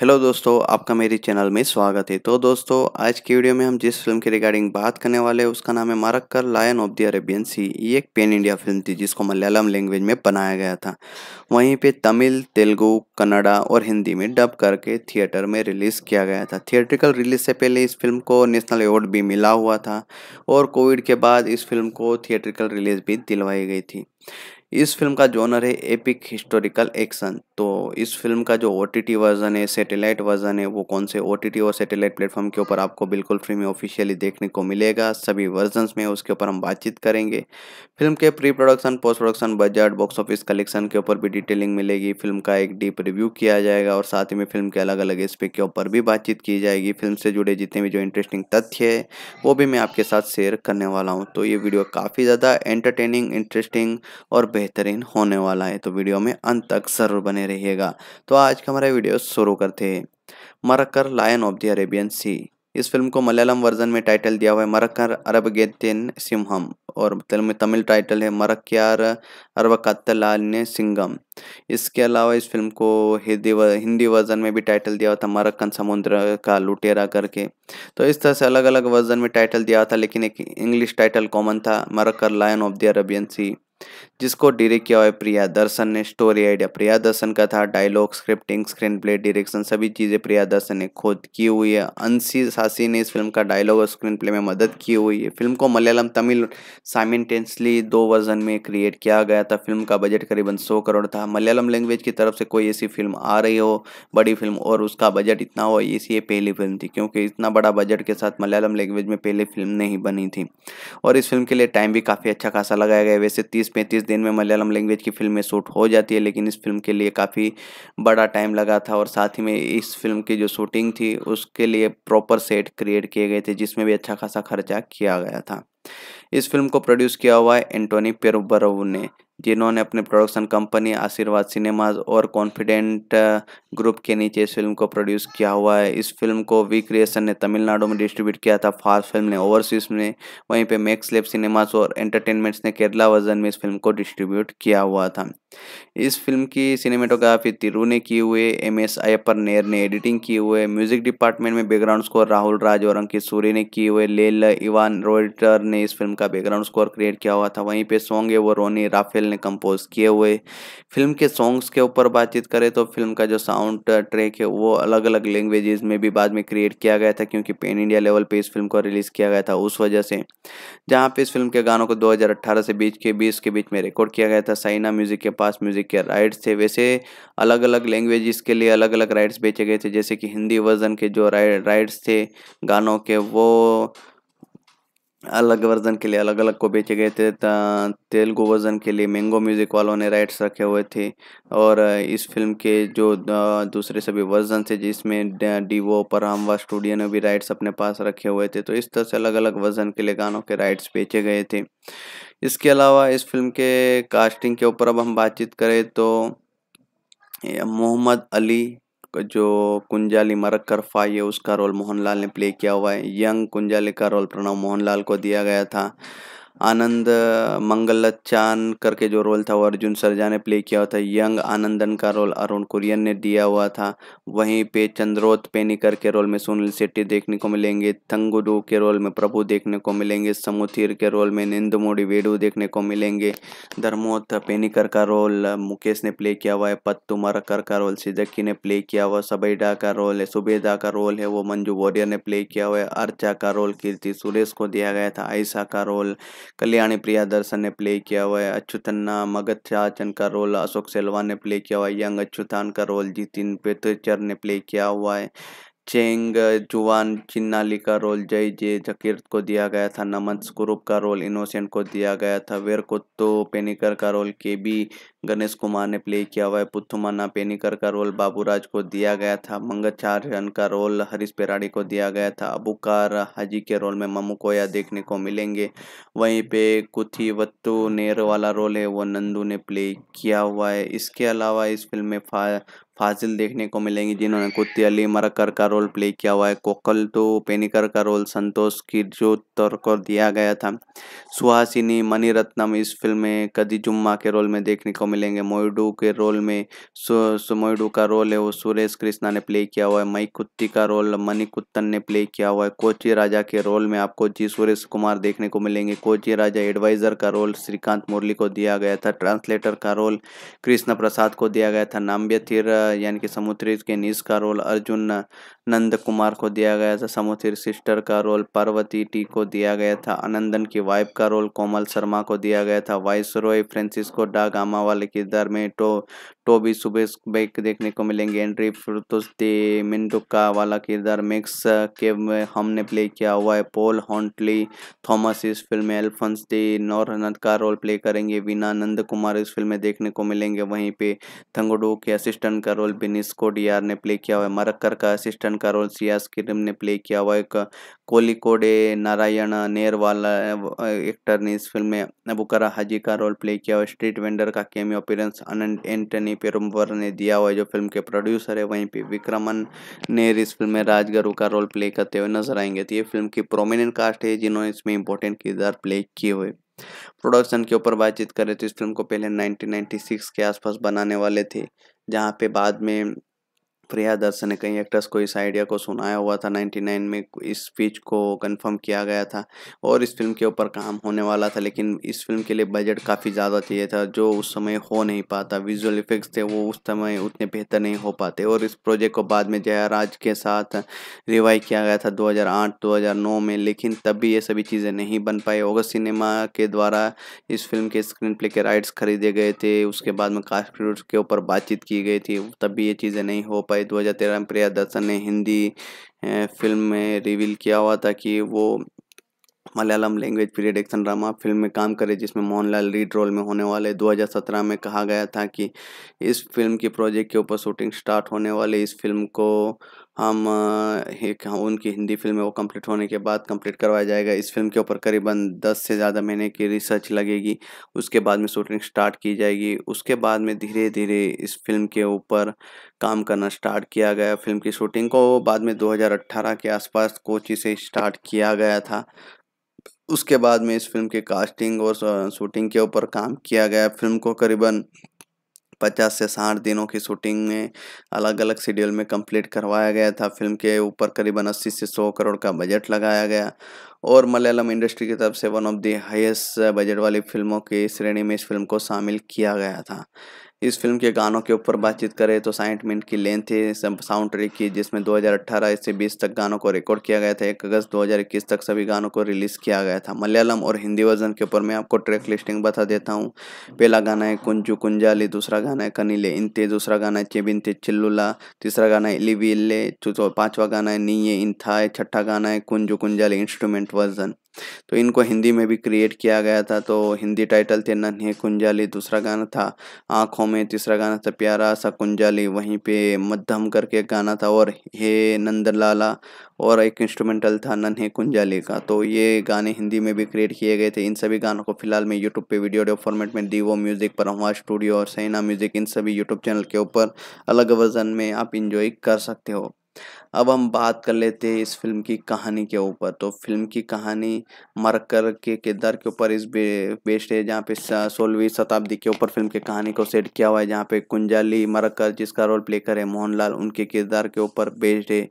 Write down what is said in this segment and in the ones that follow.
hello दोस्तों आपका मेरे चैनल में स्वागत है तो दोस्तों आज की वीडियो में हम जिस फिल्म के रिगार्डिंग बात करने वाले हैं उसका नाम है Marakkar lion of the Arabian sea ये एक पेन इंडिया फिल्म थी जिसको मलयालम लैंग्वेज में बनाया गया था वहीं पे तमिल तेलुगु कन्नड़ा और हिंदी में डब करके थिएटर में रिलीज़ किया गया था थिएट्रिकल रिलीज से पहले इस फिल्म को नेशनल अवार्ड भी मिला हुआ था और कोविड के बाद इस फिल्म को थिएट्रिकल रिलीज भी दिलवाई गई थी इस फिल्म का जोनर है एपिक हिस्टोरिकल एक्शन तो इस फिल्म का जो ओ वर्जन है सैटेलाइट वर्जन है वो कौन से ओ और सैटेलाइट प्लेटफॉर्म के ऊपर आपको बिल्कुल फ्री में ऑफिशियली देखने को मिलेगा सभी वर्जन में उसके ऊपर हम बातचीत करेंगे फिल्म के pre production post production budget box office collection के ऊपर भी डिटेलिंग मिलेगी फिल्म का एक डीप रिव्यू किया जाएगा और साथ ही में फिल्म के अलग अलग एस्पेक्ट के ऊपर भी बातचीत की जाएगी फिल्म से जुड़े जितने भी जो इंटरेस्टिंग तथ्य है वो भी मैं आपके साथ शेयर करने वाला हूँ तो ये वीडियो काफ़ी ज़्यादा एंटरटेनिंग इंटरेस्टिंग और बेहतरीन होने वाला है तो वीडियो में अंत तक जरूर बने रहिएगा तो आज का हमारा वीडियो शुरू करते हैं Marakkar lion of the Arabian सी इस फिल्म को मलयालम वर्जन में टाइटल दिया हुआ है मरक्कर अरबगेतिन सिम्हम और में तमिल टाइटल है मरक्यार अरबकत्तलाल सिंगम इसके अलावा इस फिल्म को हिंदी हिंदी वर्जन में भी टाइटल दिया हुआ था मरक्कन समुद्र का लुटेरा करके तो इस तरह से अलग अलग वर्जन में टाइटल दिया था लेकिन एक इंग्लिश टाइटल कॉमन था Marakkar lion of the Arabian सी जिसको डिरेक्ट किया हुआ है प्रिया दर्शन ने स्टोरी आइडिया प्रिया दर्शन का था dialogue scripting screenplay direction सभी चीज़ें प्रिया दर्शन ने खुद की हुई है अंशी सासी ने इस फिल्म का डायलॉग और स्क्रीन प्ले में मदद की हुई है फिल्म को मलयालम तमिल साइमेंटेंसली दो वर्जन में क्रिएट किया गया था फिल्म का बजट करीबन सौ करोड़ था मलयालम लैंग्वेज की तरफ से कोई ऐसी फिल्म आ रही हो बड़ी फिल्म और उसका बजट इतना हो ये पहली फिल्म थी क्योंकि इतना बड़ा बजट के साथ मलयालम लैंग्वेज में पहली फिल्म नहीं बनी थी और इस फिल्म के लिए टाइम भी काफ़ी अच्छा खासा लगाया गया वैसे तीस पैंतीस दिन में मलयालम लैंग्वेज की फिल्म में शूट हो जाती है लेकिन इस फिल्म के लिए काफ़ी बड़ा टाइम लगा था और साथ ही में इस फिल्म की जो शूटिंग थी उसके लिए प्रॉपर सेट क्रिएट किए गए थे जिसमें भी अच्छा खासा खर्चा किया गया था इस फिल्म को प्रोड्यूस किया हुआ है एंटोनी पेरबरव ने जिन्होंने अपने प्रोडक्शन कंपनी आशीर्वाद सिनेमाज और कॉन्फिडेंट ग्रुप uh, के नीचे इस फिल्म को प्रोड्यूस किया हुआ है इस फिल्म को वी क्रिएशन ने तमिलनाडु में डिस्ट्रीब्यूट किया था फास्ट फिल्म ने ओवरसीज में वहीं पे मैक्स लेब सिनेमाज और एंटरटेनमेंट्स ने केरला वर्जन में इस फिल्म को डिस्ट्रीब्यूट किया हुआ था इस फिल्म की सिनेमेटोग्राफी तिरु ने की हुए एम एस अयपर नेर ने एडिटिंग की हुए म्यूजिक डिपार्टमेंट में बैकग्राउंड स्कोर राहुल राज और अंकित सूरी ने किए हुए लेल इवान रोइटर ने इस फिल्म का बैकग्राउंड स्कोर क्रिएट किया हुआ था वहीं पे सॉन्ग है वो रोनी राफेल ने कंपोज किए हुए फिल्म के सॉन्ग्स के ऊपर बातचीत करें तो फिल्म का जो साउंड ट्रैक है वो अलग अलग लैंग्वेजेस में भी बाद में क्रिएट किया गया था क्योंकि पेन इंडिया लेवल पे इस फिल्म को रिलीज़ किया गया था उस वजह से जहाँ पे इस फिल्म के गानों को दो से बीच के बीस के बीच में रिकॉर्ड किया गया था साइना म्यूज़िक के पास म्यूज़िक के राइट्स थे वैसे अलग अलग लैंग्वेजेस के लिए अलग अलग राइट्स बेचे गए थे जैसे कि हिंदी वर्जन के जो राइट्स थे गानों के वो अलग वर्जन के लिए अलग अलग को बेचे गए थे तेलुगु वर्जन के लिए मैंगो म्यूज़िक वालों ने राइट्स रखे हुए थे और इस फिल्म के जो दूसरे सभी वर्जन थे जिसमें डीवो पर हमवा स्टूडियो ने भी राइट्स अपने पास रखे हुए थे तो इस तरह से अलग अलग वर्जन के लिए गानों के राइट्स बेचे गए थे इसके अलावा इस फिल्म के कास्टिंग के ऊपर अब हम बातचीत करें तो मोहम्मद अली जो कुंजाली फाई है उसका रोल मोहनलाल ने प्ले किया हुआ है यंग कुंजाली का रोल प्रणव मोहनलाल को दिया गया था आनंद मंगलचान करके जो रोल था वो अर्जुन सरजा ने प्ले किया था यंग आनंदन का रोल अरुण कुरियन ने दिया हुआ था वहीं पे चंद्रोत पेनिकर के रोल में सुनील शेट्टी देखने को मिलेंगे तंगुडू के रोल में प्रभु देखने को मिलेंगे समुथिर के रोल में निंदमोड़ी वेडू देखने को मिलेंगे धर्मोत पेनिकर का रोल मुकेश ने प्ले किया हुआ है पत्तू मरकर का रोल सिजक्की ने प्ले किया हुआ सबैडा का रोल है सुबेदा का रोल है वो मंजू वॉरियर ने प्ले किया हुआ है अर्चा का रोल कीर्ति सुरेश को दिया गया था आयशा का रोल कल्याणी प्रिया दर्शन ने प्ले किया हुआ है अच्छुतन्ना तन्ना मगध चाचन का रोल अशोक सेलवा ने प्ले किया हुआ है यंग अच्छुतान थान का रोल जितिन पेतचर ने प्ले किया हुआ है चेंग जुआन चिन्नाली का रोल जय जे जकीर्त को दिया गया था नमन स्क्रूप का रोल इनोसेंट को दिया गया था वेर कुत्तो पेनिकर का रोल के बी गणेश कुमार ने प्ले किया हुआ है पुथुमाना पेनिकर का रोल बाबूराज को दिया गया था मंगचार्यन का रोल हरीश पेराड़ी को दिया गया था अबूकार हाजी के रोल में ममू कोया देखने को मिलेंगे वहीं पे वत्तु नेर वाला रोल है वो नंदू ने प्ले किया हुआ है इसके अलावा इस फिल्म में फाजिल देखने को मिलेंगी जिन्होंने कुत्ती अली मरकर का रोल प्ले किया हुआ है कोकल तो पेनिकर का रोल संतोष किरजोतर को दिया गया था सुहासिनी मणिरत्नम इस फिल्म में कदी जुम्मा के रोल में देखने को मिलेंगे मोयडू के रोल में मोयडू का रोल है वो सुरेश कृष्णा ने प्ले किया हुआ है मई कुत्ती का रोल मणिकुत्तन ने प्ले किया हुआ है कोची राजा के रोल में आपको जी सुरेश कुमार देखने को मिलेंगे कोची राजा एडवाइजर का रोल श्रीकांत मुरली को दिया गया था ट्रांसलेटर का रोल कृष्ण प्रसाद को दिया गया था नाम्बिया यानी कि समुद्री के केनिस का रोल अर्जुन नंद कुमार को दिया गया था समुद्री सिस्टर का रोल पार्वती टी को दिया गया था अनंदन की वाइफ का रोल कोमल शर्मा को दिया गया था वाइस रॉय फ्रेंसिस्को डा गामा वाले किरदार में टो टोबी सुबेश बैक देखने को मिलेंगे एंड्री फ्रुतुस मिंडुका वाला किरदार मिक्स के हमने प्ले किया हुआ है पोल हॉन्टली थॉमस इस फिल्म में एल्फोंस दे नौरनद का रोल प्ले करेंगे वीना नंद कुमार इस फिल्म में देखने को मिलेंगे वहीं पे थंगोडो के असिस्टेंट का रोल बिनिस कोडियार ने प्ले किया हुआ है मरक्कर का असिस्टेंट का रोल सियास किरम ने प्ले किया हुआ है कोलिकोडे नारायण नेर वाला एक्टर ने इस फिल्म में बुकरा हाजी का रोल प्ले किया हुआ स्ट्रीट वेंडर का केमी अपीरेंस अनंत एंटनी पेरुम्बर ने दिया हुआ है जो फिल्म के प्रोड्यूसर है वहीं पर विक्रमन नेर इस फिल्म में राजगुरु का रोल प्ले करते हुए नजर आएंगे तो ये फिल्म की प्रोमिनेंट कास्ट है जिन्होंने इसमें इंपॉर्टेंट किरदार प्ले किए हुए प्रोडक्शन के ऊपर बातचीत करें तो इस फिल्म को पहले 1996 के आसपास बनाने वाले थे जहाँ पे बाद में प्रिया दर्शन ने कई एक्टर्स को इस आइडिया को सुनाया हुआ था 99 में इस स्पीच को कंफर्म किया गया था और इस फिल्म के ऊपर काम होने वाला था लेकिन इस फिल्म के लिए बजट काफ़ी ज़्यादा चाहिए था जो उस समय हो नहीं पाता विजुअल इफेक्ट्स थे वो उस समय उतने बेहतर नहीं हो पाते और इस प्रोजेक्ट को बाद में जयाराज के साथ रिवाइव किया गया था दो हज़ार में लेकिन तब भी ये सभी चीज़ें नहीं बन पाई ऑगस्ट सिनेमा के द्वारा इस फिल्म के स्क्रीन प्ले के राइट्स खरीदे गए थे उसके बाद में कास्ट के ऊपर बातचीत की गई थी तब भी ये चीज़ें नहीं हो पाई भाई 2013 में प्रिया दर्शन ने हिंदी फिल्म में रिवील किया हुआ था कि वो Malayalam language period action drama film में काम करे जिसमें मोहनलाल लीड रोल में होने वाले 2017 में कहा गया था कि इस फिल्म की प्रोजेक्ट के ऊपर शूटिंग स्टार्ट होने वाले इस फिल्म को हम एक उनकी हिंदी फिल्म वो कंप्लीट होने के बाद कंप्लीट करवाया जाएगा इस फिल्म के ऊपर करीबन दस से ज़्यादा महीने की रिसर्च लगेगी उसके बाद में शूटिंग स्टार्ट की जाएगी उसके बाद में धीरे धीरे इस फिल्म के ऊपर काम करना स्टार्ट किया गया फिल्म की शूटिंग को बाद में 2018 के आसपास कोची से स्टार्ट किया गया था उसके बाद में इस फिल्म के कास्टिंग और शूटिंग के ऊपर काम किया गया फिल्म को करीबन पचास से साठ दिनों की शूटिंग में अलग अलग शेड्यूल में कंप्लीट करवाया गया था फिल्म के ऊपर करीबन अस्सी से सौ करोड़ का बजट लगाया गया और मलयालम इंडस्ट्री की तरफ से one of the highest budget वाली फिल्मों की श्रेणी में इस फिल्म को शामिल किया गया था इस फिल्म के गानों के ऊपर बातचीत करें तो साइठ मिनट की लेंथ थी साउंड ट्रैक की जिसमें 2018 से 20 तक गानों को रिकॉर्ड किया गया था एक अगस्त 2021 तक सभी गानों को रिलीज़ किया गया था मलयालम और हिंदी वर्जन के ऊपर मैं आपको ट्रैक लिस्टिंग बता देता हूँ पहला गाना है कुंजू कुंजाली दूसरा गाना है कनीले इनते दूसरा गाना है चेबिनते चिल्लुला तीसरा गाना है इले पाँचवा गाना है नीए इंथाए छठा गाना है Kunju Kunjali instrument parent version तो इनको हिंदी में भी क्रिएट किया गया था तो हिंदी टाइटल थे नन्हे कुंजाली दूसरा गाना था आँखों में तीसरा गाना था प्यारा सा कुंजाली वहीं पे मध्यम करके गाना था और हे नंदलाला और एक इंस्ट्रूमेंटल था नन्हे कुंजाली का तो ये गाने हिंदी में भी क्रिएट किए गए थे इन सभी गानों को फिलहाल मैं यूट्यूब पे वीडियो डेव फॉर्मेट में दीवो म्यूज़िक परमवा स्टूडियो और सैना म्यूज़िक इन सभी यूट्यूब चैनल के ऊपर अलग वर्जन में आप इंजॉय कर सकते हो अब हम बात कर लेते हैं इस फिल्म की कहानी के ऊपर तो फिल्म की कहानी मरकर के किरदार के ऊपर इस बे, बेस्ड है जहाँ पे सोलहवीं शताब्दी के ऊपर फिल्म की कहानी को सेट किया हुआ है जहाँ पे कुंजाली मरकर जिसका रोल प्ले करे मोहनलाल उनके किरदार के ऊपर बेस्ड है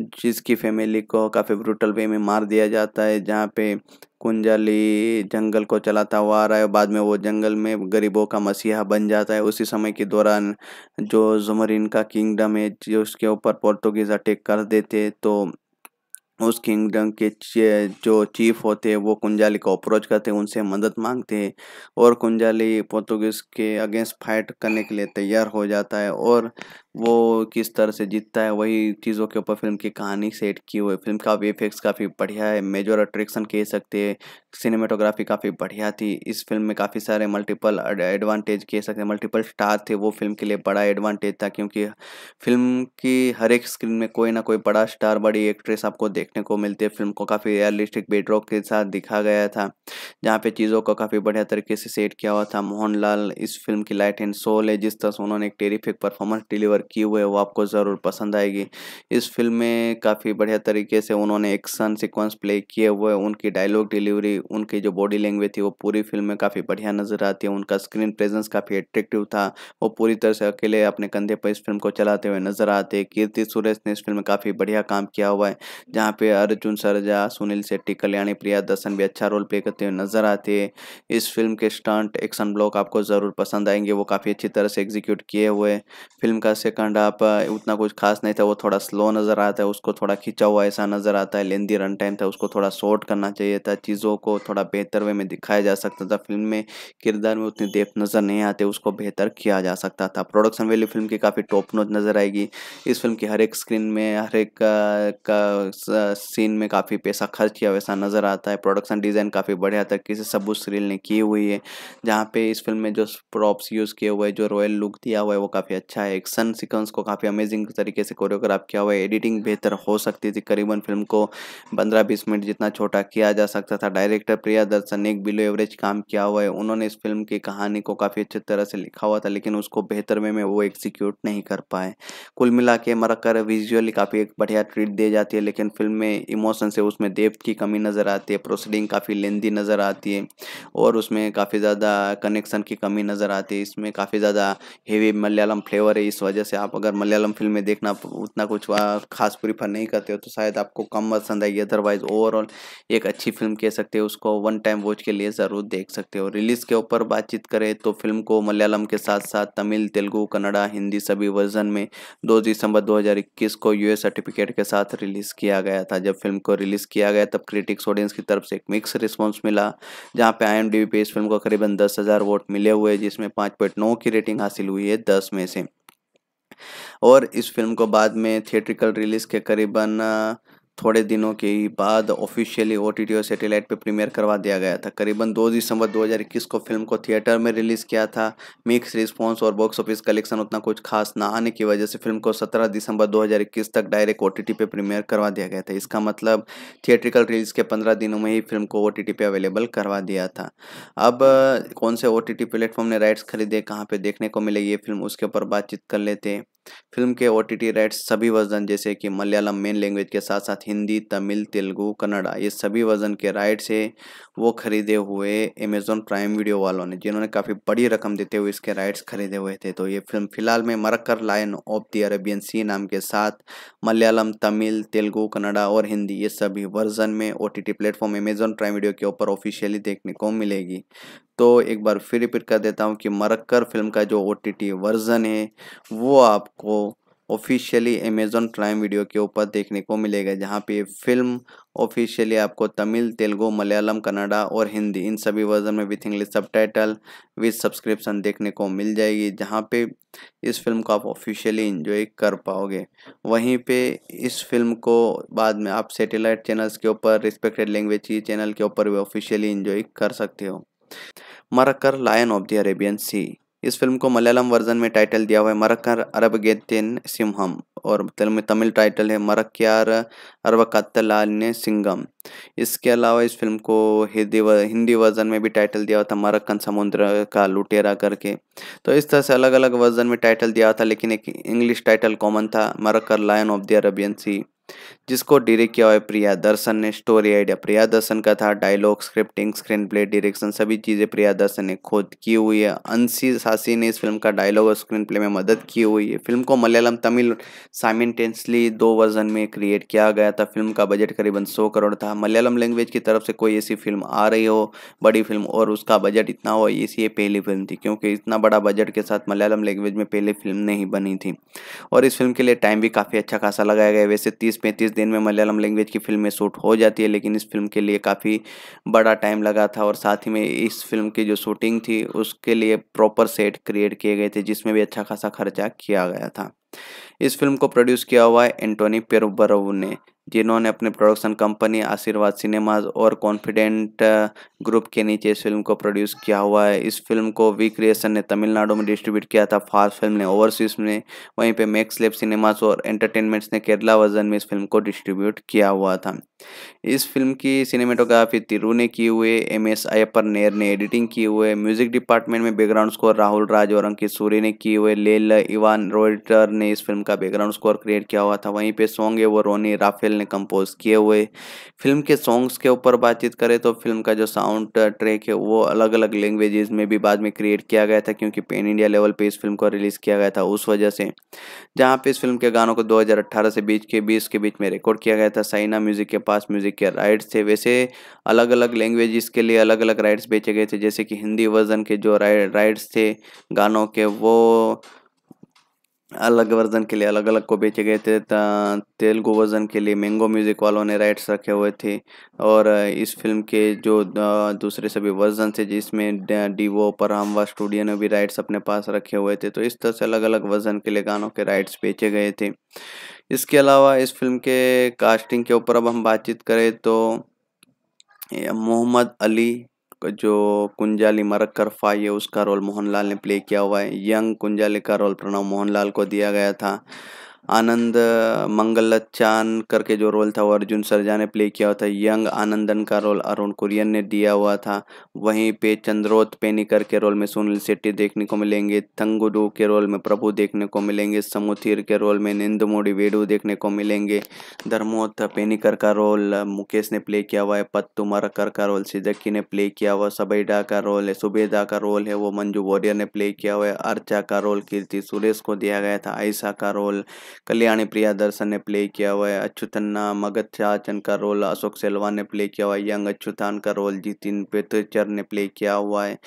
जिसकी फैमिली को काफ़ी ब्रूटल वे में मार दिया जाता है जहाँ पे कुंजली जंगल को चलाता हुआ आ रहा है बाद में वो जंगल में गरीबों का मसीहा बन जाता है उसी समय के दौरान जो जुमरिन का किंगडम है जो उसके ऊपर पोर्तुगीज़ अटैक कर देते तो उस किंगडम के जो चीफ होते हैं वो कुंजाली को अप्रोच करते हैं उनसे मदद मांगते हैं और कुंजाली पोर्तुगीज के अगेंस्ट फाइट करने के लिए तैयार हो जाता है और वो किस तरह से जीतता है वही चीज़ों के ऊपर फिल्म की कहानी सेट की हुई फिल्म का इफेक्ट्स काफ़ी बढ़िया है मेजर अट्रैक्शन कह सकते हैं सिनेमाटोग्राफी काफ़ी बढ़िया थी इस फिल्म में काफ़ी सारे मल्टीपल एडवांटेज कह सकते हैं मल्टीपल स्टार थे वो फिल्म के लिए बड़ा एडवांटेज था क्योंकि फिल्म की हर एक स्क्रीन में कोई ना कोई बड़ा स्टार बड़ी एक्ट्रेस आपको देखने को मिलती है फिल्म को काफ़ी रियलिस्टिक बेडरॉक के साथ दिखा गया था जहाँ पे चीज़ों को काफ़ी बढ़िया तरीके से सेट किया हुआ था मोहन इस फिल्म की लाइट एंड सोल है जिस तरह से उन्होंने एक टेरीफिक परफॉर्मेंस डिलीवर पर किए हुए वो आपको ज़रूर पसंद आएगी इस फिल्म में काफ़ी बढ़िया तरीके से उन्होंने एक्शन सिक्वेंस प्ले किए हुए उनकी डायलॉग डिलीवरी उनकी जो बॉडी लैंग्वेज थी वो पूरी फिल्म में काफ़ी बढ़िया नज़र आती है उनका स्क्रीन प्रेजेंस काफ़ी एट्रेक्टिव था वो पूरी तरह से अकेले अपने कंधे पर इस फिल्म को चलाते हुए नजर आते कीर्ति सुरेश ने इस फिल्म में काफ़ी बढ़िया काम किया हुआ है जहाँ पे अर्जुन सरजा सुनील शेट्टी कल्याणी प्रिया दर्शन भी अच्छा रोल प्ले करते हुए नजर आते हैं इस फिल्म के स्टंट एक्शन ब्लॉक आपको ज़रूर पसंद आएंगे वो काफ़ी अच्छी तरह से एग्जीक्यूट किए हुए फिल्म का से सेकंड आप उतना कुछ खास नहीं था वो थोड़ा स्लो नज़र आता है उसको थोड़ा खिंचा हुआ ऐसा नज़र आता है लेंदी रन टाइम था उसको थोड़ा शॉर्ट करना चाहिए था चीज़ों को थोड़ा बेहतर वे में दिखाया जा सकता था फिल्म में किरदार में उतनी देख नज़र नहीं आते उसको बेहतर किया जा सकता था प्रोडक्शन वैल्यू फिल्म की काफ़ी टॉप नोच नज़र आएगी इस फिल्म की हर एक स्क्रीन में हर एक का सीन में काफ़ी पैसा खर्च किया वैसा नज़र आता है प्रोडक्शन डिज़ाइन काफ़ी बढ़िया था किसी सबूत सीरील ने की हुई है जहाँ पे इस फिल्म में जो प्रॉप्स यूज़ किए हुए जो रॉयल लुक दिया हुआ है वो काफ़ी अच्छा है एक्शन सिक्वेंस को काफ़ी अमेजिंग तरीके से कोरियोग्राफ किया हुआ है एडिटिंग बेहतर हो सकती थी करीबन फिल्म को पंद्रह बीस मिनट जितना छोटा किया जा सकता था डायरेक्टर प्रिया दर्शन ने एक बिलो एवरेज काम किया हुआ है उन्होंने इस फिल्म की कहानी को काफ़ी अच्छी तरह से लिखा हुआ था लेकिन उसको बेहतर वे में वो एग्जीक्यूट नहीं कर पाए कुल मिला के मरकर विजुअली काफ़ी एक बढ़िया ट्रीट दी जाती है लेकिन फिल्म में इमोशन से उसमें देव की कमी नज़र आती है प्रोसीडिंग काफ़ी लेंदी नज़र आती है और उसमें काफ़ी ज़्यादा कनेक्शन की कमी नज़र आती है इसमें काफ़ी ज़्यादा हेवी मलयालम फ्लेवर है इस वजह से जैसे आप अगर मलयालम फिल्में देखना उतना कुछ खास प्रीफर नहीं करते हो तो शायद आपको कम पसंद आएगी अदरवाइज ओवरऑल एक अच्छी फिल्म कह सकते हो उसको वन टाइम वॉच के लिए ज़रूर देख सकते हो रिलीज़ के ऊपर बातचीत करें तो फिल्म को मलयालम के साथ साथ तमिल तेलुगू कन्नड़ा हिंदी सभी वर्जन में दो दिसंबर दो को यू सर्टिफिकेट के साथ रिलीज़ किया गया था जब फिल्म को रिलीज़ किया गया तब क्रिटिक्स ऑडियंस की तरफ से एक मिक्स रिस्पॉन्स मिला जहाँ पे आई पे इस फिल्म को करीबन दस हज़ार वोट मिले हुए जिसमें पाँच पॉइंट नौ की रेटिंग हासिल हुई है दस में से और इस फिल्म को बाद में थिएट्रिकल रिलीज़ के करीबन थोड़े दिनों के ही बाद ऑफिशियली ओ टी टी और सैटेलाइट पर प्रीमियर करवा दिया गया था करीबन 2 दिसंबर 2021 को फिल्म को थिएटर में रिलीज़ किया था मिक्स रिस्पॉन्स और बॉक्स ऑफिस कलेक्शन उतना कुछ खास ना आने की वजह से फिल्म को 17 दिसंबर 2021 तक डायरेक्ट ओ टी टी पर प्रीमियर करवा दिया गया था इसका मतलब थिएट्रिकल रिलीज़ के पंद्रह दिनों में ही फिल्म को ओ टी टी पर अवेलेबल करवा दिया था अब कौन से ओ टी टी प्लेटफॉर्म ने राइट्स खरीदे कहाँ पर देखने को मिले ये फिल्म उसके ऊपर बातचीत कर लेते हैं फिल्म के ओ टी राइट्स सभी वर्जन जैसे कि मलयालम मेन लैंग्वेज के साथ साथ हिंदी तमिल तेलुगु कन्नड़ा ये सभी वर्जन के राइट्स है वो खरीदे हुए अमेजोन प्राइम वीडियो वालों ने जिन्होंने काफ़ी बड़ी रकम देते हुए इसके राइट्स खरीदे हुए थे तो ये फिल्म फिलहाल में Marakkar line of the Arabian सी नाम के साथ मलयालम तमिल तेलुगु कन्नड़ा और हिंदी ये सभी वर्जन में O T platform Amazon prime video के ऊपर ऑफिशियली देखने को मिलेगी तो एक बार फिर रिपीट कर देता हूँ कि मरक्कर फिल्म का जो ओ वर्ज़न है वो आपको ऑफिशियली अमेजोन प्राइम वीडियो के ऊपर देखने को मिलेगा जहाँ पे फिल्म ऑफिशियली आपको तमिल तेलुगु मलयालम कन्नडा और हिंदी इन सभी वर्जन में with English subtitle with subscription देखने को मिल जाएगी जहाँ पे इस फिल्म को आप ऑफिशियली इन्जॉय कर पाओगे वहीं पे इस फिल्म को बाद में आप सेटेलाइट चैनल्स के ऊपर रिस्पेक्टेड लैंग्वेज की चैनल के ऊपर भी ऑफिशियली इन्जॉय कर सकते हो Marakkar lion of the Arabian सी इस फिल्म को मलयालम वर्जन में टाइटल दिया हुआ है अरब गेतिन सिमहम और तमिल टाइटल है मरक्यार अरबकत्तलान्य सिंगम इसके अलावा इस फिल्म को हिंदी हिंदी वर्जन में भी टाइटल दिया हुआ था मरक्कन समुद्र का लुटेरा करके तो इस तरह से अलग अलग वर्जन में टाइटल दिया था लेकिन एक इंग्लिश टाइटल कॉमन था Marakkar lion of the Arabian सी जिसको डायरेक्ट किया हुआ है प्रिया दर्शन ने स्टोरी आइडिया प्रिया दर्शन का था dialogue scripting screenplay direction सभी चीज़ें प्रिया दर्शन ने खुद की हुई है अंशी सासी ने इस फिल्म का डायलॉग और स्क्रीन प्ले में मदद की हुई है फिल्म को मलयालम तमिल साइमेंटेंसली दो वर्जन में क्रिएट किया गया था फिल्म का बजट करीबन सौ करोड़ था मलयालम लैंग्वेज की तरफ से कोई ऐसी फिल्म आ रही हो बड़ी फिल्म और उसका बजट इतना हो इसलिए पहली फिल्म थी क्योंकि इतना बड़ा बजट के साथ मलयालम लैंग्वेज में पहली फिल्म नहीं बनी थी और इस फिल्म के लिए टाइम भी काफ़ी अच्छा खासा लगाया गया वैसे तीस पैंतीस दिन में मलयालम लैंग्वेज की फिल्में शूट हो जाती है लेकिन इस फिल्म के लिए काफ़ी बड़ा टाइम लगा था और साथ ही में इस फिल्म की जो शूटिंग थी उसके लिए प्रॉपर सेट क्रिएट किए गए थे जिसमें भी अच्छा खासा खर्चा किया गया था इस फिल्म को प्रोड्यूस किया हुआ है एंटोनी पेरोबरव ने जिन्होंने अपने प्रोडक्शन कंपनी आशीर्वाद सिनेमाज और कॉन्फिडेंट ग्रुप uh, के नीचे इस फिल्म को प्रोड्यूस किया हुआ है इस फिल्म को वी क्रिएशन ने तमिलनाडु में डिस्ट्रीब्यूट किया था फास्ट फिल्म ने ओवरसीज में वहीं पे मैक्स लेब सिनेमाज और एंटरटेनमेंट्स ने केरला वर्जन में इस फिल्म को डिस्ट्रीब्यूट किया हुआ था इस फिल्म की सिनेमेटोग्राफी तिरु ने की हुए एम एस अयपर नेर ने एडिटिंग की हुए म्यूजिक डिपार्टमेंट में बैकग्राउंड स्कोर राहुल राज और अंकित सूर्य ने किए हुए लेल इवान रोइटर ने इस फिल्म का बैकग्राउंड स्कोर क्रिएट किया हुआ था वहीं पे सॉन्ग है वो रोनी राफेल ने कंपोज किए हुए फिल्म के सॉन्ग्स के ऊपर बातचीत करें तो फिल्म का जो साउंड ट्रैक uh, है वो अलग अलग लैंग्वेजेस में भी बाद में क्रिएट किया गया था क्योंकि पेन इंडिया लेवल पे इस फिल्म को रिलीज़ किया गया था उस वजह से जहाँ पे इस फिल्म के गानों को दो से बीच के बीस के बीच में रिकॉर्ड किया गया था साइना म्यूज़िक के पास म्यूज़िक के राइट्स थे वैसे अलग अलग लैंग्वेजेस के लिए अलग अलग राइट्स बेचे गए थे जैसे कि हिंदी वर्जन के जो राइट्स थे गानों के वो अलग वर्जन के लिए अलग अलग को बेचे गए थे तेलुगु वर्जन के लिए मैंगो म्यूज़िक वालों ने राइट्स रखे हुए थे और इस फिल्म के जो दूसरे सभी वर्जन थे जिसमें डीवो हमवा स्टूडियो ने भी राइट्स अपने पास रखे हुए थे तो इस तरह से अलग अलग वर्जन के लिए गानों के राइट्स बेचे गए थे इसके अलावा इस फिल्म के कास्टिंग के ऊपर अब हम बातचीत करें तो मोहम्मद अली जो कुंजाली फाई है उसका रोल मोहनलाल ने प्ले किया हुआ है यंग कुंजाली का रोल प्रणव मोहनलाल को दिया गया था आनंद मंगलचान करके जो रोल था वो अर्जुन सरजा ने प्ले किया हुआ था यंग आनंदन का रोल अरुण कुरियन ने दिया हुआ था वहीं पे चंद्रोत पेनिकर के रोल में सुनील शेट्टी देखने को मिलेंगे थंगुडू के रोल में प्रभु देखने को मिलेंगे समुथिर के रोल में निंदमोड़ी वेडू देखने को मिलेंगे धर्मोत पेनिकर का रोल मुकेश ने प्ले किया हुआ है पत्तू मरकर का रोल सिजक्की ने प्ले किया हुआ सबैडा का रोल है सुबेदा का रोल है वो मंजू वॉरियर ने प्ले किया हुआ है अर्चा का रोल कीर्ति सुरेश को दिया गया था आयशा का रोल कल्याणी प्रिया दर्शन ने प्ले किया हुआ है अच्छुतन्ना मगध चाचन का रोल अशोक सेलवान ने प्ले किया हुआ है यंग अच्छुतान का रोल जितिन पेत्र एक्टर ने प्ले किया हुआ है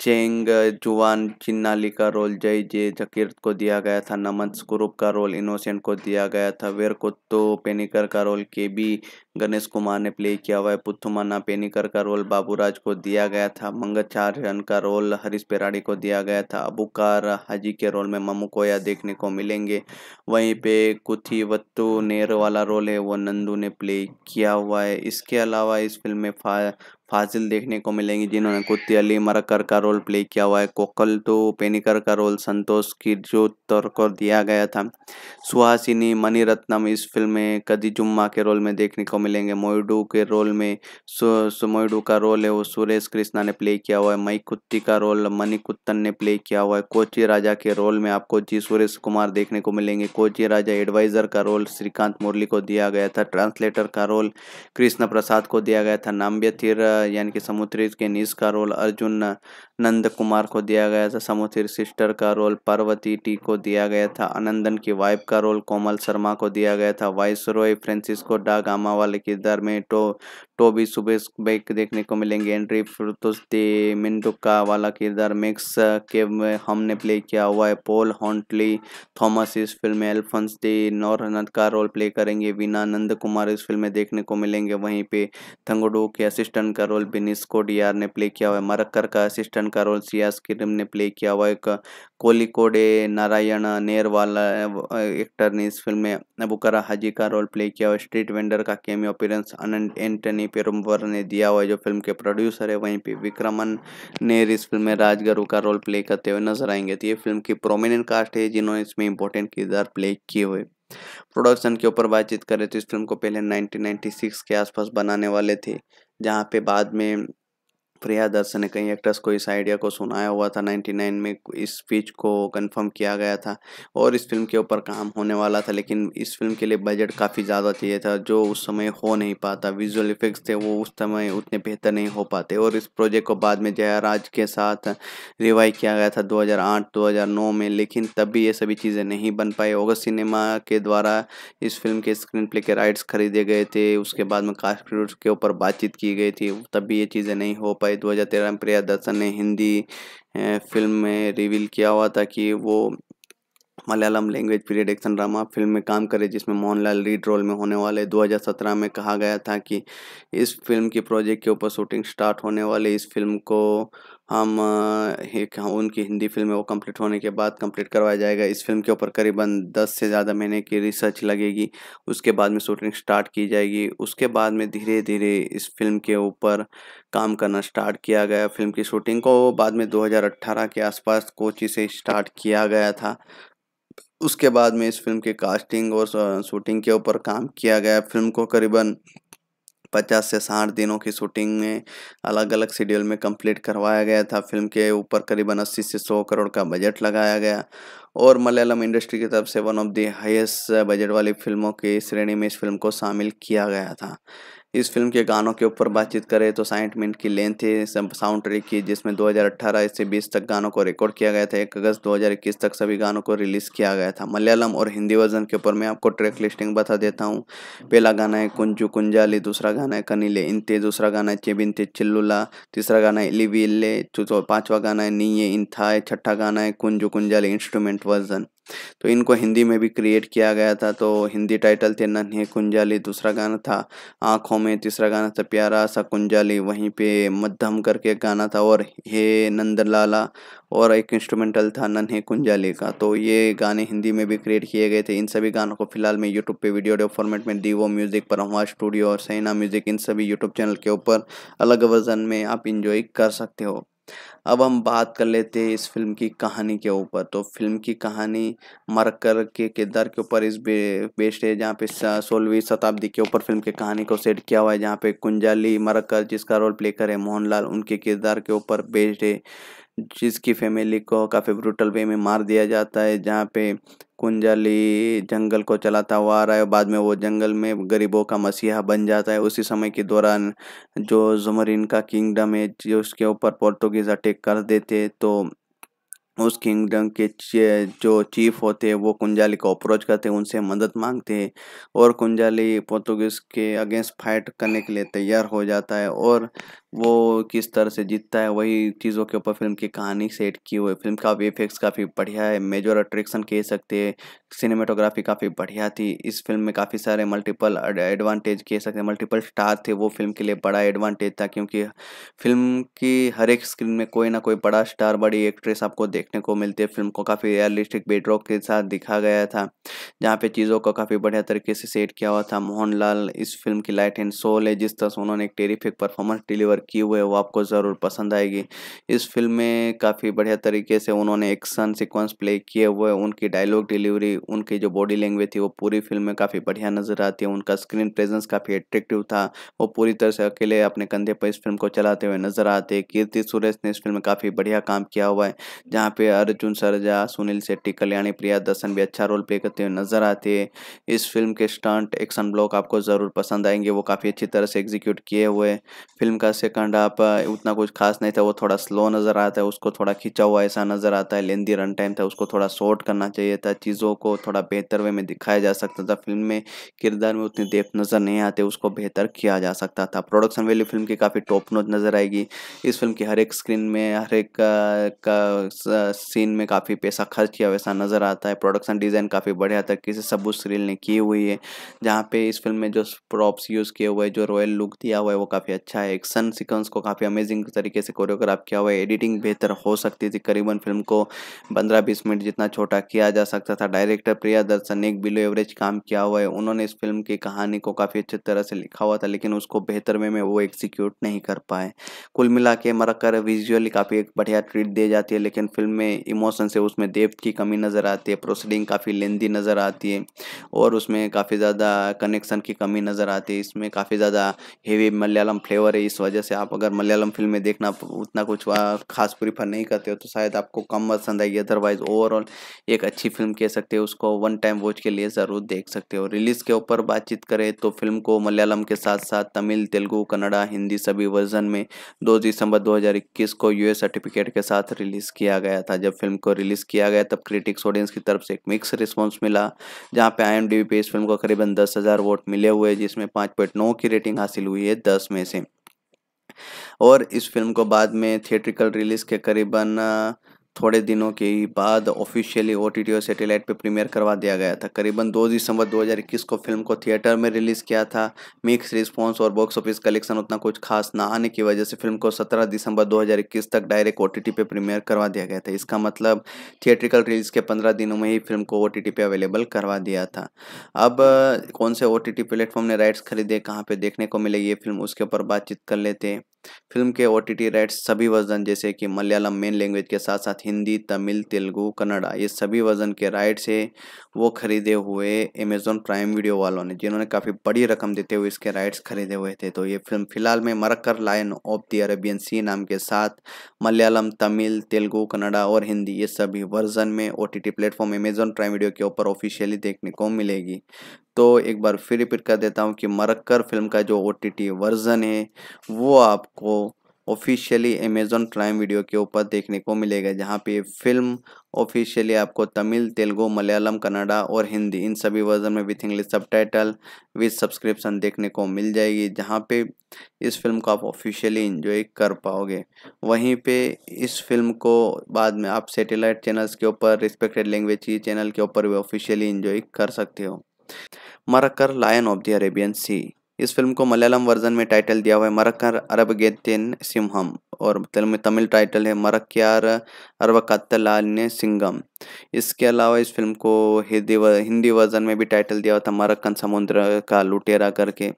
चेंग जुवान चिन्नाली का रोल जय जय जकीर को दिया गया था नमन स्क्रूप का रोल इनोसेंट को दिया गया था वेर कुत्तो पेनिकर का रोल के बी गणेश कुमार ने प्ले किया हुआ है पुथुमाना पेनिकर का रोल बाबूराज को दिया गया था मंगचार्यन का रोल हरीश पेराड़ी को दिया गया था अबुकार हाजी के रोल में ममू कोया देखने को मिलेंगे वहीं पे कुथीवत्तु नेर वाला रोल है वो नंदू ने प्ले किया हुआ है इसके अलावा इस फिल्म में फा फाजिल देखने को मिलेंगे जिन्होंने कुत्ती अली मरकर का रोल प्ले किया हुआ है कोकल तो पेनिकर का रोल संतोष किरजोतर को दिया गया था सुहासिनी मणिरत्नम इस फिल्म में कदी जुम्मा के रोल में देखने को मिलेंगे मोयडू के रोल में मोयडू का रोल है वो सुरेश कृष्णा ने प्ले किया हुआ है मई कुत्ती का रोल मनी कुत्तन ने प्ले किया हुआ है कोची राजा के रोल में आपको जी सुरेश कुमार देखने को मिलेंगे कोची राजा एडवाइजर का रोल श्रीकांत मुरली को दिया गया था ट्रांसलेटर का रोल कृष्ण प्रसाद को दिया गया था नाम्बिया थिर यानी कि समुद्री के नीस का रोल अर्जुन नंद कुमार को दिया गया था समुद्री सिस्टर का रोल पार्वती टी को दिया गया था अनंदन की वाइफ का रोल कोमल शर्मा को दिया गया था वाइस रॉय फ्रेंसिस्को डा गामा वाले वाले किरदार में टो टोबी सुबेश बैक देखने को मिलेंगे एंट्री फुर्तुस तो दे मिंडुका वाला किरदार मैक्स के हमने प्ले किया हुआ है पोल हॉन्टली थॉमस इस फिल्म में एल्फंस दे नौरनंद का रोल प्ले करेंगे वीना नंद कुमार इस फिल्म में देखने को मिलेंगे वहीं पे थंगोडो के असिस्टेंट का रोल बिनिस कोडियार ने प्ले किया हुआ है मरक्कर का असिस्टेंट का रोल सियास किरम ने प्ले किया हुआ है कोलिकोडे नारायण नेर वाला एक्टर ने इस फिल्म में अबुकरा हाजी का रोल प्ले किया हुआ स्ट्रीट वेंडर का कैमियो कैमियो अपीयरेंस अनंत एंटनी पेरुम्बर ने दिया हुआ है जो फिल्म के प्रोड्यूसर है वहीं पे विक्रमन ने इस फिल्म में राजगुरु का रोल प्ले करते हुए नजर आएंगे तो ये फिल्म की प्रोमिनेंट कास्ट है जिन्होंने इसमें इंपॉर्टेंट किरदार प्ले किए हुए प्रोडक्शन के ऊपर बातचीत करें तो इस फिल्म को पहले 1996 के आसपास बनाने वाले थे जहाँ पे बाद में प्रिया दर्शन ने कई एक्टर्स को इस आइडिया को सुनाया हुआ था 99 में इस स्पीच को कंफर्म किया गया था और इस फिल्म के ऊपर काम होने वाला था लेकिन इस फिल्म के लिए बजट काफ़ी ज़्यादा चाहिए था जो उस समय हो नहीं पाता विजुअल इफेक्ट्स थे वो उस समय उतने बेहतर नहीं हो पाते और इस प्रोजेक्ट को बाद में जयाराज के साथ रिवाइव किया गया था दो हज़ार में लेकिन तब भी ये सभी चीज़ें नहीं बन पाई ऑगस्ट सिनेमा के द्वारा इस फिल्म के स्क्रीन प्ले के राइट्स खरीदे गए थे उसके बाद में कास्ट के ऊपर बातचीत की गई थी तब भी ये चीज़ें नहीं हो पाई पाई 2013 में प्रिया दर्शन ने हिंदी फिल्म में रिवील किया हुआ था कि वो Malayalam language period action drama film में काम करे जिसमें मोहनलाल लीड रोल में होने वाले 2017 में कहा गया था कि इस फिल्म की प्रोजेक्ट के ऊपर शूटिंग स्टार्ट होने वाले इस फिल्म को हम एक उनकी हिंदी फिल्म वो कंप्लीट होने के बाद कंप्लीट करवाया जाएगा इस फिल्म के ऊपर करीबन दस से ज़्यादा महीने की रिसर्च लगेगी उसके बाद में शूटिंग स्टार्ट की जाएगी उसके बाद में धीरे धीरे इस फिल्म के ऊपर काम करना स्टार्ट किया गया फिल्म की शूटिंग को बाद में 2018 के आसपास कोची से स्टार्ट किया गया था उसके बाद में इस फिल्म के कास्टिंग और शूटिंग के ऊपर काम किया गया फिल्म को करीबन पचास से साठ दिनों की शूटिंग में अलग अलग शेड्यूल में कंप्लीट करवाया गया था फिल्म के ऊपर करीबन अस्सी से सौ करोड़ का बजट लगाया गया और मलयालम इंडस्ट्री की तरफ से one of the highest budget वाली फिल्मों की श्रेणी में इस फिल्म को शामिल किया गया था इस फिल्म के गानों के ऊपर बातचीत करें तो साइठ मिनट की लेंथ थी साउंड ट्रैक की जिसमें 2018 से 20 तक गानों को रिकॉर्ड किया गया था एक अगस्त 2021 तक सभी गानों को रिलीज़ किया गया था मलयालम और हिंदी वर्जन के ऊपर मैं आपको ट्रैक लिस्टिंग बता देता हूँ पहला गाना है कुंजू कुंजाली दूसरा गाना है कनीले इंते दूसरा गाना है चेबिनते चिल्लुला तीसरा गाना है बिल्ले पाँचवा गाना है नीए इंथा छठा गाना है कुंजू कुंजाली इंस्ट्रूमेंट वर्जन तो इनको हिंदी में भी क्रिएट किया गया था तो हिंदी टाइटल थे नन्हे कुंजाली दूसरा गाना था आँखों में तीसरा गाना था प्यारा सा कुंजाली वहीं पे मध्यम करके गाना था और हे नंदलाला और एक इंस्ट्रूमेंटल था नन्हे कुंजाली का तो ये गाने हिंदी में भी क्रिएट किए गए थे इन सभी गानों को फिलहाल मैं यूट्यूब पे वीडियो ऑडियो फॉर्मेट में दीवो म्यूज़िक पर हमारा स्टूडियो और सैना म्यूज़िक इन सभी यूट्यूब चैनल के ऊपर अलग वर्जन में आप इंजॉय कर सकते हो अब हम बात कर लेते हैं इस फिल्म की कहानी के ऊपर तो फिल्म की कहानी मरकर के किरदार के ऊपर इस बे, बेस्ड है जहाँ पे सोलहवीं शताब्दी के ऊपर फिल्म की कहानी को सेट किया हुआ है जहाँ पे कुंजाली मरकर जिसका रोल प्ले करे मोहनलाल उनके किरदार के ऊपर बेस्ड है जिसकी फैमिली को काफ़ी ब्रूटल वे में मार दिया जाता है जहाँ पे कुंजली जंगल को चलाता हुआ आ रहा है बाद में वो जंगल में गरीबों का मसीहा बन जाता है उसी समय के दौरान जो जुमरिन का किंगडम है जो उसके ऊपर पोर्तुगीज़ अटैक कर देते तो उस किंगडम के जो चीफ होते हैं वो कुंजाली को अप्रोच करते हैं उनसे मदद मांगते हैं और कुंजाली पोर्तुगीज़ के अगेंस्ट फाइट करने के लिए तैयार हो जाता है और वो किस तरह से जीतता है वही चीज़ों के ऊपर फिल्म की कहानी सेट की हुई फिल्म का एफेक्ट्स काफ़ी बढ़िया है मेजर अट्रैक्शन कह सकते हैं सिनेमाटोग्राफी काफ़ी बढ़िया थी इस फिल्म में काफ़ी सारे मल्टीपल एडवांटेज कह सकते हैं मल्टीपल स्टार थे वो फिल्म के लिए बड़ा एडवांटेज था क्योंकि फिल्म की हर एक स्क्रीन में कोई ना कोई बड़ा स्टार बड़ी एक्ट्रेस आपको देखने को मिलती है फिल्म को काफ़ी रियलिस्टिक बेडरॉक के साथ दिखा गया था जहाँ पे चीज़ों को काफ़ी बढ़िया तरीके से सेट किया हुआ था मोहन इस फिल्म की लाइट एंड सोल है जिस तरह से उन्होंने एक टेरिफिक परफॉर्मेंस डिलीवर पर किए हुए वो आपको ज़रूर पसंद आएगी इस फिल्म में काफ़ी बढ़िया तरीके से उन्होंने एक्शन सिक्वेंस प्ले किए हुए उनकी डायलॉग डिलीवरी उनकी जो बॉडी लैंग्वेज थी वो पूरी फिल्म में काफ़ी बढ़िया नज़र आती है उनका स्क्रीन प्रेजेंस काफ़ी एट्रेक्टिव था वो पूरी तरह से अकेले अपने कंधे पर इस फिल्म को चलाते हुए नजर आते कीर्ति सुरेश ने इस फिल्म में काफ़ी बढ़िया काम किया हुआ है जहाँ पे अर्जुन सरजा सुनील शेट्टी कल्याणी प्रिया दर्शन भी अच्छा रोल प्ले करते हुए नजर आते हैं इस फिल्म के स्टंट एक्शन ब्लॉक आपको ज़रूर पसंद आएंगे वो काफ़ी अच्छी तरह से एग्जीक्यूट किए हुए फिल्म का सेकंड हाफ उतना कुछ खास नहीं था वो थोड़ा स्लो नज़र आता है उसको थोड़ा खिंचा हुआ ऐसा नज़र आता है लेंदी रन टाइम था उसको थोड़ा शॉर्ट करना चाहिए था चीज़ों को थोड़ा बेहतर वे में दिखाया जा सकता था फिल्म में किरदार में उतनी देख नज़र नहीं आते उसको बेहतर किया जा सकता था प्रोडक्शन वैल्यू फिल्म की काफ़ी टॉप नोच नज़र आएगी इस फिल्म की हर एक स्क्रीन में हर एक सीन में काफ़ी पैसा खर्च किया वैसा नज़र आता है प्रोडक्शन डिज़ाइन काफ़ी बढ़िया था किसी सबूत सीरील ने की हुई है जहाँ पे इस फिल्म में जो प्रॉप्स यूज़ किए हुए जो रॉयल लुक दिया हुआ है वो काफ़ी अच्छा है एक्शन सीक्वेंस को काफ़ी अमेजिंग तरीके से कोरियोग्राफ किया हुआ है एडिटिंग बेहतर हो सकती थी करीबन फिल्म को पंद्रह बीस मिनट जितना छोटा किया जा सकता था डायरेक्टर प्रिया दर्शन ने एक बिलो एवरेज काम किया हुआ है उन्होंने इस फिल्म की कहानी को काफ़ी अच्छी तरह से लिखा हुआ था लेकिन उसको बेहतर वे में वो एग्जीक्यूट नहीं कर पाए कुल मिला के मरकर विजुअली काफ़ी एक बढ़िया ट्रीट दी जाती है लेकिन फिल्म में इमोशन से उसमें देव की कमी नज़र आती है प्रोसीडिंग काफ़ी लेंदी नज़र आती है और उसमें काफ़ी ज़्यादा कनेक्शन की कमी नज़र आती है इसमें काफ़ी ज़्यादा हेवी मलयालम फ्लेवर है इस वजह जैसे आप अगर मलयालम फिल्में देखना उतना कुछ खास प्रीफर नहीं करते हो तो शायद आपको कम पसंद आएगी अदरवाइज ओवरऑल एक अच्छी फिल्म कह सकते हो उसको वन टाइम वॉच के लिए ज़रूर देख सकते हो रिलीज़ के ऊपर बातचीत करें तो फिल्म को मलयालम के साथ साथ तमिल तेलुगू कन्नड़ा हिंदी सभी वर्जन में दो दिसंबर दो को यूएस सर्टिफिकेट के साथ रिलीज़ किया गया था जब फिल्म को रिलीज़ किया गया तब क्रिटिक्स ऑडियंस की तरफ से एक मिक्स रिस्पॉन्स मिला जहाँ पे आई पे इस फिल्म को करीबन दस हज़ार वोट मिले हुए जिसमें पाँच पॉइंट नौ की रेटिंग हासिल हुई है दस में से और इस फिल्म को बाद में थिएट्रिकल रिलीज़ के करीबन थोड़े दिनों के बाद ऑफिशियली ओ टी टी और सेटेलाइट पर प्रीमियर करवा दिया गया था करीबन 2 दिसंबर 2021 को फिल्म को थिएटर में रिलीज़ किया था मिक्स रिस्पॉन्स और बॉक्स ऑफिस कलेक्शन उतना कुछ खास ना आने की वजह से फिल्म को 17 दिसंबर 2021 तक डायरेक्ट ओ टी टी पे प्रीमियर करवा दिया गया था इसका मतलब थिएट्रिकल रिलीज़ के पंद्रह दिनों में ही फिल्म को ओ टी टी अवेलेबल करवा दिया था अब कौन से ओ टी टी प्लेटफॉर्म ने राइट्स खरीदे कहाँ पर देखने को मिले ये फिल्म उसके ऊपर बातचीत कर लेते फिल्म के ओ टी टी राइट्स सभी वर्जन जैसे कि मलयालम मेन लैंग्वेज के साथ साथ हिंदी तमिल तेलुगू कन्नड़ा ये सभी वर्जन के राइट से वो खरीदे हुए अमेजोन प्राइम वीडियो वालों ने जिन्होंने काफ़ी बड़ी रकम देते हुए इसके राइट्स खरीदे हुए थे तो ये फिल्म फिलहाल में Marakkar line of the Arabian सी नाम के साथ मलयालम तमिल तेलुगु कन्नड़ा और हिंदी ये सभी वर्जन में O T platform Amazon prime video के ऊपर ऑफिशियली देखने को मिलेगी तो एक बार फिर रिपीट कर देता हूँ कि मरक्कर फिल्म का जो ओ वर्जन है वो आपको ऑफिशियली अमेजोन प्राइम वीडियो के ऊपर देखने को मिलेगा जहाँ पे फिल्म ऑफिशियली आपको तमिल तेलुगु मलयालम कन्नडा और हिंदी इन सभी वर्जन में with English subtitle with subscription देखने को मिल जाएगी जहाँ पे इस फिल्म को आप ऑफिशियली इंजॉय कर पाओगे वहीं पे इस फिल्म को बाद में आप सेटेलाइट चैनल्स के ऊपर रिस्पेक्टेड लैंग्वेज की चैनल के ऊपर भी ऑफिशियली इंजॉय कर सकते हो Marakkar lion of the Arabian सी इस फिल्म को मलयालम वर्जन में टाइटल दिया हुआ है मरक्कर गेतिन सिमहम और तमिल तमिल टाइटल है मरक्यार अरबकत्तलान्य सिंगम इसके अलावा इस फिल्म को हिंदी हिंदी वर्जन में भी टाइटल दिया हुआ था मरक्कन समुद्र का लुटेरा करके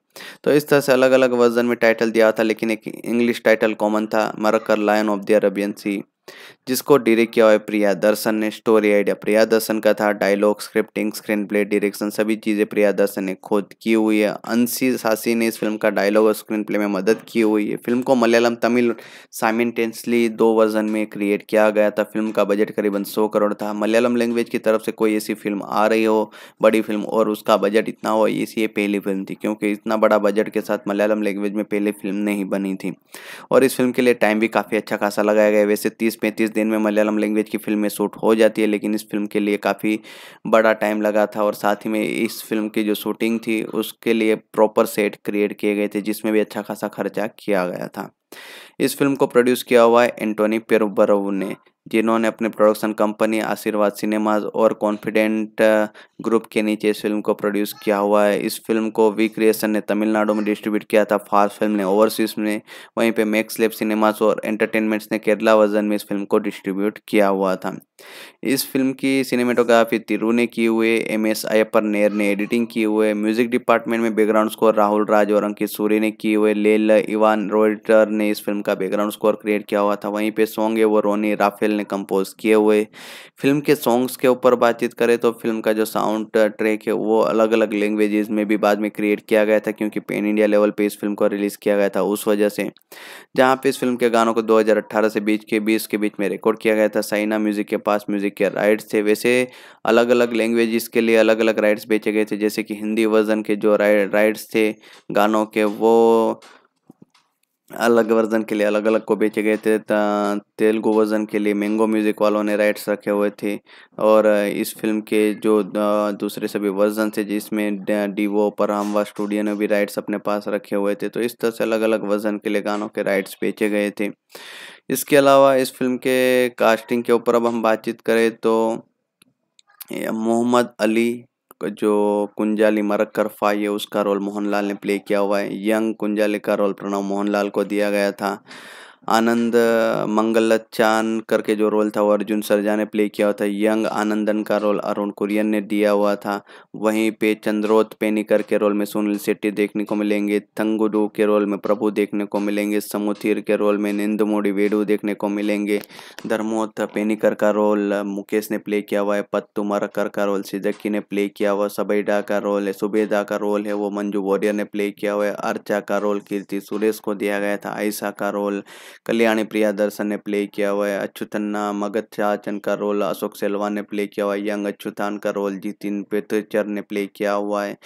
तो इस तरह से अलग अलग वर्जन में टाइटल दिया था लेकिन एक इंग्लिश टाइटल कॉमन था Marakkar lion of the Arabian सी जिसको डायरेक्ट किया हुआ है प्रिया दर्शन ने स्टोरी आइडिया प्रिया दर्शन का था dialogue scripting screenplay direction सभी चीज़ें प्रिया दर्शन ने खुद की हुई है अंशी सासी ने इस फिल्म का डायलॉग और स्क्रीन प्ले में मदद की हुई है फिल्म को मलयालम तमिल साइमेंटेंसली दो वर्जन में क्रिएट किया गया था फिल्म का बजट करीबन सौ करोड़ था मलयालम लैंग्वेज की तरफ से कोई ऐसी फिल्म आ रही हो बड़ी फिल्म और उसका बजट इतना हो इसी पहली फिल्म थी क्योंकि इतना बड़ा बजट के साथ मलयालम लैंग्वेज में पहली फिल्म नहीं बनी थी और इस फिल्म के लिए टाइम भी काफ़ी अच्छा खासा लगाया गया वैसे तीस पैंतीस दिन में मलयालम लैंग्वेज की फिल्म में शूट हो जाती है लेकिन इस फिल्म के लिए काफ़ी बड़ा टाइम लगा था और साथ ही में इस फिल्म की जो शूटिंग थी उसके लिए प्रॉपर सेट क्रिएट किए गए थे जिसमें भी अच्छा खासा खर्चा किया गया था इस फिल्म को प्रोड्यूस किया हुआ है एंटोनी पेरोबरव ने जिन्होंने अपने प्रोडक्शन कंपनी आशीर्वाद सिनेमाज और कॉन्फिडेंट ग्रुप uh, के नीचे इस फिल्म को प्रोड्यूस किया हुआ है इस फिल्म को वी क्रिएशन ने तमिलनाडु में डिस्ट्रीब्यूट किया था फास्ट फिल्म ने ओवरसीज में वहीं पे मैक्स लेप सिनेमाज और एंटरटेनमेंट्स ने केरला वर्जन में इस फिल्म को डिस्ट्रीब्यूट किया हुआ था इस फिल्म की सिनेमेटोग्राफी तिरु ने की हुए एम एस अयपर नेर ने एडिटिंग की हुए म्यूजिक डिपार्टमेंट में बैकग्राउंड स्कोर राहुल राज और अंकित सूर्य ने किए हुए लेल इवान रोइटर ने इस फिल्म का बैकग्राउंड स्कोर क्रिएट किया हुआ था वहीं पे सॉन्ग है वो रोनी राफेल ने कंपोज किए हुए फिल्म के सॉन्ग्स के ऊपर बातचीत करें तो फिल्म का जो साउंड ट्रैक uh, है वो अलग अलग लैंग्वेजेस में भी बाद में क्रिएट किया गया था क्योंकि पेन इंडिया लेवल पे इस फिल्म को रिलीज़ किया गया था उस वजह से जहाँ पे इस फिल्म के गानों को 2018 से बीच के बीस के बीच में रिकॉर्ड किया गया था साइना म्यूज़िक के पास म्यूज़िक के राइट्स थे वैसे अलग अलग लैंग्वेजेस के लिए अलग अलग राइट्स बेचे गए थे जैसे कि हिंदी वर्जन के जो राइट्स थे गानों के वो अलग वर्जन के लिए अलग अलग को बेचे गए थे तेलुगु वर्जन के लिए मैंगो म्यूज़िक वालों ने राइट्स रखे हुए थे और इस फिल्म के जो दूसरे सभी वर्जन थे जिसमें डीवो परामवा स्टूडियो ने भी राइट्स अपने पास रखे हुए थे तो इस तरह से अलग अलग वर्जन के लिए गानों के राइट्स बेचे गए थे इसके अलावा इस फिल्म के कास्टिंग के ऊपर अब हम बातचीत करें तो मोहम्मद अली जो कुंजाली मरक्कर फाई है उसका रोल मोहनलाल ने प्ले किया हुआ है यंग कुंजाली का रोल प्रणव मोहनलाल को दिया गया था आनंद मंगलचान करके जो रोल था वो अर्जुन सरजा ने प्ले किया हुआ था यंग आनंदन का रोल अरुण कुरियन ने दिया हुआ था वहीं पे चंद्रोत पेनिकर के रोल में सुनील शेट्टी देखने को मिलेंगे तंगुडू के रोल में प्रभु देखने को मिलेंगे समुथिर के रोल में निंद मोड़ी वेडू देखने को मिलेंगे धर्मोत पेनिकर का रोल मुकेश ने प्ले किया हुआ है पत्तू मरकर का रोल सिजक्की ने प्ले किया हुआ सबैडा का रोल है सुबेदा का रोल है वो मंजू वॉरियर ने प्ले किया हुआ है अर्चा का रोल कीर्ति सुरेश को दिया गया था आयशा का रोल कल्याणी प्रिया दर्शन ने प्ले किया हुआ है अच्छू तन्ना मगध का रोल अशोक सेलवान ने प्ले किया हुआ है यंग अच्छुतान का रोल जितिन पेतचर ने प्ले किया हुआ है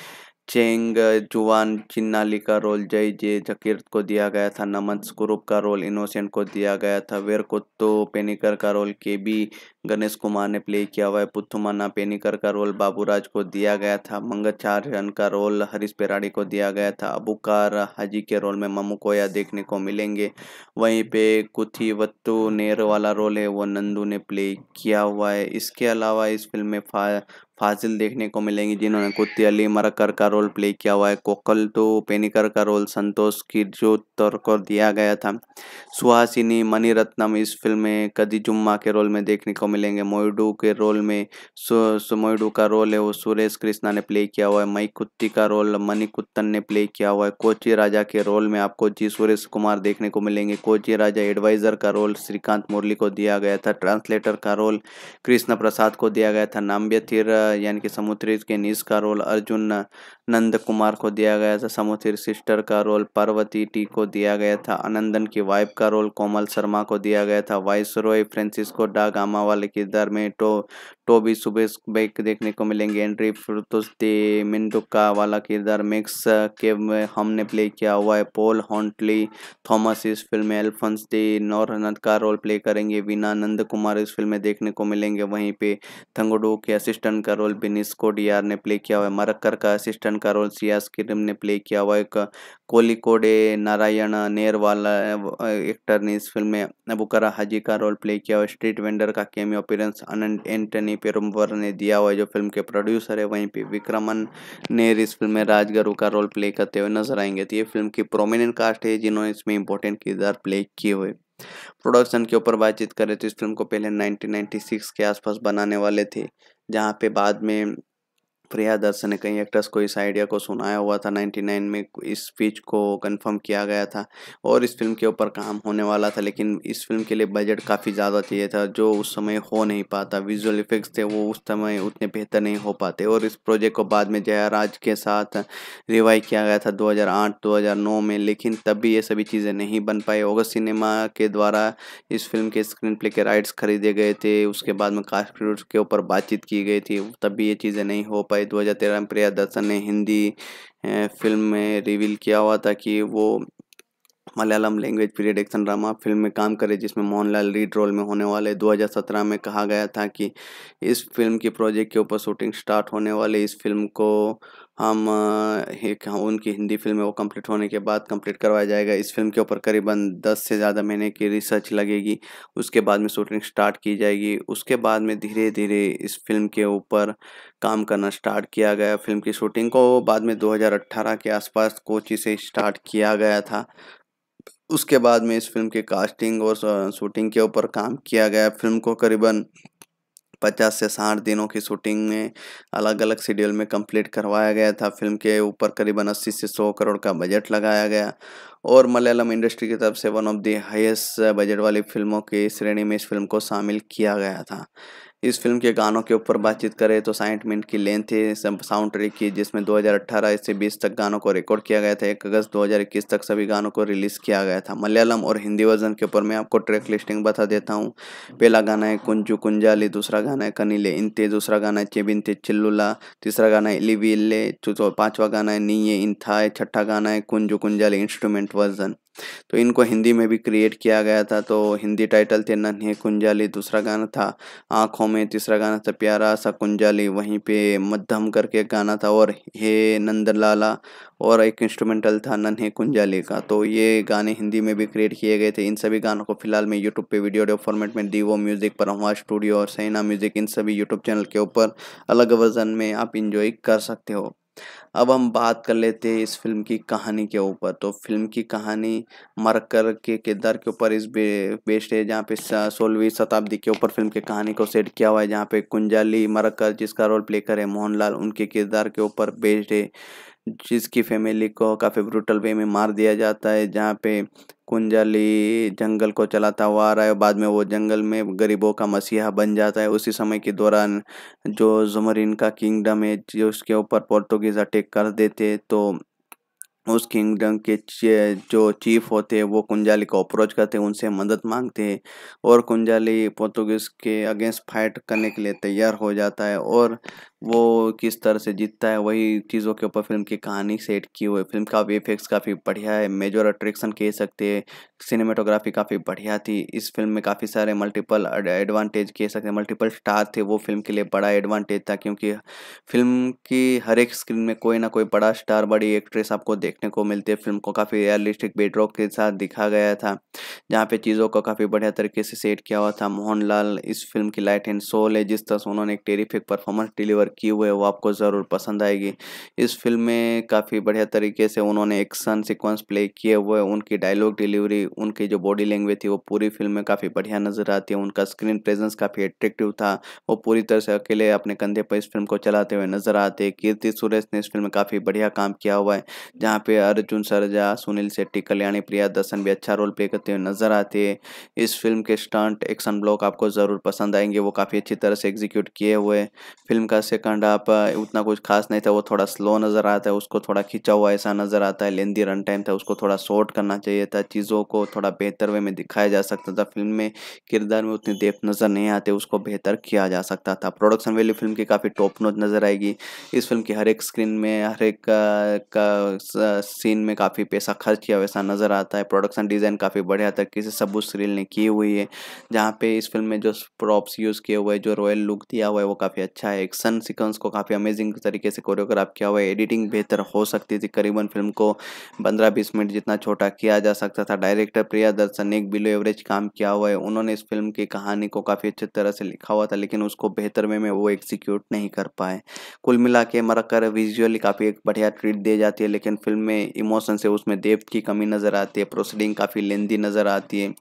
चेंग जुवान चिन्नाली का रोल जय जय जकीरत को दिया गया था नमन स्वरूप का रोल इनोसेंट को दिया गया था वेर कुत्तो पेनिकर का रोल के बी गणेश कुमार ने प्ले किया हुआ है पुथुमाना पेनिकर का रोल बाबूराज को दिया गया था मंगचार्यन का रोल हरीश पेराड़ी को दिया गया था अबुकार हाजी के रोल में ममू कोया देखने को मिलेंगे वहीं पे कुथी वत्तू नेर वाला रोल है वो नंदू ने प्ले किया हुआ है इसके अलावा इस फिल्म में फा फाजिल देखने को मिलेंगी जिन्होंने कुत्ती अली मरकर का रोल प्ले किया हुआ है कोकल तो पेनिकर का रोल संतोष की तौर को दिया गया था सुहासिनी मणिरत्नम इस फिल्म में कदी जुम्मा के रोल में देखने को मिलेंगे मोयडू के रोल में मोयडू का रोल है वो सुरेश कृष्णा ने प्ले किया हुआ है मई कुत्ती का रोल मनी कुत्तन ने प्ले किया हुआ है कोची राजा के रोल में आपको जी सुरेश कुमार देखने को मिलेंगे कोची राजा एडवाइजर का रोल श्रीकांत मुरली को दिया गया था ट्रांसलेटर का रोल कृष्ण प्रसाद को दिया गया था नाम्बे थिर यानी कि समुद्री के निज का रोल अर्जुन नंद कुमार को दिया गया था समुद्री सिस्टर का रोल पार्वती टी को दिया गया था अनंदन की वाइफ का रोल कोमल शर्मा को दिया गया था वाइस रॉय फ्रेंसिस्को डा गामावाल वाले किरदार में टो टोबी सुबह बैक देखने को मिलेंगे एंड्री फुर्तुस तो दे मिंदुक्का वाला किरदार मैक्स के हमने प्ले किया हुआ है पोल हॉन्टली थॉमस इस फिल्म में एल्फंस दे नौरनंद का रोल प्ले करेंगे वीना नंद कुमार इस फिल्म में देखने को मिलेंगे वहीं पे थंगोडो के असिस्टेंट का रोल बिनिस कोडियार ने प्ले किया हुआ है मरक्कर का असिस्टेंट का रोल सियास किरम ने प्ले किया हुआ है कोलिकोडे नारायण नेर वाला एक्टर ने इस फिल्म में अबुकरा हाजी का रोल प्ले किया हुआ स्ट्रीट वेंडर का केम कैमियो अपीयरेंस अनंत एंटनी पेरम्बर ने दिया हुआ है जो फिल्म के प्रोड्यूसर है वहीं पे विक्रमन ने इस फिल्म में राजगुरु का रोल प्ले करते हुए नजर आएंगे तो ये फिल्म की प्रोमिनेंट कास्ट है जिन्होंने इसमें इंपॉर्टेंट किरदार प्ले किए हुए प्रोडक्शन के ऊपर बातचीत करें तो इस फिल्म को पहले 1996 के आसपास बनाने वाले थे जहाँ पे बाद में प्रिया दर्शन ने कई एक्टर्स को इस आइडिया को सुनाया हुआ था 99 में इस स्पीच को कंफर्म किया गया था और इस फिल्म के ऊपर काम होने वाला था लेकिन इस फिल्म के लिए बजट काफ़ी ज़्यादा चाहिए था जो उस समय हो नहीं पाता विजुअल इफेक्ट्स थे वो उस समय उतने बेहतर नहीं हो पाते और इस प्रोजेक्ट को बाद में जयाराज के साथ रिवाइव किया गया था दो हज़ार में लेकिन तब भी ये सभी चीज़ें नहीं बन पाई ऑगस्ट सिनेमा के द्वारा इस फिल्म के स्क्रीन प्ले के राइट्स खरीदे गए थे उसके बाद में कास्ट के ऊपर बातचीत की गई थी तब भी ये चीज़ें नहीं हो पाई जुलाई 2013 में प्रिया दर्शन ने हिंदी फिल्म में रिवील किया हुआ था कि वो Malayalam language period action drama film में काम करे जिसमें मोहनलाल लीड रोल में होने वाले 2017 में कहा गया था कि इस फिल्म की प्रोजेक्ट के ऊपर शूटिंग स्टार्ट होने वाले इस फिल्म को हम एक उनकी हिंदी फिल्म वो कंप्लीट होने के बाद कंप्लीट करवाया जाएगा इस फिल्म के ऊपर करीबन दस से ज़्यादा महीने की रिसर्च लगेगी उसके बाद में शूटिंग स्टार्ट की जाएगी उसके बाद में धीरे धीरे इस फिल्म के ऊपर काम करना स्टार्ट किया गया फिल्म की शूटिंग को बाद में 2018 के आसपास कोची से स्टार्ट किया गया था उसके बाद में इस फिल्म के कास्टिंग और शूटिंग के ऊपर काम किया गया फिल्म को करीबन पचास से साठ दिनों की शूटिंग में अलग अलग शेड्यूल में कंप्लीट करवाया गया था फिल्म के ऊपर करीबन अस्सी से सौ करोड़ का बजट लगाया गया और मलयालम इंडस्ट्री की तरफ से one of the highest budget वाली फिल्मों की श्रेणी में इस फिल्म को शामिल किया गया था इस फिल्म के गानों के ऊपर बातचीत करें तो साइंट मिनट की लेंथ थी साउंड ट्रैक की जिसमें 2018 से 20 तक गानों को रिकॉर्ड किया गया था एक अगस्त 2021 तक सभी गानों को रिलीज़ किया गया था मलयालम और हिंदी वर्जन के ऊपर मैं आपको ट्रैक लिस्टिंग बता देता हूँ पहला गाना है कुंजू कुंजाली दूसरा गाना है कनीले इंते दूसरा गाना है चेबिनते चिल्लुला तीसरा गाना है इले पाँचवा गाना है नीये इंथा छठा गाना है कुंजू कुंजाली इंस्ट्रूमेंट वर्जन तो इनको हिंदी में भी क्रिएट किया गया था तो हिंदी टाइटल थे नन्हे कुंजाली दूसरा गाना था आँखों में तीसरा गाना था प्यारा सा कुंजाली वहीं पे मध्यम करके एक गाना था और हे नंदलाला और एक इंस्ट्रूमेंटल था नन्हे कुंजाली का तो ये गाने हिंदी में भी क्रिएट किए गए थे इन सभी गानों को फिलहाल मैं यूट्यूब पे वीडियो ऑडियो फॉर्मेट में डीवो म्यूज़िक पर हवा स्टूडियो और सैना म्यूज़िक इन सभी यूट्यूब चैनल के ऊपर अलग वर्जन में आप इंजॉय कर सकते हो अब हम बात कर लेते हैं इस फिल्म की कहानी के ऊपर तो फिल्म की कहानी मरकर के किरदार के ऊपर इस बे, बेस्ड है जहाँ पे सोलहवीं शताब्दी के ऊपर फिल्म की कहानी को सेट किया हुआ है जहाँ पे कुंजाली मरकर जिसका रोल प्ले करे मोहनलाल उनके किरदार के ऊपर बेस्ड है जिसकी फैमिली को काफ़ी ब्रूटल वे में मार दिया जाता है जहाँ पे कुंजली जंगल को चलाता हुआ आ रहा है बाद में वो जंगल में गरीबों का मसीहा बन जाता है उसी समय के दौरान जो जुमरिन का किंगडम है जो उसके ऊपर पोर्तुगीज़ अटैक कर देते तो उस किंगडम के जो चीफ होते हैं वो कुंजाली को अप्रोच करते हैं उनसे मदद मांगते हैं और कुंजाली पोर्तुगीज के अगेंस्ट फाइट करने के लिए तैयार हो जाता है और वो किस तरह से जीतता है वही चीज़ों के ऊपर फिल्म की कहानी सेट की हुई फिल्म का वेफेक्स काफ़ी बढ़िया है मेजर अट्रैक्शन कह सकते हैं सिनेमाटोग्राफी काफ़ी बढ़िया थी इस फिल्म में काफ़ी सारे मल्टीपल एडवांटेज कह सकते हैं मल्टीपल स्टार थे वो फिल्म के लिए बड़ा एडवांटेज था क्योंकि फिल्म की हर एक स्क्रीन में कोई ना कोई बड़ा स्टार बड़ी एक्ट्रेस आपको देख देखने को मिलती है फिल्म को काफ़ी रियलिस्टिक बेडरॉक के साथ दिखा गया था जहाँ पे चीज़ों को काफ़ी बढ़िया तरीके से सेट किया हुआ था मोहनलाल इस फिल्म की लाइट एंड सोल है जिस तरह से उन्होंने एक टेरिफिक परफॉर्मेंस डिलीवर की हुई है वो आपको ज़रूर पसंद आएगी इस फिल्म में काफ़ी बढ़िया तरीके से उन्होंने एक्शन सिक्वेंस प्ले किए हुए उनकी डायलॉग डिलीवरी उनकी जो बॉडी लैंग्वेज थी वो पूरी फिल्म में काफ़ी बढ़िया नज़र आती है उनका स्क्रीन प्रेजेंस काफ़ी अट्रेक्टिव था वो पूरी तरह से अकेले अपने कंधे पर इस फिल्म को चलाते हुए नजर आते कीर्ति सुरेश ने इस फिल्म में काफ़ी बढ़िया काम किया हुआ है जहाँ पे अर्जुन सरजा सुनील शेट्टी कल्याणी प्रिया दर्शन भी अच्छा रोल प्ले करते हुए नजर आते हैं इस फिल्म के स्टंट एक्शन ब्लॉक आपको ज़रूर पसंद आएंगे वो काफ़ी अच्छी तरह से एग्जीक्यूट किए हुए फिल्म का सेकंड आप उतना कुछ खास नहीं था वो थोड़ा स्लो नज़र आता है उसको थोड़ा खींचा हुआ ऐसा नज़र आता है लेंदी रन टाइम था उसको थोड़ा शॉर्ट करना चाहिए था चीज़ों को थोड़ा बेहतर वे में दिखाया जा सकता था फिल्म में किरदार में उतनी देख नज़र नहीं आते उसको बेहतर किया जा सकता था प्रोडक्शन वैल्यू फिल्म की काफ़ी टॉप नोट नज़र आएगी इस फिल्म की हर एक स्क्रीन में हर एक का, का सीन में काफ़ी पैसा खर्च किया वैसा नज़र आता है प्रोडक्शन डिज़ाइन काफ़ी बढ़िया तरीके से सबूत सरील ने की हुई है जहाँ पे इस फिल्म में जो प्रॉप्स यूज़ किए हुए जो रॉयल लुक दिया हुआ है वो काफ़ी अच्छा है एक्शन सिक्वेंस को काफ़ी अमेजिंग तरीके से कोरियोग्राफ किया हुआ है एडिटिंग बेहतर हो सकती थी करीबन फिल्म को पंद्रह बीस मिनट जितना छोटा किया जा सकता था डायरेक्टर प्रिया दर्शन ने एक बिलो एवरेज काम किया हुआ है उन्होंने इस फिल्म की कहानी को काफ़ी अच्छी तरह से लिखा हुआ था लेकिन उसको बेहतर वे में वो एग्जीक्यूट नहीं कर पाए कुल मिला के मरकर विजुअली काफ़ी एक बढ़िया ट्रीट दी जाती है लेकिन फिल्म में इमोशंस है उसमें डेप्थ की कमी नज़र आती है प्रोसीडिंग काफ़ी लेंदी नज़र आती है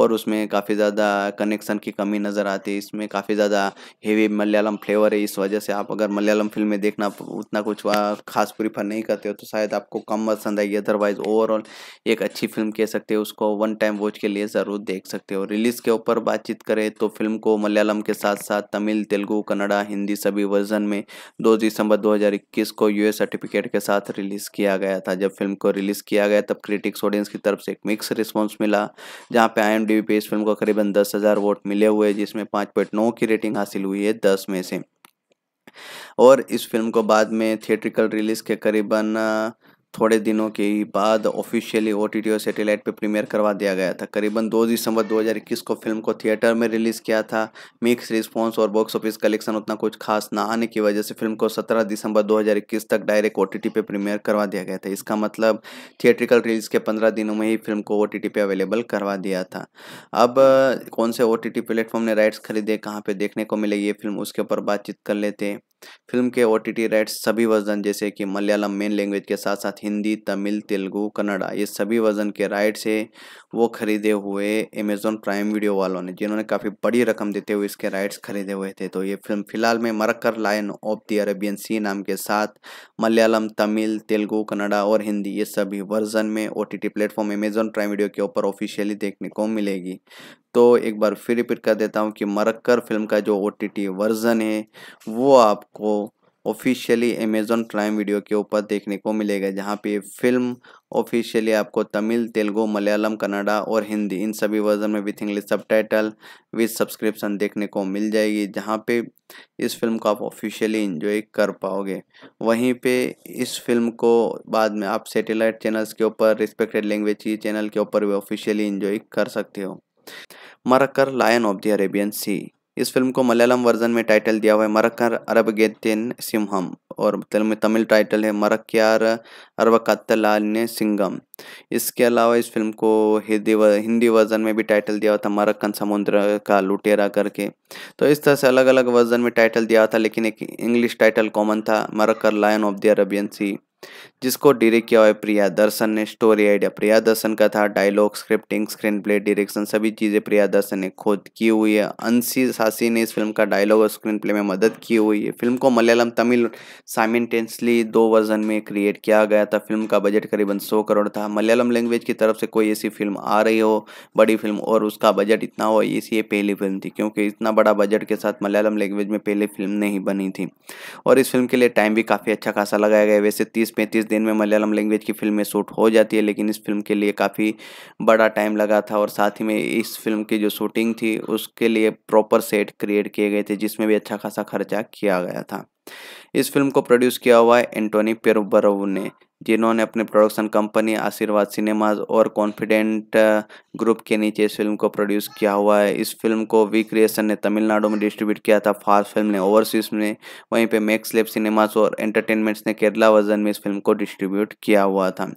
और उसमें काफ़ी ज़्यादा कनेक्शन की कमी नज़र आती है इसमें काफ़ी ज़्यादा हेवी मलयालम फ्लेवर है इस वजह से आप अगर मलयालम फिल्में देखना उतना कुछ खास प्रीफर नहीं करते हो तो शायद आपको कम पसंद आएगी अदरवाइज ओवरऑल एक अच्छी फिल्म कह सकते हो उसको वन टाइम वॉच के लिए ज़रूर देख सकते हो रिलीज़ के ऊपर बातचीत करें तो फिल्म को मलयालम के साथ साथ तमिल तेलुगू कन्नड़ा हिंदी सभी वर्जन में दो दिसंबर 2021 को यूएस सर्टिफिकेट के साथ रिलीज़ किया गया था जब फिल्म को रिलीज किया गया तब क्रिटिक्स ऑडियंस की तरफ से एक मिक्स रिस्पॉन्स मिला जहाँ पे आई पे इस फिल्म को करीबन दस हज़ार वोट मिले हुए जिसमें पांच पॉइंट नौ की रेटिंग हासिल हुई है दस में से और इस फिल्म को बाद में थिएट्रिकल रिलीज के करीबन थोड़े दिनों के ही बाद ऑफिशियली ओ टी और सैटेलाइट पर प्रीमियर करवा दिया गया था करीबन 2 दिसंबर 2021 को फिल्म को थिएटर में रिलीज़ किया था मिक्स रिस्पॉन्स और बॉक्स ऑफिस कलेक्शन उतना कुछ खास ना आने की वजह से फिल्म को 17 दिसंबर 2021 तक डायरेक्ट ओ टी पे प्रीमियर करवा दिया गया था इसका मतलब थिएट्रिकल रिलीज़ के पंद्रह दिनों में ही फिल्म को ओ टी पे अवेलेबल करवा दिया था अब कौन से ओ टी प्लेटफॉर्म ने राइट्स खरीदे कहाँ पर देखने को मिले ये फिल्म उसके ऊपर बातचीत कर लेते फिल्म के ओ राइट्स सभी वर्जन जैसे कि मलयालम मेन लैंग्वेज के साथ साथ हिंदी तमिल तेलुगू कन्नड़ा ये सभी वर्जन के राइट्स है वो खरीदे हुए अमेजोन प्राइम वीडियो वालों ने जिन्होंने काफ़ी बड़ी रकम देते हुए इसके राइट्स खरीदे हुए थे तो ये फिल्म फिलहाल में Marakkar line of the Arabian सी नाम के साथ मलयालम तमिल तेलुगु कन्नड़ा और हिंदी ये सभी वर्जन में O T T platform Amazon prime video के ऊपर ऑफिशियली देखने को मिलेगी तो एक बार फिर रिपीट कर देता हूँ कि मरक्कर फिल्म का जो ओ टी टी वर्ज़न है वो आपको ऑफिशियली अमेजोन प्राइम वीडियो के ऊपर देखने को मिलेगा जहाँ पे फिल्म ऑफिशियली आपको तमिल तेलुगु मलयालम कन्नडा और हिंदी इन सभी वर्जन में with English subtitle with subscription देखने को मिल जाएगी जहाँ पे इस फिल्म को आप ऑफिशियली इंजॉय कर पाओगे वहीं पे इस फिल्म को बाद में आप सेटेलाइट चैनल्स के ऊपर रिस्पेक्टेड लैंग्वेज चैनल के ऊपर भी ऑफिशियली इंजॉय कर सकते हो Marakkar lion of the Arabian सी इस फिल्म को मलयालम वर्जन में टाइटल दिया हुआ है मरक्कर गेतिन सिमहम और तमिल टाइटल है मरक्यार ने सिंगम इसके अलावा इस फिल्म को हिंदी हिंदी वर्जन में भी टाइटल दिया हुआ था मरक्कन समुद्र का लुटेरा करके तो इस तरह से अलग अलग वर्जन में टाइटल दिया था लेकिन एक इंग्लिश टाइटल कॉमन था Marakkar lion of the Arabian सी जिसको डायरेक्ट किया हुआ है प्रिया दर्शन ने स्टोरी आइडिया प्रिया दर्शन का था dialogue scripting screenplay direction सभी चीज़ें प्रिया दर्शन ने खुद की हुई है अंशी सासी ने इस फिल्म का डायलॉग और स्क्रीन प्ले में मदद की हुई है फिल्म को मलयालम तमिल साइमेंटेंसली दो वर्जन में क्रिएट किया गया था फिल्म का बजट करीबन सौ करोड़ था मलयालम लैंग्वेज की तरफ से कोई ऐसी फिल्म आ रही हो बड़ी फिल्म और उसका बजट इतना हो इसलिए पहली फिल्म थी क्योंकि इतना बड़ा बजट के साथ मलयालम लैंग्वेज में पहली फिल्म नहीं बनी थी और इस फिल्म के लिए टाइम भी काफ़ी अच्छा खासा लगाया गया वैसे तीस पैंतीस दिन में मलयालम लैंग्वेज की फिल्म शूट हो जाती है लेकिन इस फिल्म के लिए काफ़ी बड़ा टाइम लगा था और साथ ही में इस फिल्म की जो शूटिंग थी उसके लिए प्रॉपर सेट क्रिएट किए गए थे जिसमें भी अच्छा खासा खर्चा किया गया था इस फिल्म को प्रोड्यूस किया हुआ है एंटोनी पेरुबरव ने जिन्होंने अपने प्रोडक्शन कंपनी आशीर्वाद सिनेमाज और कॉन्फिडेंट ग्रुप के नीचे इस फिल्म को प्रोड्यूस किया हुआ है इस फिल्म को वी क्रिएशन ने तमिलनाडु में डिस्ट्रीब्यूट किया था फास्ट फिल्म ने ओवरसीज में वहीं पे मैक्स लेब सिनेमाज और एंटरटेनमेंट्स ने केरला वर्जन में इस फिल्म को डिस्ट्रीब्यूट किया हुआ था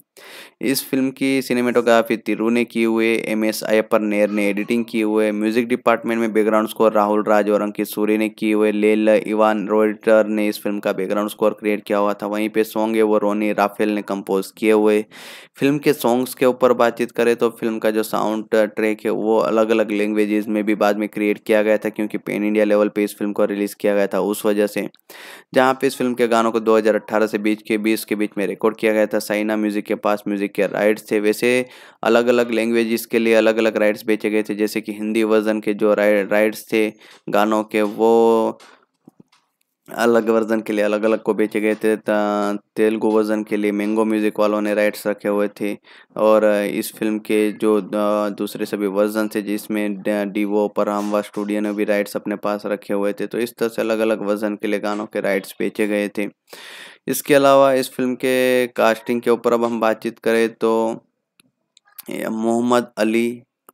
इस फिल्म की सिनेमेटोग्राफी तिरु ने की हुए एम एस अयपर नेर ने एडिटिंग की हुए म्यूजिक डिपार्टमेंट में बैकग्राउंड स्कोर राहुल राज और अंकित सूरी ने किए हुए लेल इवान रोइटर ने इस फिल्म का बैकग्राउंड स्कोर क्रिएट किया हुआ था वहीं पे सॉन्ग है वो रोनी राफेल ने कंपोज किए हुए फिल्म के सॉन्ग्स के ऊपर बातचीत करें तो फिल्म का जो साउंड ट्रैक uh, है वो अलग अलग लैंग्वेजेस में भी बाद में क्रिएट किया गया था क्योंकि पेन इंडिया लेवल पर इस फिल्म को रिलीज़ किया गया था उस वजह से जहाँ पर इस फिल्म के गानों को दो से बीच के बीस के बीच में रिकॉर्ड किया गया था साइना म्यूज़िक के पास म्यूज़िक के राइट्स थे वैसे अलग अलग लैंग्वेज के लिए अलग अलग राइट्स बेचे गए थे जैसे कि हिंदी वर्जन के जो राइट्स थे गानों के वो अलग वर्जन के लिए अलग अलग को बेचे गए थे तेलुगु वर्जन के लिए मैंगो म्यूज़िक वालों ने राइट्स रखे हुए थे और इस फिल्म के जो दूसरे सभी वर्जन थे जिसमें डीवो परहमवा स्टूडियो ने भी राइट्स अपने पास रखे हुए थे तो इस तरह से अलग अलग वर्जन के लिए गानों के राइट्स बेचे गए थे इसके अलावा इस फिल्म के कास्टिंग के ऊपर अब हम बातचीत करें तो मोहम्मद अली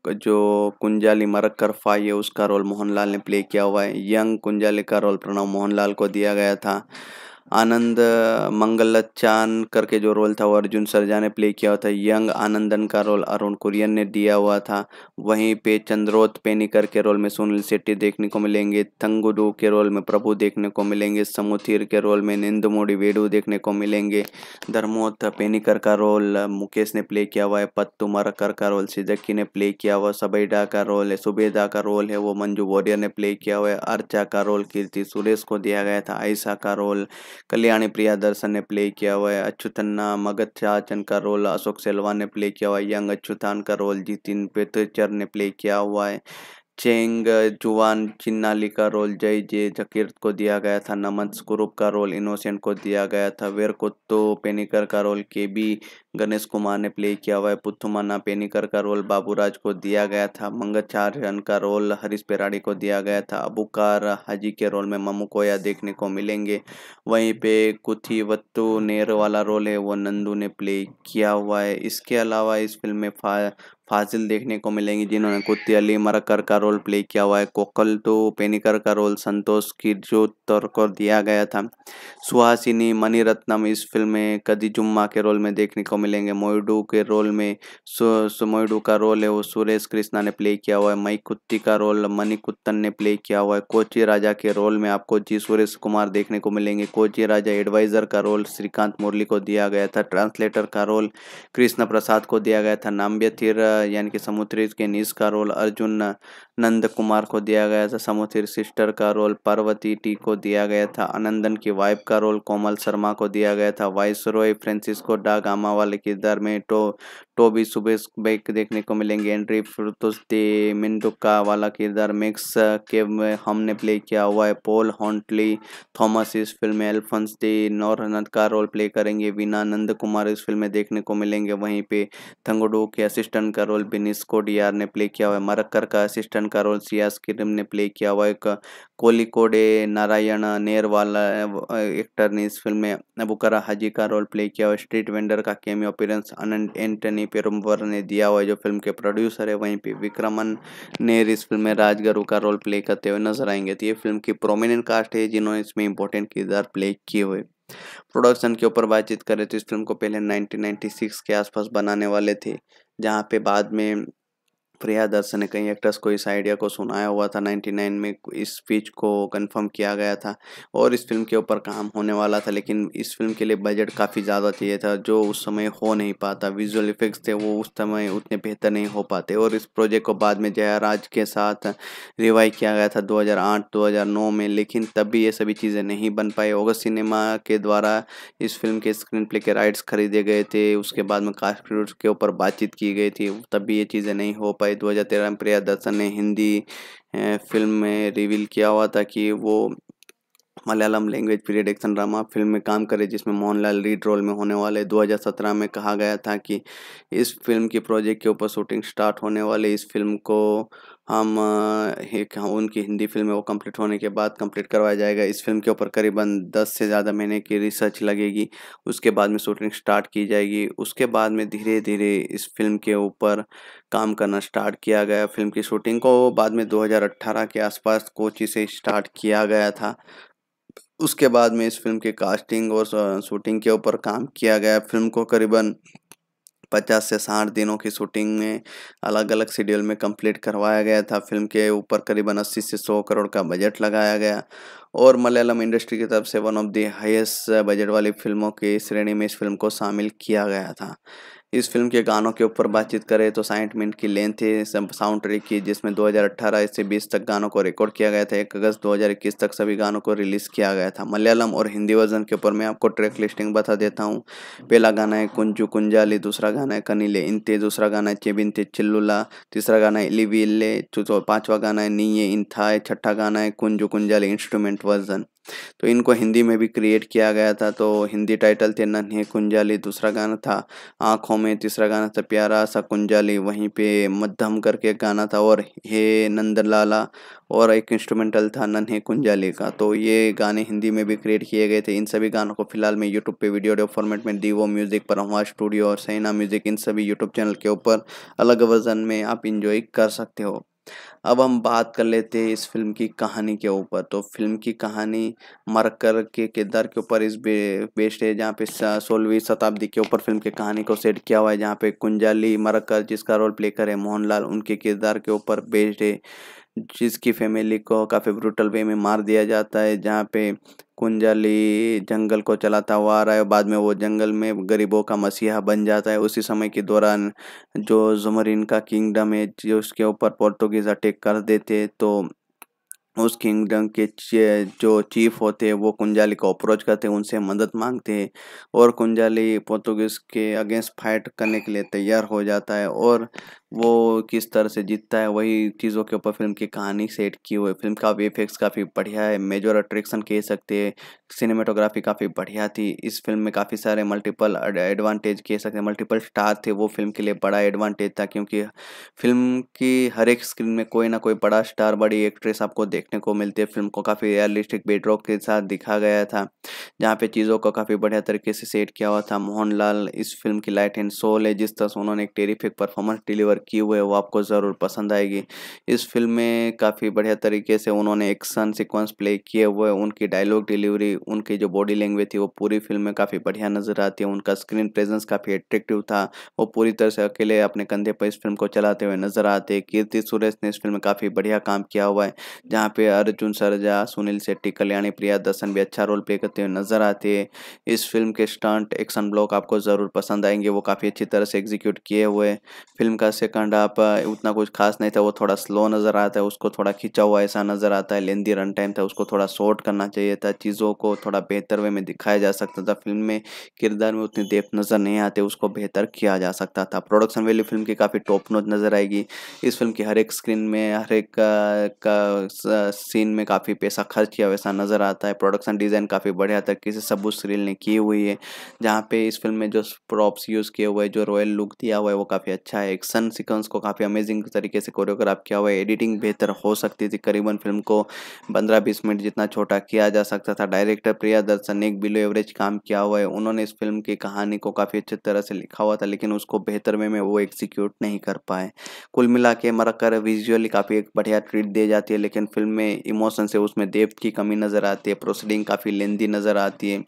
जो कुंजाली फाई है उसका रोल मोहनलाल ने प्ले किया हुआ है यंग कुंजाली का रोल प्रणव मोहनलाल को दिया गया था आनंद मंगलचान करके जो रोल था वो अर्जुन सरजा ने प्ले किया हुआ था यंग आनंदन का रोल अरुण कुरियन ने दिया हुआ था वहीं पे चंद्रोत पेनिकर के रोल में सुनील शेट्टी देखने को मिलेंगे तंगुडू के रोल में प्रभु देखने को मिलेंगे समुथिर के रोल में मोड़ी वेडू देखने को मिलेंगे धर्मोथ पेनिकर का रोल मुकेश ने प्ले किया हुआ है पत्तू मरकर का रोल सिजक्की ने प्ले किया हुआ सबैडा का रोल है सुबेदा का रोल है वो मंजू वॉरियर ने प्ले किया हुआ है अर्चा का रोल कीर्ति सुरेश को दिया गया था आयशा का रोल कल्याणी प्रिया दर्शन ने प्ले किया हुआ है अच्छुतन्ना मगध चाचन का रोल अशोक सेलवान ने प्ले किया हुआ है यंग अच्छुतान का रोल जितिन पेतचर ने प्ले किया हुआ है चेंग जुवान चिन्नाली का रोल जय जे जकीर को दिया गया था नमन स्कुरूप का रोल इनोसेंट को दिया गया था वेरकोत्तो पेनिकर का रोल के बी गणेश कुमार ने प्ले किया हुआ है पुथुमाना पेनिकर का रोल बाबूराज को दिया गया था मंगचार्यन का रोल हरीश पेराड़ी को दिया गया था अबूकार हाजी के रोल में ममू कोया देखने को मिलेंगे वहीं पे कुथीवत्तु नेर वाला रोल है वो नंदू ने प्ले किया हुआ है इसके अलावा इस फिल्म में फा फाजिल देखने को मिलेंगी जिन्होंने कुत्ती अली मरकर का रोल प्ले किया हुआ है कोकल तो पेनिकर का रोल संतोष की तौर को दिया गया था सुहासिनी मणिरत्नम इस फिल्म में कदी जुम्मा के रोल में देखने को मिलेंगे मोयडू के रोल में सो मोयडू का रोल है वो सुरेश कृष्णा ने प्ले किया हुआ है मई कुत्ती का रोल मनी कुत्तन ने प्ले किया हुआ है कोची राजा के रोल में आपको जी सुरेश कुमार देखने को मिलेंगे कोची राजा एडवाइजर का रोल श्रीकांत मुरली को दिया गया था ट्रांसलेटर का रोल कृष्ण प्रसाद को दिया गया था नाम्य थिर यानी कि समुद्री के निज का रोल अर्जुन नंद कुमार को दिया गया था समुद्री सिस्टर का रोल पार्वती टी को दिया गया था अनंदन की वाइफ का रोल कोमल शर्मा को दिया गया था वाइस रॉय फ्रेंसिस्को डा गामावाल साल दर में टो टोबी तो सुबह बैक देखने को मिलेंगे एंट्री फिर दे तो वाला किरदार मैक्स के हमने प्ले किया हुआ है पोल हॉन्टली थॉमस इस फिल्म में एल्फंस दे नौरनंद का रोल प्ले करेंगे वीना नंद कुमार इस फिल्म में देखने को मिलेंगे वहीं पे थंगडो के असिस्टेंट का रोल बिनिस कोडियार ने प्ले किया हुआ है मरक्कर का असिस्टेंट का रोल सियास किरम ने प्ले किया हुआ है कोलिकोडे नारायण नेर वाला एक्टर ने इस फिल्म में बुकरा हाजी का रोल प्ले किया हुआ स्ट्रीट वेंडर का केमी अपीरेंस अनंत एंटनी वहीं पे पेरुम्बर ने दिया हुआ जो फिल्म के प्रोड्यूसर है वहीं पे विक्रमन ने इस फिल्म में राजगुरु का रोल प्ले करते हुए नजर आएंगे तो ये फिल्म की प्रोमिनेंट कास्ट है जिन्होंने इसमें इंपॉर्टेंट किरदार प्ले किए हुए प्रोडक्शन के ऊपर बातचीत करें तो इस फिल्म को पहले नाइनटीन के आसपास बनाने वाले थे जहाँ पे बाद में प्रिया दर्शन ने कई एक्टर्स को इस आइडिया को सुनाया हुआ था 99 में इस पीच को कंफर्म किया गया था और इस फिल्म के ऊपर काम होने वाला था लेकिन इस फिल्म के लिए बजट काफ़ी ज़्यादा चाहिए था जो उस समय हो नहीं पाता विजुअल इफेक्ट्स थे वो उस समय उतने बेहतर नहीं हो पाते और इस प्रोजेक्ट को बाद में जयाराज के साथ रिवाइव किया गया था दो हज़ार में लेकिन तब भी ये सभी चीज़ें नहीं बन पाई ऑगस्ट सिनेमा के द्वारा इस फिल्म के स्क्रीन प्ले के राइट्स खरीदे गए थे उसके बाद में कास्ट के ऊपर बातचीत की गई थी तब भी ये चीज़ें नहीं हो पाई भाई 2013 में प्रिया दर्शन ने हिंदी फिल्म में रिवील किया हुआ था कि वो Malayalam language period action drama film में काम करे जिसमें मोहनलाल रीड रोल में होने वाले 2017 में कहा गया था कि इस फिल्म की प्रोजेक्ट के ऊपर शूटिंग स्टार्ट होने वाले इस फिल्म को हम एक उनकी हिंदी फिल्म है वो कंप्लीट होने के बाद कंप्लीट करवाया जाएगा इस फिल्म के ऊपर करीबन दस से ज़्यादा महीने की रिसर्च लगेगी उसके बाद में शूटिंग स्टार्ट की जाएगी उसके बाद में धीरे धीरे इस फिल्म के ऊपर काम करना स्टार्ट किया गया फिल्म की शूटिंग को बाद में 2018 के आसपास कोची से स्टार्ट किया गया था उसके बाद में इस फिल्म के कास्टिंग और शूटिंग के ऊपर काम किया गया फिल्म को करीबन पचास से साठ दिनों की शूटिंग में अलग अलग शेड्यूल में कंप्लीट करवाया गया था फिल्म के ऊपर करीबन अस्सी से सौ करोड़ का बजट लगाया गया और मलयालम इंडस्ट्री की तरफ से one of the highest budget वाली फिल्मों की श्रेणी में इस फिल्म को शामिल किया गया था इस फिल्म के गानों के ऊपर बातचीत करें तो साइंट मिनट की लेंथ थी साउंड ट्रैक की जिसमें 2018 से 20 तक गानों को रिकॉर्ड किया गया था एक अगस्त 2021 तक सभी गानों को रिलीज़ किया गया था मलयालम और हिंदी वर्जन के ऊपर मैं आपको ट्रैक लिस्टिंग बता देता हूँ पहला गाना है कुंजू कुंजाली दूसरा गाना है कनीले इनते दूसरा गाना है चेबिनते चिल्लुला तीसरा गाना है इले पाँचवा गाना है नी इन था छठा गाना है कुंजू कुंजाली इंस्ट्रूमेंट वर्जन तो इनको हिंदी में भी क्रिएट किया गया था तो हिंदी टाइटल थे नन्हे कुंजाली दूसरा गाना था आँखों में तीसरा गाना था प्यारा सा कुंजाली वहीं पे मध्यम करके गाना था और हे नंदलाला और एक इंस्ट्रूमेंटल था नन्हे कुंजाली का तो ये गाने हिंदी में भी क्रिएट किए गए थे इन सभी गानों को फिलहाल मैं यूट्यूब पे वीडियो ऑडियो फॉर्मेट में दीवो म्यूज़िक पर हमारा स्टूडियो और सैना म्यूज़िक इन सभी यूट्यूब चैनल के ऊपर अलग वर्जन में आप इंजॉय कर सकते हो अब हम बात कर लेते हैं इस फिल्म की कहानी के ऊपर तो फिल्म की कहानी मरकर के किरदार के ऊपर इस बे, बेस्ड है जहाँ पे सोलहवीं शताब्दी के ऊपर फिल्म की कहानी को सेट किया हुआ है जहाँ पे कुंजाली मरकर जिसका रोल प्ले करे मोहनलाल उनके किरदार के ऊपर बेस्ड है जिसकी फैमिली को काफ़ी ब्रूटल वे में मार दिया जाता है जहाँ पे कुंजली जंगल को चलाता हुआ आ रहा है बाद में वो जंगल में गरीबों का मसीहा बन जाता है उसी समय के दौरान जो जुमरिन का किंगडम है जो उसके ऊपर पोर्तुगीज़ अटैक कर देते तो उस किंगडम के जो चीफ होते हैं वो कुंजाली को अप्रोच करते हैं उनसे मदद मांगते हैं और कुंजाली पोर्तुगीज के अगेंस्ट फाइट करने के लिए तैयार हो जाता है और वो किस तरह से जीतता है वही चीज़ों के ऊपर फिल्म की कहानी सेट की हुई फिल्म का इफेक्ट्स काफ़ी बढ़िया है मेजर अट्रैक्शन कह सकते हैं सिनेमाटोग्राफी काफ़ी बढ़िया थी इस फिल्म में काफ़ी सारे मल्टीपल एडवांटेज कह सकते हैं मल्टीपल स्टार थे वो फिल्म के लिए बड़ा एडवांटेज था क्योंकि फिल्म की हर एक स्क्रीन में कोई ना कोई बड़ा स्टार बड़ी एक्ट्रेस आपको देख देखने को मिलती है फिल्म को काफ़ी रियलिस्टिक बेडरॉक के साथ दिखा गया था जहाँ पे चीज़ों को काफ़ी बढ़िया तरीके से सेट किया हुआ था मोहनलाल इस फिल्म की लाइट एंड सोल है जिस तरह से उन्होंने एक टेरिफिक परफॉर्मेंस डिलीवर की हुई है वो आपको ज़रूर पसंद आएगी इस फिल्म में काफ़ी बढ़िया तरीके से उन्होंने एक्शन सिक्वेंस प्ले किए हुए उनकी डायलॉग डिलीवरी उनकी जो बॉडी लैंग्वेज थी वो पूरी फिल्म में काफ़ी बढ़िया नजर आती है उनका स्क्रीन प्रेजेंस काफ़ी एट्रेक्टिव था वो पूरी तरह से अकेले अपने कंधे पर इस फिल्म को चलाते हुए नजर आते कीर्ति सुरेश ने इस फिल्म में काफ़ी बढ़िया काम किया हुआ है जहाँ यहाँ पे अर्जुन सरजा सुनील शेट्टी कल्याणी प्रिया दर्शन भी अच्छा रोल प्ले करते हुए नजर आते हैं इस फिल्म के स्टंट एक्शन ब्लॉक आपको ज़रूर पसंद आएंगे वो काफ़ी अच्छी तरह से एग्जीक्यूट किए हुए फिल्म का सेकंड आप उतना कुछ खास नहीं था वो थोड़ा स्लो नज़र आता है उसको थोड़ा खिंचा हुआ ऐसा नज़र आता है लेंदी रन टाइम था उसको थोड़ा शॉर्ट करना चाहिए था चीज़ों को थोड़ा बेहतर वे में दिखाया जा सकता था फिल्म में किरदार में उतनी देप नज़र नहीं आते उसको बेहतर किया जा सकता था प्रोडक्शन वैल्यू फिल्म की काफ़ी टॉप नोच नज़र आएगी इस फिल्म की हर एक स्क्रीन में हर एक का, का सीन में काफ़ी पैसा खर्च किया वैसा नज़र आता है प्रोडक्शन डिज़ाइन काफ़ी बढ़िया तरीके से सबूत सीरील ने की हुई है जहाँ पे इस फिल्म में जो प्रॉप्स यूज़ किए हुए जो रॉयल लुक दिया हुआ है वो काफ़ी अच्छा है एक्शन सिक्वेंस को काफ़ी अमेजिंग तरीके से कोरियोग्राफ किया हुआ है एडिटिंग बेहतर हो सकती थी करीबन फिल्म को पंद्रह बीस मिनट जितना छोटा किया जा सकता था डायरेक्टर प्रिया दर्शन ने एक बिलो एवरेज काम किया हुआ है उन्होंने इस फिल्म की कहानी को काफ़ी अच्छी तरह से लिखा हुआ था लेकिन उसको बेहतर वे में वो एग्जीक्यूट नहीं कर पाए कुल मिला के मरकर विजुअली काफ़ी एक बढ़िया ट्रीट दी जाती है लेकिन फिल्म में इमोशंस है उसमें देव की कमी नज़र आती है प्रोसीडिंग काफ़ी लेंदी नज़र आती है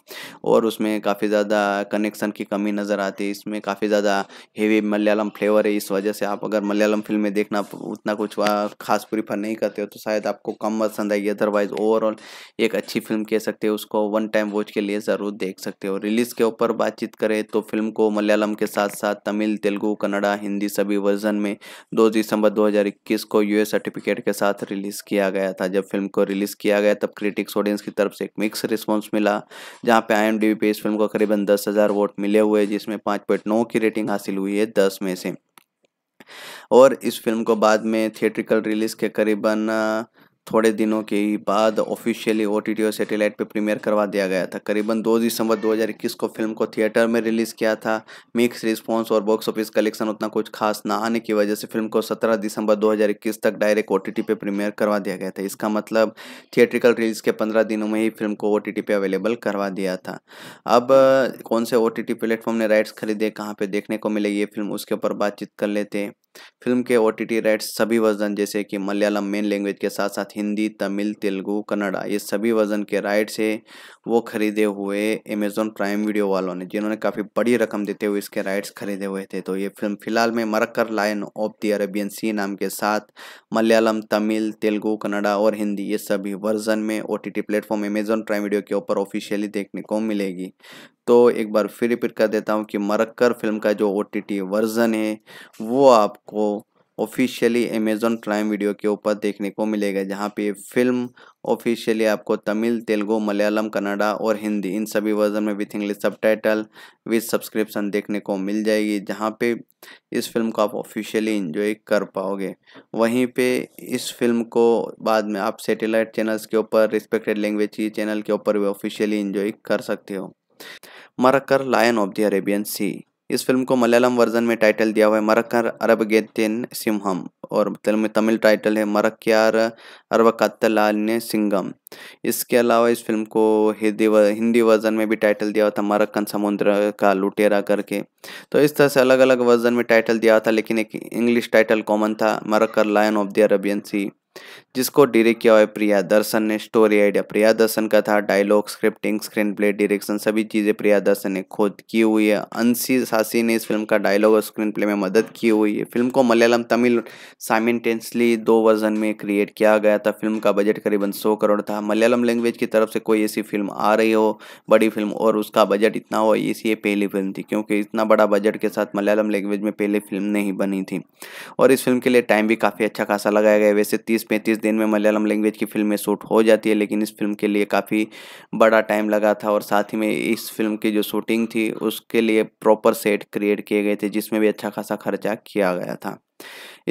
और उसमें काफ़ी ज़्यादा कनेक्शन की कमी नज़र आती है इसमें काफ़ी ज़्यादा हेवी मलयालम फ्लेवर है इस वजह से आप अगर मलयालम फिल्में देखना उतना कुछ खास प्रीफर नहीं करते हो तो शायद आपको कम पसंद आएगी अदरवाइज़ ओवरऑल एक अच्छी फिल्म कह सकते हो उसको वन टाइम वॉच के लिए ज़रूर देख सकते हो रिलीज़ के ऊपर बातचीत करें तो फिल्म को मलयालम के साथ साथ तमिल तेलुगु कन्नड़ा हिंदी सभी वर्जन में दो दिसंबर 2021 को यूएस सर्टिफिकेट के साथ रिलीज़ किया गया गया था जब फिल्म को रिलीज़ किया गया तब क्रिटिक्स ऑडियंस की तरफ से एक मिक्स रिस्पॉन्स मिला जहाँ पे आई पे इस फिल्म को करीबन दस हज़ार वोट मिले हुए जिसमें पाँच पॉइंट नौ की रेटिंग हासिल हुई है दस में से और इस फिल्म को बाद में थिएट्रिकल रिलीज़ के करीबन थोड़े दिनों के ही बाद ऑफिशियली ओ टी और सैटेलाइट पर प्रीमियर करवा दिया गया था करीबन 2 दिसंबर 2021 को फिल्म को थिएटर में रिलीज़ किया था मिक्स रिस्पॉन्स और बॉक्स ऑफिस कलेक्शन उतना कुछ खास ना आने की वजह से फिल्म को 17 दिसंबर 2021 तक डायरेक्ट ओ टी पे प्रीमियर करवा दिया गया था इसका मतलब थिएट्रिकल रिलीज़ के पंद्रह दिनों में ही फिल्म को ओ टी पे अवेलेबल करवा दिया था अब कौन से ओ टी प्लेटफॉर्म ने राइट्स खरीदे कहाँ पर देखने को मिले ये फिल्म उसके ऊपर बातचीत कर लेते हैं फिल्म के ओ टी राइट्स सभी वर्जन जैसे कि मलयालम मेन लैंग्वेज के साथ साथ हिंदी तमिल तेलुगू कन्नड़ा ये सभी वर्जन के राइट से वो खरीदे हुए अमेजोन प्राइम वीडियो वालों ने जिन्होंने काफ़ी बड़ी रकम देते हुए इसके राइट्स खरीदे हुए थे तो ये फिल्म फिलहाल में Marakkar line of the Arabian सी नाम के साथ मलयालम तमिल तेलुगू कन्नड़ा और हिंदी ये सभी वर्जन में O T T platform Amazon prime video के ऊपर ऑफिशियली देखने को मिलेगी तो एक बार फिर रिपीट कर देता हूँ कि मरक्कर फिल्म का जो ओ टी टी वर्ज़न है वो आपको ऑफिशियली अमेजोन प्राइम वीडियो के ऊपर देखने को मिलेगा जहाँ पे फिल्म ऑफिशियली आपको तमिल तेलुगु मलयालम कन्नडा और हिंदी इन सभी वर्जन में with English subtitle with subscription देखने को मिल जाएगी जहाँ पे इस फिल्म को आप ऑफिशियली इंजॉय कर पाओगे वहीं पे इस फिल्म को बाद में आप सैटेलाइट चैनल्स के ऊपर रिस्पेक्टेड लैंग्वेज की चैनल के ऊपर भी ऑफिशियली इंजॉय कर सकते हो Marakkar lion of the Arabian सी इस फिल्म को मलयालम वर्जन में टाइटल दिया हुआ है मरक्कर अरबगेतिन सिंहम और तमिल टाइटल है मरक्यार ने सिंगम इसके अलावा इस फिल्म को हिंदी हिंदी वर्जन में भी टाइटल दिया हुआ था मरक्कन समुद्र का लुटेरा करके तो इस तरह से अलग अलग वर्जन में टाइटल दिया था लेकिन एक इंग्लिश टाइटल कॉमन था Marakkar lion of the Arabian सी जिसको डायरेक्ट किया हुआ है प्रिया दर्शन ने स्टोरी आइडिया प्रिया दर्शन का था dialogue scripting screenplay direction सभी चीज़ें प्रिया दर्शन ने खुद की हुई है अंशी सासी ने इस फिल्म का डायलॉग और स्क्रीन प्ले में मदद की हुई है फिल्म को मलयालम तमिल साइमेंटेंसली दो वर्जन में क्रिएट किया गया था फिल्म का बजट करीबन सौ करोड़ था मलयालम लैंग्वेज की तरफ से कोई ऐसी फिल्म आ रही हो बड़ी फिल्म और उसका बजट इतना हो इसलिए पहली फिल्म थी क्योंकि इतना बड़ा बजट के साथ मलयालम लैंग्वेज में पहले फिल्म नहीं बनी थी और इस फिल्म के लिए टाइम भी काफ़ी अच्छा खासा लगाया गया वैसे तीस तीस पैंतीस दिन में मलयालम लैंग्वेज की फिल्में शूट हो जाती है लेकिन इस फिल्म के लिए काफ़ी बड़ा टाइम लगा था और साथ ही में इस फिल्म की जो शूटिंग थी उसके लिए प्रॉपर सेट क्रिएट किए गए थे जिसमें भी अच्छा खासा खर्चा किया गया था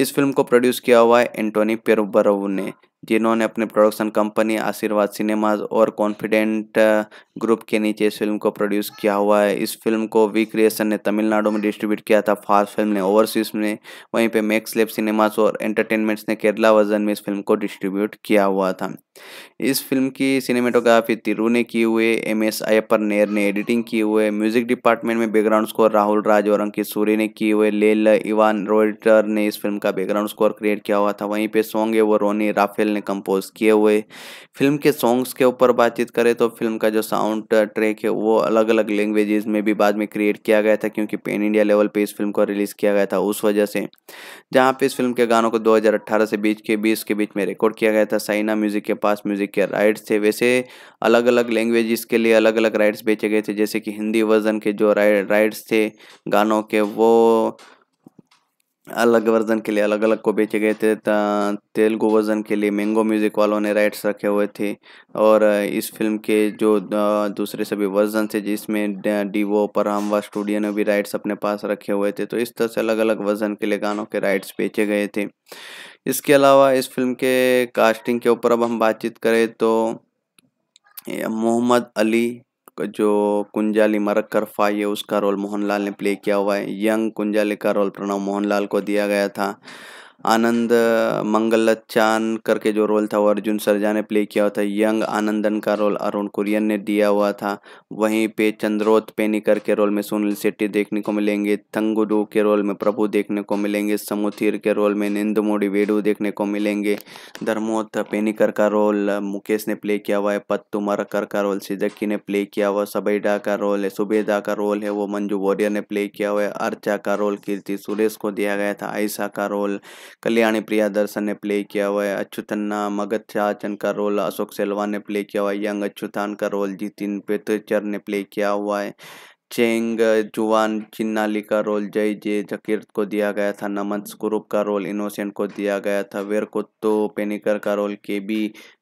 इस फिल्म को प्रोड्यूस किया हुआ है एंटोनी पेरुबरव ने जिन्होंने अपने प्रोडक्शन कंपनी आशीर्वाद सिनेमाज और कॉन्फिडेंट ग्रुप uh, के नीचे इस फिल्म को प्रोड्यूस किया हुआ है इस फिल्म को वी क्रिएशन ने तमिलनाडु में डिस्ट्रीब्यूट किया था फास्ट फिल्म ने ओवरसीज में वहीं पे मैक्स लेब सिनेमाज और एंटरटेनमेंट्स ने केरला वर्जन में इस फिल्म को डिस्ट्रीब्यूट किया हुआ था इस फिल्म की सिनेमेटोग्राफी तिरु ने की हुए एम एस अयपर नेर ने एडिटिंग की हुए म्यूजिक डिपार्टमेंट में बैकग्राउंड स्कोर राहुल राज और अंकित सूरी ने किए हुए लेल इवान रोइटर ने इस फिल्म का बैकग्राउंड स्कोर क्रिएट किया हुआ था वहीं पे सॉन्ग है वो रोनी राफेल ने कंपोज किए हुए फिल्म के सॉन्ग्स के ऊपर बातचीत करें तो फिल्म का जो साउंड ट्रैक है वो अलग अलग लैंग्वेजेस में भी बाद में क्रिएट किया गया था क्योंकि पेन इंडिया लेवल पे इस फिल्म को रिलीज़ किया गया था उस वजह से जहाँ पे इस फिल्म के गानों को दो से बीच के बीस के बीच में रिकॉर्ड किया गया था साइना म्यूज़िक के पास म्यूज़िक के राइट्स थे वैसे अलग अलग लैंग्वेजेस के लिए अलग अलग राइट्स बेचे गए थे जैसे कि हिंदी वर्जन के जो राइट्स थे गानों के वो अलग वर्जन के लिए अलग अलग को बेचे गए थे तेलुगु वर्जन के लिए मैंगो म्यूज़िक वालों ने राइट्स रखे हुए थे और इस फिल्म के जो दूसरे सभी वर्जन थे जिसमें डीवो परामवा स्टूडियो ने भी राइट्स अपने पास रखे हुए थे तो इस तरह से अलग अलग वर्जन के लिए गानों के राइट्स बेचे गए थे इसके अलावा इस फिल्म के कास्टिंग के ऊपर अब हम बातचीत करें तो मोहम्मद अली जो कुंजाली फाई है उसका रोल मोहनलाल ने प्ले किया हुआ है यंग कुंजाली का रोल प्रणव मोहनलाल को दिया गया था आनंद मंगलचान करके जो रोल था वो अर्जुन सरजा ने प्ले किया हुआ था यंग आनंदन का रोल अरुण कुरियन ने दिया हुआ था वहीं पे चंद्रोत पेनिकर के रोल में सुनील शेट्टी देखने को मिलेंगे तंगुडू के रोल में प्रभु देखने को मिलेंगे समुथिर के रोल में निंदमोड़ी वेडू देखने को मिलेंगे धर्मोत पेनिकर का रोल मुकेश ने प्ले किया हुआ है पत्तू मरकर का रोल सिजक्की ने प्ले किया हुआ सबैडा का रोल है सुबेदा का रोल है वो मंजू वॉरियर ने प्ले किया हुआ है अर्चा का रोल कीर्ति सुरेश को दिया गया था आयशा का रोल कल्याणी दर्शन ने प्ले किया हुआ है अच्छुतन्ना तन्ना मगध चाचन का रोल अशोक सेलवा ने प्ले किया हुआ है यंग अच्छुतान का रोल जितिन पेतचर ने प्ले किया हुआ है चेंग जुआन चिन्नाली का रोल जय जे जकीर्त को दिया गया था नमन स्क्रूप का रोल इनोसेंट को दिया गया था वेर कुत्तो पेनिकर का रोल के बी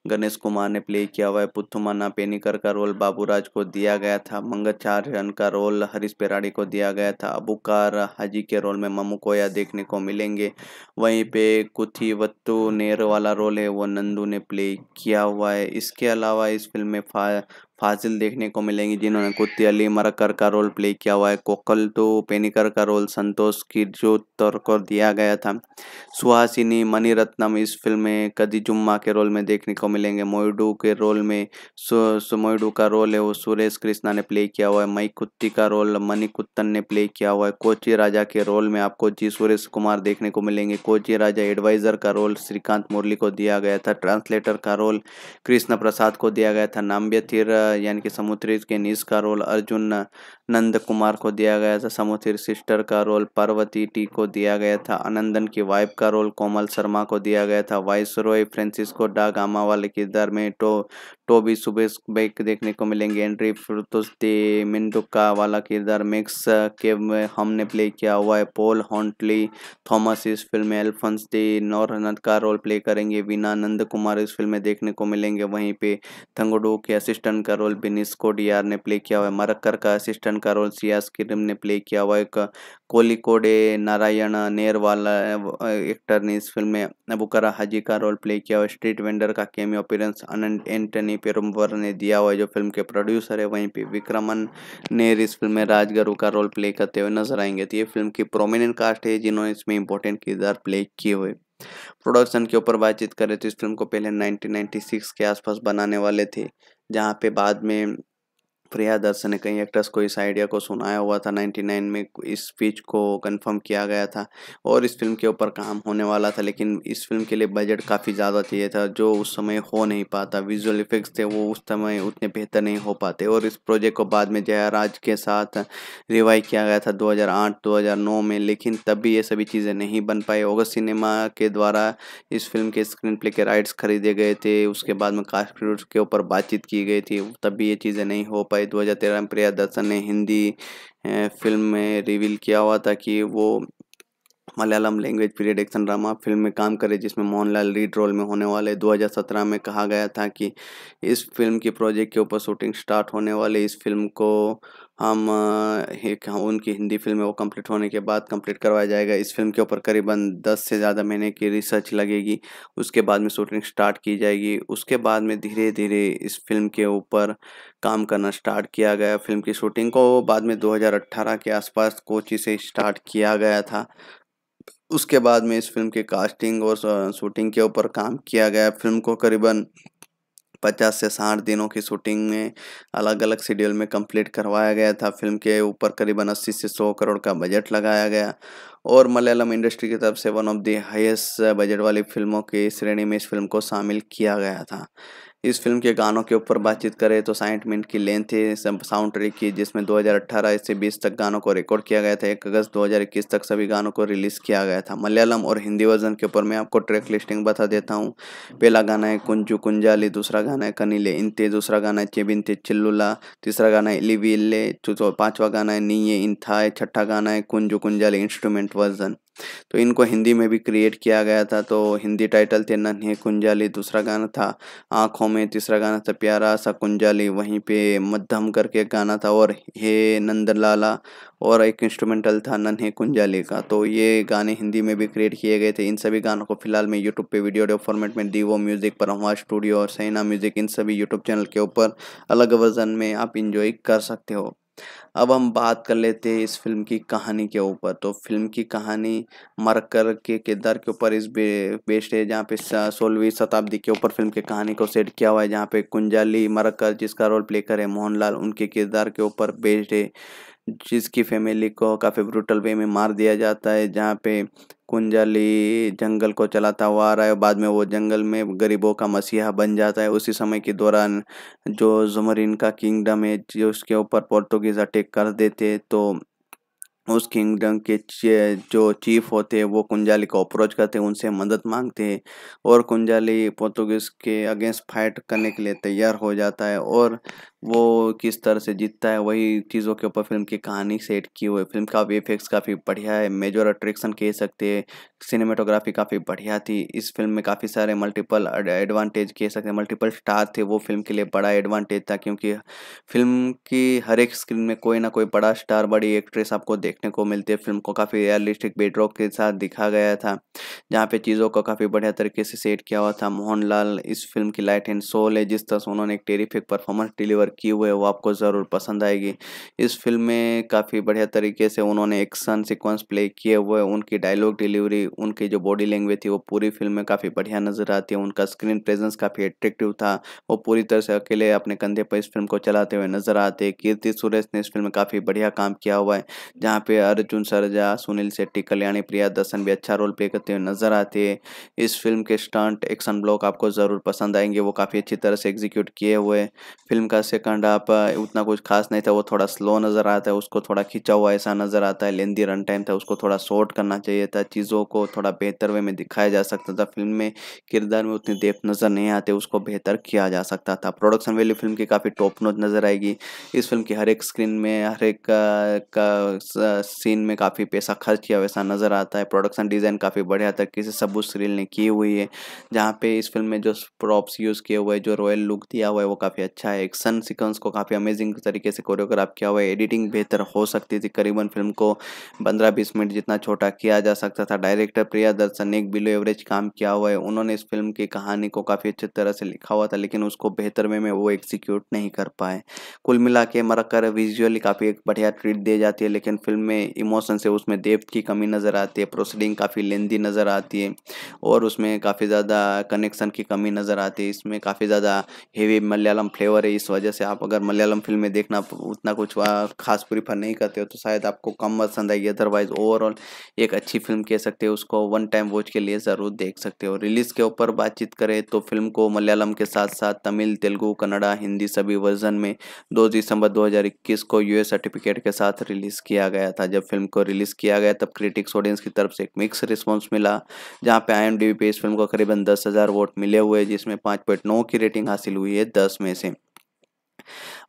गणेश कुमार ने प्ले किया हुआ है पुथुमाना पेनिकर का रोल बाबूराज को दिया गया था मंगचार्यन का रोल हरीश पेराड़ी को दिया गया था अबूकार हाजी के रोल में ममू कोया देखने को मिलेंगे वहीं पे कुथीवत्तु नेर वाला रोल है वो नंदू ने प्ले किया हुआ है इसके अलावा इस फिल्म में फाजिल देखने को मिलेंगी जिन्होंने कुत्ती अली मरकर का रोल प्ले किया हुआ है कोकल तो पेनिकर का रोल संतोष किर्जोतर को दिया गया था सुहासिनी मणिरत्नम इस फिल्म में कदी जुम्मा के रोल में देखने को मिलेंगे मोयडू के रोल में मोयडू का रोल है वो सुरेश कृष्णा ने प्ले किया हुआ है मई कुत्ती का रोल मनी कुत्तन ने प्ले किया हुआ है कोची राजा के रोल में आपको जी सुरेश कुमार देखने को मिलेंगे कोची राजा एडवाइजर का रोल श्रीकांत मुरली को दिया गया था ट्रांसलेटर का रोल कृष्ण प्रसाद को दिया गया था नाम्बिया यानी कि समुद्री के निज का रोल अर्जुन नंद कुमार को दिया गया था समुद्री सिस्टर का रोल पार्वती टी को दिया गया था अनंदन की वाइफ का रोल कोमल शर्मा को दिया गया था वाइस रॉय फ्रेंसिस्को डा गामा वाले किरदार में टो टोबी तो सुबह बैक देखने को मिलेंगे एंट्री फिरतुस दे वाला किरदार मिक्स के हमने प्ले किया हुआ है पोल हॉन्टली थॉमस इस फिल्म में एल्फंस दे नौरनद का रोल प्ले करेंगे वीना नंद कुमार इस फिल्म में देखने को मिलेंगे वहीं पे थंगडो के असिस्टेंट का रोल बिनिस कोडियार ने प्ले किया हुआ है मरक्कर का असिस्टेंट का रोल सियास किरम ने प्ले किया हुआ है कोलिकोडे नारायण नेरवाला एक्टर ने इस फिल्म में बुकरा हाजी का रोल प्ले किया हुआ स्ट्रीट वेंडर का केमियो अपीरेंस अनंत एंटनी वहीं पेरुम्बर ने दिया हुआ है जो फिल्म के प्रोड्यूसर है वहीं पे विक्रमन ने इस फिल्म में राजगुरु का रोल प्ले करते हुए नजर आएंगे तो ये फिल्म की प्रोमिनेंट कास्ट है जिन्होंने इसमें इंपॉर्टेंट किरदार प्ले किए हुए प्रोडक्शन के ऊपर बातचीत करें तो इस फिल्म को पहले 1996 के आसपास बनाने वाले थे जहाँ पे बाद में प्रियादर्शन ने कई एक्टर्स को इस आइडिया को सुनाया हुआ था 99 में इस स्पीच को कंफर्म किया गया था और इस फिल्म के ऊपर काम होने वाला था लेकिन इस फिल्म के लिए बजट काफ़ी ज़्यादा चाहिए था जो उस समय हो नहीं पाता विजुअल इफेक्ट्स थे वो उस समय उतने बेहतर नहीं हो पाते और इस प्रोजेक्ट को बाद में जयाराज के साथ रिवाइव किया गया था दो हज़ार में लेकिन तब भी ये सभी चीज़ें नहीं बन पाई ऑगस्ट सिनेमा के द्वारा इस फिल्म के स्क्रीन प्ले के राइट्स खरीदे गए थे उसके बाद में कास्ट के ऊपर बातचीत की गई थी तब भी ये चीज़ें नहीं हो पाई भाई 2013 में प्रिया दर्शन ने हिंदी फिल्म में रिवील किया हुआ था कि वो Malayalam language period action drama film में काम करे जिसमें मोहनलाल लीड रोल में होने वाले 2017 में कहा गया था कि इस फिल्म की प्रोजेक्ट के ऊपर शूटिंग स्टार्ट होने वाले इस फिल्म को हम एक उनकी हिंदी फिल्म वो कंप्लीट होने के बाद कंप्लीट करवाया जाएगा इस फिल्म के ऊपर करीबन दस से ज़्यादा महीने की रिसर्च लगेगी उसके बाद में शूटिंग स्टार्ट की जाएगी उसके बाद में धीरे धीरे इस फिल्म के ऊपर काम करना स्टार्ट किया गया फिल्म की शूटिंग को बाद में 2018 के आसपास कोची से स्टार्ट किया गया था उसके बाद में इस फिल्म के कास्टिंग और शूटिंग के ऊपर काम किया गया फिल्म को करीबन पचास से साठ दिनों की शूटिंग में अलग अलग शेड्यूल में कंप्लीट करवाया गया था फिल्म के ऊपर करीबन अस्सी से सौ करोड़ का बजट लगाया गया और मलयालम इंडस्ट्री की तरफ से one of the highest budget वाली फिल्मों की श्रेणी में इस फिल्म को शामिल किया गया था इस फिल्म के गानों के ऊपर बातचीत करें तो साइठ मिनट की लेंथ थी साउंड ट्रैक की जिसमें 2018 से 20 तक गानों को रिकॉर्ड किया गया था एक अगस्त 2021 तक सभी गानों को रिलीज़ किया गया था मलयालम और हिंदी वर्जन के ऊपर मैं आपको ट्रैक लिस्टिंग बता देता हूँ पहला गाना है कुंजू कुंजाली दूसरा गाना है कनीले इनते दूसरा गाना है चेबिनते चिल्लुला तीसरा गाना है इलीविल्ले पाँचवा गाना है नी इन छठा गाना है कुंजू कुंजाली इंस्ट्रूमेंट वर्जन तो इनको हिंदी में भी क्रिएट किया गया था तो हिंदी टाइटल थे नन्हे कुंजाली दूसरा गाना था आँखों में तीसरा गाना था प्यारा सा कुंजाली वहीं पे मध्यम करके गाना था और हे नंदलाला और एक इंस्ट्रूमेंटल था नन्हे कुंजाली का तो ये गाने हिंदी में भी क्रिएट किए गए थे इन सभी गानों को फिलहाल मैं यूट्यूब पे वीडियो डेव फॉर्मेट में दीवो म्यूज़िक परमवा स्टूडियो और सैना म्यूज़िक इन सभी यूट्यूब चैनल के ऊपर अलग वर्जन में आप इंजॉय कर सकते हो अब हम बात कर लेते हैं इस फिल्म की कहानी के ऊपर तो फिल्म की कहानी मरकर के किरदार के ऊपर इस बे, बेस्ड है जहाँ पे सोलहवीं शताब्दी के ऊपर फिल्म की कहानी को सेट किया हुआ है जहाँ पे कुंजाली मरकर जिसका रोल प्ले करे मोहनलाल उनके किरदार के ऊपर बेस्ड है जिसकी फैमिली को काफ़ी ब्रूटल वे में मार दिया जाता है जहाँ पे कुंजली जंगल को चलाता हुआ आ रहा है बाद में वो जंगल में गरीबों का मसीहा बन जाता है उसी समय के दौरान जो जुमरिन का किंगडम है जो उसके ऊपर पोर्तुगीज़ अटैक कर देते तो उस किंगडम के जो चीफ होते हैं वो कुंजाली को अप्रोच करते हैं उनसे मदद मांगते हैं और कुंजाली पोर्तुगीज के अगेंस्ट फाइट करने के लिए तैयार हो जाता है और वो किस तरह से जीतता है वही चीज़ों के ऊपर फिल्म की कहानी सेट की हुई फिल्म का इफेक्ट्स काफ़ी बढ़िया है मेजर अट्रैक्शन कह सकते हैं सिनेमाटोग्राफी काफ़ी बढ़िया थी इस फिल्म में काफ़ी सारे मल्टीपल एडवांटेज कह सकते हैं मल्टीपल स्टार थे वो फिल्म के लिए बड़ा एडवांटेज था क्योंकि फिल्म की हर एक स्क्रीन में कोई ना कोई बड़ा स्टार बड़ी एक्ट्रेस आपको देख देखने को मिलती है फिल्म को काफ़ी रियलिस्टिक बेडरॉक के साथ दिखा गया था जहाँ पे चीज़ों को काफ़ी बढ़िया तरीके से सेट किया हुआ था मोहनलाल इस फिल्म की लाइट एंड सोल है जिस तरह से उन्होंने एक टेरिफिक परफॉर्मेंस डिलीवर की हुई है वो आपको ज़रूर पसंद आएगी इस फिल्म में काफ़ी बढ़िया तरीके से उन्होंने एक्शन सिक्वेंस प्ले किए हुए उनकी डायलॉग डिलीवरी उनकी जो बॉडी लैंग्वेज थी वो पूरी फिल्म में काफ़ी बढ़िया नज़र आती है उनका स्क्रीन प्रेजेंस काफ़ी एट्रेक्टिव था वो पूरी तरह से अकेले अपने कंधे पर इस फिल्म को चलाते हुए नजर आते कीर्ति सुरेश ने इस फिल्म में काफ़ी बढ़िया काम किया हुआ है जहाँ यहाँ पे अर्जुन सरजा सुनील शेट्टी कल्याणी प्रिया दर्शन भी अच्छा रोल प्ले करते हुए नजर आते हैं इस फिल्म के स्टंट एक्शन ब्लॉक आपको ज़रूर पसंद आएंगे वो काफ़ी अच्छी तरह से एग्जीक्यूट किए हुए फिल्म का सेकंड आप उतना कुछ खास नहीं था वो थोड़ा स्लो नज़र आता है उसको थोड़ा खिंचा हुआ ऐसा नज़र आता है लेंदी रन टाइम था उसको थोड़ा शॉर्ट करना चाहिए था चीज़ों को थोड़ा बेहतर वे में दिखाया जा सकता था फिल्म में किरदार में उतनी देख नज़र नहीं आते उसको बेहतर किया जा सकता था प्रोडक्शन वैल्यू फिल्म की काफ़ी टॉप नोच नज़र आएगी इस फिल्म की हर एक स्क्रीन में हर एक का, का सीन में काफ़ी पैसा खर्च किया वैसा नज़र आता है प्रोडक्शन डिज़ाइन काफ़ी बढ़िया तरीके से सबूत सीरील ने की हुई है जहाँ पे इस फिल्म में जो प्रॉप्स यूज़ किए हुए जो रॉयल लुक दिया हुआ है वो काफ़ी अच्छा है एक्शन सिक्वेंस को काफ़ी अमेजिंग तरीके से कोरियोग्राफ किया हुआ है एडिटिंग बेहतर हो सकती थी करीबन फिल्म को पंद्रह बीस मिनट जितना छोटा किया जा सकता था डायरेक्टर प्रिया दर्शन ने एक बिलो एवरेज काम किया हुआ है उन्होंने इस फिल्म की कहानी को काफ़ी अच्छी तरह से लिखा हुआ था लेकिन उसको बेहतर वे में वो एग्जीक्यूट नहीं कर पाए कुल मिला के मरकर विजुअली काफ़ी एक बढ़िया ट्रीट दी जाती है लेकिन फिल्म में इमोशंस है उसमें देव की कमी नज़र आती है प्रोसीडिंग काफ़ी लेंदी नज़र आती है और उसमें काफ़ी ज़्यादा कनेक्शन की कमी नज़र आती है इसमें काफ़ी ज़्यादा हेवी मलयालम फ्लेवर है इस वजह से आप अगर मलयालम फिल्में देखना उतना कुछ खास प्रीफर नहीं करते हो तो शायद आपको कम पसंद आएगी अदरवाइज ओवरऑल एक अच्छी फिल्म कह सकते हो उसको वन टाइम वॉच के लिए ज़रूर देख सकते हो रिलीज़ के ऊपर बातचीत करें तो फिल्म को मलयालम के साथ साथ तमिल तेलुगु कन्नड़ा हिंदी सभी वर्जन में दो दिसंबर 2021 को यूएस सर्टिफिकेट के साथ रिलीज़ किया गया गया था जब फिल्म को रिलीज किया गया तब क्रिटिक्स ऑडियंस की तरफ से एक मिक्स रिस्पॉन्स मिला जहाँ पे आई पे इस फिल्म को करीबन दस हज़ार वोट मिले हुए जिसमें पाँच पॉइंट नौ की रेटिंग हासिल हुई है दस में से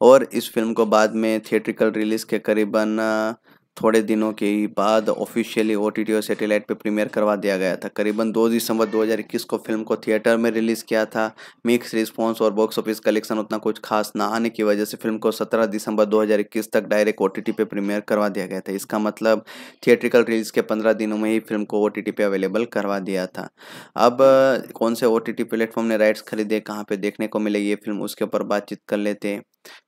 और इस फिल्म को बाद में थिएट्रिकल रिलीज के करीबन थोड़े दिनों के ही बाद ऑफिशियली ओ टी टी और सेटेलाइट पर प्रीमियर करवा दिया गया था करीबन 2 दिसंबर 2021 को फिल्म को थिएटर में रिलीज़ किया था मिक्स रिस्पॉन्स और बॉक्स ऑफिस कलेक्शन उतना कुछ खास ना आने की वजह से फिल्म को 17 दिसंबर 2021 तक direct O T T premiere करवा दिया गया था इसका मतलब थिएट्रिकल रिलीज़ के पंद्रह दिनों में ही फिल्म को ओ टी टी अवेलेबल करवा दिया था अब कौन से ओ टी टी प्लेटफॉर्म ने राइट्स खरीदे कहाँ पर देखने को मिले ये फिल्म उसके ऊपर बातचीत कर लेते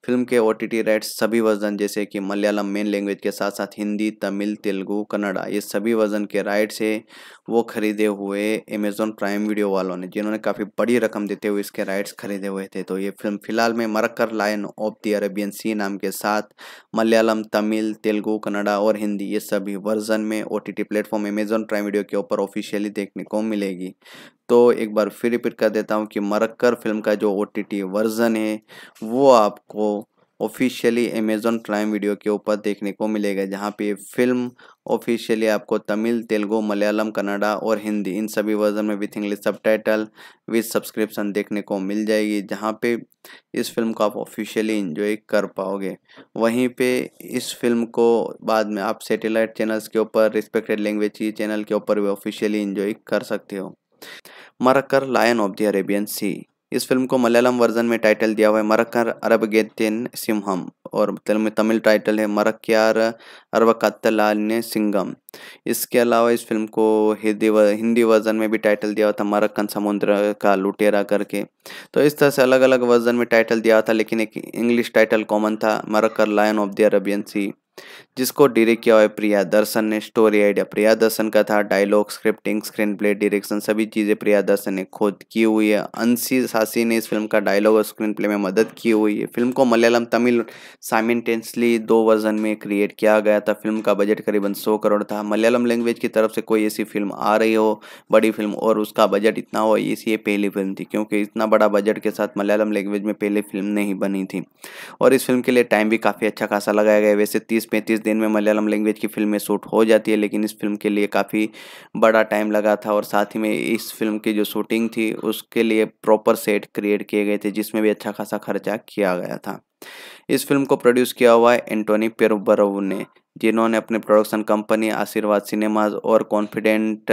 फिल्म के ओ टी टी राइट्स सभी वर्जन जैसे कि मलयालम मेन लैंग्वेज के साथ साथ साथ हिंदी तमिल तेलुगू कन्नड़ा ये सभी वर्जन के राइट्स है वो खरीदे हुए अमेजोन प्राइम वीडियो वालों ने जिन्होंने काफ़ी बड़ी रकम देते हुए इसके राइट्स खरीदे हुए थे तो ये फिल्म फिलहाल में Marakkar line of the Arabian सी नाम के साथ मलयालम तमिल तेलुगू कन्नड़ा और हिंदी ये सभी वर्जन में O T T platform Amazon prime video के ऊपर ऑफिशियली देखने को मिलेगी तो एक बार फिर रिपीट कर देता हूँ कि मरक्कर फिल्म का जो ओ टी टी वर्ज़न है वो आपको ऑफिशियली अमेजोन प्राइम वीडियो के ऊपर देखने को मिलेगा जहाँ पे फिल्म ऑफिशियली आपको तमिल तेलुगु मलयालम कन्नडा और हिंदी इन सभी वर्जन में with English subtitle with subscription देखने को मिल जाएगी जहाँ पे इस फिल्म को आप ऑफिशियली इंजॉय कर पाओगे वहीं पे इस फिल्म को बाद में आप सेटेलाइट चैनल्स के ऊपर रिस्पेक्टेड लैंग्वेज की चैनल के ऊपर भी ऑफिशियली इंजॉय कर सकते हो Marakkar lion of the Arabian सी इस फिल्म को मलयालम वर्जन में टाइटल दिया हुआ है मरक्कर अरबगेतिन सिम्हम और तमिल टाइटल है मरक्यार ने सिंगम इसके अलावा इस फिल्म को हिंदी हिंदी वर्जन में भी टाइटल दिया हुआ था मरक्कन समुद्र का लुटेरा करके तो इस तरह से अलग अलग वर्जन में टाइटल दिया था लेकिन एक इंग्लिश टाइटल कॉमन था Marakkar lion of the Arabian सी जिसको डायरेक्ट किया हुआ है प्रिया दर्शन ने स्टोरी आइडिया प्रिया दर्शन का था dialogue scripting screenplay direction सभी चीज़ें प्रिया दर्शन ने खुद की हुई है अंशी सासी ने इस फिल्म का डायलॉग और स्क्रीन प्ले में मदद की हुई है फिल्म को मलयालम तमिल साइमेंटेंसली दो वर्जन में क्रिएट किया गया था फिल्म का बजट करीबन सौ करोड़ था मलयालम लैंग्वेज की तरफ से कोई ऐसी फिल्म आ रही हो बड़ी फिल्म और उसका बजट इतना हो इसी पहली फिल्म थी क्योंकि इतना बड़ा बजट के साथ मलयालम लैंग्वेज में पहली फिल्म नहीं बनी थी और इस फिल्म के लिए टाइम भी काफ़ी अच्छा खासा लगाया गया वैसे तीस तीस पैंतीस दिन में मलयालम लैंग्वेज की फिल्में शूट हो जाती है लेकिन इस फिल्म के लिए काफ़ी बड़ा टाइम लगा था और साथ ही में इस फिल्म की जो शूटिंग थी उसके लिए प्रॉपर सेट क्रिएट किए गए थे जिसमें भी अच्छा खासा खर्चा किया गया था इस फिल्म को प्रोड्यूस किया हुआ है एंटोनी पेरोबरव ने जिन्होंने अपने प्रोडक्शन कंपनी आशीर्वाद सिनेमाज और कॉन्फिडेंट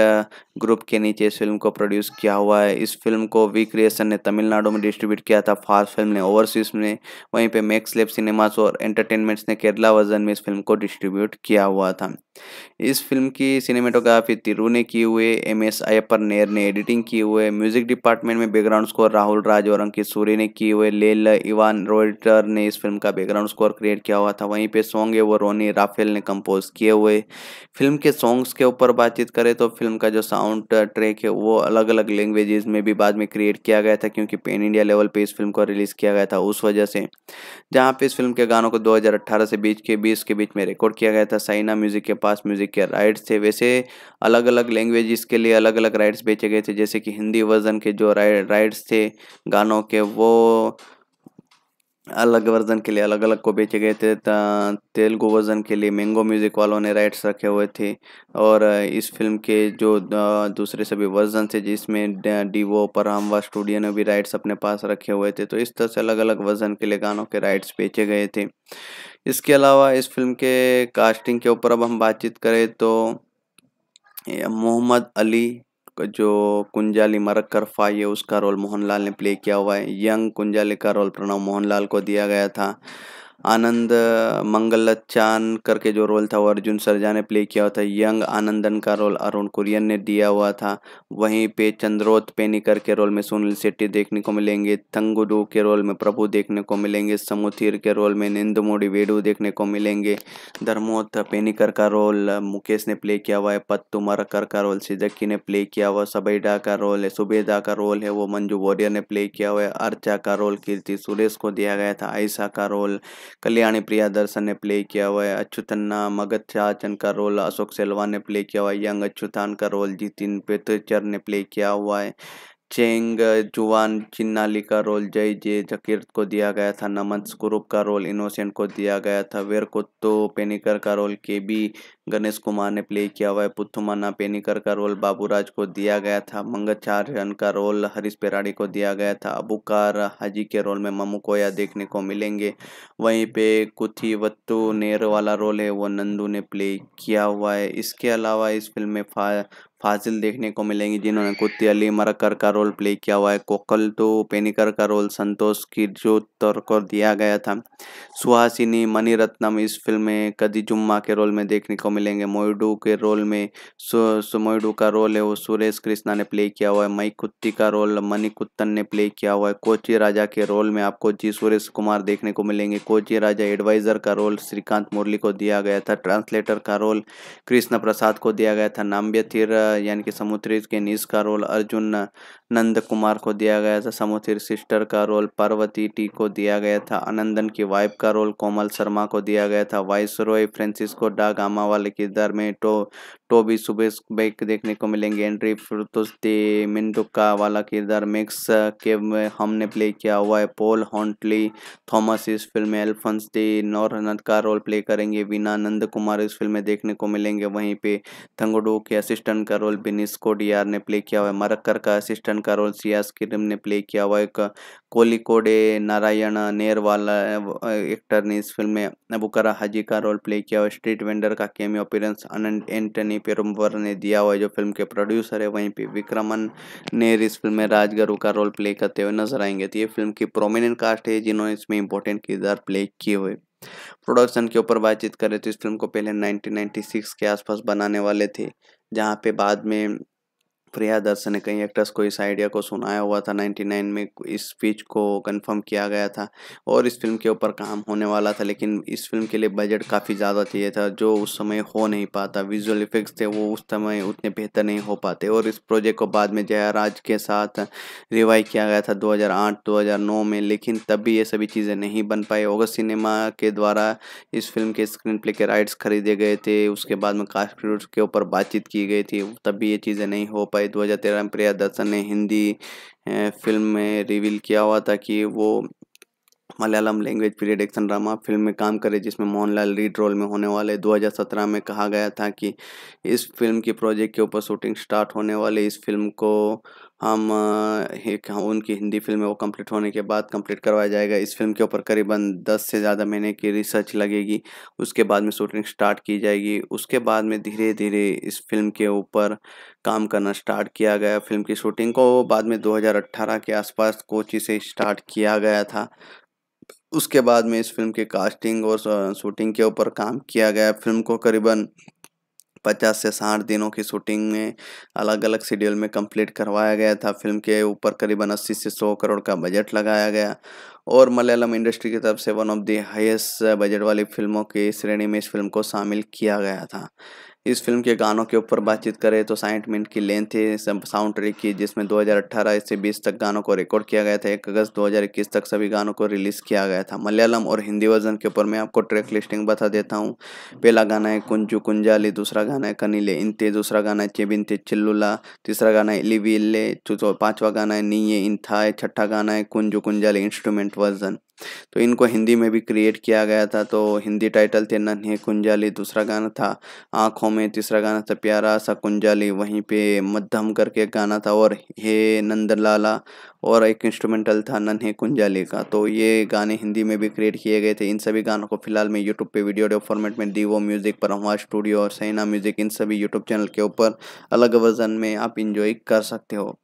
ग्रुप uh, के नीचे इस फिल्म को प्रोड्यूस किया हुआ है इस फिल्म को वी क्रिएशन ने तमिलनाडु में डिस्ट्रीब्यूट किया था फास्ट फिल्म ने ओवरसीज में वहीं पे मैक्स लेब सिनेमाज और एंटरटेनमेंट्स ने केरला वर्जन में इस फिल्म को डिस्ट्रीब्यूट किया हुआ था इस फिल्म की सिनेमेटोग्राफी तिरु ने की हुए एम एस अयपर नेर ने एडिटिंग की हुए म्यूजिक डिपार्टमेंट में बैकग्राउंड स्कोर राहुल राज और अंकित सूर्य ने किए हुए लेल इवान रोयटर ने इस फिल्म का बैकग्राउंड स्कोर क्रिएट किया हुआ था वहीं पे सॉन्ग है वो रोनी राफेल पटेल ने कंपोज किए हुए फिल्म के सॉन्ग्स के ऊपर बातचीत करें तो फिल्म का जो साउंड ट्रैक uh, है वो अलग अलग लैंग्वेजेस में भी बाद में क्रिएट किया गया था क्योंकि पेन इंडिया लेवल पे इस फिल्म को रिलीज़ किया गया था उस वजह से जहाँ पे इस फिल्म के गानों को दो से बीच के बीस के बीच में रिकॉर्ड किया गया था साइना म्यूज़िक के पास म्यूज़िक के राइट्स थे वैसे अलग अलग लैंग्वेज के लिए अलग अलग राइट्स बेचे गए थे जैसे कि हिंदी वर्जन के जो राइट्स थे गानों के वो अलग वर्जन के लिए अलग अलग को बेचे गए थे तेलुगु वर्जन के लिए मैंगो म्यूज़िक वालों ने राइट्स रखे हुए थे और इस फिल्म के जो दूसरे सभी वर्जन थे जिसमें डीवो परहमवा स्टूडियो ने भी राइट्स अपने पास रखे हुए थे तो इस तरह से अलग अलग वर्जन के लिए गानों के राइट्स बेचे गए थे इसके अलावा इस फिल्म के कास्टिंग के ऊपर अब हम बातचीत करें तो मोहम्मद अली जो कुंजाली मरक्करफा है उसका रोल मोहनलाल ने प्ले किया हुआ है यंग कुंजाली का रोल प्रणव मोहनलाल को दिया गया था आनंद मंगलचान करके जो रोल था वो अर्जुन सरजा ने प्ले किया हुआ था यंग आनंदन का रोल अरुण कुरियन ने दिया हुआ था वहीं पे चंद्रोत पेनिकर के रोल में सुनील शेट्टी देखने को मिलेंगे तंगुडू के रोल में प्रभु देखने को मिलेंगे समुथिर के रोल में निंदमोडी वेडू देखने को मिलेंगे धर्मोत पेनिकर का रोल मुकेश ने प्ले किया हुआ है पत्तू मरकर का रोल सिजक्की ने प्ले किया हुआ सबैडा का रोल है सुबेदा का रोल है वो मंजू वॉरियर ने प्ले किया हुआ है अर्चा का रोल कीर्ति सुरेश को दिया गया था आयशा का रोल कल्याणी प्रिया दर्शन ने प्ले किया हुआ है अच्छू तन्ना मगध चाचन का रोल अशोक सेलवान ने प्ले किया हुआ है यंग अच्छू का रोल जितिन पेतचर ने प्ले किया हुआ है चेंग जुआन चिन्नाली का रोल जय जे जकीर को दिया गया था नमन स्वरूप का रोल इनोसेंट को दिया गया था वेर कुत्तो पेनिकर का रोल के बी गणेश कुमार ने प्ले किया हुआ है पुथुमाना पेनिकर का रोल बाबूराज को दिया गया था मंगचार्यन का रोल हरीश पेराड़ी को दिया गया था अबूकार हाजी के रोल में ममू कोया देखने को मिलेंगे वहीं पे कुथी वत्तु नेर वाला रोल है वो नंदू ने प्ले किया हुआ है इसके अलावा इस फिल्म में फाजिल देखने को मिलेंगी जिन्होंने कुत्ती अली मरकर का रोल प्ले किया हुआ है कोकल तो पेनिकर का रोल संतोष की जो तौर को दिया गया था सुहासिनी मणिरत्नम इस फिल्म में कदी जुम्मा के रोल में देखने को मिलेंगे मोयडू के रोल में मोयडू का रोल है वो सुरेश कृष्णा ने प्ले किया हुआ है मई कुत्ती का रोल कुत्तन ने प्ले किया हुआ है कोची राजा के रोल में आपको जी सुरेश कुमार देखने को मिलेंगे कोची राजा एडवाइजर का रोल श्रीकांत मुरली को दिया गया था ट्रांसलेटर का रोल कृष्ण प्रसाद को दिया गया था नाम्बिया यानी कि समुद्री केनिस का रोल अर्जुन नंद कुमार को दिया गया था समुद्री सिस्टर का रोल पार्वती टी को दिया गया था अनंदन की वाइफ का रोल कोमल शर्मा को दिया गया था वाइस रॉय फ्रेंसिस्को डा गामा वाले किरदार में टो टोबी तो सुबेश बैक देखने को मिलेंगे एंट्री फिरतुस दी वाला किरदार मिक्स के हमने प्ले किया हुआ है पोल हॉन्टली थॉमस इस फिल्म में एल्फंस दी नौरनंद का रोल प्ले करेंगे वीना नंद कुमार इस फिल्म में देखने को मिलेंगे वहीं पे थंगोडो के असिस्टेंट का रोल बिनिस कोडियार ने प्ले किया हुआ है मरक्कर का असिस्टेंट का रोल सियास किरम ने प्ले किया हुआ है कोलिकोडे नारायण नेर वाला एक्टर ने इस फिल्म में अबुकरा हाजी का रोल प्ले किया हुआ स्ट्रीट वेंडर का केमियो अपीयरेंस अनंत एंटनी वहीं पे पेरुम्बर ने दिया हुआ है जो फिल्म के प्रोड्यूसर है वहीं पे विक्रमन ने इस फिल्म में राजगुरु का रोल प्ले करते हुए नजर आएंगे तो ये फिल्म की प्रोमिनेंट कास्ट है जिन्होंने इसमें इंपॉर्टेंट किरदार प्ले किए हुए प्रोडक्शन के ऊपर बातचीत करें तो इस फिल्म को पहले नाइनटीन के आसपास बनाने वाले थे जहाँ पे बाद में प्रिया दर्शन ने कई एक्टर्स को इस आइडिया को सुनाया हुआ था 99 में इस स्पीच को कंफर्म किया गया था और इस फिल्म के ऊपर काम होने वाला था लेकिन इस फिल्म के लिए बजट काफ़ी ज़्यादा चाहिए था जो उस समय हो नहीं पाता विजुअल इफेक्ट्स थे वो उस समय उतने बेहतर नहीं हो पाते और इस प्रोजेक्ट को बाद में जयाराज के साथ रिवाइव किया गया था दो हज़ार में लेकिन तब भी ये सभी चीज़ें नहीं बन पाई ऑगस्ट सिनेमा के द्वारा इस फिल्म के स्क्रीन प्ले के राइट्स खरीदे गए थे उसके बाद में कास्ट के ऊपर बातचीत की गई थी तब भी ये चीज़ें नहीं हो पाई भाई 2013 में प्रिया दर्शन ने हिंदी फिल्म में रिवील किया हुआ था कि वो Malayalam language period action drama film में काम करे जिसमें मोहनलाल रीड रोल में होने वाले 2017 में कहा गया था कि इस फिल्म की प्रोजेक्ट के ऊपर शूटिंग स्टार्ट होने वाले इस फिल्म को हम उनकी हिंदी फिल्म वो कंप्लीट होने के बाद कंप्लीट करवाया जाएगा इस फिल्म के ऊपर करीबन दस से ज़्यादा महीने की रिसर्च लगेगी उसके बाद में शूटिंग स्टार्ट की जाएगी उसके बाद में धीरे धीरे इस फिल्म के ऊपर काम करना स्टार्ट किया गया फिल्म की शूटिंग को बाद में 2018 के आसपास कोची से स्टार्ट किया गया था उसके बाद में इस फिल्म के कास्टिंग और शूटिंग के ऊपर काम किया गया फिल्म को करीबन पचास से साठ दिनों की शूटिंग में अलग अलग शेड्यूल में कंप्लीट करवाया गया था फिल्म के ऊपर करीबन अस्सी से सौ करोड़ का बजट लगाया गया और मलयालम इंडस्ट्री की तरफ से one of the highest budget वाली फिल्मों की श्रेणी में इस फिल्म को शामिल किया गया था इस फिल्म के गानों के ऊपर बातचीत करें तो साइंट मिनट की लेंथ थी साउंड ट्रैक की जिसमें 2018 से 20 तक गानों को रिकॉर्ड किया गया था एक अगस्त 2021 तक सभी गानों को रिलीज़ किया गया था मलयालम और हिंदी वर्जन के ऊपर मैं आपको ट्रैक लिस्टिंग बता देता हूँ पहला गाना है कुंजू कुंजाली दूसरा गाना है कनीले इंते दूसरा गाना है चेबिनते चिल्लुला तीसरा गाना है इले पाँचवा गाना है नीये इंथाए छठा गाना है कुंजू कुंजाली इंस्ट्रूमेंट वर्जन तो इनको हिंदी में भी क्रिएट किया गया था तो हिंदी टाइटल थे नन्हे कुंजाली दूसरा गाना था आँखों में तीसरा गाना था प्यारा सा कुंजाली वहीं पे मध्यम करके गाना था और हे नंदलाला और एक इंस्ट्रूमेंटल था नन्हे कुंजाली का तो ये गाने हिंदी में भी क्रिएट किए गए थे इन सभी गानों को फिलहाल मैं यूट्यूब पे वीडियो डेव फॉर्मेट में दीवो म्यूज़िक पर परमवा स्टूडियो और सैना म्यूज़िक इन सभी यूट्यूब चैनल के ऊपर अलग वर्जन में आप इंजॉय कर सकते हो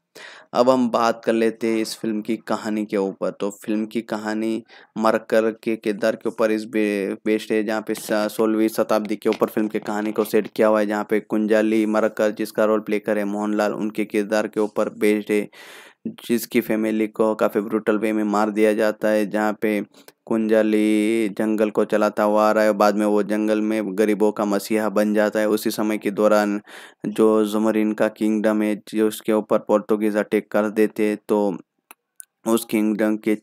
अब हम बात कर लेते हैं इस फिल्म की कहानी के ऊपर तो फिल्म की कहानी मरकर के किरदार के ऊपर इस बे, बेस्ड है जहाँ पे सोलहवीं शताब्दी के ऊपर फिल्म की कहानी को सेट किया हुआ है जहाँ पे कुंजाली मरकर जिसका रोल प्ले करे मोहनलाल उनके किरदार के ऊपर बेस्ड है जिसकी फैमिली को काफ़ी ब्रूटल वे में मार दिया जाता है जहाँ पे कुंजाली जंगल को चलाता हुआ आ रहा है बाद में वो जंगल में गरीबों का मसीहा बन जाता है उसी समय के दौरान जो जुमरिन का किंगडम है जो उसके ऊपर पोर्तुगीज़ अटैक कर देते तो उस किंगडम के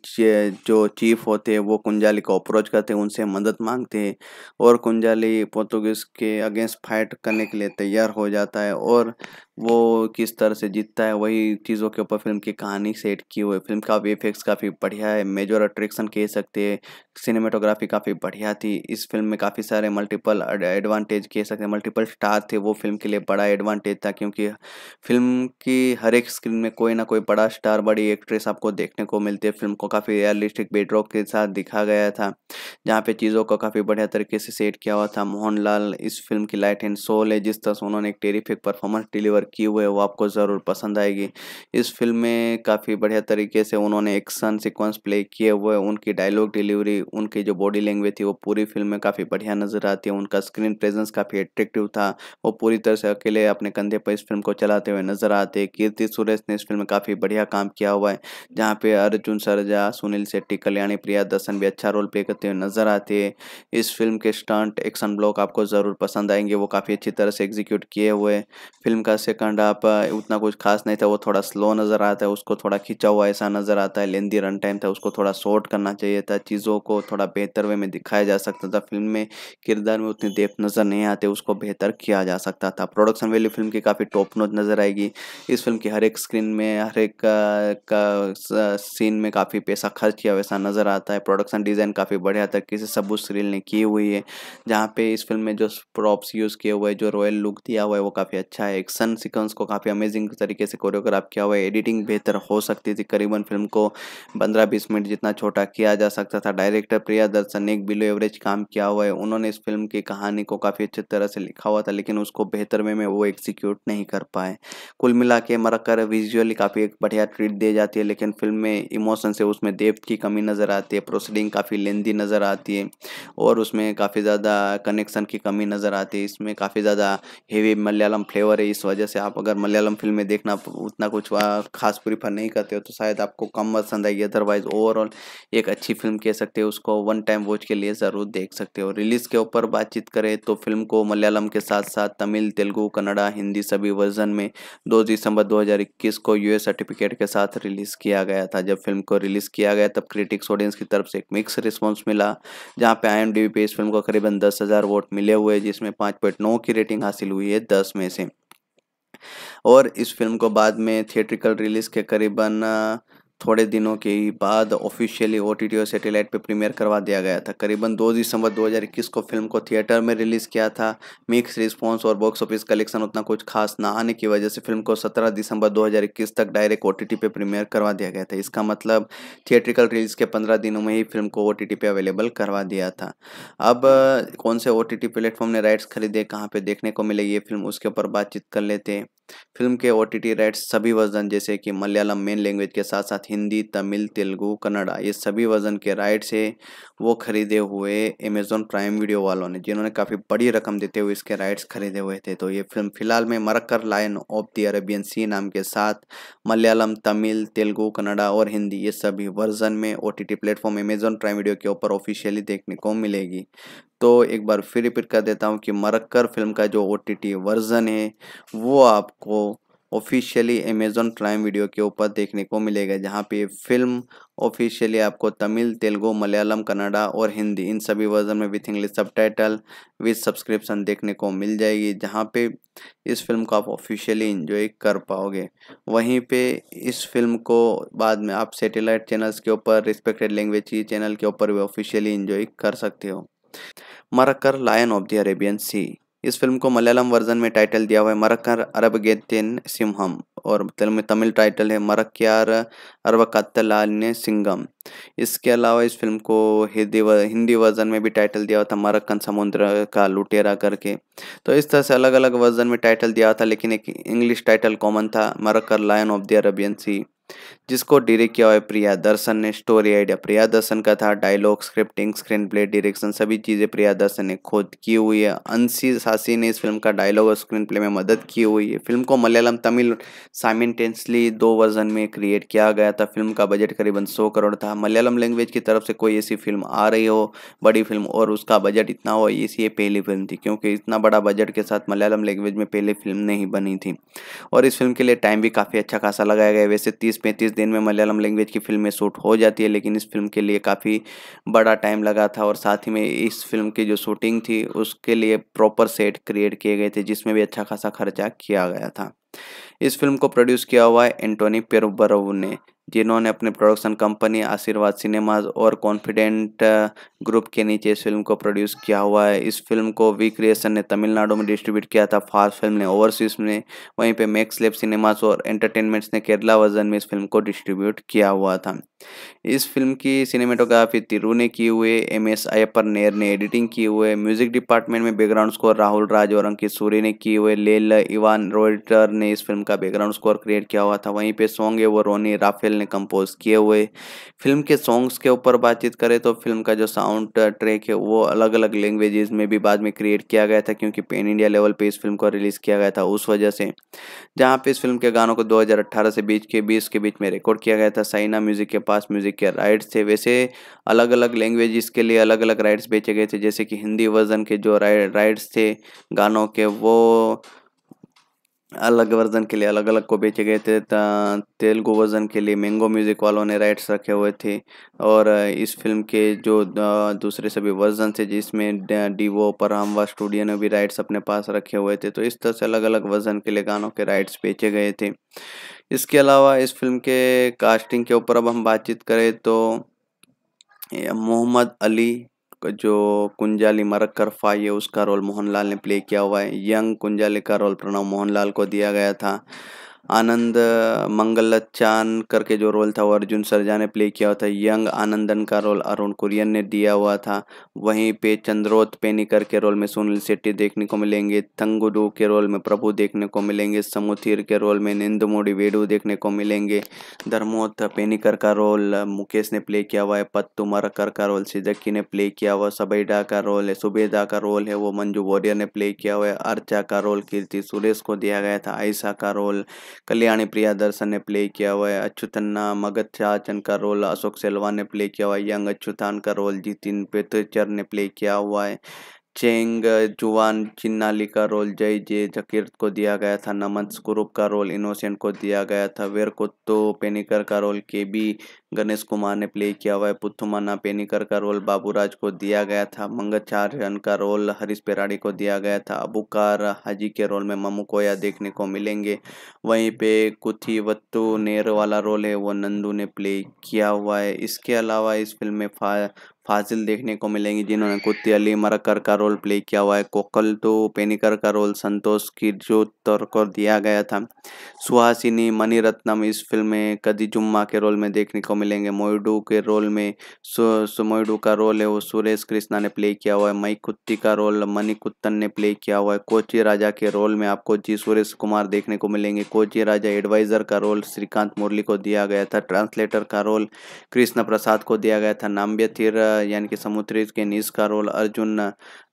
जो चीफ होते हैं वो कुंजाली को अप्रोच करते हैं उनसे मदद मांगते हैं और कुंजाली पोर्तुगीज के अगेंस्ट फाइट करने के लिए तैयार हो जाता है और वो किस तरह से जीतता है वही चीज़ों के ऊपर फिल्म की कहानी सेट की हुई फिल्म का इफेक्ट्स काफ़ी बढ़िया है मेजर अट्रैक्शन कह सकते हैं सिनेमाटोग्राफी काफ़ी बढ़िया थी इस फिल्म में काफ़ी सारे मल्टीपल एडवांटेज कह सकते हैं मल्टीपल स्टार थे वो फिल्म के लिए बड़ा एडवांटेज था क्योंकि फिल्म की हर एक स्क्रीन में कोई ना कोई बड़ा स्टार बड़ी एक्ट्रेस आपको देख देखने को मिलती है फिल्म को काफ़ी रियलिस्टिक बेडरॉक के साथ दिखा गया था जहाँ पे चीज़ों को काफ़ी बढ़िया तरीके से सेट किया हुआ था मोहनलाल इस फिल्म की लाइट एंड सोल है जिस तरह से उन्होंने एक टेरिफिक परफॉर्मेंस डिलीवर की हुई है वो आपको ज़रूर पसंद आएगी इस फिल्म में काफ़ी बढ़िया तरीके से उन्होंने एक्शन सिक्वेंस प्ले किए हुए उनकी डायलॉग डिलीवरी उनकी जो बॉडी लैंग्वेज थी वो पूरी फिल्म में काफ़ी बढ़िया नज़र आती है उनका स्क्रीन प्रेजेंस काफ़ी एट्रेक्टिव था वो पूरी तरह से अकेले अपने कंधे पर इस फिल्म को चलाते हुए नजर आते हैं कीर्ति सुरेश ने इस फिल्म में काफ़ी बढ़िया काम किया हुआ है जहाँ पे अर्जुन सरजा सुनील शेट्टी कल्याणी प्रिया दर्शन भी अच्छा रोल प्ले करते हुए नजर आते हैं इस फिल्म के स्टंट एक्शन ब्लॉक आपको ज़रूर पसंद आएंगे वो काफ़ी अच्छी तरह से एग्जीक्यूट किए हुए फिल्म का सेकंड आप उतना कुछ खास नहीं था वो थोड़ा स्लो नज़र आता है उसको थोड़ा खींचा हुआ ऐसा नज़र आता है लेंदी रन टाइम था उसको थोड़ा शॉर्ट करना चाहिए था चीज़ों को थोड़ा बेहतर वे में दिखाया जा सकता था फिल्म में किरदार में उतनी देख नज़र नहीं आते उसको बेहतर किया जा सकता था प्रोडक्शन वैल्यू फिल्म की काफ़ी टॉप नोच नज़र आएगी इस फिल्म की हर एक स्क्रीन में हर एक का, का सीन में काफ़ी पैसा खर्च किया वैसा नज़र आता है प्रोडक्शन डिज़ाइन काफ़ी बढ़िया तक किसी सबूत सीरील ने की हुई है जहाँ पे इस फिल्म में जो प्रॉप्स यूज़ किए हुए जो रॉयल लुक दिया हुआ है वो काफ़ी अच्छा है एक्शन सिक्वेंस को काफ़ी अमेजिंग तरीके से कोरियोग्राफ किया हुआ है एडिटिंग बेहतर हो सकती थी करीबन फिल्म को पंद्रह बीस मिनट जितना छोटा किया जा सकता था डायरेक्टर प्रिया दर्शन ने एक बिलो एवरेज काम किया हुआ है उन्होंने इस फिल्म की कहानी को काफ़ी अच्छी तरह से लिखा हुआ था लेकिन उसको बेहतर वे में वो एग्जीक्यूट नहीं कर पाए कुल मिला के मरकर विजुअली काफ़ी एक बढ़िया ट्रीट दी जाती है लेकिन फिल्म फिल्म में इमोशंस है उसमें देव की कमी नज़र आती है प्रोसीडिंग काफ़ी लेंदी नज़र आती है और उसमें काफ़ी ज़्यादा कनेक्शन की कमी नज़र आती है इसमें काफ़ी ज़्यादा हेवी मलयालम फ्लेवर है इस वजह से आप अगर मलयालम फिल्म में देखना उतना कुछ खास प्रीफर नहीं करते हो तो शायद आपको कम पसंद आएगी अदरवाइज ओवरऑल एक अच्छी फिल्म कह सकते हो उसको वन टाइम वॉच के लिए ज़रूर देख सकते हो रिलीज़ के ऊपर बातचीत करें तो फिल्म को मलयालम के साथ साथ तमिल तेलुगू कन्नड़ा हिंदी सभी वर्जन में दो दिसंबर 2021 को यूएस सर्टिफिकेट के साथ रिलीज़ किया गया गया था जब फिल्म को रिलीज़ किया गया तब क्रिटिक्स ऑडियंस की तरफ से एक मिक्स रिस्पॉन्स मिला जहाँ पे आई पे इस फिल्म को करीबन दस हज़ार वोट मिले हुए जिसमें पाँच पॉइंट नौ की रेटिंग हासिल हुई है दस में से और इस फिल्म को बाद में थिएट्रिकल रिलीज़ के करीबन थोड़े दिनों के ही बाद ऑफिशियली ओ टी टी और सेटेलाइट पर प्रीमियर करवा दिया गया था करीबन 2 दिसंबर 2021 को फिल्म को थिएटर में रिलीज़ किया था मिक्स रिस्पॉन्स और बॉक्स ऑफिस कलेक्शन उतना कुछ खास ना आने की वजह से फिल्म को 17 दिसंबर 2021 तक डायरेक्ट ओ टी टी पे प्रीमियर करवा दिया गया था इसका मतलब थिएट्रिकल रिलीज़ के पंद्रह दिनों में ही फिल्म को ओ टी टी पे अवेलेबल करवा दिया था अब कौन से ओ टी टी प्लेटफॉर्म ने राइट्स खरीदे कहाँ पर देखने को मिले ये फिल्म उसके ऊपर बातचीत कर लेते हैं फिल्म के ओ टी टी राइट्स सभी वर्जन जैसे कि मलयालम मेन लैंग्वेज के साथ साथ साथ हिंदी तमिल तेलुगु कन्नड़ा ये सभी वर्जन के राइट्स है वो खरीदे हुए अमेजोन प्राइम वीडियो वालों ने जिन्होंने काफ़ी बड़ी रकम देते हुए इसके राइट्स खरीदे हुए थे तो ये फिल्म फिलहाल में Marakkar lion of the Arabian सी नाम के साथ मलयालम तमिल तेलुगू कन्नड़ा और हिंदी ये सभी वर्जन में O T platform Amazon prime video के ऊपर ऑफिशियली देखने को मिलेगी तो एक बार फिर रिपीट कर देता हूँ कि मरक्कर फिल्म का जो ओ वर्ज़न है वो आपको ऑफिशियली अमेजोन प्राइम वीडियो के ऊपर देखने को मिलेगा जहाँ पे फिल्म ऑफिशियली आपको तमिल तेलुगु मलयालम कन्नडा और हिंदी इन सभी वर्जन में with English subtitle with subscription देखने को मिल जाएगी जहाँ पे इस फिल्म को आप ऑफिशियली इंजॉय कर पाओगे वहीं पे इस फिल्म को बाद में आप सेटेलाइट चैनल्स के ऊपर रिस्पेक्टेड लैंग्वेज की चैनल के ऊपर भी ऑफिशियली इंजॉय कर सकते हो Marakkar lion of the Arabian सी इस फिल्म को मलयालम वर्जन में टाइटल दिया हुआ है मरक्कर अरबगेतिन सिंहम और में तमिल टाइटल है मरक्यार ने सिंगम इसके अलावा इस फिल्म को हिंदी हिंदी वर्जन में भी टाइटल दिया हुआ था मरक्कन समुद्र का लुटेरा करके तो इस तरह से अलग अलग वर्जन में टाइटल दिया था लेकिन एक इंग्लिश टाइटल कॉमन था Marakkar lion of the Arabian सी जिसको डायरेक्ट किया हुआ है प्रिया दर्शन ने स्टोरी आइडिया प्रिया दर्शन का था dialogue scripting screenplay direction सभी चीज़ें प्रिया दर्शन ने खुद की हुई है अंशी सासी ने इस फिल्म का डायलॉग और स्क्रीन प्ले में मदद की हुई है फिल्म को मलयालम तमिल साइमेंटेंसली दो वर्जन में क्रिएट किया गया था फिल्म का बजट करीबन सौ करोड़ था मलयालम लैंग्वेज की तरफ से कोई ऐसी फिल्म आ रही हो बड़ी फिल्म और उसका बजट इतना हो इसी पहली फिल्म थी क्योंकि इतना बड़ा बजट के साथ मलयालम लैंग्वेज में पहली फिल्म नहीं बनी थी और इस फिल्म के लिए टाइम भी काफ़ी अच्छा खासा लगाया गया वैसे तीस पैंतीस दिन में मलयालम लैंग्वेज की फिल्में शूट हो जाती है लेकिन इस फिल्म के लिए काफ़ी बड़ा टाइम लगा था और साथ ही में इस फिल्म की जो शूटिंग थी उसके लिए प्रॉपर सेट क्रिएट किए गए थे जिसमें भी अच्छा खासा खर्चा किया गया था इस फिल्म को प्रोड्यूस किया हुआ है एंटोनी पेरुबरव ने जिन्होंने अपने प्रोडक्शन कंपनी आशीर्वाद सिनेमाज और कॉन्फिडेंट ग्रुप uh, के नीचे इस फिल्म को प्रोड्यूस किया हुआ है इस फिल्म को वी क्रिएशन ने तमिलनाडु में डिस्ट्रीब्यूट किया था फास्ट फिल्म ने ओवरसीज में वहीं पे मैक्स लेब सिनेमाज और एंटरटेनमेंट्स ने केरला वर्जन में इस फिल्म को डिस्ट्रीब्यूट किया हुआ था इस फिल्म की सिनेमेटोग्राफी तिरु ने की हुए एम एस अयपर नेर ने एडिटिंग की हुए म्यूजिक डिपार्टमेंट में बैकग्राउंड स्कोर राहुल राज और अंकित सूरी ने किए हुए लेल इवान रोइटर ने इस फिल्म का बैकग्राउंड स्कोर क्रिएट किया हुआ था वहीं पे सॉन्ग है वो रोनी राफेल पटेल ने कंपोज किए हुए फिल्म के सॉन्ग्स के ऊपर बातचीत करें तो फिल्म का जो साउंड ट्रैक है वो अलग अलग लैंग्वेजेस में भी बाद में क्रिएट किया गया था क्योंकि पेन इंडिया लेवल पे इस फिल्म को रिलीज़ किया गया था उस वजह से जहाँ पे इस फिल्म के गानों को दो से बीच के बीस के बीच में रिकॉर्ड किया गया था साइना म्यूजिक के पास म्यूजिक के राइट्स थे वैसे अलग अलग लैंग्वेजेस के लिए अलग अलग राइट्स बेचे गए थे जैसे कि हिंदी वर्जन के जो राइट्स थे गानों के वो अलग वर्जन के लिए अलग अलग को बेचे गए थे तेलुगु वर्जन के लिए मैंगो म्यूज़िक वालों ने राइट्स रखे हुए थे और इस फिल्म के जो दूसरे सभी वर्जन थे जिसमें डीवो परामवा स्टूडियो ने भी राइट्स अपने पास रखे हुए थे तो इस तरह से अलग अलग वर्जन के लिए गानों के राइट्स बेचे गए थे इसके अलावा इस फिल्म के कास्टिंग के ऊपर अब हम बातचीत करें तो मोहम्मद अली जो कुंजाली मरक्करफा है उसका रोल मोहनलाल ने प्ले किया हुआ है यंग कुंजाली का रोल प्रणव मोहनलाल को दिया गया था आनंद मंगलचान करके जो रोल था वो अर्जुन सरजा ने प्ले किया हुआ था यंग आनंदन का रोल अरुण कुरियन ने दिया हुआ था वहीं पे चंद्रोत पेनिकर के रोल में सुनील शेट्टी देखने को मिलेंगे तंगुडू के रोल में प्रभु देखने को मिलेंगे समुथिर के रोल में निंदमोडी वेडू देखने को मिलेंगे धर्मोत पेनिकर का रोल मुकेश ने प्ले किया हुआ है पत्तू मरकर का रोल सिजक्की ने प्ले किया हुआ सबैडा का रोल है सुबेदा का रोल है वो मंजू वॉरियर ने प्ले किया हुआ है अर्चा का रोल कीर्ति सुरेश को दिया गया था आयशा का रोल कल्याणी प्रिया दर्शन ने प्ले किया हुआ है अच्यु तन्ना मगध चाचन का रोल अशोक सेलवा ने प्ले किया हुआ है यंग अच्युतान का रोल जितिन पेतचर ने प्ले किया हुआ है चेंग जुआन चिन्नाली का रोल जय जे जकीर्त को दिया गया था नमन स्कुरूप का रोल इनोसेंट को दिया गया था वेर कुत्तो पेनिकर का रोल के बी गणेश कुमार ने प्ले किया हुआ है पुथुमाना पेनिकर का रोल बाबूराज को दिया गया था मंगचार्यन का रोल हरीश पेराड़ी को दिया गया था अबुकार हाजी के रोल में ममू कोया देखने को मिलेंगे वहीं पे कुथी वत्तु नेर वाला रोल है वो नंदू ने प्ले किया हुआ है इसके अलावा इस फिल्म में फाजिल देखने को मिलेंगी जिन्होंने कुत्ती अली मरकर का रोल प्ले किया हुआ है कोकल तो पेनिकर का रोल संतोष किरजोतर को दिया गया था सुहासिनी मणिरत्नम इस फिल्म में कदी जुम्मा के रोल में देखने को मिलेंगे मोयडू के रोल में सुमोयडू का रोल है वो सुरेश कृष्णा ने प्ले किया हुआ है मई कुत्ती का रोल मनी कुत्तन ने प्ले किया हुआ है कोची राजा के रोल में आपको जी सुरेश कुमार देखने को मिलेंगे कोची राजा एडवाइजर का रोल श्रीकांत मुरली को दिया गया था ट्रांसलेटर का रोल कृष्ण प्रसाद को दिया गया था नाम्बिया थिर यानी कि समुद्री के नीस का रोल अर्जुन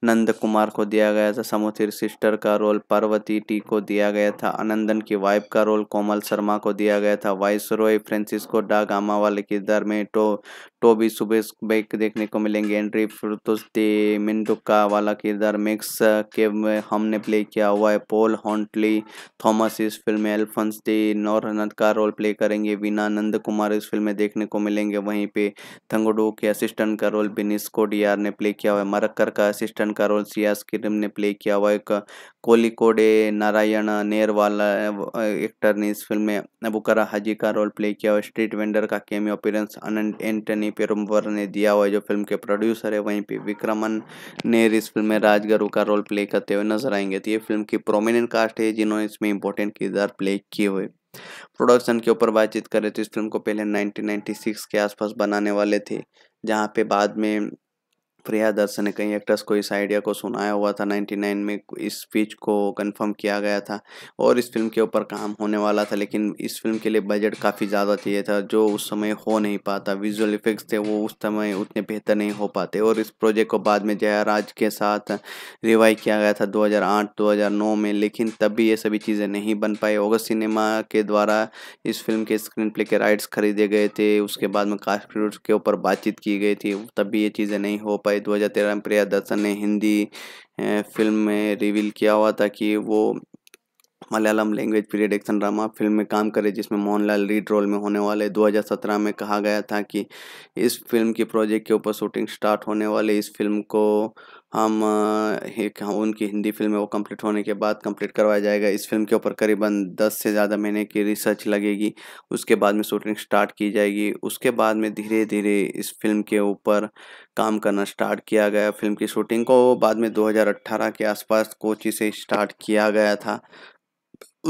नंद कुमार को दिया गया था समुद्री सिस्टर का रोल पार्वती टी को दिया गया था अनंदन की वाइफ का रोल कोमल शर्मा को दिया गया था वाइस रॉय फ्रेंसिस्को डा गामा वाले किरदार में टो टोबी तो सुबह बैक देखने को मिलेंगे एंट्री फिरतुस तो दे मिंडुका वाला किरदार मैक्स के हमने प्ले किया हुआ है पोल हॉन्टली थॉमस इस फिल्म में एल्फंस दे नौरनंद का रोल प्ले करेंगे वीना नंद कुमार इस फिल्म में देखने को मिलेंगे वहीं पे थंगोडो के असिस्टेंट का रोल बिनिस कोडियार ने प्ले किया हुआ है मरक्कर का असिस्टेंट का रोल सियास किरम ने प्ले किया हुआ है कोलिकोडे नारायण नेरवाला एक्टर ने इस फिल्म में अबुकरा हाजी का रोल प्ले किया हुआ स्ट्रीट वेंडर का केमियो अपीयरेंस अनंत एंटनी वहीं पे रोमवर ने दिया हुआ है जो फिल्म के प्रोड्यूसर है वहीं पे विक्रमन ने इस फिल्म में राजगुरु का रोल प्ले करते हुए नजर आएंगे तो ये फिल्म की प्रोमिनेंट कास्ट है जिन्होंने इसमें इंपॉर्टेंट किरदार प्ले किए हुए प्रोडक्शन के ऊपर बातचीत करें तो इस फिल्म को पहले नाइनटीन के आसपास बनाने वाले थे जहाँ पे बाद में प्रिया दर्शन ने कई एक्टर्स को इस आइडिया को सुनाया हुआ था 99 में इस स्पीच को कंफर्म किया गया था और इस फिल्म के ऊपर काम होने वाला था लेकिन इस फिल्म के लिए बजट काफ़ी ज़्यादा चाहिए था जो उस समय हो नहीं पाता विजुअल इफेक्ट्स थे वो उस समय उतने बेहतर नहीं हो पाते और इस प्रोजेक्ट को बाद में जयाराज के साथ रिवाइव किया गया था दो हज़ार में लेकिन तब भी ये सभी चीज़ें नहीं बन पाई ऑगस्ट सिनेमा के द्वारा इस फिल्म के स्क्रीन प्ले के राइट्स खरीदे गए थे उसके बाद में कास्ट के ऊपर बातचीत की गई थी तब भी ये चीज़ें नहीं हो पाई पाई 2013 में प्रिया दर्शन ने हिंदी फिल्म में रिवील किया हुआ था कि वो Malayalam language period action drama film में काम करे जिसमें मोहनलाल रीड रोल में होने वाले 2017 में कहा गया था कि इस फिल्म की प्रोजेक्ट के ऊपर शूटिंग स्टार्ट होने वाले इस फिल्म को हम एक हम उनकी हिंदी फिल्म है वो कंप्लीट होने के बाद कंप्लीट करवाया जाएगा इस फिल्म के ऊपर करीबन दस से ज़्यादा महीने की रिसर्च लगेगी उसके बाद में शूटिंग स्टार्ट की जाएगी उसके बाद में धीरे धीरे इस फिल्म के ऊपर काम करना स्टार्ट किया गया फिल्म की शूटिंग को बाद में 2018 के आसपास कोची से स्टार्ट किया गया था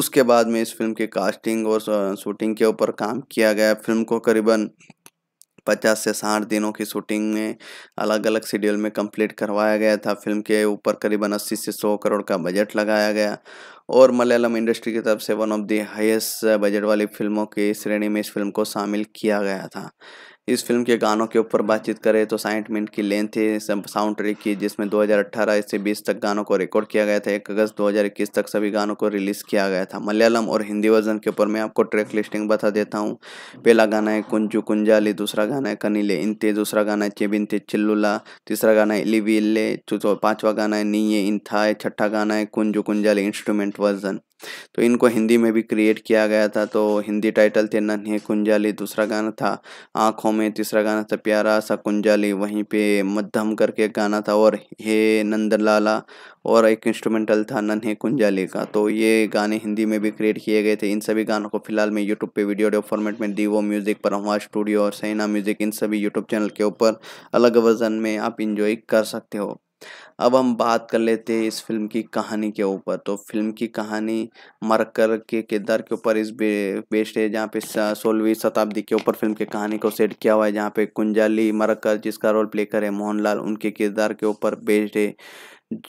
उसके बाद में इस फिल्म के कास्टिंग और शूटिंग के ऊपर काम किया गया फिल्म को करीबन पचास से साठ दिनों की शूटिंग में अलग अलग शेड्यूल में कंप्लीट करवाया गया था फिल्म के ऊपर करीबन अस्सी से सौ करोड़ का बजट लगाया गया और मलयालम इंडस्ट्री की तरफ से one of the highest budget वाली फिल्मों की श्रेणी में इस फिल्म को शामिल किया गया था इस फिल्म के गानों के ऊपर बातचीत करें तो साइठ मिनट की लेंथ थी साउंड ट्रैक की जिसमें 2018 से 20 तक गानों को रिकॉर्ड किया गया था एक अगस्त 2021 तक सभी गानों को रिलीज़ किया गया था मलयालम और हिंदी वर्जन के ऊपर मैं आपको ट्रैक लिस्टिंग बता देता हूँ पहला गाना है कुंजू कुंजाली दूसरा गाना है कनीले इंते दूसरा गाना है चेबिनते चिल्लुला तीसरा गाना है इलीविल्ले पाँचवा गाना है नीए इन छठा गाना है कुंजू कुंजाली इंस्ट्रूमेंट वर्जन तो इनको हिंदी में भी क्रिएट किया गया था तो हिंदी टाइटल थे नन्हे कुंजाली दूसरा गाना था आँखों में तीसरा गाना था प्यारा सा कुंजाली वहीं पे मध्यम करके गाना था और हे नंदलाला और एक इंस्ट्रूमेंटल था नन्हे कुंजाली का तो ये गाने हिंदी में भी क्रिएट किए गए थे इन सभी गानों को फिलहाल मैं यूट्यूब पे वीडियो ऑडियो फॉर्मेट में दीवो म्यूज़िक परमवा स्टूडियो और सैना म्यूज़िक इन सभी यूट्यूब चैनल के ऊपर अलग वर्जन में आप इंजॉय कर सकते हो अब हम बात कर लेते हैं इस फिल्म की कहानी के ऊपर तो फिल्म की कहानी मरकर के किरदार के ऊपर इस बे, बेस्ड है जहाँ पे सोलहवीं शताब्दी के ऊपर फिल्म की कहानी को सेट किया हुआ है जहाँ पे कुंजाली मरकर जिसका रोल प्ले करे मोहनलाल उनके किरदार के ऊपर बेस्ड है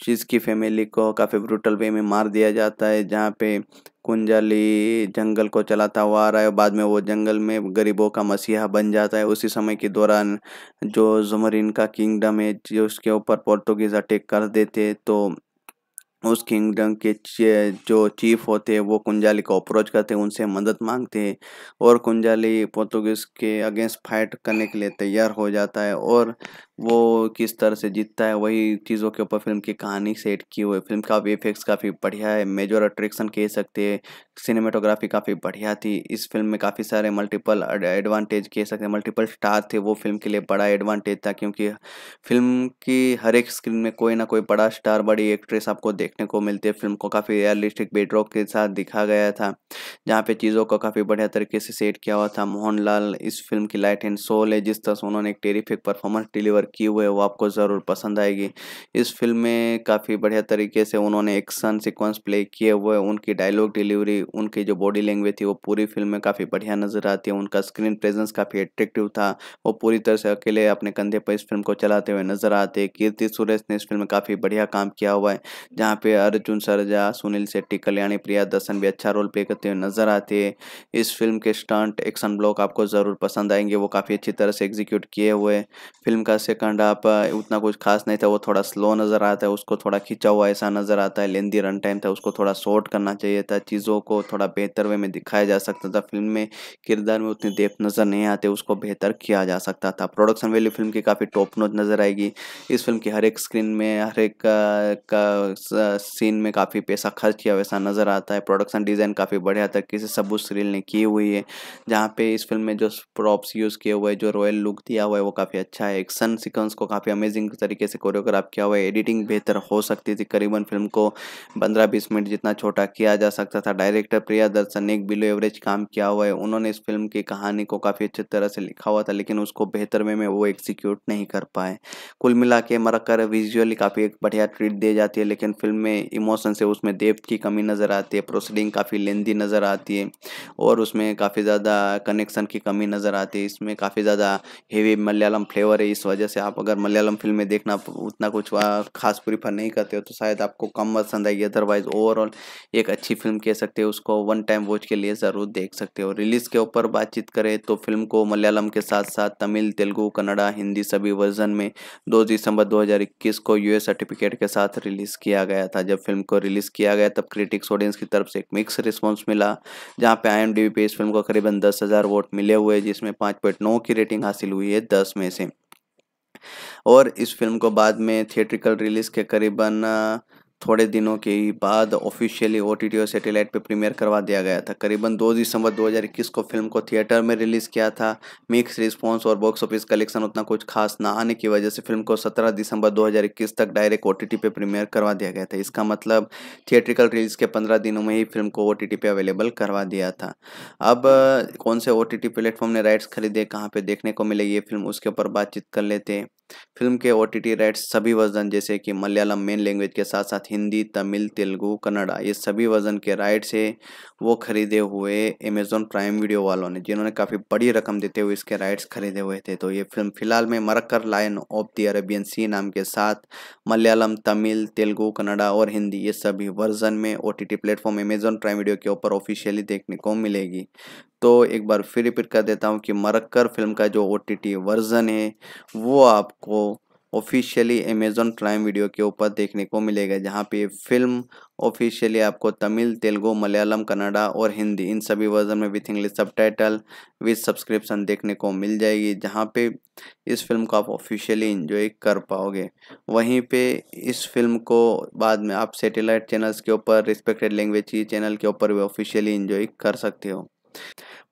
जिसकी फैमिली को काफ़ी ब्रूटल वे में मार दिया जाता है जहाँ पे कुंजली जंगल को चलाता हुआ आ रहा है बाद में वो जंगल में गरीबों का मसीहा बन जाता है उसी समय के दौरान जो जुमरिन का किंगडम है जो उसके ऊपर पोर्तुगीज़ अटैक कर देते तो उस किंगडम के जो चीफ होते हैं वो कुंजाली को अप्रोच करते हैं उनसे मदद मांगते हैं और कुंजाली पोर्तुगीज के अगेंस्ट फाइट करने के लिए तैयार हो जाता है और वो किस तरह से जीतता है वही चीज़ों के ऊपर फिल्म की कहानी सेट की हुई फिल्म का इफेक्ट्स काफ़ी बढ़िया है मेजर अट्रैक्शन कह सकते हैं सिनेमाटोग्राफी काफ़ी बढ़िया थी इस फिल्म में काफ़ी सारे मल्टीपल एडवांटेज कह सकते हैं मल्टीपल स्टार थे वो फिल्म के लिए बड़ा एडवांटेज था क्योंकि फिल्म की हर एक स्क्रीन में कोई ना कोई बड़ा स्टार बड़ी एक्ट्रेस आपको देख देखने को मिलती है फिल्म को काफ़ी रियलिस्टिक बेड्रॉक के साथ दिखा गया था जहाँ पे चीज़ों को काफ़ी बढ़िया तरीके से सेट किया हुआ था मोहनलाल इस फिल्म की लाइट एंड सोल है जिस तरह से उन्होंने एक टेरिफिक परफॉर्मेंस डिलीवर की हुई है वो आपको ज़रूर पसंद आएगी इस फिल्म में काफ़ी बढ़िया तरीके से उन्होंने एक्शन सिक्वेंस प्ले किए हुए उनकी डायलॉग डिलीवरी उनकी जो बॉडी लैंग्वेज थी वो पूरी फिल्म में काफ़ी बढ़िया नजर आती है उनका स्क्रीन प्रेजेंस काफ़ी एट्रेक्टिव था वो पूरी तरह से अकेले अपने कंधे पर इस फिल्म को चलाते हुए नजर आते हैं कीर्ति सुरेश ने इस फिल्म में काफ़ी बढ़िया काम किया हुआ है जहाँ पे अर्जुन सरजा सुनील शेट्टी कल्याणी प्रिया दर्शन भी अच्छा रोल प्ले करते हुए नजर आते हैं इस फिल्म के स्टंट एक्शन ब्लॉक आपको ज़रूर पसंद आएंगे वो काफ़ी अच्छी तरह से एग्जीक्यूट किए हुए फिल्म का सेकंड आप उतना कुछ खास नहीं था वो थोड़ा स्लो नज़र आता है उसको थोड़ा खिंचा हुआ ऐसा नज़र आता है लेंदी रन टाइम था उसको थोड़ा शॉर्ट करना चाहिए था चीज़ों को थोड़ा बेहतर वे में दिखाया जा सकता था फिल्म में किरदार में उतनी देख नज़र नहीं आते उसको बेहतर किया जा सकता था प्रोडक्शन वैल्यू फिल्म की काफ़ी टॉप नोच नज़र आएगी इस फिल्म की हर एक स्क्रीन में हर एक का, का सीन में काफ़ी पैसा खर्च किया वैसा नज़र आता है प्रोडक्शन डिज़ाइन काफ़ी बढ़िया तरीके से सबू सरील ने की हुई है जहाँ पे इस फिल्म में जो प्रॉप्स यूज़ किए हुए जो रॉयल लुक दिया हुआ है वो काफ़ी अच्छा है एक्शन सिक्वेंस को काफ़ी अमेजिंग तरीके से कोरियोग्राफ किया हुआ है एडिटिंग बेहतर हो सकती थी करीबन फिल्म को पंद्रह बीस मिनट जितना छोटा किया जा सकता था डायरेक्टर प्रिया दर्शन ने एक बिलो एवरेज काम किया हुआ है उन्होंने इस फिल्म की कहानी को काफ़ी अच्छी तरह से लिखा हुआ था लेकिन उसको बेहतर वे में वो एग्जीक्यूट नहीं कर पाए कुल मिला के मरकर विजुअली काफ़ी एक बढ़िया ट्रीट दी जाती है लेकिन फिल्म फिल्म में इमोशंस है उसमें देव की कमी नज़र आती है प्रोसीडिंग काफ़ी लेंदी नज़र आती है और उसमें काफ़ी ज़्यादा कनेक्शन की कमी नज़र आती है इसमें काफ़ी ज़्यादा हेवी मलयालम फ्लेवर है इस वजह से आप अगर मलयालम फिल्म में देखना उतना कुछ खास प्रीफर नहीं करते हो तो शायद आपको कम पसंद आएगी अदरवाइज ओवरऑल एक अच्छी फिल्म कह सकते हो उसको वन टाइम वॉच के लिए ज़रूर देख सकते हो रिलीज़ के ऊपर बातचीत करें तो फिल्म को मलयालम के साथ साथ तमिल तेलुगू कन्नड़ा हिंदी सभी वर्जन में दो दिसंबर 2021 को यूएस सर्टिफिकेट के साथ रिलीज़ किया गया गया था जब फिल्म को रिलीज किया गया तब क्रिटिक्स ऑडियंस की तरफ से एक मिक्स रिस्पॉन्स मिला जहाँ पे आई पे इस फिल्म को करीबन दस हज़ार वोट मिले हुए जिसमें पाँच पॉइंट नौ की रेटिंग हासिल हुई है दस में से और इस फिल्म को बाद में थिएट्रिकल रिलीज के करीबन थोड़े दिनों के बाद ऑफिशियली ओ टी टी और सेटेलाइट पर प्रीमियर करवा दिया गया था करीबन 2 दिसंबर 2021 को फिल्म को थिएटर में रिलीज़ किया था मिक्स रिस्पॉन्स और बॉक्स ऑफिस कलेक्शन उतना कुछ खास ना आने की वजह से फिल्म को 17 दिसंबर 2021 तक डायरेक्ट ओ टी पे प्रीमियर करवा दिया गया था इसका मतलब थिएट्रिकल रिलीज़ के पंद्रह दिनों में ही फिल्म को ओ टी पे अवेलेबल करवा दिया था अब कौन से ओ टी प्लेटफॉर्म ने राइट्स खरीदे कहाँ पर देखने को मिले ये फिल्म उसके ऊपर बातचीत कर लेते हैं फिल्म के ओ टी राइट्स सभी वर्जन जैसे कि मलयालम मेन लैंग्वेज के साथ साथ हिंदी तमिल तेलुगु कन्नड़ा ये सभी वर्जन के राइट्स है वो खरीदे हुए अमेजोन प्राइम वीडियो वालों ने जिन्होंने काफ़ी बड़ी रकम देते हुए इसके राइट्स खरीदे हुए थे तो ये फिल्म फिलहाल में Marakkar line of the Arabian सी नाम के साथ मलयालम तमिल तेलुगु कन्नड़ा और हिंदी ये सभी वर्जन में O T platform Amazon prime video के ऊपर ऑफिशियली देखने को मिलेगी तो एक बार फिर रिपीट कर देता हूँ कि मरक्कर फिल्म का जो ओ वर्ज़न है वो आपको ऑफिशियली अमेजोन प्राइम वीडियो के ऊपर देखने को मिलेगा जहाँ पे फिल्म ऑफिशियली आपको तमिल तेलुगु मलयालम कन्नडा और हिंदी इन सभी वर्जन में with English subtitle with subscription देखने को मिल जाएगी जहाँ पे इस फिल्म को आप ऑफिशियली इंजॉय कर पाओगे वहीं पे इस फिल्म को बाद में आप सेटेलाइट चैनल्स के ऊपर रिस्पेक्टेड लैंग्वेज की चैनल के ऊपर भी ऑफिशियली इंजॉय कर सकते हो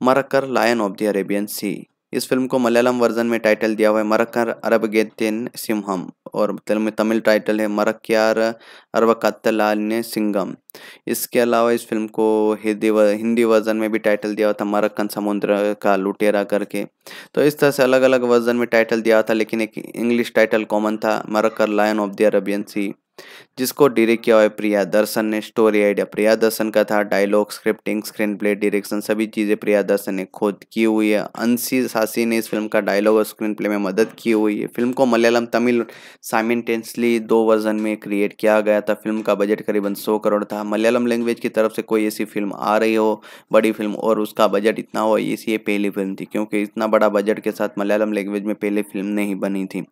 Marakkar lion of the Arabian सी इस फिल्म को मलयालम वर्जन में टाइटल दिया हुआ है मरक्कर गेतिन सिंहम और तमिल टाइटल है मरक्यार अरबकत्तलाल सिंगम इसके अलावा इस फिल्म को हिंदी हिंदी वर्जन में भी टाइटल दिया हुआ था मरक्कन समुद्र का लुटेरा करके तो इस तरह से अलग अलग वर्जन में टाइटल दिया था लेकिन एक इंग्लिश टाइटल कॉमन था Marakkar lion of the Arabian सी जिसको डायरेक्ट किया हुआ है प्रिया दर्शन ने स्टोरी आइडिया प्रिया दर्शन का था dialogue scripting screenplay direction सभी चीज़ें प्रिया दर्शन ने खुद की हुई है अंशी सासी ने इस फिल्म का डायलॉग और स्क्रीन प्ले में मदद की हुई है फिल्म को मलयालम तमिल साइमेंटेंसली दो वर्जन में क्रिएट किया गया था फिल्म का बजट करीबन सौ करोड़ था मलयालम लैंग्वेज की तरफ से कोई ऐसी फिल्म आ रही हो बड़ी फिल्म और उसका बजट इतना हो इसी पहली फिल्म थी क्योंकि इतना बड़ा बजट के साथ मलयालम लैंग्वेज में पहले फिल्म नहीं बनी थी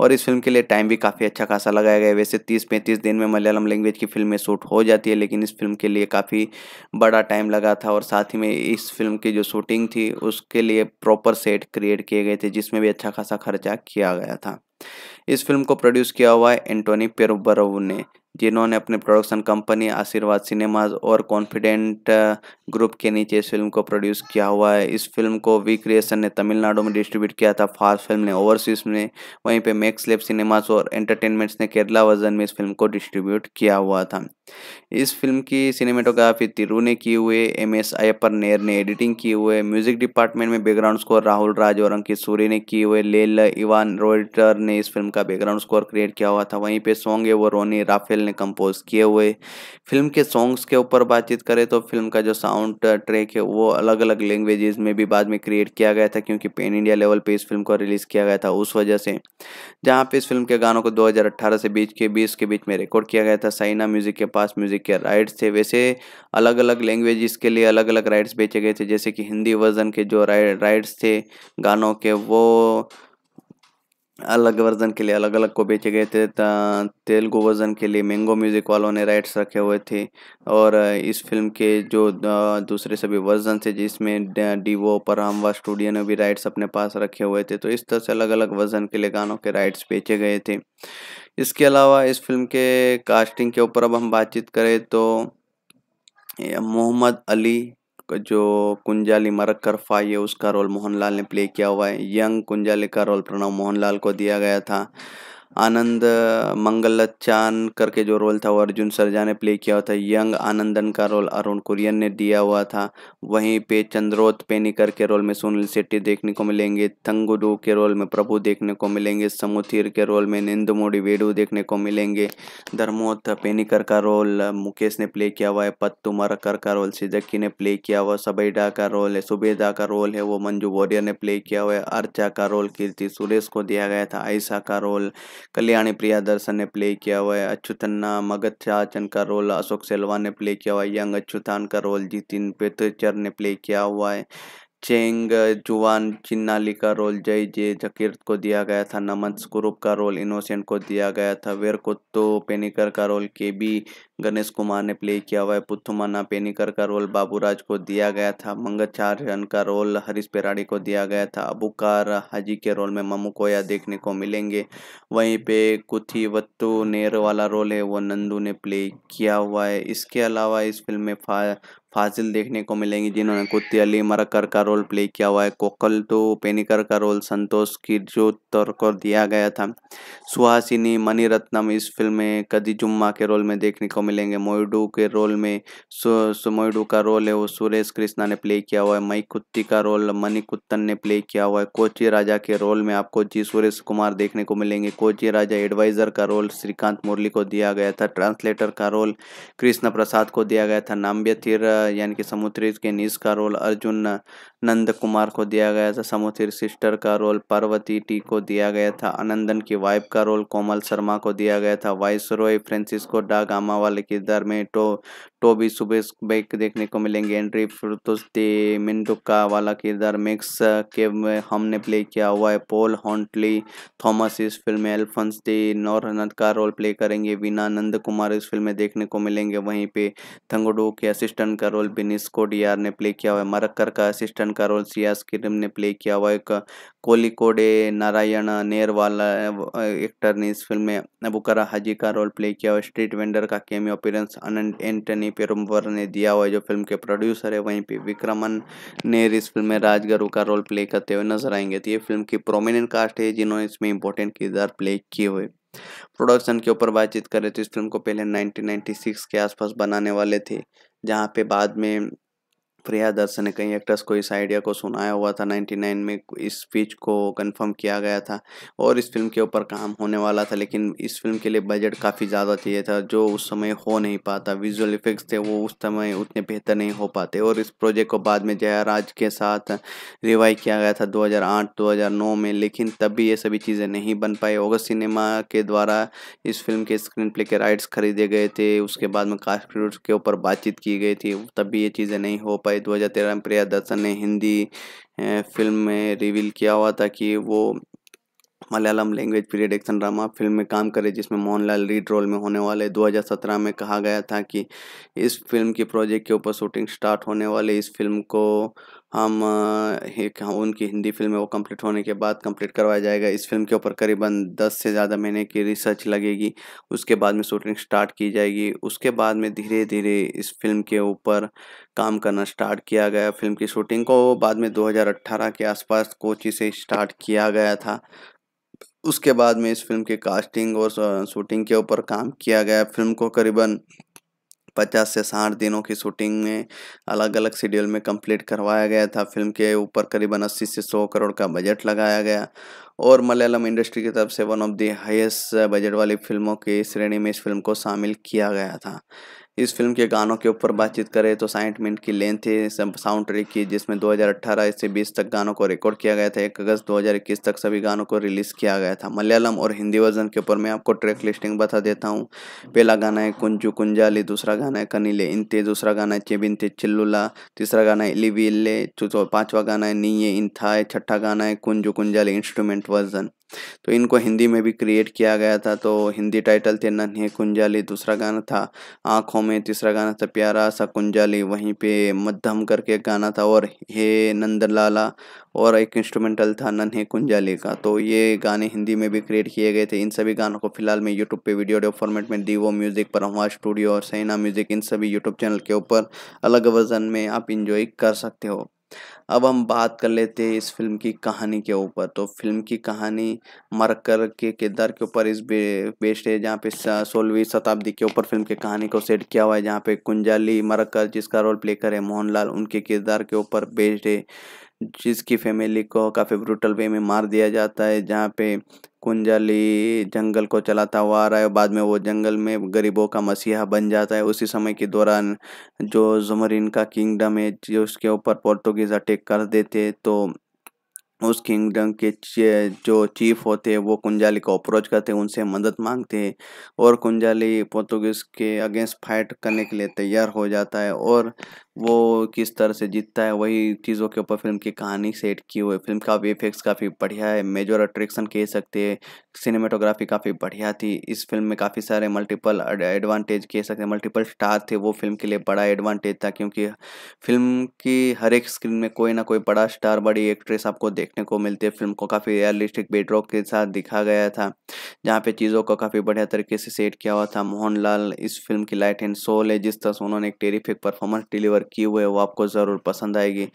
और इस फिल्म के लिए टाइम भी काफ़ी अच्छा खासा लगाया गया वैसे तीस पैंतीस दिन में मलयालम लैंग्वेज की फिल्में शूट हो जाती है लेकिन इस फिल्म के लिए काफ़ी बड़ा टाइम लगा था और साथ ही में इस फिल्म की जो शूटिंग थी उसके लिए प्रॉपर सेट क्रिएट किए गए थे जिसमें भी अच्छा खासा खर्चा किया गया था इस फिल्म को प्रोड्यूस किया हुआ है एंटोनी पेरोबरव ने जिन्होंने अपने प्रोडक्शन कंपनी आशीर्वाद सिनेमाज और कॉन्फिडेंट ग्रुप uh, के नीचे इस फिल्म को प्रोड्यूस किया हुआ है इस फिल्म को वी क्रिएशन ने तमिलनाडु में डिस्ट्रीब्यूट किया था फास्ट फिल्म ने ओवरसीज में वहीं पे मैक्स लेप सिनेमाज और एंटरटेनमेंट्स ने केरला वर्जन में इस फिल्म को डिस्ट्रीब्यूट किया हुआ था इस फिल्म की सिनेमेटोग्राफी तिरु ने की हुए एम एस अयपर नेर ने एडिटिंग की हुए म्यूजिक डिपार्टमेंट में बैकग्राउंड स्कोर राहुल राज और अंकित सूर्य ने किए हुए लेल इवान रोइटर ने इस फिल्म का बैकग्राउंड स्कोर क्रिएट किया हुआ था वहीं पे सॉन्ग है वो रोनी राफेल पटेल ने कंपोज किए हुए फिल्म के सॉन्ग्स के ऊपर बातचीत करें तो फिल्म का जो साउंड ट्रैक uh, है वो अलग अलग लैंग्वेजेस में भी बाद में क्रिएट किया गया था क्योंकि पेन इंडिया लेवल पे इस फिल्म को रिलीज़ किया गया था उस वजह से जहाँ पे इस फिल्म के गानों को 2018 से बीच के बीस के बीच में रिकॉर्ड किया गया था साइना म्यूज़िक के पास म्यूज़िक के राइट्स थे वैसे अलग अलग लैंग्वेज के लिए अलग अलग राइट्स बेचे गए थे जैसे कि हिंदी वर्जन के जो राइट्स थे गानों के वो अलग वर्जन के लिए अलग अलग को बेचे गए थे तेलुगु वर्जन के लिए मैंगो म्यूज़िक वालों ने राइट्स रखे हुए थे और इस फिल्म के जो दूसरे सभी वर्जन थे जिसमें डीवो परहमवा स्टूडियो ने भी राइट्स अपने पास रखे हुए थे तो इस तरह से अलग अलग वर्जन के लिए गानों के राइट्स बेचे गए थे इसके अलावा इस फिल्म के कास्टिंग के ऊपर अब हम बातचीत करें तो मोहम्मद अली जो कुंजाली फाई है उसका रोल मोहनलाल ने प्ले किया हुआ है यंग कुंजाली का रोल प्रणव मोहनलाल को दिया गया था आनंद मंगलचान करके जो रोल था वो अर्जुन सरजा ने प्ले किया था यंग आनंदन का रोल अरुण कुरियन ने दिया हुआ था वहीं पे चंद्रोत पेनिकर के रोल में सुनील शेट्टी देखने को मिलेंगे तंगुडू के रोल में प्रभु देखने को मिलेंगे समुथिर के रोल में निंदमोड़ी वेडू देखने को मिलेंगे धर्मोत पेनिकर का रोल मुकेश ने प्ले किया हुआ है पत्तू मरकर का रोल सिजक्की ने प्ले किया हुआ सबैडा का रोल है सुबेदा का रोल है वो मंजू वॉरियर ने प्ले किया हुआ है अर्चा का रोल कीर्ति सुरेश को दिया गया था आयशा का रोल कल्याणी प्रिया दर्शन ने प्ले किया हुआ है अच्छू तन्ना मगध चाचन का रोल अशोक सेलवा ने प्ले किया हुआ है यंग अच्छुतान थान का रोल जितिन पेतचर ने प्ले किया हुआ है चेंग जुआन चिन्नाली का रोल जय जे जकीर को दिया गया था नमन स्क्रूप का रोल इनोसेंट को दिया गया था वेर कुत्तो पेनिकर का रोल के बी गणेश कुमार ने प्ले किया हुआ है पुथुमाना पेनिकर का रोल बाबूराज को दिया गया था मंगचार्यन का रोल हरीश पेराड़ी को दिया गया था अबूकार हाजी के रोल में ममू कोया देखने को मिलेंगे वहीं पे कुथी वत्तु नेर वाला रोल है वो नंदू ने प्ले किया हुआ है इसके अलावा इस फिल्म में फाजिल देखने को मिलेंगी जिन्होंने कुत्ती अली मरकर का रोल प्ले किया हुआ है कोकल तो पेनिकर का रोल संतोष की जो को दिया गया था सुहासिनी मणिरत्नम इस फिल्म में कदी जुम्मा के रोल में देखने को मिलेंगे मोयडू के रोल में मोयडू का रोल है वो सुरेश कृष्णा ने प्ले किया हुआ है मई कुत्ती का रोल मनी कुत्तन ने प्ले किया हुआ है कोची राजा के रोल में आपको जी सुरेश कुमार देखने को मिलेंगे कोची राजा एडवाइजर का रोल श्रीकांत मुरली को दिया गया था ट्रांसलेटर का रोल कृष्ण प्रसाद को दिया गया था नाम्बिया यानी कि समुद्री निज का रोल अर्जुन नंद कुमार को दिया गया था समुद्री सिस्टर का रोल पार्वती टी को दिया गया था अनंदन की वाइफ का रोल कोमल शर्मा को दिया गया था viceroy Francisco da Gama वाले किरदार में टो टोबी तो सुबह बैक देखने को मिलेंगे एंट्री फिरतुस दे मिंडुका वाला किरदार मैक्स के हमने प्ले किया हुआ है पोल हॉन्टली थॉमस इस फिल्म में एल्फंस दे नौरनंद का रोल प्ले करेंगे वीना नंद कुमार इस फिल्म में देखने को मिलेंगे वहीं पे थंगडो के असिस्टेंट का रोल बिनिस कोडियार ने प्ले किया हुआ है मरक्कर का असिस्टेंट का रोल सियास किरम ने प्ले किया हुआ है कोलिकोडे नारायण नेरवाला एक्टर ने इस फिल्म में अबुकरा हाजी का रोल प्ले किया हुआ स्ट्रीट वेंडर का केमियो अपीरेंस अनंत एंटनी वहीं पे रुमवर ने दिया हुआ है जो फिल्म के प्रोड्यूसर है वहीं पे विक्रमन ने इस फिल्म में राजगुरु का रोल प्ले करते हुए नजर आएंगे तो ये फिल्म की प्रोमिनेंट कास्ट है जिन्होंने इसमें इंपॉर्टेंट किरदार प्ले किए हुए प्रोडक्शन के ऊपर बातचीत करें तो इस फिल्म को पहले 1996 के आसपास बनाने वाले थे जहाँ पे बाद में प्रिया दर्शन ने कहीं एक्टर्स को इस आइडिया को सुनाया हुआ था 99 में इस स्पीच को कंफर्म किया गया था और इस फिल्म के ऊपर काम होने वाला था लेकिन इस फिल्म के लिए बजट काफ़ी ज़्यादा चाहिए था जो उस समय हो नहीं पाता विजुअल इफेक्ट्स थे वो उस समय उतने बेहतर नहीं हो पाते और इस प्रोजेक्ट को बाद में जयाराज के साथ रिवाइव किया गया था दो हज़ार में लेकिन तब भी ये सभी चीज़ें नहीं बन पाई ऑगस्ट सिनेमा के द्वारा इस फिल्म के स्क्रीन प्ले के राइट्स खरीदे गए थे उसके बाद में कास्ट के ऊपर बातचीत की गई थी तब भी ये चीज़ें नहीं हो पाई जुलाई 2013 में प्रिया दर्शन ने हिंदी फिल्म में रिवील किया हुआ था कि वो Malayalam language period action drama film में काम करे जिसमें मोहनलाल लीड रोल में होने वाले 2017 में कहा गया था कि इस फिल्म की प्रोजेक्ट के ऊपर शूटिंग स्टार्ट होने वाले इस फिल्म को हम एक उनकी हिंदी फिल्म है वो कंप्लीट होने के बाद कंप्लीट करवाया जाएगा इस फिल्म के ऊपर करीबन दस से ज़्यादा महीने की रिसर्च लगेगी उसके बाद में शूटिंग स्टार्ट की जाएगी उसके बाद में धीरे धीरे इस फिल्म के ऊपर काम करना स्टार्ट किया गया फिल्म की शूटिंग को बाद में 2018 के आसपास कोची से स्टार्ट किया गया था उसके बाद में इस फिल्म के कास्टिंग और शूटिंग के ऊपर काम किया गया फिल्म को करीबन पचास से साठ दिनों की शूटिंग में अलग अलग शेड्यूल में कंप्लीट करवाया गया था फिल्म के ऊपर करीबन अस्सी से सौ करोड़ का बजट लगाया गया और मलयालम इंडस्ट्री की तरफ से one of the highest budget वाली फिल्मों की श्रेणी में इस फिल्म को शामिल किया गया था इस फिल्म के गानों के ऊपर बातचीत करें तो साइठ मिनट की लेंथ थी साउंड ट्रैक की जिसमें 2018 से 20 तक गानों को रिकॉर्ड किया गया था एक अगस्त 2021 तक सभी गानों को रिलीज़ किया गया था मलयालम और हिंदी वर्जन के ऊपर मैं आपको ट्रैक लिस्टिंग बता देता हूँ पहला गाना है कुंजू कुंजाली दूसरा गाना है कनीले इंते दूसरा गाना है चेबिनते चिल्लुला तीसरा गाना है इले पाँचवा गाना है नीये इंथा छठा गाना है कुंजू कुंजाली इंस्ट्रूमेंट वर्जन तो इनको हिंदी में भी क्रिएट किया गया था तो हिंदी टाइटल थे नन्हे कुंजाली दूसरा गाना था आँखों में तीसरा गाना था प्यारा सा कुंजाली वहीं पे मध्यम करके एक गाना था और हे नंदलाला और एक इंस्ट्रूमेंटल था नन्हे कुंजाली का तो ये गाने हिंदी में भी क्रिएट किए गए थे इन सभी गानों को फिलहाल मैं यूट्यूब पे वीडियो ऑडियो फॉर्मेट में दीवो म्यूज़िक पर हवा स्टूडियो और सैना म्यूज़िक इन सभी यूट्यूब चैनल के ऊपर अलग वर्जन में आप इंजॉय कर सकते हो अब हम बात कर लेते हैं इस फिल्म की कहानी के ऊपर तो फिल्म की कहानी मरकर के किरदार के ऊपर इस बे, बेस्ड है जहाँ पे सोलहवीं शताब्दी के ऊपर फिल्म की कहानी को सेट किया हुआ है जहाँ पे कुंजाली मरकर जिसका रोल प्ले करे मोहनलाल उनके किरदार के ऊपर बेस्ड है जिसकी फैमिली को काफ़ी ब्रूटल वे में मार दिया जाता है जहाँ पे कुंजाली जंगल को चलाता हुआ आ रहा है बाद में वो जंगल में गरीबों का मसीहा बन जाता है उसी समय के दौरान जो जुमरिन का किंगडम है जो उसके ऊपर पोर्टुगीज अटैक कर देते तो उस किंगडम के जो चीफ होते हैं वो कुंजाली को अप्रोच करते हैं उनसे मदद मांगते हैं और कुंजाली पोर्तुगीज़ के अगेंस्ट फाइट करने के लिए तैयार हो जाता है और वो किस तरह से जीतता है वही चीज़ों के ऊपर फिल्म की कहानी सेट की हुई फिल्म का वीएफएक्स काफ़ी बढ़िया है मेजर अट्रैक्शन कह सकते हैं सिनेमाटोग्राफी काफ़ी बढ़िया थी इस फिल्म में काफ़ी सारे मल्टीपल एडवांटेज कह सकते हैं मल्टीपल स्टार थे वो फिल्म के लिए बड़ा एडवांटेज था क्योंकि फिल्म की हर एक स्क्रीन में कोई ना कोई बड़ा स्टार बड़ी एक्ट्रेस आपको देखने को मिलती है फिल्म को काफ़ी रियलिस्टिक बेडरॉक के साथ दिखा गया था जहाँ पे चीज़ों को काफ़ी बढ़िया तरीके से सेट किया हुआ था मोहन इस फिल्म की लाइट एंड सोल है जिस तरह से उन्होंने एक टेरिफिक परफॉर्मेंस डिलीवर किए हुए वो आपको ज़रूर पसंद आएगी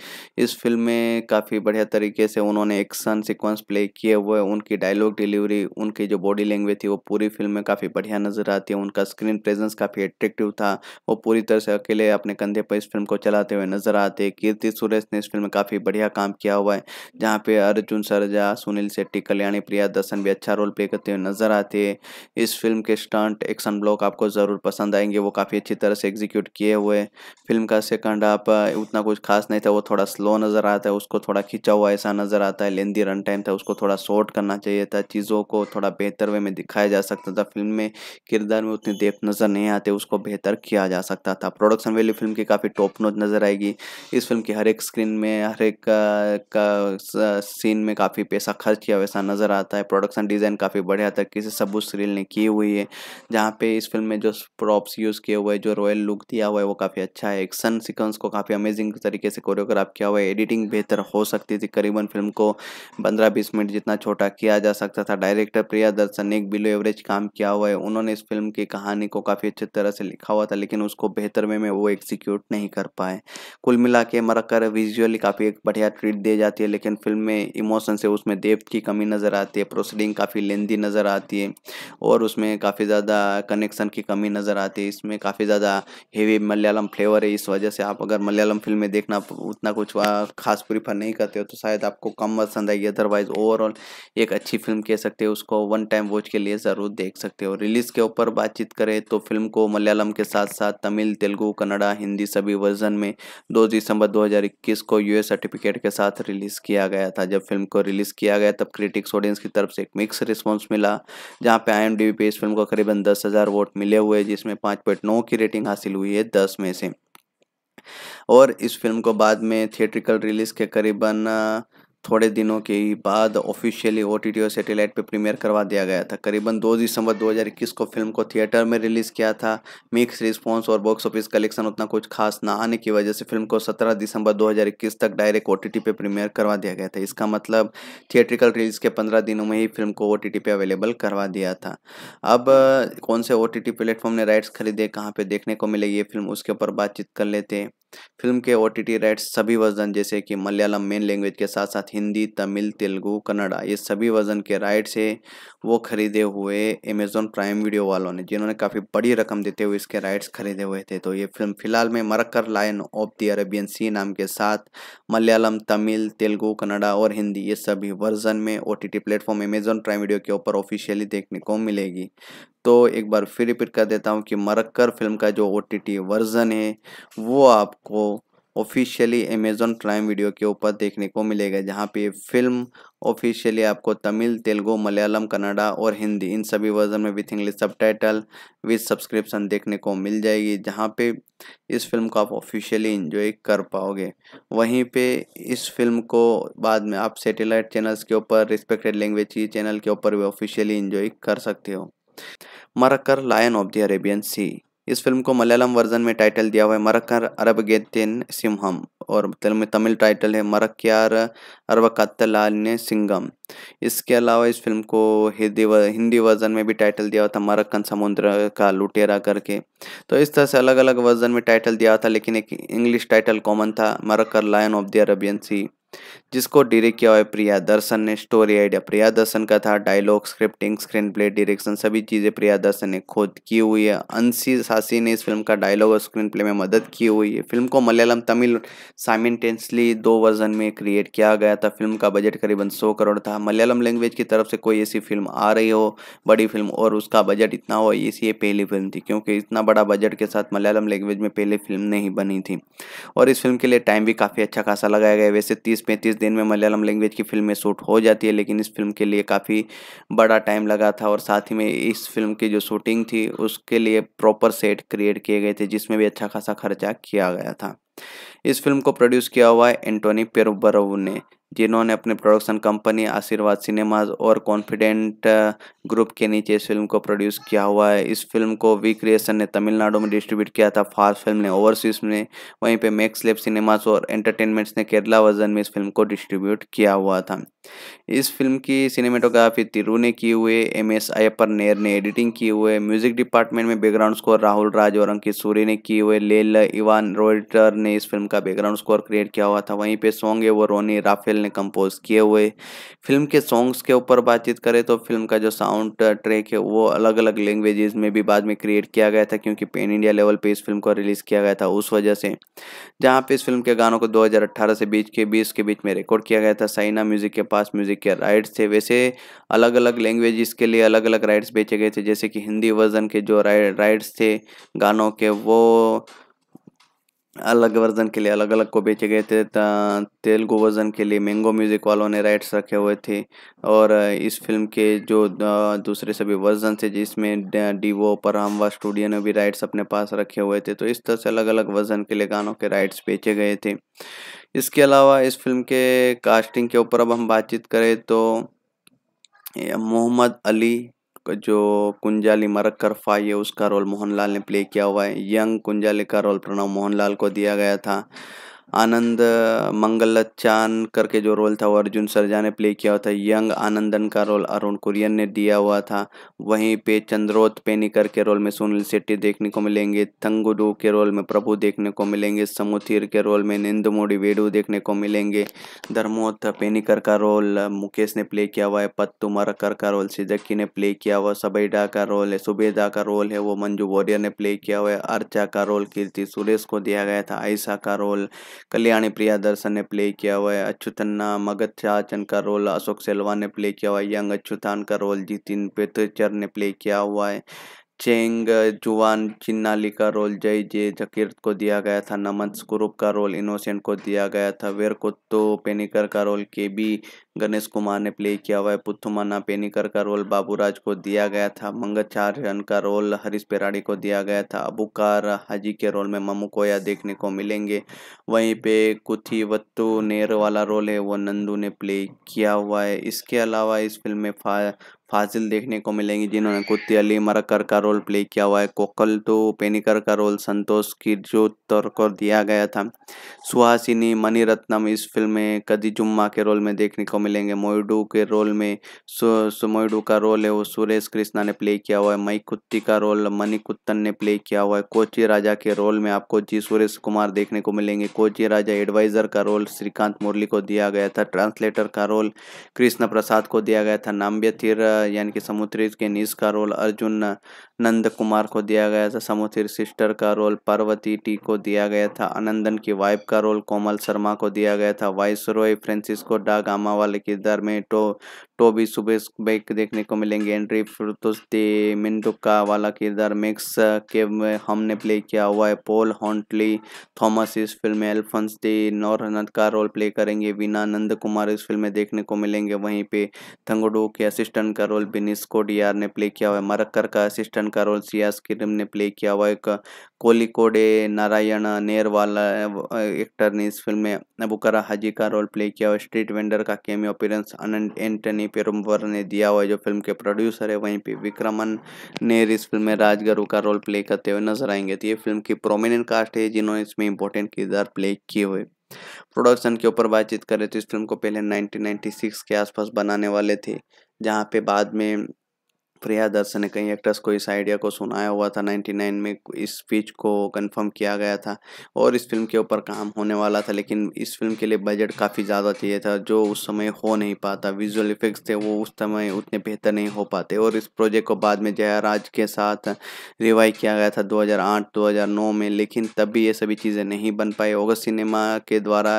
इस फिल्म में काफ़ी बढ़िया तरीके से उन्होंने एक्शन सिक्वेंस प्ले किए हुए उनकी डायलॉग डिलीवरी उनकी जो बॉडी लैंग्वेज थी वो पूरी फिल्म में काफ़ी बढ़िया नज़र आती है उनका स्क्रीन प्रेजेंस काफ़ी अट्रेक्टिव था वो पूरी तरह से अकेले अपने कंधे पर इस फिल्म को चलाते हुए नजर आते कीर्ति सुरेश ने इस फिल्म में काफ़ी बढ़िया काम किया हुआ है जहाँ पे अर्जुन सरजा सुनील शेट्टी कल्याणी प्रिया दर्शन भी अच्छा रोल प्ले करते हुए नजर आते हैं इस फिल्म के स्टंट एक्शन ब्लॉक आपको ज़रूर पसंद आएंगे वो काफ़ी अच्छी तरह से एग्जीक्यूट किए हुए फिल्म का से सेकंड हाफ उतना कुछ खास नहीं था वो थोड़ा स्लो नज़र आता है उसको थोड़ा खिंचा हुआ ऐसा नज़र आता है लेंदी रन टाइम था उसको थोड़ा शॉर्ट करना चाहिए था चीज़ों को थोड़ा बेहतर वे में दिखाया जा सकता था फिल्म में किरदार में उतनी देख नज़र नहीं आते उसको बेहतर किया जा सकता था प्रोडक्शन वैल्यू फिल्म की काफ़ी टॉप नोच नज़र आएगी इस फिल्म की हर एक स्क्रीन में हर एक का, सीन में काफ़ी पैसा खर्च किया वैसा नज़र आता है प्रोडक्शन डिज़ाइन काफ़ी बढ़िया था किसी सबूत सीरील ने की हुई है जहाँ पे इस फिल्म में जो प्रॉप्स यूज़ किए हुए जो रॉयल लुक दिया हुआ है वो काफ़ी अच्छा है एक्शन सीक्वेंस को काफ़ी अमेजिंग तरीके से कोरियोग्राफ किया हुआ है एडिटिंग बेहतर हो सकती थी करीबन फिल्म को पंद्रह बीस मिनट जितना छोटा किया जा सकता था डायरेक्टर प्रिया दर्शन ने एक बिलो एवरेज काम किया हुआ है उन्होंने इस फिल्म की कहानी को काफ़ी अच्छी तरह से लिखा हुआ था लेकिन उसको बेहतर वे में वो एग्जीक्यूट नहीं कर पाए कुल मिला के मरकर विजुअली काफ़ी एक बढ़िया ट्रीट दी जाती है लेकिन फिल्म में इमोशन से उसमें देव की कमी नज़र आती है प्रोसीडिंग काफ़ी लेंदी नज़र आती है और उसमें काफ़ी ज़्यादा कनेक्शन की कमी नज़र आती है इसमें काफ़ी ज़्यादा हेवी मलयालम फ्लेवर है इस वजह जैसे आप अगर मलयालम फिल्में देखना उतना कुछ खास प्रीफर नहीं करते हो तो शायद आपको कम पसंद आएगी अदरवाइज ओवरऑल एक अच्छी फिल्म कह सकते हो उसको वन टाइम वॉच के लिए ज़रूर देख सकते हो रिलीज़ के ऊपर बातचीत करें तो फिल्म को मलयालम के साथ साथ तमिल तेलुगू कन्नड़ा हिंदी सभी वर्जन में दो दिसंबर दो को यूएस सर्टिफिकेट के साथ रिलीज़ किया गया था जब फिल्म को रिलीज़ किया गया तब क्रिटिक्स ऑडियंस की तरफ से एक मिक्स रिस्पॉन्स मिला जहाँ पे आई पे इस फिल्म को करीबन दस हज़ार वोट मिले हुए जिसमें पाँच पॉइंट नौ की रेटिंग हासिल हुई है दस में से और इस फिल्म को बाद में थिएट्रिकल रिलीज़ के करीबन थोड़े दिनों के ही बाद ऑफिशियली ओ टी और सैटेलाइट पर प्रीमियर करवा दिया गया था करीबन 2 दिसंबर 2021 को फिल्म को थिएटर में रिलीज़ किया था मिक्स रिस्पॉन्स और बॉक्स ऑफिस कलेक्शन उतना कुछ खास ना आने की वजह से फिल्म को 17 दिसंबर 2021 तक डायरेक्ट ओ टी पे प्रीमियर करवा दिया गया था इसका मतलब थिएट्रिकल रिलीज़ के पंद्रह दिनों में ही फिल्म को ओ टी पे अवेलेबल करवा दिया था अब कौन से ओ टी प्लेटफॉर्म ने राइट्स खरीदे कहाँ पर देखने को मिले ये फिल्म उसके ऊपर बातचीत कर लेते फिल्म के ओ टी राइट्स सभी वर्जन जैसे कि मलयालम मेन लैंग्वेज के साथ साथ हिंदी तमिल तेलुगु कन्नड़ा ये सभी वर्जन के राइट्स है वो खरीदे हुए अमेजोन प्राइम वीडियो वालों ने जिन्होंने काफ़ी बड़ी रकम देते हुए इसके राइट्स खरीदे हुए थे तो ये फिल्म फिलहाल में Marakkar lion of the Arabian सी नाम के साथ मलयालम तमिल तेलुगु कन्नड़ा और हिंदी ये सभी वर्जन में O T platform Amazon prime video के ऊपर ऑफिशियली देखने को मिलेगी तो एक बार फिर रिपीट कर देता हूँ कि मरक्कर फिल्म का जो ओ वर्ज़न है वो आपको ऑफिशियली अमेजोन प्राइम वीडियो के ऊपर देखने को मिलेगा जहाँ पे फिल्म ऑफिशियली आपको तमिल तेलुगु मलयालम कन्नडा और हिंदी इन सभी वर्जन में with English subtitle with subscription देखने को मिल जाएगी जहाँ पे इस फिल्म को आप ऑफिशियली इन्जॉय कर पाओगे वहीं पे इस फिल्म को बाद में आप सेटेलाइट चैनल्स के ऊपर रिस्पेक्टेड लैंग्वेज चैनल के ऊपर भी ऑफिशियली इन्जॉय कर सकते हो Marakkar lion of the Arabian सी इस फिल्म को मलयालम वर्जन में टाइटल दिया हुआ है मरक्कर गेतिन सिम्हम और तमिल तमिल टाइटल है मरक्यार अरबकत्तलाल सिंगम इसके अलावा इस फिल्म को हिंदी हिंदी वर्जन में भी टाइटल दिया हुआ था मरक्कन समुद्र का लुटेरा करके तो इस तरह से अलग अलग वर्जन में टाइटल दिया था लेकिन एक इंग्लिश टाइटल कॉमन था Marakkar lion of the Arabian sea जिसको डायरेक्ट किया हुआ है प्रिया दर्शन ने स्टोरी आइडिया प्रिया दर्शन का था dialogue scripting screenplay direction सभी चीज़ें प्रिया दर्शन ने खुद की हुई है अंशी सासी ने इस फिल्म का डायलॉग और स्क्रीन प्ले में मदद की हुई है फिल्म को मलयालम तमिल साइमेंटेंसली दो वर्जन में क्रिएट किया गया था फिल्म का बजट करीबन सौ करोड़ था मलयालम लैंग्वेज की तरफ से कोई ऐसी फिल्म आ रही हो बड़ी फिल्म और उसका बजट इतना हो इसलिए पहली फिल्म थी क्योंकि इतना बड़ा बजट के साथ मलयालम लैंग्वेज में पहले फिल्म नहीं बनी थी और इस फिल्म के लिए टाइम भी काफ़ी अच्छा खासा लगाया गया वैसे तीस पैंतीस दिन में मलयालम लैंग्वेज की फिल्म शूट हो जाती है लेकिन इस फिल्म के लिए काफ़ी बड़ा टाइम लगा था और साथ ही में इस फिल्म की जो शूटिंग थी उसके लिए प्रॉपर सेट क्रिएट किए गए थे जिसमें भी अच्छा खासा खर्चा किया गया था इस फिल्म को प्रोड्यूस किया हुआ है एंटोनी पेरोबरव ने जिन्होंने अपने प्रोडक्शन कंपनी आशीर्वाद सिनेमाज और कॉन्फिडेंट ग्रुप uh, के नीचे इस फिल्म को प्रोड्यूस किया हुआ है इस फिल्म को वी क्रिएशन ने तमिलनाडु में डिस्ट्रीब्यूट किया था फास्ट फिल्म ने ओवरसीज में वहीं पे मैक्स लेप सिनेमाज और एंटरटेनमेंट्स ने केरला वर्जन में इस फिल्म को डिस्ट्रीब्यूट किया हुआ था इस फिल्म की सिनेमेटोग्राफी तिरु ने की हुए एम एस अयपर नेर ने एडिटिंग की हुए म्यूजिक डिपार्टमेंट में बैकग्राउंड स्कोर राहुल राज और अंकित सूर्य ने किए हुए लेल इवान रोइटर ने इस फिल्म का बैकग्राउंड स्कोर क्रिएट किया हुआ था वहीं पे सॉन्ग है वो रोनी राफेल ने कंपोज किए हुए फिल्म के सॉन्ग्स के ऊपर बातचीत करें तो फिल्म का जो साउंड ट्रैक है वो अलग अलग लैंग्वेजेस में भी बाद में क्रिएट किया गया था क्योंकि पेन इंडिया लेवल पे इस फिल्म को रिलीज़ किया गया था उस वजह से जहाँ पे इस फिल्म के गानों को 2018 से बीच के बीस के बीच में रिकॉर्ड किया गया था साइना म्यूज़िक के पास म्यूज़िक के राइट्स थे वैसे अलग अलग लैंग्वेजेस के लिए अलग अलग राइट्स बेचे गए थे जैसे कि हिंदी वर्जन के जो राइट्स थे गानों के वो अलग वर्जन के लिए अलग अलग को बेचे गए थे तेलुगु वर्जन के लिए मैंगो म्यूज़िक वालों ने राइट्स रखे हुए थे और इस फिल्म के जो दूसरे सभी वर्जन थे जिसमें डीवो परहमवा स्टूडियो ने भी राइट्स अपने पास रखे हुए थे तो इस तरह से अलग अलग वर्जन के लिए गानों के राइट्स बेचे गए थे इसके अलावा इस फिल्म के कास्टिंग के ऊपर अब हम बातचीत करें तो मोहम्मद अली जो कुंजाली फाई है उसका रोल मोहनलाल ने प्ले किया हुआ है यंग कुंजाली का रोल प्रणव मोहनलाल को दिया गया था आनंद मंगलचान करके जो रोल था वो अर्जुन सरजा ने प्ले किया हुआ था यंग आनंदन का रोल अरुण कुरियन ने दिया हुआ था वहीं पे चंद्रोत पेनिकर के रोल में सुनील शेट्टी देखने को मिलेंगे तंगुडू के रोल में प्रभु देखने को मिलेंगे समुथिर के रोल में मोड़ी वेडू देखने को मिलेंगे धर्मोत पेनिकर का रोल मुकेश ने प्ले किया हुआ है पत्तू मरकर का रोल सिजक्की ने प्ले किया हुआ सबैडा का रोल है सुबेदा का रोल है वो मंजू वॉरियर ने प्ले किया हुआ है अर्चा का रोल कीर्ति सुरेश को दिया गया था आयशा का रोल कल्याणी प्रिया दर्शन ने प्ले किया हुआ है अच्छुतन्ना मगध चाचन का रोल अशोक सेलवा ने प्ले किया हुआ है यंग अच्छुतान थान का रोल जितिन पेतचर ने प्ले किया हुआ है चेंग जुआन चिन्नाली का रोल जय जे जकीरत को दिया गया था नमन स्कुरूप का रोल इनोसेंट को दिया गया था वेर कुत्तो पेनिकर का रोल के बी गणेश कुमार ने प्ले किया हुआ है पुथुमाना पेनिकर का रोल बाबूराज को दिया गया था मंगचार्यन का रोल हरीश पेराड़ी को दिया गया था अबुकार हाजी के रोल में ममू कोया देखने को मिलेंगे वहीं पे वत्तु नेर वाला रोल है वो नंदू ने प्ले किया हुआ है इसके अलावा इस फिल्म में फाजिल देखने को मिलेंगी जिन्होंने कुत्ती अली मरकर का रोल प्ले किया हुआ है कोकल तो पेनिकर का रोल संतोष की जो को दिया गया था सुहासिनी मणिरत्नम इस फिल्म में कदी जुम्मा के रोल में देखने को मिलेंगे मोयडू के रोल में मोयडू का रोल है वो सुरेश कृष्णा ने प्ले किया हुआ है मई कुत्ती का रोल मनी कुत्तन ने प्ले किया हुआ है कोची राजा के रोल में आपको जी सुरेश कुमार देखने को मिलेंगे कोची राजा एडवाइजर का रोल श्रीकांत मुरली को दिया गया था ट्रांसलेटर का रोल कृष्ण प्रसाद को दिया गया था नाम्बिया थिर यानी कि समुद्री के निज का रोल अर्जुन नंद कुमार को दिया गया था समुद्री सिस्टर का रोल पार्वती टी को दिया गया था अनंदन की वाइफ का रोल कोमल शर्मा को दिया गया था वाइस रॉय फ्रेंसिस्को डा गामा वाले किरदार में टो टोबी तो सुबह बैक देखने को मिलेंगे एंट्री फिरतुस दे वाला किरदार मैक्स के हमने प्ले किया हुआ है पोल हॉन्टली थॉमस इस फिल्म में एल्फंस दे नौरनंद का रोल प्ले करेंगे वीना नंद कुमार इस फिल्म में देखने को मिलेंगे वहीं पे थंगडो के असिस्टेंट का रोल बिनिस कोडियार ने प्ले किया हुआ है मरक्कर का असिस्टेंट का रोल सियास किरम ने प्ले किया हुआ है कोलिकोडे नारायण नेरवाला एक्टर ने इस फिल्म में अबूकरा हाजी का रोल प्ले किया हुआ स्ट्रीट वेंडर का केमियो अपीयरेंस अनंत एंटनी वहीं पे रुमवर ने दिया हुआ है जो फिल्म के प्रोड्यूसर है वहीं पे विक्रमन ने इस फिल्म में राजगुरु का रोल प्ले करते हुए नजर आएंगे तो ये फिल्म की प्रोमिनेंट कास्ट है जिन्होंने इसमें इंपॉर्टेंट किरदार प्ले किए हुए प्रोडक्शन के ऊपर बातचीत करें तो इस फिल्म को पहले नाइनटीन के आसपास बनाने वाले थे जहाँ पे बाद में प्रिया दर्शन ने कई एक्टर्स को इस आइडिया को सुनाया हुआ था 99 में इस स्पीच को कंफर्म किया गया था और इस फिल्म के ऊपर काम होने वाला था लेकिन इस फिल्म के लिए बजट काफ़ी ज़्यादा चाहिए था जो उस समय हो नहीं पाता विजुअल इफेक्ट्स थे वो उस समय उतने बेहतर नहीं हो पाते और इस प्रोजेक्ट को बाद में जयाराज के साथ रिवाइव किया गया था दो हज़ार में लेकिन तब भी ये सभी चीज़ें नहीं बन पाई ऑगस्ट सिनेमा के द्वारा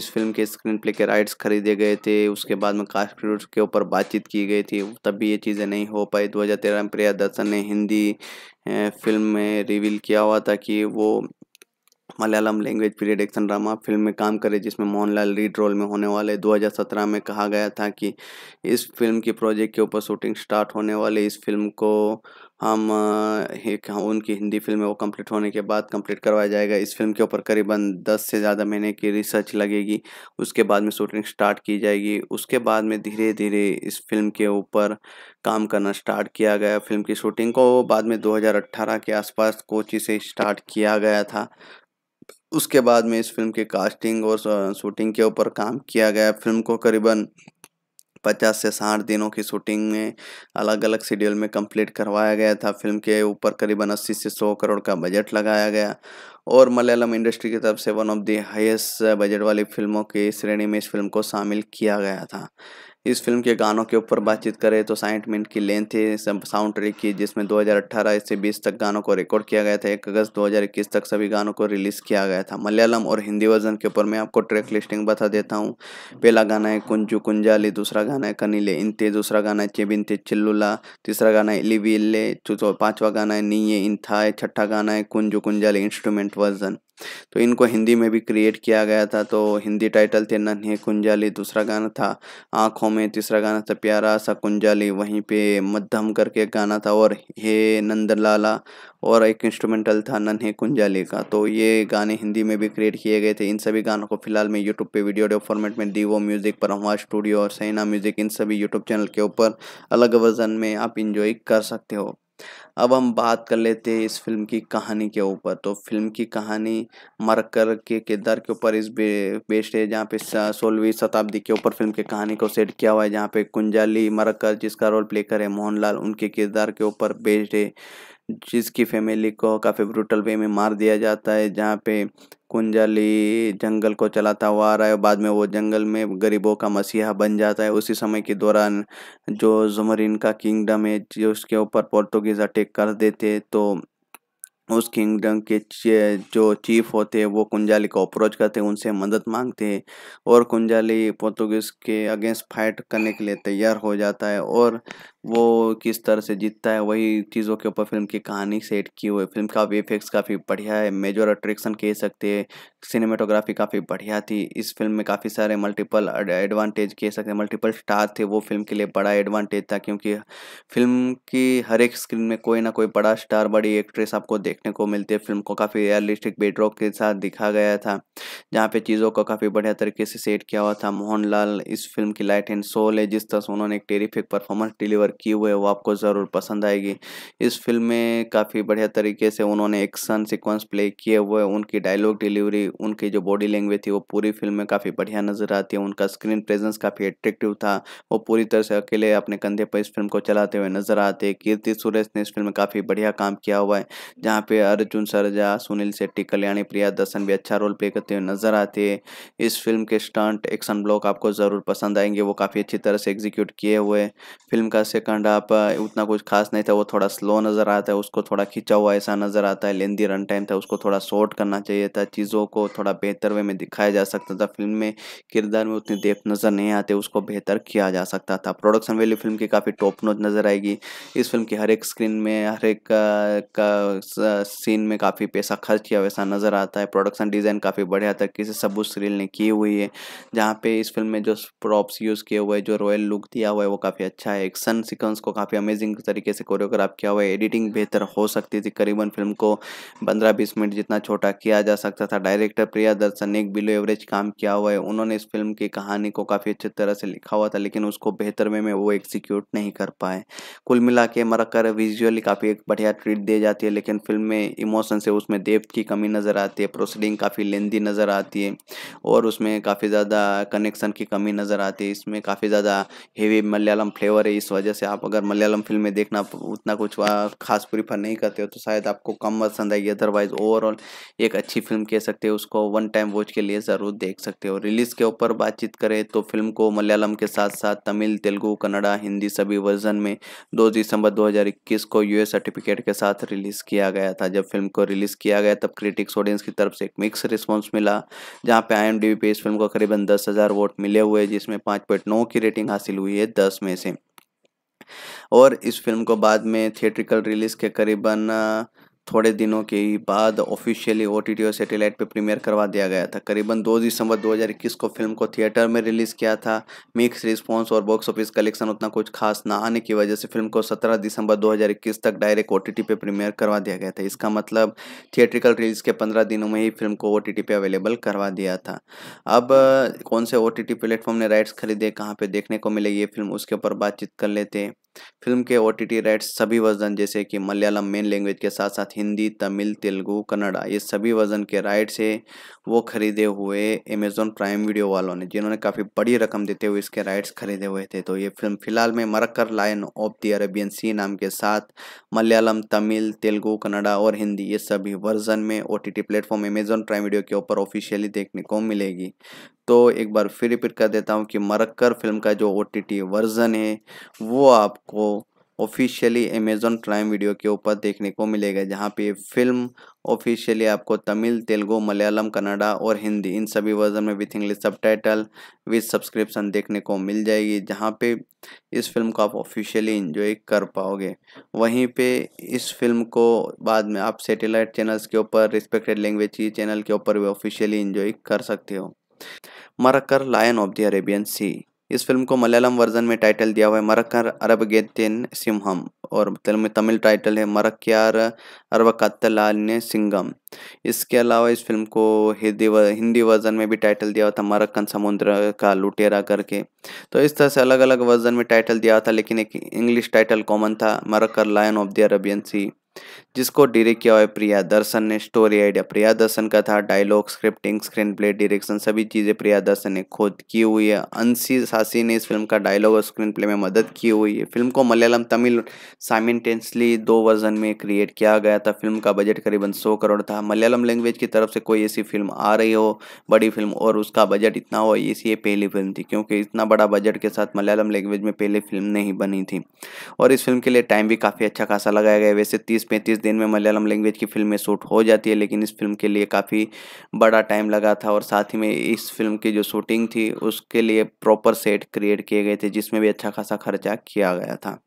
इस फिल्म के स्क्रीन प्ले के राइट्स खरीदे गए थे उसके बाद में कास्ट के ऊपर बातचीत की गई थी तब भी ये चीज़ें नहीं हो पाई भाई 2013 में प्रिया दर्शन ने हिंदी फिल्म में रिवील किया हुआ था कि वो Malayalam language period action drama film में काम करे जिसमें मोहनलाल लीड रोल में होने वाले 2017 में कहा गया था कि इस फिल्म की प्रोजेक्ट के ऊपर शूटिंग स्टार्ट होने वाले इस फिल्म को हम एक उनकी हिंदी फिल्म है वो कंप्लीट होने के बाद कंप्लीट करवाया जाएगा इस फिल्म के ऊपर करीबन दस से ज़्यादा महीने की रिसर्च लगेगी उसके बाद में शूटिंग स्टार्ट की जाएगी उसके बाद में धीरे धीरे इस फिल्म के ऊपर काम करना स्टार्ट किया गया फिल्म की शूटिंग को बाद में 2018 के आसपास कोची से स्टार्ट किया गया था उसके बाद में इस फिल्म के कास्टिंग और शूटिंग के ऊपर काम किया गया फिल्म को करीबन पचास से साठ दिनों की शूटिंग में अलग अलग शेड्यूल में कंप्लीट करवाया गया था फिल्म के ऊपर करीबन अस्सी से सौ करोड़ का बजट लगाया गया और मलयालम इंडस्ट्री की तरफ से one of the highest budget वाली फिल्मों की श्रेणी में इस फिल्म को शामिल किया गया था इस फिल्म के गानों के ऊपर बातचीत करें तो साइठ मिनट की लेंथ थी साउंड ट्रैक की जिसमें 2018 से 20 तक गानों को रिकॉर्ड किया गया था एक अगस्त 2021 तक सभी गानों को रिलीज़ किया गया था मलयालम और हिंदी वर्जन के ऊपर मैं आपको ट्रैक लिस्टिंग बता देता हूँ पहला गाना है कुंजू कुंजाली दूसरा गाना है कनीले इंते दूसरा गाना है चेबिनते चिल्लुला तीसरा गाना है इली बिल्ले पाँचवा गाना है नीये इंथा छठा गाना है कुंजू कुंजाली इंस्ट्रूमेंट वर्जन तो इनको हिंदी में भी क्रिएट किया गया था तो हिंदी टाइटल थे नन्हे कुंजाली दूसरा गाना था आँखों में तीसरा गाना था प्यारा सा कुंजाली वहीं पे मध्यम करके गाना था और हे नंदलाला और एक इंस्ट्रूमेंटल था नन्हे कुंजाली का तो ये गाने हिंदी में भी क्रिएट किए गए थे इन सभी गानों को फिलहाल मैं यूट्यूब पे वीडियो डेव फॉर्मेट में डीवो म्यूज़िक पर हवा स्टूडियो और सैना म्यूज़िक इन सभी यूट्यूब चैनल के ऊपर अलग वर्जन में आप इंजॉय कर सकते हो अब हम बात कर लेते हैं इस फिल्म की कहानी के ऊपर तो फिल्म की कहानी मरकर के किरदार के ऊपर इस बे, बेस्ड है जहाँ पे सोलहवीं शताब्दी के ऊपर फिल्म की कहानी को सेट किया हुआ है जहाँ पे कुंजाली मरकर जिसका रोल प्ले करे मोहनलाल उनके किरदार के ऊपर बेस्ड है जिसकी फैमिली को काफ़ी ब्रूटल वे में मार दिया जाता है जहाँ पे कुंजाली जंगल को चलाता हुआ आ रहा है बाद में वो जंगल में गरीबों का मसीहा बन जाता है उसी समय के दौरान जो जुमरिन का किंगडम है जो उसके ऊपर पोर्टुगीज अटैक कर देते तो उस किंगडम के जो चीफ होते हैं वो कुंजाली को अप्रोच करते हैं उनसे मदद मांगते हैं और कुंजाली पोर्तुगीज़ के अगेंस्ट फाइट करने के लिए तैयार हो जाता है और वो किस तरह से जीतता है वही चीज़ों के ऊपर फिल्म की कहानी सेट की हुई फिल्म का वीएफएक्स काफ़ी बढ़िया है मेजर अट्रैक्शन कह सकते हैं सिनेमाटोग्राफी काफ़ी बढ़िया थी इस फिल्म में काफ़ी सारे मल्टीपल एडवांटेज कह सकते हैं मल्टीपल स्टार थे वो फिल्म के लिए बड़ा एडवांटेज था क्योंकि फिल्म की हर एक स्क्रीन में कोई ना कोई बड़ा स्टार बड़ी एक्ट्रेस आपको देखने को मिलती है फिल्म को काफ़ी रियलिस्टिक बेडरॉक के साथ दिखा गया था जहाँ पे चीज़ों को काफ़ी बढ़िया तरीके से सेट किया हुआ था मोहन इस फिल्म की लाइट एंड सोल है जिस तरह से उन्होंने एक टेरिफिक परफॉर्मेंस डिलीवर वर्क किए हुए वो आपको ज़रूर पसंद आएगी इस फिल्म में काफ़ी बढ़िया तरीके से उन्होंने एक्शन सिक्वेंस प्ले किए हुए उनकी डायलॉग डिलीवरी उनकी जो बॉडी लैंग्वेज थी वो पूरी फिल्म में काफ़ी बढ़िया नज़र आती है उनका स्क्रीन प्रेजेंस काफ़ी एट्रेक्टिव था वो पूरी तरह से अकेले अपने कंधे पर इस फिल्म को चलाते हुए नजर आते कीर्ति सुरेश ने इस फिल्म में काफ़ी बढ़िया काम किया हुआ है जहाँ पे अर्जुन सरजा सुनील शेट्टी कल्याणी प्रिया दर्शन भी अच्छा रोल प्ले करते हुए नजर आते हैं इस फिल्म के स्टंट एक्शन ब्लॉक आपको ज़रूर पसंद आएंगे वो काफ़ी अच्छी तरह से एग्जीक्यूट किए हुए फिल्म का से सेकंड हाफ उतना कुछ खास नहीं था वो थोड़ा स्लो नज़र आता है उसको थोड़ा खिंचा हुआ ऐसा नज़र आता है लेंदी रन टाइम था उसको थोड़ा शॉर्ट करना चाहिए था चीज़ों को थोड़ा बेहतर वे में दिखाया जा सकता था फिल्म में किरदार में उतनी देख नज़र नहीं आते उसको बेहतर किया जा सकता था प्रोडक्शन वैल्यू फिल्म की काफ़ी टॉप नोच नज़र आएगी इस फिल्म की हर एक स्क्रीन में हर एक का सीन में काफ़ी पैसा खर्च किया वैसा नज़र आता है प्रोडक्शन डिज़ाइन काफ़ी बढ़िया था किसी सबूत सीरील ने की हुई है जहाँ पे इस फिल्म में जो प्रॉप्स यूज़ किए हुए जो रॉयल लुक दिया हुआ है वो काफ़ी अच्छा है एक्शन सिक्वेंस को काफ़ी अमेजिंग तरीके से कोरियोग्राफ किया हुआ है एडिटिंग बेहतर हो सकती थी करीबन फिल्म को पंद्रह बीस मिनट जितना छोटा किया जा सकता था डायरेक्टर प्रिया दर्शन ने एक बिलो एवरेज काम किया हुआ है उन्होंने इस फिल्म की कहानी को काफ़ी अच्छी तरह से लिखा हुआ था लेकिन उसको बेहतर में, में वो एग्जीक्यूट नहीं कर पाए कुल मिला के मरकर विजुअली काफ़ी एक बढ़िया ट्रीट दी जाती है लेकिन फिल्म में इमोशन से उसमें देव की कमी नज़र आती है प्रोसीडिंग काफ़ी लेंदी नज़र आती है और उसमें काफ़ी ज़्यादा कनेक्शन की कमी नज़र आती है इसमें काफ़ी ज़्यादा हेवी मलयालम फ्लेवर है इस वजह जैसे आप अगर मलयालम फिल्में देखना उतना कुछ खास प्रीफर नहीं करते हो तो शायद आपको कम पसंद आएगी अदरवाइज ओवरऑल एक अच्छी फिल्म कह सकते हो उसको वन टाइम वॉच के लिए ज़रूर देख सकते हो रिलीज़ के ऊपर बातचीत करें तो फिल्म को मलयालम के साथ साथ तमिल तेलुगू कन्नड़ा हिंदी सभी वर्जन में दो दिसंबर दो को यूएस सर्टिफिकेट के साथ रिलीज़ किया गया था जब फिल्म को रिलीज़ किया गया तब क्रिटिक्स ऑडियंस की तरफ से एक मिक्स रिस्पॉन्स मिला जहाँ पे आई पे इस फिल्म को करीबन दस हज़ार वोट मिले हुए जिसमें पाँच पॉइंट नौ की रेटिंग हासिल हुई है दस में से और इस फिल्म को बाद में थिएट्रिकल रिलीज़ के करीबन थोड़े दिनों के ही बाद ऑफिशियली ओ टी और पे पर प्रीमियर करवा दिया गया था करीबन 2 दिसंबर 2021 को फिल्म को थिएटर में रिलीज़ किया था मिक्स रिस्पॉन्स और बॉक्स ऑफिस कलेक्शन उतना कुछ खास ना आने की वजह से फिल्म को 17 दिसंबर 2021 तक डायरेक्ट ओ टी पे प्रीमियर करवा दिया गया था इसका मतलब थिएट्रिकल रिलीज के पंद्रह दिनों में ही फिल्म को ओ टी पे अवेलेबल करवा दिया था अब कौन से ओ टी टी प्लेटफॉर्म ने राइट्स खरीदे कहाँ पर देखने को मिले ये फिल्म उसके ऊपर बातचीत कर लेते फिल्म के ओ टी राइट्स सभी वर्जन जैसे कि मलयालम मेन लैंग्वेज के साथ साथ हिंदी तमिल तेलुगू कन्नड़ा ये सभी वज़न के राइट्स है वो ख़रीदे हुए अमेज़ोन प्राइम वीडियो वालों ने जिन्होंने काफ़ी बड़ी रकम देते हुए इसके राइट्स ख़रीदे हुए थे तो ये फिल्म फ़िलहाल में Marakkar line of the Arabian सी नाम के साथ मलयालम तमिल तेलुगु कन्नड़ा और हिंदी ये सभी वर्जन में O T T platform Amazon Prime video के ऊपर ऑफिशियली देखने को मिलेगी तो एक बार फिर रिपीट कर देता हूँ कि मरक्कर फिल्म का जो ओ टी टी वर्ज़न है वो आपको ऑफिशियली अमेजोन प्राइम वीडियो के ऊपर देखने को मिलेगा जहाँ पे फिल्म ऑफिशियली आपको तमिल तेलुगु मलयालम कन्नडा और हिंदी इन सभी वर्जन में with English subtitle with subscription देखने को मिल जाएगी जहाँ पे इस फिल्म को आप ऑफिशियली इन्जॉय कर पाओगे वहीं पे इस फिल्म को बाद में आप सेटेलाइट चैनल्स के ऊपर रिस्पेक्टेड लैंग्वेज की चैनल के ऊपर भी ऑफिशियली इन्जॉय कर सकते हो Marakkar lion of the Arabian सी इस फिल्म को मलयालम वर्जन में टाइटल दिया हुआ है मरक्कर गेतिन सिम्हम और तमिल टाइटल है मरक्यार ने सिंगम इसके अलावा इस फिल्म को हिंदी हिंदी वर्जन में भी टाइटल दिया हुआ था मरक्कन समुद्र का लुटेरा करके तो इस तरह से अलग अलग वर्जन में टाइटल दिया था लेकिन एक इंग्लिश टाइटल कॉमन था Marakkar lion of the Arabian सी जिसको डायरेक्ट किया हुआ है प्रिया दर्शन ने स्टोरी आइडिया प्रिया दर्शन का था dialogue scripting screenplay direction सभी चीज़ें प्रिया दर्शन ने खुद की हुई है अंशी सासी ने इस फिल्म का डायलॉग और स्क्रीन प्ले में मदद की हुई है फिल्म को मलयालम तमिल साइमेंटेंसली दो वर्जन में क्रिएट किया गया था फिल्म का बजट करीबन सौ करोड़ था मलयालम लैंग्वेज की तरफ से कोई ऐसी फिल्म आ रही हो बड़ी फिल्म और उसका बजट इतना हो ये पहली फिल्म थी क्योंकि इतना बड़ा बजट के साथ मलयालम लैंग्वेज में पहले फिल्म नहीं बनी थी और इस फिल्म के लिए टाइम भी काफ़ी अच्छा खासा लगाया गया वैसे तीस तीस पैंतीस दिन में मलयालम लैंग्वेज की फिल्म शूट हो जाती है लेकिन इस फिल्म के लिए काफ़ी बड़ा टाइम लगा था और साथ ही में इस फिल्म की जो शूटिंग थी उसके लिए प्रॉपर सेट क्रिएट किए गए थे जिसमें भी अच्छा खासा खर्चा किया गया था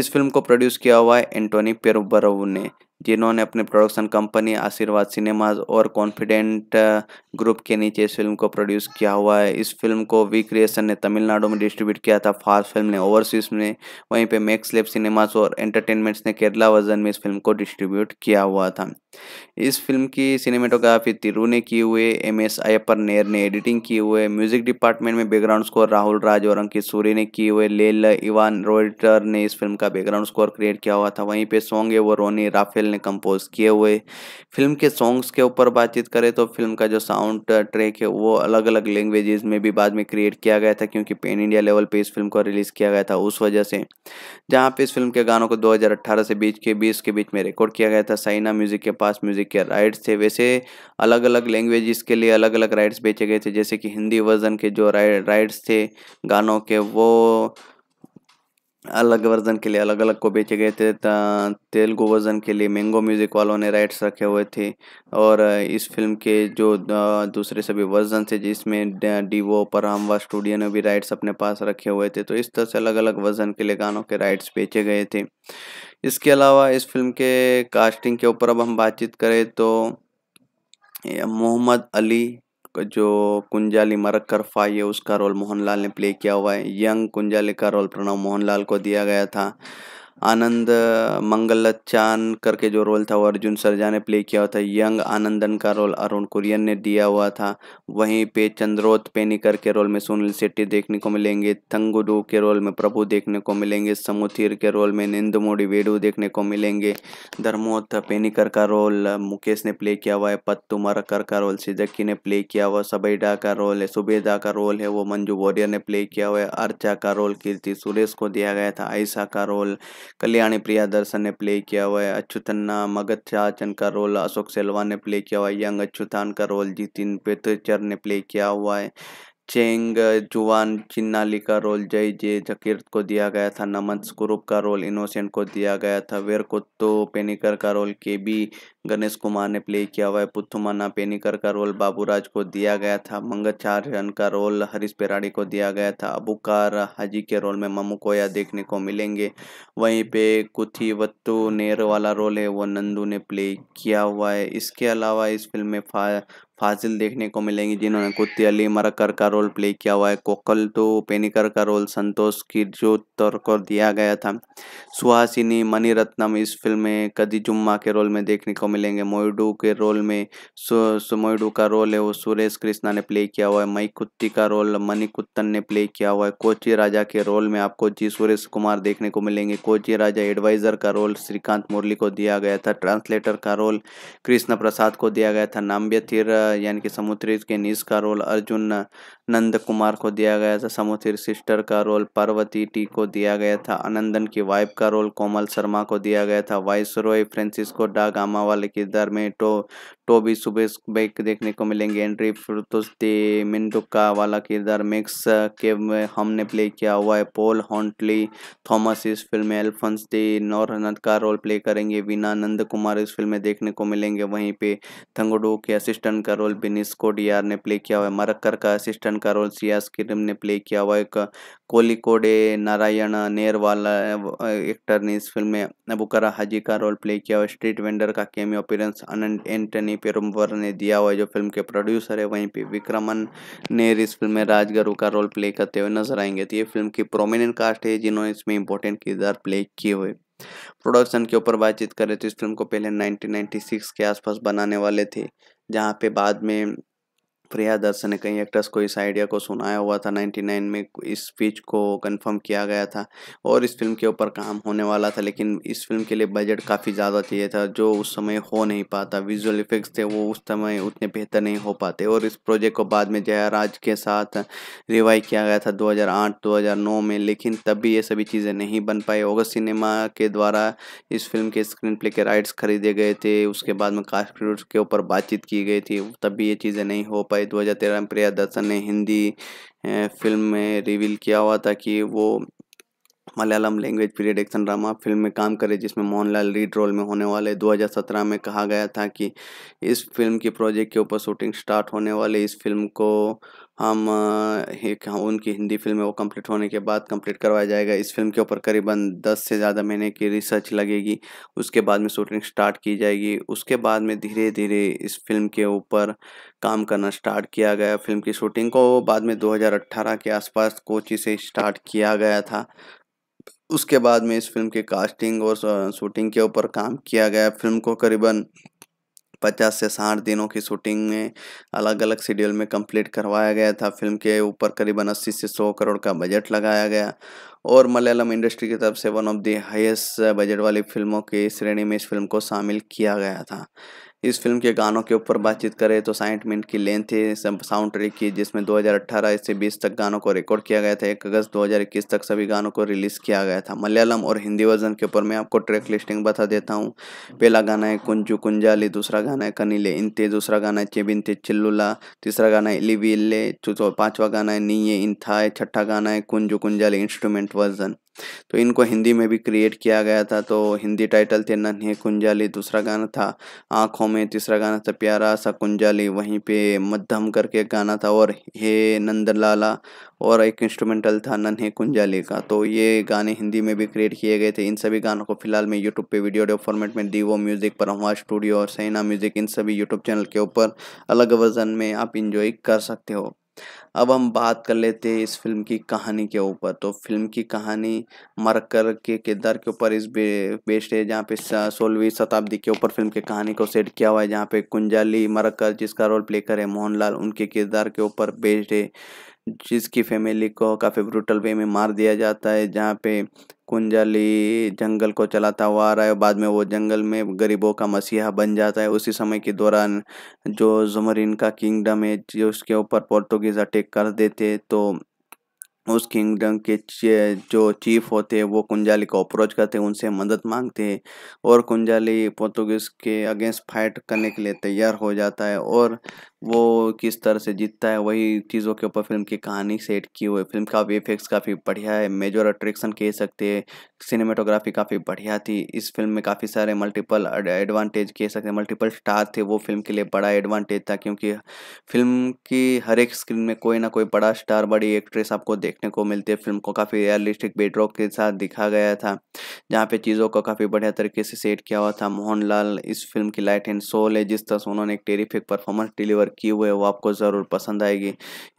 इस फिल्म को प्रोड्यूस किया हुआ है एंटोनी पेरोबरव ने जिन्होंने अपने प्रोडक्शन कंपनी आशीर्वाद सिनेमाज और कॉन्फिडेंट ग्रुप uh, के नीचे इस फिल्म को प्रोड्यूस किया हुआ है इस फिल्म को वी क्रिएशन ने तमिलनाडु में डिस्ट्रीब्यूट किया था फास्ट फिल्म ने ओवरसीज में वहीं पे मैक्स लेब सिनेमाज और एंटरटेनमेंट्स ने केरला वर्जन में इस फिल्म को डिस्ट्रीब्यूट किया हुआ था इस फिल्म की सिनेमेटोग्राफी तिरु ने की हुए एम एस अयपर नेर ने एडिटिंग की हुए म्यूजिक डिपार्टमेंट में बैकग्राउंड स्कोर राहुल राज और अंकित सूरी ने किए हुए लेल इवान रोइटर ने इस फिल्म का बैकग्राउंड स्कोर क्रिएट किया हुआ था वहीं पे सॉन्ग है वो रोनी राफेल ने कंपोज किए हुए फिल्म के सॉन्ग्स के ऊपर बातचीत करें तो फिल्म का जो साउंड ट्रैक है वो अलग अलग लैंग्वेजेस में भी बाद में क्रिएट किया गया था क्योंकि पेन इंडिया लेवल पे इस फिल्म को रिलीज़ किया गया था उस वजह से जहाँ पे इस फिल्म के गानों को दो से बीच के बीस के बीच में रिकॉर्ड किया गया था साइना म्यूज़िक के पास म्यूज़िक के राइट्स थे वैसे अलग अलग लैंग्वेजेस के लिए अलग अलग राइट्स बेचे गए थे जैसे कि हिंदी वर्जन के जो राइट्स थे गानों के वो अलग वर्जन के लिए अलग अलग को बेचे गए थे तेलुगु वर्जन के लिए मैंगो म्यूज़िक वालों ने राइट्स रखे हुए थे और इस फिल्म के जो दूसरे सभी वर्जन थे जिसमें डीवो परामवा स्टूडियो ने भी राइट्स अपने पास रखे हुए थे तो इस तरह से अलग अलग वर्जन के लिए गानों के राइट्स बेचे गए थे इसके अलावा इस फिल्म के कास्टिंग के ऊपर अब हम बातचीत करें तो मोहम्मद अली जो कुंजाली फाई है उसका रोल मोहनलाल ने प्ले किया हुआ है यंग कुंजाली का रोल प्रणव मोहनलाल को दिया गया था आनंद मंगलचान करके जो रोल था वो अर्जुन सरजा ने प्ले किया हुआ था यंग आनंदन का रोल अरुण कुरियन ने दिया हुआ था वहीं पे चंद्रोत पेनिकर के रोल में सुनील शेट्टी देखने को मिलेंगे तंगुडू के रोल में प्रभु देखने को मिलेंगे समुथिर के रोल में निंदमोड़ी वेडू देखने को मिलेंगे धर्मोत पेनिकर का रोल मुकेश ने प्ले किया हुआ है पत्तू मरकर का रोल सिजक्की ने प्ले किया हुआ सबैडा का रोल है सुबेदा का रोल है वो मंजू वॉरियर ने प्ले किया हुआ है अर्चा का रोल कीर्ति सुरेश को दिया गया था आयशा का रोल कल्याणी प्रिया दर्शन ने प्ले किया हुआ है अच्छुतन्ना मगध चाचन का रोल अशोक सेलवा ने प्ले किया हुआ है यंग अच्छुतान का रोल जितिन पेतचर ने प्ले किया हुआ है चेंग जुआन चिन्नाली का रोल जय जे जकीर्त को दिया गया था नमन स्क्रूप का रोल इनोसेंट को दिया गया था वेर कुत्तो पेनिकर का रोल के बी गणेश कुमार ने प्ले किया हुआ है पुथुमाना पेनिकर का रोल बाबूराज को दिया गया था मंगचार्यन का रोल हरीश पेराड़ी को दिया गया था अबुकार हाजी के रोल में ममू कोया देखने को मिलेंगे वहीं पे कुथी वत्तु नेर वाला रोल है वो नंदू ने प्ले किया हुआ है इसके अलावा इस फिल्म में फाजिल देखने को मिलेंगी जिन्होंने कुत्ती अली मरकर का रोल प्ले किया हुआ है कोकल तो पेनिकर का रोल संतोष किरजोतर को दिया गया था सुहासिनी मणिरत्नम इस फिल्म में कदी जुम्मा के रोल में देखने को मिलेंगे मोयडू के रोल में मोयडू का रोल है वो सुरेश कृष्णा ने प्ले किया हुआ है मई कुत्ती का रोल मणिकुत्तन ने प्ले किया हुआ है कोची राजा के रोल में आपको जी सुरेश कुमार देखने को मिलेंगे कोची राजा एडवाइजर का रोल श्रीकांत मुरली को दिया गया था ट्रांसलेटर का रोल कृष्ण प्रसाद को दिया गया था नाम्बिय यानी कि समुद्री के निज का रोल अर्जुन नंद कुमार को दिया गया था समुद्री सिस्टर का रोल पार्वती टी को दिया गया था अनंदन की वाइफ का रोल कोमल शर्मा को दिया गया था वाइस रॉय फ्रेंसिस्को डा गामा वाले किरदार में टो टोबी सुबह बैक देखने को मिलेंगे एंट्री फ्रुतोस दे मिंटुका वाला किरदार मैक्स के हमने प्ले किया हुआ है पोल हॉन्टली थॉमस इस फिल्म में एल्फंस दे नौरनंद का रोल प्ले करेंगे वीना नंद कुमार इस फिल्म में देखने को मिलेंगे वहीं पे थंगडो के असिस्टेंट का रोल बिनिस कोडियार ने प्ले किया हुआ है मरक्कर का असिस्टेंट का रोल सियास किरम ने प्ले किया हुआ है कोलिकोडे नारायण नेर वाला एक्टर ने इस फिल्म में अबूकरा हाजी का रोल प्ले किया हुआ स्ट्रीट वेंडर का केमी अपीयरेंस अनंत एंटनी वहीं पे पेरुम्बर ने दिया हुआ है जो फिल्म के प्रोड्यूसर है वहीं पे विक्रमन ने इस फिल्म में राजगुरु का रोल प्ले करते हुए नजर आएंगे तो ये फिल्म की प्रोमिनेंट कास्ट है जिन्होंने इसमें इंपॉर्टेंट किरदार प्ले किए हुए प्रोडक्शन के ऊपर बातचीत करें तो इस फिल्म को पहले नाइनटीन के आसपास बनाने वाले थे जहाँ पे बाद में प्रिया दर्शन ने कई एक्टर्स को इस आइडिया को सुनाया हुआ था 99 में इस पिच को कंफर्म किया गया था और इस फिल्म के ऊपर काम होने वाला था लेकिन इस फिल्म के लिए बजट काफ़ी ज़्यादा चाहिए था जो उस समय हो नहीं पाता विजुअल इफेक्ट्स थे वो उस समय उतने बेहतर नहीं हो पाते और इस प्रोजेक्ट को बाद में जयाराज के साथ रिवाइव किया गया था दो हज़ार में लेकिन तब भी ये सभी चीज़ें नहीं बन पाई ऑगस्ट सिनेमा के द्वारा इस फिल्म के स्क्रीन प्ले के राइट्स खरीदे गए थे उसके बाद में कास्ट के ऊपर बातचीत की गई थी तब भी ये चीज़ें नहीं हो पाई हुआ है 2013 में प्रिया दर्शन ने हिंदी फिल्म में रिवील किया हुआ था कि वो Malayalam language period action drama film में काम करे जिसमें मोहनलाल लीड रोल में होने वाले 2017 में कहा गया था कि इस फिल्म की प्रोजेक्ट के ऊपर शूटिंग स्टार्ट होने वाले इस फिल्म को हम एक हाँ, उनकी हिंदी फिल्म है वो कंप्लीट होने के बाद कंप्लीट करवाया जाएगा इस फिल्म के ऊपर करीबन दस से ज़्यादा महीने की रिसर्च लगेगी उसके बाद में शूटिंग स्टार्ट की जाएगी उसके बाद में धीरे धीरे इस फिल्म के ऊपर काम करना स्टार्ट किया गया फिल्म की शूटिंग को बाद में 2018 के आसपास कोची से स्टार्ट किया गया था उसके बाद में इस फिल्म के कास्टिंग और शूटिंग के ऊपर काम किया गया फिल्म को करीबन पचास से साठ दिनों की शूटिंग में अलग अलग शेड्यूल में कंप्लीट करवाया गया था फिल्म के ऊपर करीबन अस्सी से सौ करोड़ का बजट लगाया गया और मलयालम इंडस्ट्री की तरफ से one of the highest budget वाली फिल्मों की श्रेणी में इस फिल्म को शामिल किया गया था इस फिल्म के गानों के ऊपर बातचीत करें तो साइठ मिनट की लेंथ थी साउंड ट्रैक की जिसमें 2018 से 20 तक गानों को रिकॉर्ड किया गया था एक अगस्त 2021 तक सभी गानों को रिलीज़ किया गया था मलयालम और हिंदी वर्जन के ऊपर मैं आपको ट्रैक लिस्टिंग बता देता हूँ पहला गाना है कुंजू कुंजाली दूसरा गाना है कनीले इनते दूसरा गाना है चेबिनते चिल्लुला तीसरा गाना है इलीविल्ले पाँचवा गाना है नी इन छठा गाना है कुंजू कुंजाली इंस्ट्रूमेंट वर्जन तो इनको हिंदी में भी क्रिएट किया गया था तो हिंदी टाइटल थे नन्हे कुंजाली दूसरा गाना था आँखों में तीसरा गाना था प्यारा सा कुंजाली वहीं पे मध्यम करके गाना था और हे नंदलाला और एक इंस्ट्रूमेंटल था नन्हे कुंजाली का तो ये गाने हिंदी में भी क्रिएट किए गए थे इन सभी गानों को फिलहाल मैं यूट्यूब पे वीडियो डेव फॉर्मेट में डीवो म्यूज़िक परमवा स्टूडियो और सैना म्यूज़िक इन सभी यूट्यूब चैनल के ऊपर अलग वर्जन में आप इंजॉय कर सकते हो अब हम बात कर लेते हैं इस फिल्म की कहानी के ऊपर तो फिल्म की कहानी मरकर के किरदार के ऊपर इस बे, बेस्ड है जहाँ पे सोलहवीं शताब्दी के ऊपर फिल्म की कहानी को सेट किया हुआ है जहाँ पे कुंजाली मरकर जिसका रोल प्ले करे मोहनलाल उनके किरदार के ऊपर बेस्ड है जिसकी फैमिली को काफ़ी ब्रूटल वे में मार दिया जाता है जहाँ पे कुंजली जंगल को चलाता हुआ आ रहा है बाद में वो जंगल में गरीबों का मसीहा बन जाता है उसी समय के दौरान जो जुमरिन का किंगडम है जो उसके ऊपर पोर्तुगीज अटैक कर देते तो उस किंगडम के जो चीफ होते हैं वो कुंजाली को अप्रोच करते हैं उनसे मदद मांगते हैं और कुंजाली पोर्तुगीज के अगेंस्ट फाइट करने के लिए तैयार हो जाता है और वो किस तरह से जीतता है वही चीज़ों के ऊपर फिल्म की कहानी सेट की हुई फिल्म का इफेक्ट्स काफ़ी बढ़िया है मेजर अट्रैक्शन कह सकते हैं सिनेमाटोग्राफी काफ़ी बढ़िया थी इस फिल्म में काफ़ी सारे मल्टीपल एडवांटेज कह सकते हैं मल्टीपल स्टार थे वो फिल्म के लिए बड़ा एडवांटेज था क्योंकि फिल्म की हर एक स्क्रीन में कोई ना कोई बड़ा स्टार बड़ी एक्ट्रेस आपको देखने को मिलती है फिल्म को काफ़ी रियलिस्टिक बेडरॉक के साथ दिखा गया था जहाँ पे चीज़ों को काफ़ी बढ़िया तरीके से सेट किया हुआ था मोहन इस फिल्म की लाइट एंड सोल है जिस तरह से उन्होंने एक टेरीफिक परफॉर्मेंस डिलीवर पर किए हुए वो आपको ज़रूर पसंद आएगी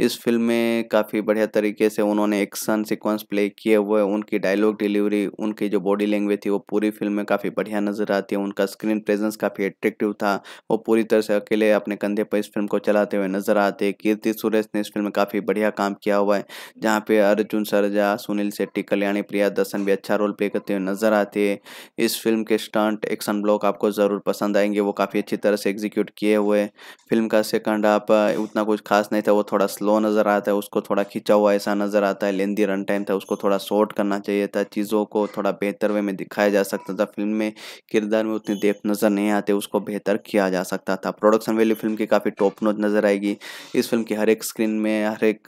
इस फिल्म में काफ़ी बढ़िया तरीके से उन्होंने एक्शन सिक्वेंस प्ले किए हुए उनकी डायलॉग डिलीवरी उनकी जो बॉडी लैंग्वेज थी वो पूरी फिल्म में काफ़ी बढ़िया नज़र आती है उनका स्क्रीन प्रेजेंस काफ़ी अट्रेक्टिव था वो पूरी तरह से अकेले अपने कंधे पर इस फिल्म को चलाते हुए नजर आते कीर्ति सुरेश ने इस फिल्म में काफ़ी बढ़िया काम किया हुआ है जहाँ पे अर्जुन सरजा सुनील शेट्टी कल्याणी प्रिया दर्शन भी अच्छा रोल प्ले करते हुए नजर आते हैं इस फिल्म के स्टंट एक्शन ब्लॉक आपको ज़रूर पसंद आएंगे वो काफ़ी अच्छी तरह से एग्जीक्यूट किए हुए फिल्म का से सेकंड आप उतना कुछ खास नहीं था वो थोड़ा स्लो नज़र आता है उसको थोड़ा खिंचा हुआ ऐसा नज़र आता है लेंदी रन टाइम था उसको थोड़ा शॉर्ट करना चाहिए था चीज़ों को थोड़ा बेहतर वे में दिखाया जा सकता था फिल्म में किरदार में उतनी देख नज़र नहीं आते उसको बेहतर किया जा सकता था प्रोडक्शन वैल्यू फिल्म की काफ़ी टॉप नोच नज़र आएगी इस फिल्म की हर एक स्क्रीन में हर एक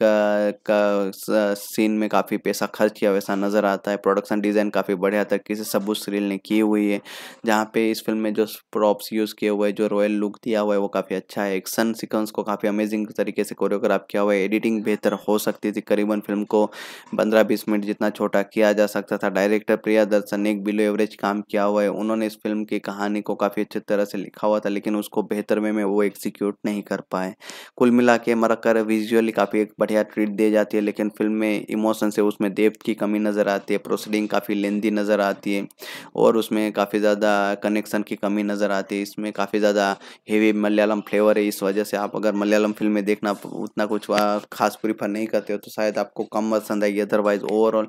का सीन में काफ़ी पैसा खर्च किया वैसा नज़र आता है प्रोडक्शन डिज़ाइन काफ़ी बढ़िया था किसी सबूत सीरील ने की हुई है जहाँ पे इस फिल्म में जो प्रॉप्स यूज़ किए हुए जो रॉयल लुक दिया हुआ है वो काफ़ी अच्छा है एक्शन सिक्वेंस को काफ़ी अमेजिंग तरीके से कोरियोग्राफ किया हुआ है एडिटिंग बेहतर हो सकती थी करीबन फिल्म को पंद्रह बीस मिनट जितना छोटा किया जा सकता था डायरेक्टर प्रिया दर्शन ने एक बिलो एवरेज काम किया हुआ है उन्होंने इस फिल्म की कहानी को काफ़ी अच्छी तरह से लिखा हुआ था लेकिन उसको बेहतर वे में वो एग्जीक्यूट नहीं कर पाए कुल मिला के मरकर विजुअली काफ़ी एक बढ़िया ट्रीट दी जाती है लेकिन फिल्म में इमोशन से उसमें देव की कमी नज़र आती है प्रोसीडिंग काफ़ी लेंदी नज़र आती है और उसमें काफ़ी ज़्यादा कनेक्शन की कमी नज़र आती है इसमें काफ़ी ज़्यादा हेवी मलयालम फ्लेवर है इस वजह से जैसे आप अगर मलयालम फिल्में देखना उतना कुछ खास प्रीफर नहीं करते हो तो शायद आपको कम पसंद आएगी अदरवाइज ओवरऑल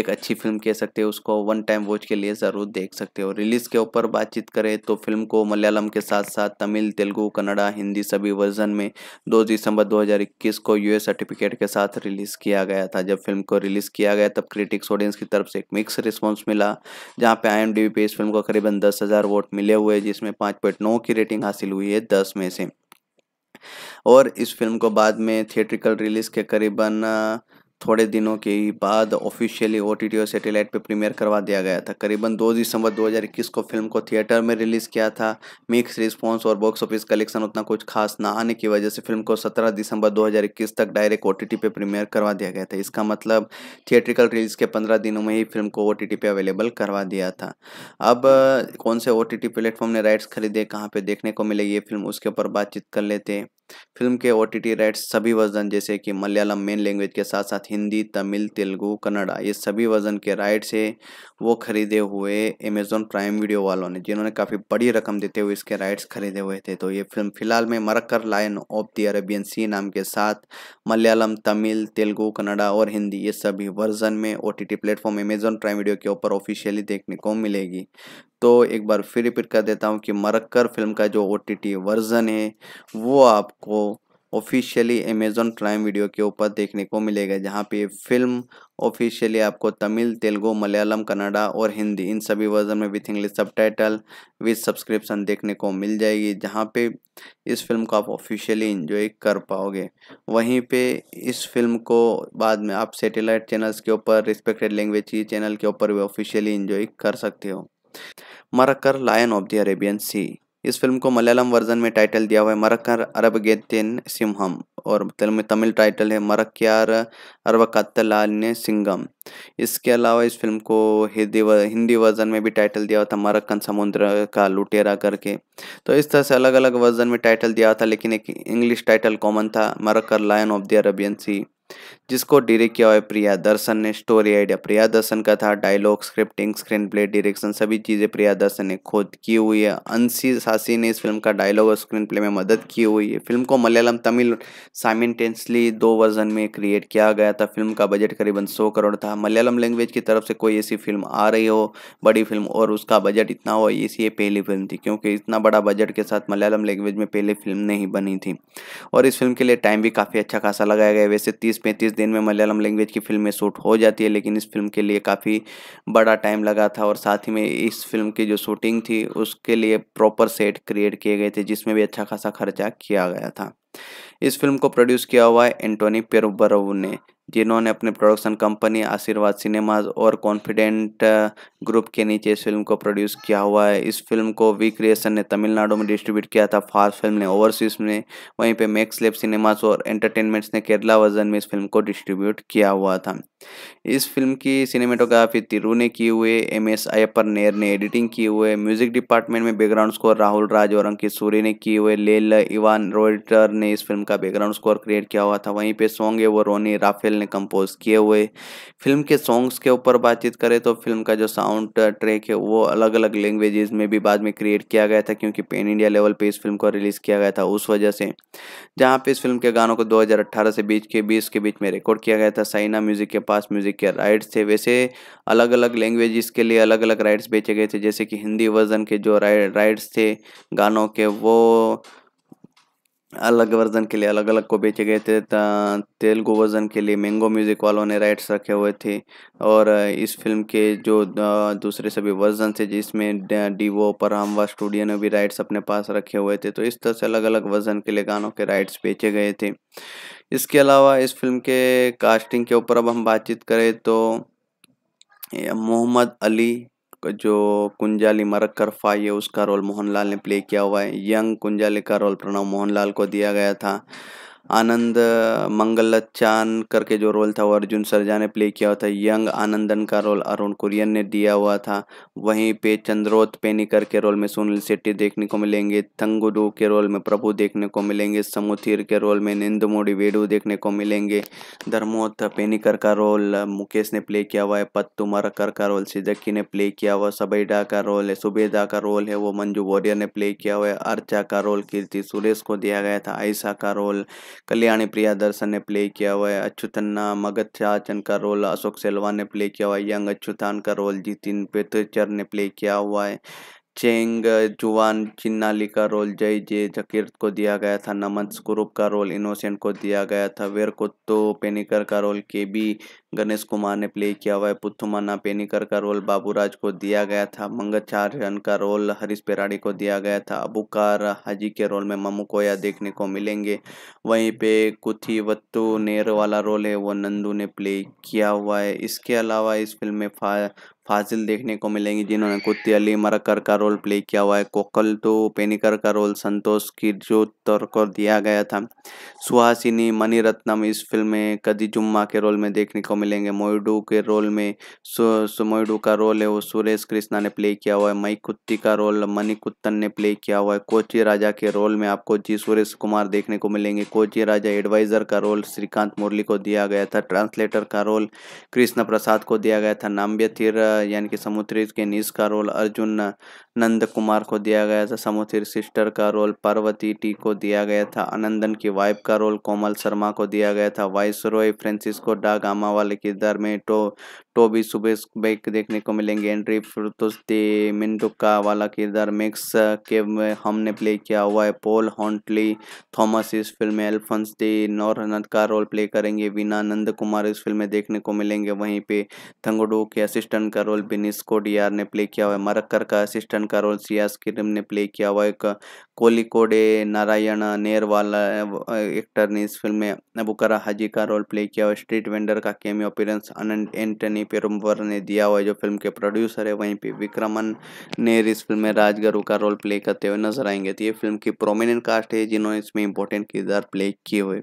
एक अच्छी फिल्म कह सकते हो उसको वन टाइम वॉच के लिए ज़रूर देख सकते हो रिलीज़ के ऊपर बातचीत करें तो फिल्म को मलयालम के साथ साथ तमिल तेलुगू कन्नड़ा हिंदी सभी वर्जन में दो दिसंबर दो को यूएस सर्टिफिकेट के साथ रिलीज़ किया गया था जब फिल्म को रिलीज़ किया गया तब क्रिटिक्स ऑडियंस की तरफ से एक मिक्स रिस्पॉन्स मिला जहाँ पे आई पे इस फिल्म को करीबन दस हज़ार वोट मिले हुए जिसमें पाँच पॉइंट नौ की रेटिंग हासिल हुई है दस में से और इस फिल्म को बाद में थिएट्रिकल रिलीज़ के करीबन थोड़े दिनों के ही बाद ऑफिशियली ओ टी और सैटेलाइट पर प्रीमियर करवा दिया गया था करीबन 2 दिसंबर 2021 को फिल्म को थिएटर में रिलीज़ किया था मिक्स रिस्पॉन्स और बॉक्स ऑफिस कलेक्शन उतना कुछ खास ना आने की वजह से फिल्म को 17 दिसंबर 2021 तक डायरेक्ट ओ टी पे प्रीमियर करवा दिया गया था इसका मतलब थिएट्रिकल रिलीज़ के पंद्रह दिनों में ही फिल्म को ओ टी पे अवेलेबल करवा दिया था अब कौन से ओ टी प्लेटफॉर्म ने राइट्स खरीदे कहाँ पर देखने को मिले ये फिल्म उसके ऊपर बातचीत कर लेते फिल्म के ओ राइट्स सभी वर्जन जैसे कि मलयालम मेन लैंग्वेज के साथ साथ साथ हिंदी तमिल तेलुगू कन्नड़ा ये सभी वर्जन के राइट्स है वो खरीदे हुए अमेजोन प्राइम वीडियो वालों ने जिन्होंने काफ़ी बड़ी रकम देते हुए इसके राइट्स खरीदे हुए थे तो ये फिल्म फिलहाल में Marakkar line of the Arabian सी नाम के साथ मलयालम तमिल तेलुगु कन्नड़ा और हिंदी ये सभी वर्जन में O T T platform Amazon prime video के ऊपर ऑफिशियली देखने को मिलेगी तो एक बार फिर रिपीट कर देता हूँ कि मरक्कर फिल्म का जो ओ टी टी वर्जन है वो आपको ऑफिशियली अमेजोन प्राइम वीडियो के ऊपर देखने को मिलेगा जहाँ पे फिल्म ऑफिशियली आपको तमिल तेलुगु मलयालम कन्नडा और हिंदी इन सभी वर्जन में with English subtitle with subscription देखने को मिल जाएगी जहाँ पे इस फिल्म को आप ऑफिशियली इंजॉय कर पाओगे वहीं पे इस फिल्म को बाद में आप सेटेलाइट चैनल्स के ऊपर रिस्पेक्टेड लैंग्वेज चैनल के ऊपर भी ऑफिशियली इंजॉय कर सकते हो Marakkar lion of the Arabian सी इस फिल्म को मलयालम वर्जन में टाइटल दिया हुआ है मरक्कर अरबगेतिन सिमहम और तमिल टाइटल है मरक्यार ने सिंगम इसके अलावा इस फिल्म को हिंदी हिंदी वर्जन में भी टाइटल दिया हुआ था मरक्कन समुद्र का लुटेरा करके तो इस तरह से अलग अलग वर्जन में टाइटल दिया था लेकिन एक इंग्लिश टाइटल कॉमन था Marakkar lion of the Arabian सी जिसको डायरेक्ट किया हुआ है प्रिया दर्शन ने स्टोरी आइडिया प्रिया दर्शन का था dialogue scripting screenplay direction सभी चीज़ें प्रिया दर्शन ने खुद की हुई है अंशी सासी ने इस फिल्म का डायलॉग और स्क्रीन प्ले में मदद की हुई है फिल्म को मलयालम तमिल साइमेंटेंसली दो वर्जन में क्रिएट किया गया था फिल्म का बजट करीबन सौ करोड़ था मलयालम लैंग्वेज की तरफ से कोई ऐसी फिल्म आ रही हो बड़ी फिल्म और उसका बजट इतना हो ये पहली फिल्म थी क्योंकि इतना बड़ा बजट के साथ मलयालम लैंग्वेज में पहली फिल्म नहीं बनी थी और इस फिल्म के लिए टाइम भी काफ़ी अच्छा खासा लगाया गया वैसे तीस तीस पैंतीस दिन में मलयालम लैंग्वेज की फिल्म में शूट हो जाती है लेकिन इस फिल्म के लिए काफ़ी बड़ा टाइम लगा था और साथ ही में इस फिल्म की जो शूटिंग थी उसके लिए प्रॉपर सेट क्रिएट किए गए थे जिसमें भी अच्छा खासा खर्चा किया गया था इस फिल्म को प्रोड्यूस किया हुआ है एंटोनी पेरोबरव ने जिन्होंने अपने प्रोडक्शन कंपनी आशीर्वाद सिनेमाज और कॉन्फिडेंट ग्रुप uh, के नीचे इस फिल्म को प्रोड्यूस किया हुआ है इस फिल्म को वी क्रिएशन ने तमिलनाडु में डिस्ट्रीब्यूट किया था फास्ट फिल्म ने ओवरसीज में वहीं पे मैक्स लेब सिनेमाज और एंटरटेनमेंट्स ने केरला वर्जन में इस फिल्म को डिस्ट्रीब्यूट किया हुआ था इस फिल्म की सिनेमेटोग्राफी तिरु ने की हुए एम एस अयपर नेर ने एडिटिंग की हुए म्यूजिक डिपार्टमेंट में बैकग्राउंड स्कोर राहुल राज और अंकित सूरी ने किए हुए लेल इवान रोयटर ने इस फिल्म का बैकग्राउंड स्कोर क्रिएट किया हुआ था वहीं पे सॉन्ग है वो रोनी राफेल पटेल ने कंपोज किए हुए फिल्म के सॉन्ग्स के ऊपर बातचीत करें तो फिल्म का जो साउंड ट्रैक है वो अलग अलग लैंग्वेजेस में भी बाद में क्रिएट किया गया था क्योंकि पेन इंडिया लेवल पे इस फिल्म को रिलीज़ किया गया था उस वजह से जहाँ पे इस फिल्म के गानों को दो से बीच के बीस के बीच में रिकॉर्ड किया गया था साइना म्यूज़िक के पास म्यूज़िक के राइट्स थे वैसे अलग अलग लैंग्वेज के लिए अलग अलग राइट्स बेचे गए थे जैसे कि हिंदी वर्जन के जो राइट्स थे गानों के वो अलग वर्जन के लिए अलग अलग को बेचे गए थे तेलुगु वर्जन के लिए मैंगो म्यूज़िक वालों ने राइट्स रखे हुए थे और इस फिल्म के जो दूसरे सभी वर्जन थे जिसमें डीवो पर हमवा स्टूडियो ने भी राइट्स अपने पास रखे हुए थे तो इस तरह से अलग अलग वर्जन के लिए गानों के राइट्स बेचे गए थे इसके अलावा इस फिल्म के कास्टिंग के ऊपर अब हम बातचीत करें तो मोहम्मद अली जो कुंजाली मरक्करफा है उसका रोल मोहनलाल ने प्ले किया हुआ है यंग कुंजाली का रोल प्रणव मोहनलाल को दिया गया था आनंद मंगलचान करके जो रोल था वो अर्जुन सरजा ने प्ले किया हुआ था यंग आनंदन का रोल अरुण कुरियन ने दिया हुआ था वहीं पे चंद्रोत पेनिकर के रोल में सुनील शेट्टी देखने को मिलेंगे तंगुडू के रोल में प्रभु देखने को मिलेंगे समुथिर के रोल में निंदमोड़ी वेडू देखने को मिलेंगे धर्मोत पेनिकर का रोल मुकेश ने प्ले किया हुआ है पत्तू मरकर का रोल सिजक्की ने प्ले किया हुआ सबैडा का रोल है सुबेदा का रोल है वो मंजू वॉरियर ने प्ले किया हुआ है अर्चा का रोल कीर्ति सुरेश को दिया गया था आयशा का रोल कल्याणी प्रिया दर्शन ने प्ले किया हुआ है अच्छू तन्ना मगध चाचन का रोल अशोक सेलवान ने प्ले किया हुआ है यंग अच्छू थान का रोल जितिन पेतचर ने प्ले किया हुआ है चेंग जुआन चिन्नाली का रोल जय जे जकीर को दिया गया था नमन स्क्रूप का रोल इनोसेंट को दिया गया था वेर कुत्तो पेनिकर का रोल के बी गणेश कुमार ने प्ले किया हुआ है पुथुमाना पेनिकर का रोल बाबूराज को दिया गया था मंगचार्यन का रोल हरीश पेराड़ी को दिया गया था अबूकार हाजी के रोल में ममू कोया देखने को मिलेंगे वहीं पे वत्तु नेर वाला रोल है वो नंदू ने प्ले किया हुआ है इसके अलावा इस फिल्म में फाजिल देखने को मिलेंगी जिन्होंने कुत्ती अली मरकर का रोल प्ले किया हुआ है कोकल तो पेनिकर का रोल संतोष किरजोतर को दिया गया था सुहासिनी मणिरत्नम इस फिल्म में कदी जुम्मा के रोल में देखने को मिलेंगे मोयडू के रोल में मोयडू का रोल है वो सुरेश कृष्णा ने प्ले किया हुआ है मई कुत्ती का रोल मणिकुत्तन ने प्ले किया हुआ है कोची राजा के रोल में आपको जी सुरेश कुमार देखने को मिलेंगे कोची राजा एडवाइजर का रोल श्रीकांत मुरली को दिया गया था ट्रांसलेटर का रोल कृष्ण प्रसाद को दिया गया था नाम्बिया थिर यानी कि समुद्री के निज का रोल अर्जुन नंद कुमार को दिया गया था समुद्री सिस्टर का रोल पार्वती टी को दिया गया था अनंदन की वाइफ का रोल कोमल शर्मा को दिया गया था वाइस रॉय फ्रेंसिस्को डा गामा वाले किरदार में टो टोबी सुबेश बैक देखने को मिलेंगे एंट्री फिरतुस तो दी वाला किरदार मिक्स के हमने प्ले किया हुआ है पोल हॉन्टली थॉमस इस फिल्म में एल्फंस दे नौरनंद का रोल प्ले करेंगे वीना नंद कुमार इस फिल्म में देखने को मिलेंगे वहीं पे थंगडो के असिस्टेंट का रोल बिनिस कोडियार ने प्ले किया हुआ है मरक्कर का असिस्टेंट का रोल सियास किरम ने प्ले किया हुआ है कोलिकोडे नारायण नेर वाला एक्टर ने इस फिल्म में बुकरा हाजी का रोल प्ले किया हुआ स्ट्रीट वेंडर का केमियो अपीरेंस अनंत एंटनी वहीं पे पेरुम्बर ने दिया हुआ है जो फिल्म के प्रोड्यूसर है वहीं पे विक्रमन ने इस फिल्म में राजगरु का रोल प्ले करते हुए नजर आएंगे तो ये फिल्म की प्रोमिनेंट कास्ट है जिन्होंने इसमें इंपॉर्टेंट किरदार प्ले किए हुए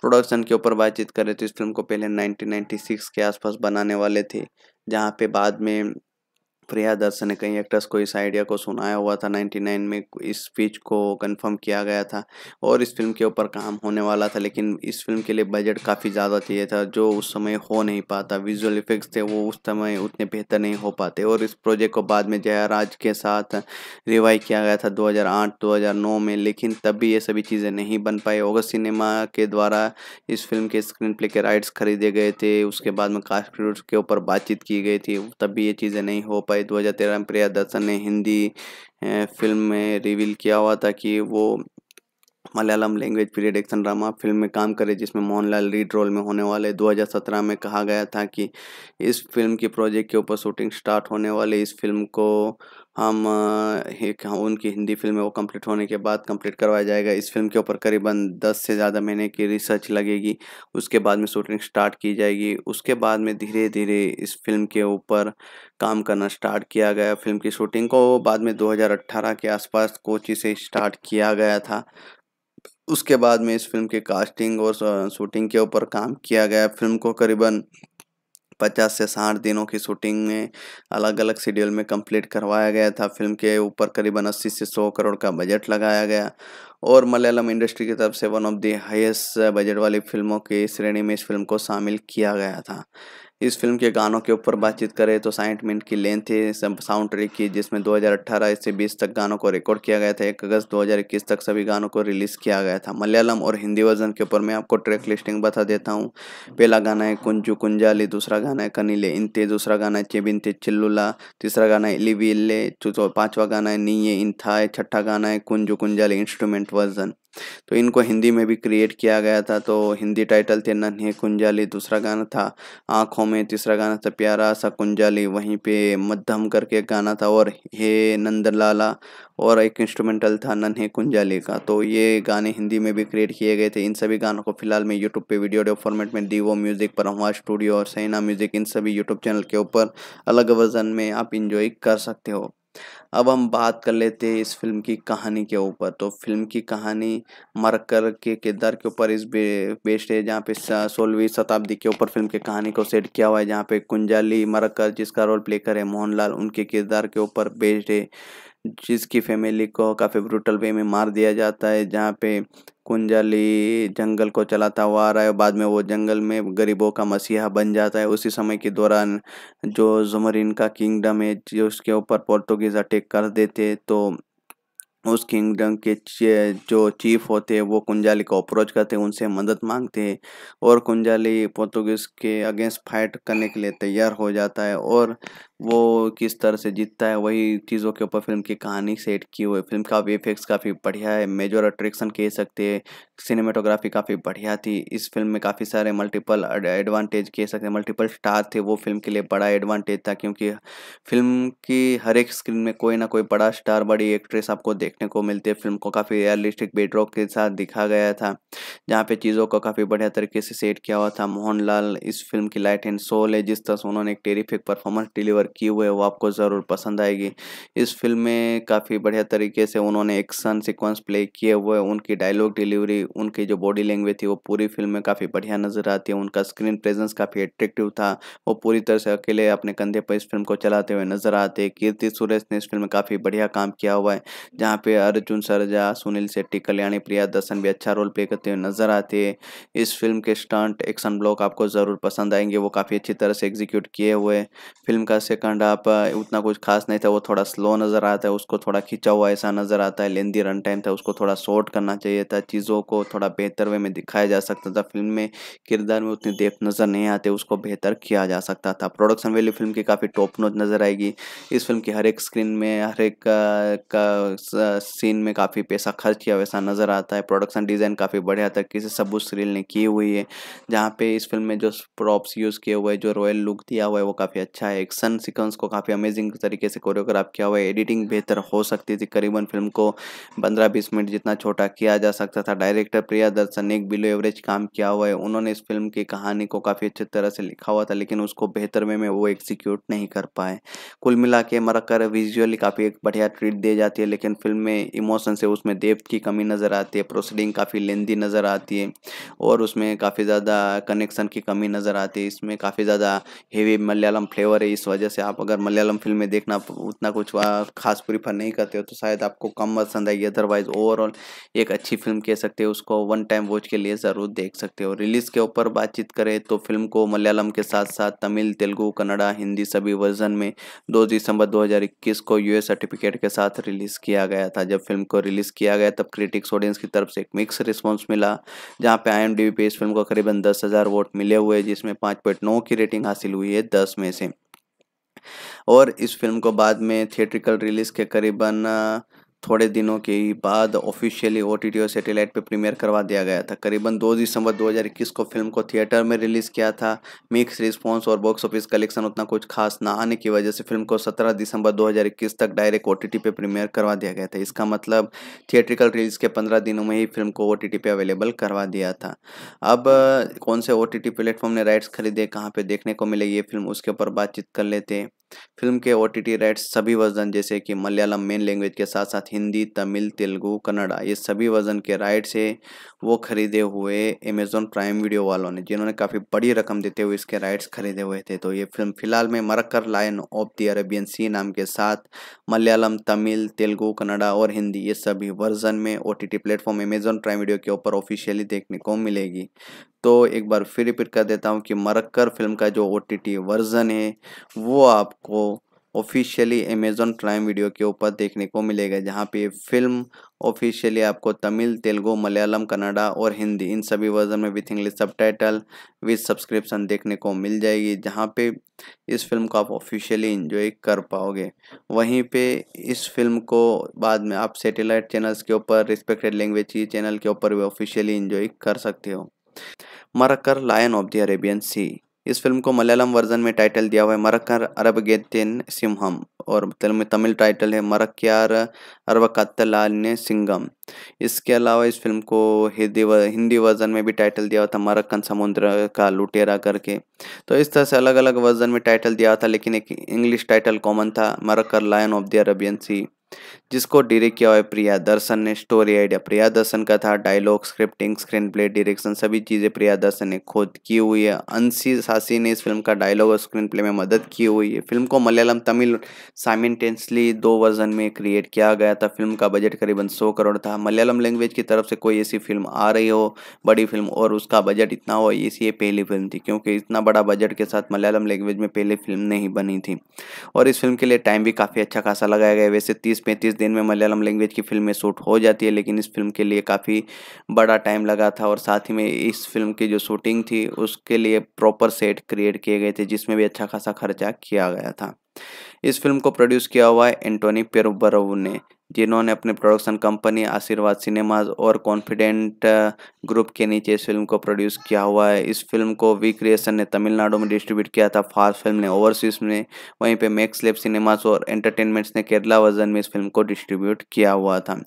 प्रोडक्शन के ऊपर बातचीत करें तो इस फिल्म को पहले नाइनटीन के आसपास बनाने वाले थे जहाँ पे बाद में प्रिया दर्शन ने कई एक्टर्स को इस आइडिया को सुनाया हुआ था 99 में इस स्पीच को कंफर्म किया गया था और इस फिल्म के ऊपर काम होने वाला था लेकिन इस फिल्म के लिए बजट काफ़ी ज़्यादा चाहिए था जो उस समय हो नहीं पाता विजुअल इफेक्ट्स थे वो उस समय उतने बेहतर नहीं हो पाते और इस प्रोजेक्ट को बाद में जयाराज के साथ रिवाइव किया गया था दो हज़ार में लेकिन तब भी ये सभी चीज़ें नहीं बन पाई ऑगस्ट सिनेमा के द्वारा इस फिल्म के स्क्रीन प्ले के राइट्स खरीदे गए थे उसके बाद में कास्ट के ऊपर बातचीत की गई थी तब भी ये चीज़ें नहीं हो पाई भाई 2013 में प्रिया दर्शन ने हिंदी फिल्म में रिवील किया हुआ था कि वो Malayalam language period action drama film में काम करे जिसमें मोहनलाल रीड रोल में होने वाले 2017 में कहा गया था कि इस फिल्म की प्रोजेक्ट के ऊपर शूटिंग स्टार्ट होने वाले इस फिल्म को हम उनकी हिंदी फिल्म वो कंप्लीट होने के बाद कंप्लीट करवाया जाएगा इस फिल्म के ऊपर करीबन दस से ज़्यादा महीने की रिसर्च लगेगी उसके बाद में शूटिंग स्टार्ट की जाएगी उसके बाद में धीरे धीरे इस फिल्म के ऊपर काम करना स्टार्ट किया गया फिल्म की शूटिंग को बाद में 2018 के आसपास कोची से स्टार्ट किया गया था उसके बाद में इस फिल्म के कास्टिंग और शूटिंग के ऊपर काम किया गया फिल्म को करीबन पचास से साठ दिनों की शूटिंग में अलग अलग शेड्यूल में कंप्लीट करवाया गया था फिल्म के ऊपर करीबन अस्सी से सौ करोड़ का बजट लगाया गया और मलयालम इंडस्ट्री की तरफ से one of the highest budget वाली फिल्मों की श्रेणी में इस फिल्म को शामिल किया गया था इस फिल्म के गानों के ऊपर बातचीत करें तो साइंट मिनट की लेंथ थी साउंड ट्रैक की जिसमें 2018 से 20 तक गानों को रिकॉर्ड किया गया था एक अगस्त 2021 तक सभी गानों को रिलीज़ किया गया था मलयालम और हिंदी वर्जन के ऊपर मैं आपको ट्रैक लिस्टिंग बता देता हूँ पहला गाना है कुंजू कुंजाली दूसरा गाना है कनीले इंते दूसरा गाना है चेबिनते चिल्लुला तीसरा गाना है बिल्ले पाँचवा गाना है नीए इंथा छठा गाना है कुंजू कुंजाली इंस्ट्रूमेंट वर्जन तो इनको हिंदी में भी क्रिएट किया गया था तो हिंदी टाइटल थे नन्हे कुंजाली दूसरा गाना था आँखों में तीसरा गाना था प्यारा सा कुंजाली वहीं पे मध्यम करके गाना था और हे नंदलाला और एक इंस्ट्रूमेंटल था नन्हे कुंजाली का तो ये गाने हिंदी में भी क्रिएट किए गए थे इन सभी गानों को फिलहाल मैं यूट्यूब पे वीडियो डेव फॉर्मेट में दीवो म्यूज़िक पर हुआ स्टूडियो और सैना म्यूज़िक इन सभी यूट्यूब चैनल के ऊपर अलग वर्जन में आप इंजॉय कर सकते हो अब हम बात कर लेते हैं इस फिल्म की कहानी के ऊपर तो फिल्म की कहानी मरकर के किरदार के ऊपर इस बे, बेस्ड है जहाँ पे सोलहवीं शताब्दी के ऊपर फिल्म की कहानी को सेट किया हुआ है जहाँ पे कुंजाली मरकर जिसका रोल प्ले करे मोहनलाल उनके किरदार के ऊपर बेस्ड है जिसकी फैमिली को काफ़ी ब्रूटल वे में मार दिया जाता है जहाँ पे कुंजाली जंगल को चलाता हुआ आ रहा है बाद में वो जंगल में गरीबों का मसीहा बन जाता है उसी समय के दौरान जो जुमरिन का किंगडम है जो उसके ऊपर पोर्तुगीज़ अटैक कर देते तो उस किंगडम के जो चीफ होते हैं वो कुंजाली को अप्रोच करते हैं उनसे मदद मांगते हैं और कुंजाली पोर्तुगीज़ के अगेंस्ट फाइट करने के लिए तैयार हो जाता है और वो किस तरह से जीतता है वही चीज़ों के ऊपर फिल्म की कहानी सेट की हुई फिल्म का वीएफएक्स काफ़ी बढ़िया है मेजर अट्रैक्शन कह सकते हैं सिनेमाटोग्राफी काफ़ी बढ़िया थी इस फिल्म में काफ़ी सारे मल्टीपल एडवांटेज कह सकते हैं मल्टीपल स्टार थे वो फिल्म के लिए बड़ा एडवांटेज था क्योंकि फिल्म की हर एक स्क्रीन में कोई ना कोई बड़ा स्टार बड़ी एक्ट्रेस आपको देखने को मिलती है फिल्म को काफ़ी रियलिस्टिक बेड्रॉक के साथ दिखा गया था जहाँ पे चीज़ों को काफ़ी बढ़िया तरीके से सेट किया हुआ था मोहन इस फिल्म की लाइट एंड सोल है जिस तरह से उन्होंने एक टेरिफिक परफॉर्मेंस डिलीवर पर किए हुए वो आपको ज़रूर पसंद आएगी इस फिल्म में काफ़ी बढ़िया तरीके से उन्होंने एक्शन सिक्वेंस प्ले किए हुए उनकी डायलॉग डिलीवरी उनकी जो बॉडी लैंग्वेज थी वो पूरी फिल्म में काफ़ी बढ़िया नज़र आती है उनका स्क्रीन प्रेजेंस काफ़ी एट्रेक्टिव था वो पूरी तरह से अकेले अपने कंधे पर इस फिल्म को चलाते हुए नजर आते कीर्ति सुरेश ने इस फिल्म में काफ़ी बढ़िया काम किया हुआ है जहाँ पे अर्जुन सरजा सुनील शेट्टी कल्याणी प्रिया दर्शन भी अच्छा रोल प्ले करते हुए नजर आते हैं इस फिल्म के स्टंट एक्शन ब्लॉक आपको ज़रूर पसंद आएंगे वो काफ़ी अच्छी तरह से एग्जीक्यूट किए हुए फिल्म का से सेकंड आप उतना कुछ खास नहीं था वो थोड़ा स्लो नज़र आता है उसको थोड़ा खिंचा हुआ ऐसा नज़र आता है लेंदी रन टाइम था उसको थोड़ा शॉर्ट करना चाहिए था चीज़ों को थोड़ा बेहतर वे में दिखाया जा सकता था फिल्म में किरदार में उतनी देख नज़र नहीं आते उसको बेहतर किया जा सकता था प्रोडक्शन वैल्यू फिल्म की काफ़ी टॉप नोच नज़र आएगी इस फिल्म की हर एक स्क्रीन में हर एक का सीन में काफ़ी पैसा खर्च किया वैसा नज़र आता है प्रोडक्शन डिज़ाइन काफ़ी बढ़िया था किसी सबूत सीरील ने की हुई है जहाँ पे इस फिल्म में जो प्रॉप्स यूज़ किए हुए जो रॉयल लुक दिया हुआ है वो काफ़ी अच्छा है एक्शन सिक्वेंस को काफ़ी अमेजिंग तरीके से कोरियोग्राफ किया हुआ है एडिटिंग बेहतर हो सकती थी करीबन फिल्म को पंद्रह बीस मिनट जितना छोटा किया जा सकता था डायरेक्टर प्रिया दर्शन ने एक बिलो एवरेज काम किया हुआ है उन्होंने इस फिल्म की कहानी को काफ़ी अच्छी तरह से लिखा हुआ था लेकिन उसको बेहतर वे में वो एग्जीक्यूट नहीं कर पाए कुल मिला के मरकर विजुअली काफ़ी एक बढ़िया ट्रीट दी जाती है लेकिन फिल्म में इमोशन से उसमें देव की कमी नज़र आती है प्रोसीडिंग काफ़ी लेंदी नज़र आती है और उसमें काफ़ी ज़्यादा कनेक्शन की कमी नज़र आती है इसमें काफ़ी ज़्यादा हेवी मलयालम फ्लेवर है इस वजह से से आप अगर मलयालम फिल्में देखना उतना कुछ खास प्रीफर नहीं करते हो तो शायद आपको कम पसंद आएगी अदरवाइज ओवरऑल एक अच्छी फिल्म कह सकते हो उसको वन टाइम वॉच के लिए ज़रूर देख सकते हो रिलीज़ के ऊपर बातचीत करें तो फिल्म को मलयालम के साथ साथ तमिल तेलुगू कन्नड़ा हिंदी सभी वर्जन में दो दिसंबर दो को यू सर्टिफिकेट के साथ रिलीज़ किया गया था जब फिल्म को रिलीज़ किया गया तब क्रिटिक्स ऑडियंस की तरफ से एक मिक्स रिस्पॉन्स मिला जहाँ पे आई पे इस फिल्म को करीबन दस हज़ार वोट मिले हुए जिसमें पाँच पॉइंट नौ की रेटिंग हासिल हुई है दस में से और इस फिल्म को बाद में थिएट्रिकल रिलीज़ के करीबन थोड़े दिनों के ही बाद ऑफिशियली ओ टी और सैटेलाइट पर प्रीमियर करवा दिया गया था करीबन 2 दिसंबर 2021 को फिल्म को थिएटर में रिलीज़ किया था मिक्स रिस्पॉन्स और बॉक्स ऑफिस कलेक्शन उतना कुछ खास ना आने की वजह से फिल्म को 17 दिसंबर 2021 तक डायरेक्ट ओ टी पे प्रीमियर करवा दिया गया था इसका मतलब थिएट्रिकल रिलीज़ के पंद्रह दिनों में ही फिल्म को ओ टी पे अवेलेबल करवा दिया था अब कौन से ओ टी प्लेटफॉर्म ने राइट्स खरीदे कहाँ पर देखने को मिले ये फिल्म उसके ऊपर बातचीत कर लेते फिल्म के ओ टी राइट्स सभी वर्जन जैसे कि मलयालम मेन लैंग्वेज के साथ साथ साथ हिंदी तमिल तेलुगू कन्नड़ा ये सभी वर्जन के राइट्स है वो खरीदे हुए अमेजोन प्राइम वीडियो वालों ने जिन्होंने काफ़ी बड़ी रकम देते हुए इसके राइट्स खरीदे हुए थे तो ये फिल्म फिलहाल में Marakkar line of the Arabian सी नाम के साथ मलयालम तमिल तेलुगू कन्नड़ा और हिंदी ये सभी वर्जन में O T platform Amazon prime video के ऊपर ऑफिशियली देखने को मिलेगी तो एक बार फिर रिपीट कर देता हूँ कि मरक्कर फिल्म का जो ओ वर्ज़न है वो आपको ऑफिशियली अमेजोन प्राइम वीडियो के ऊपर देखने को मिलेगा जहाँ पे फिल्म ऑफिशियली आपको तमिल तेलुगु मलयालम कन्नडा और हिंदी इन सभी वर्जन में with English subtitle with subscription देखने को मिल जाएगी जहाँ पे इस फिल्म को आप ऑफिशियली इन्जॉय कर पाओगे वहीं पे इस फिल्म को बाद में आप सेटेलाइट चैनल्स के ऊपर रिस्पेक्टेड लैंग्वेज की चैनल के ऊपर भी ऑफिशियली इन्जॉय कर सकते हो Marakkar lion of the Arabian सी इस फिल्म को मलयालम वर्जन में टाइटल दिया हुआ है मरक्कर अरबगेतिन सिमहम और तमिल टाइटल है मरक्यार ने सिंगम इसके अलावा इस फिल्म को हिंदी हिंदी वर्जन में भी टाइटल दिया हुआ था मरक्कन समुद्र का लुटेरा करके तो इस तरह से अलग अलग वर्जन में टाइटल दिया था लेकिन एक इंग्लिश टाइटल कॉमन था Marakkar lion of the Arabian सी जिसको डायरेक्ट किया हुआ है प्रिया दर्शन ने स्टोरी आइडिया प्रिया दर्शन का था dialogue scripting screenplay direction सभी चीज़ें प्रिया दर्शन ने खुद की हुई है अंशी सासी ने इस फिल्म का डायलॉग और स्क्रीन प्ले में मदद की हुई है फिल्म को मलयालम तमिल साइमेंटेंसली दो वर्जन में क्रिएट किया गया था फिल्म का बजट करीबन सौ करोड़ था मलयालम लैंग्वेज की तरफ से कोई ऐसी फिल्म आ रही हो बड़ी फिल्म और उसका बजट इतना हो इसलिए पहली फिल्म थी क्योंकि इतना बड़ा बजट के साथ मलयालम लैंग्वेज में पहली फिल्म नहीं बनी थी और इस फिल्म के लिए टाइम भी काफ़ी अच्छा खासा लगाया गया वैसे तीस पैंतीस दिन में मलयालम लैंग्वेज की फिल्म में शूट हो जाती है लेकिन इस फिल्म के लिए काफ़ी बड़ा टाइम लगा था और साथ ही में इस फिल्म की जो शूटिंग थी उसके लिए प्रॉपर सेट क्रिएट किए गए थे जिसमें भी अच्छा खासा खर्चा किया गया था इस फिल्म को प्रोड्यूस किया हुआ है एंटोनी पेरोबरव ने जिन्होंने अपने प्रोडक्शन कंपनी आशीर्वाद सिनेमाज और कॉन्फिडेंट ग्रुप uh, के नीचे इस फिल्म को प्रोड्यूस किया हुआ है इस फिल्म को वी क्रिएशन ने तमिलनाडु में डिस्ट्रीब्यूट किया था फास्ट फिल्म ने ओवरसीज में वहीं पे मैक्स लेब सिनेमाज और एंटरटेनमेंट्स ने केरला वर्जन में इस फिल्म को डिस्ट्रीब्यूट किया हुआ था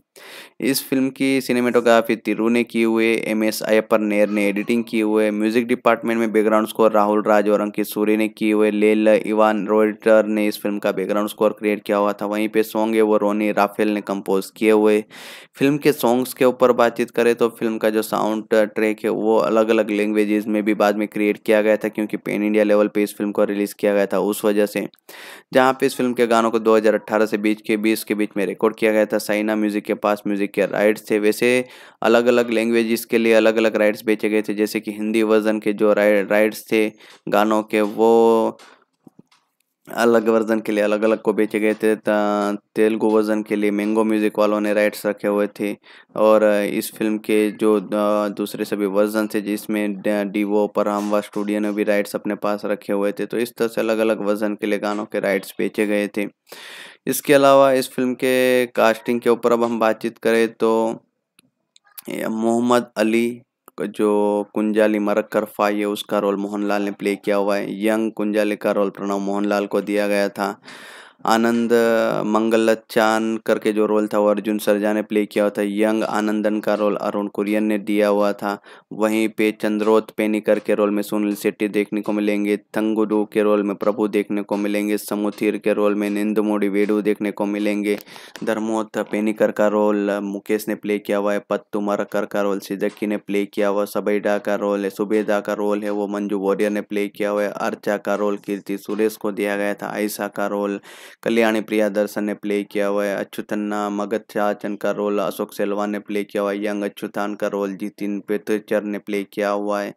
इस फिल्म की सिनेमेटोग्राफी तिरु ने की हुए एम एस अयपर नेर ने एडिटिंग की हुए म्यूजिक डिपार्टमेंट में बैकग्राउंड स्कोर राहुल राज और अंकित सूरी ने किए हुए लेल इवान रोइटर ने इस फिल्म का बैकग्राउंड स्कोर क्रिएट किया हुआ था वहीं पे सॉन्ग है वो रोनी राफेल पटेल ने कंपोज किए हुए फिल्म के सॉन्ग्स के ऊपर बातचीत करें तो फिल्म का जो साउंड ट्रैक है वो अलग अलग लैंग्वेजेस में भी बाद में क्रिएट किया गया था क्योंकि पेन इंडिया लेवल पे इस फिल्म को रिलीज़ किया गया था उस वजह से जहाँ पे इस फिल्म के गानों को दो से बीच के बीस के बीच में रिकॉर्ड किया गया था साइना म्यूज़िक के पास म्यूज़िक के राइट्स थे वैसे अलग अलग लैंग्वेज के लिए अलग अलग राइट्स बेचे गए थे जैसे कि हिंदी वर्जन के जो राइट्स थे गानों के वो अलग वर्जन के लिए अलग अलग को बेचे गए थे तेलुगु वर्जन के लिए मैंगो म्यूज़िक वालों ने राइट्स रखे हुए थे और इस फिल्म के जो दूसरे सभी वर्जन थे जिसमें डीवो परहमवा स्टूडियो ने भी राइट्स अपने पास रखे हुए थे तो इस तरह से अलग अलग वर्जन के लिए गानों के राइट्स बेचे गए थे इसके अलावा इस फिल्म के कास्टिंग के ऊपर अब हम बातचीत करें तो मोहम्मद अली जो कुंजाली फाई है उसका रोल मोहनलाल ने प्ले किया हुआ है यंग कुंजाली का रोल प्रणव मोहनलाल को दिया गया था आनंद मंगलचान करके जो रोल था वो अर्जुन सरजा ने प्ले किया हुआ था यंग आनंदन का रोल अरुण कुरियन ने दिया हुआ था वहीं पे चंद्रोत पेनिकर के रोल में सुनील शेट्टी देखने को मिलेंगे तंगुडू के रोल में प्रभु देखने को मिलेंगे समुथिर के रोल में निंदमोड़ी वेडू देखने को मिलेंगे धर्मोत पेनिकर का रोल मुकेश ने प्ले किया हुआ है पत्तू मरकर का रोल सिजक्की ने प्ले किया हुआ सबैडा का रोल है सुबेदा का रोल है वो मंजू वॉरियर ने प्ले किया हुआ है अर्चा का रोल कीर्ति सुरेश को दिया गया था आयशा का रोल कल्याणी प्रिया दर्शन ने प्ले किया हुआ है अच्छू तन्ना मगध चाचन का रोल अशोक सेलवान ने प्ले किया हुआ है यंग अच्छू का रोल जितिन पेतचर ने प्ले किया हुआ है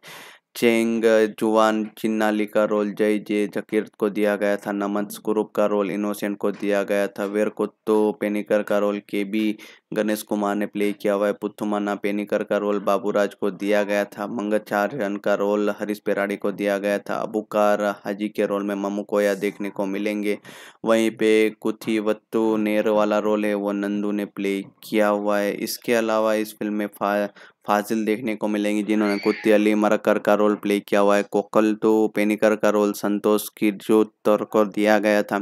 चेंग जुआन चिन्नाली का रोल जय जे जकीर को दिया गया था नमन स्क्रूप का रोल इनोसेंट को दिया गया था वेर कुत्तो पेनिकर का रोल के बी गणेश कुमार ने प्ले किया हुआ है पुथुमाना पेनिकर का रोल बाबूराज को दिया गया था मंगचार्यन का रोल हरीश पेराड़ी को दिया गया था अबुकार हाजी के रोल में ममू कोया देखने को मिलेंगे वहीं पे कुथी वत्तु नेर वाला रोल है वो नंदू ने प्ले किया हुआ है इसके अलावा इस फिल्म में फाजिल देखने को मिलेंगी जिन्होंने कुत्ती अली मरकर का रोल प्ले किया हुआ है कोकल तो पेनिकर का रोल संतोष किरजोतर को दिया गया था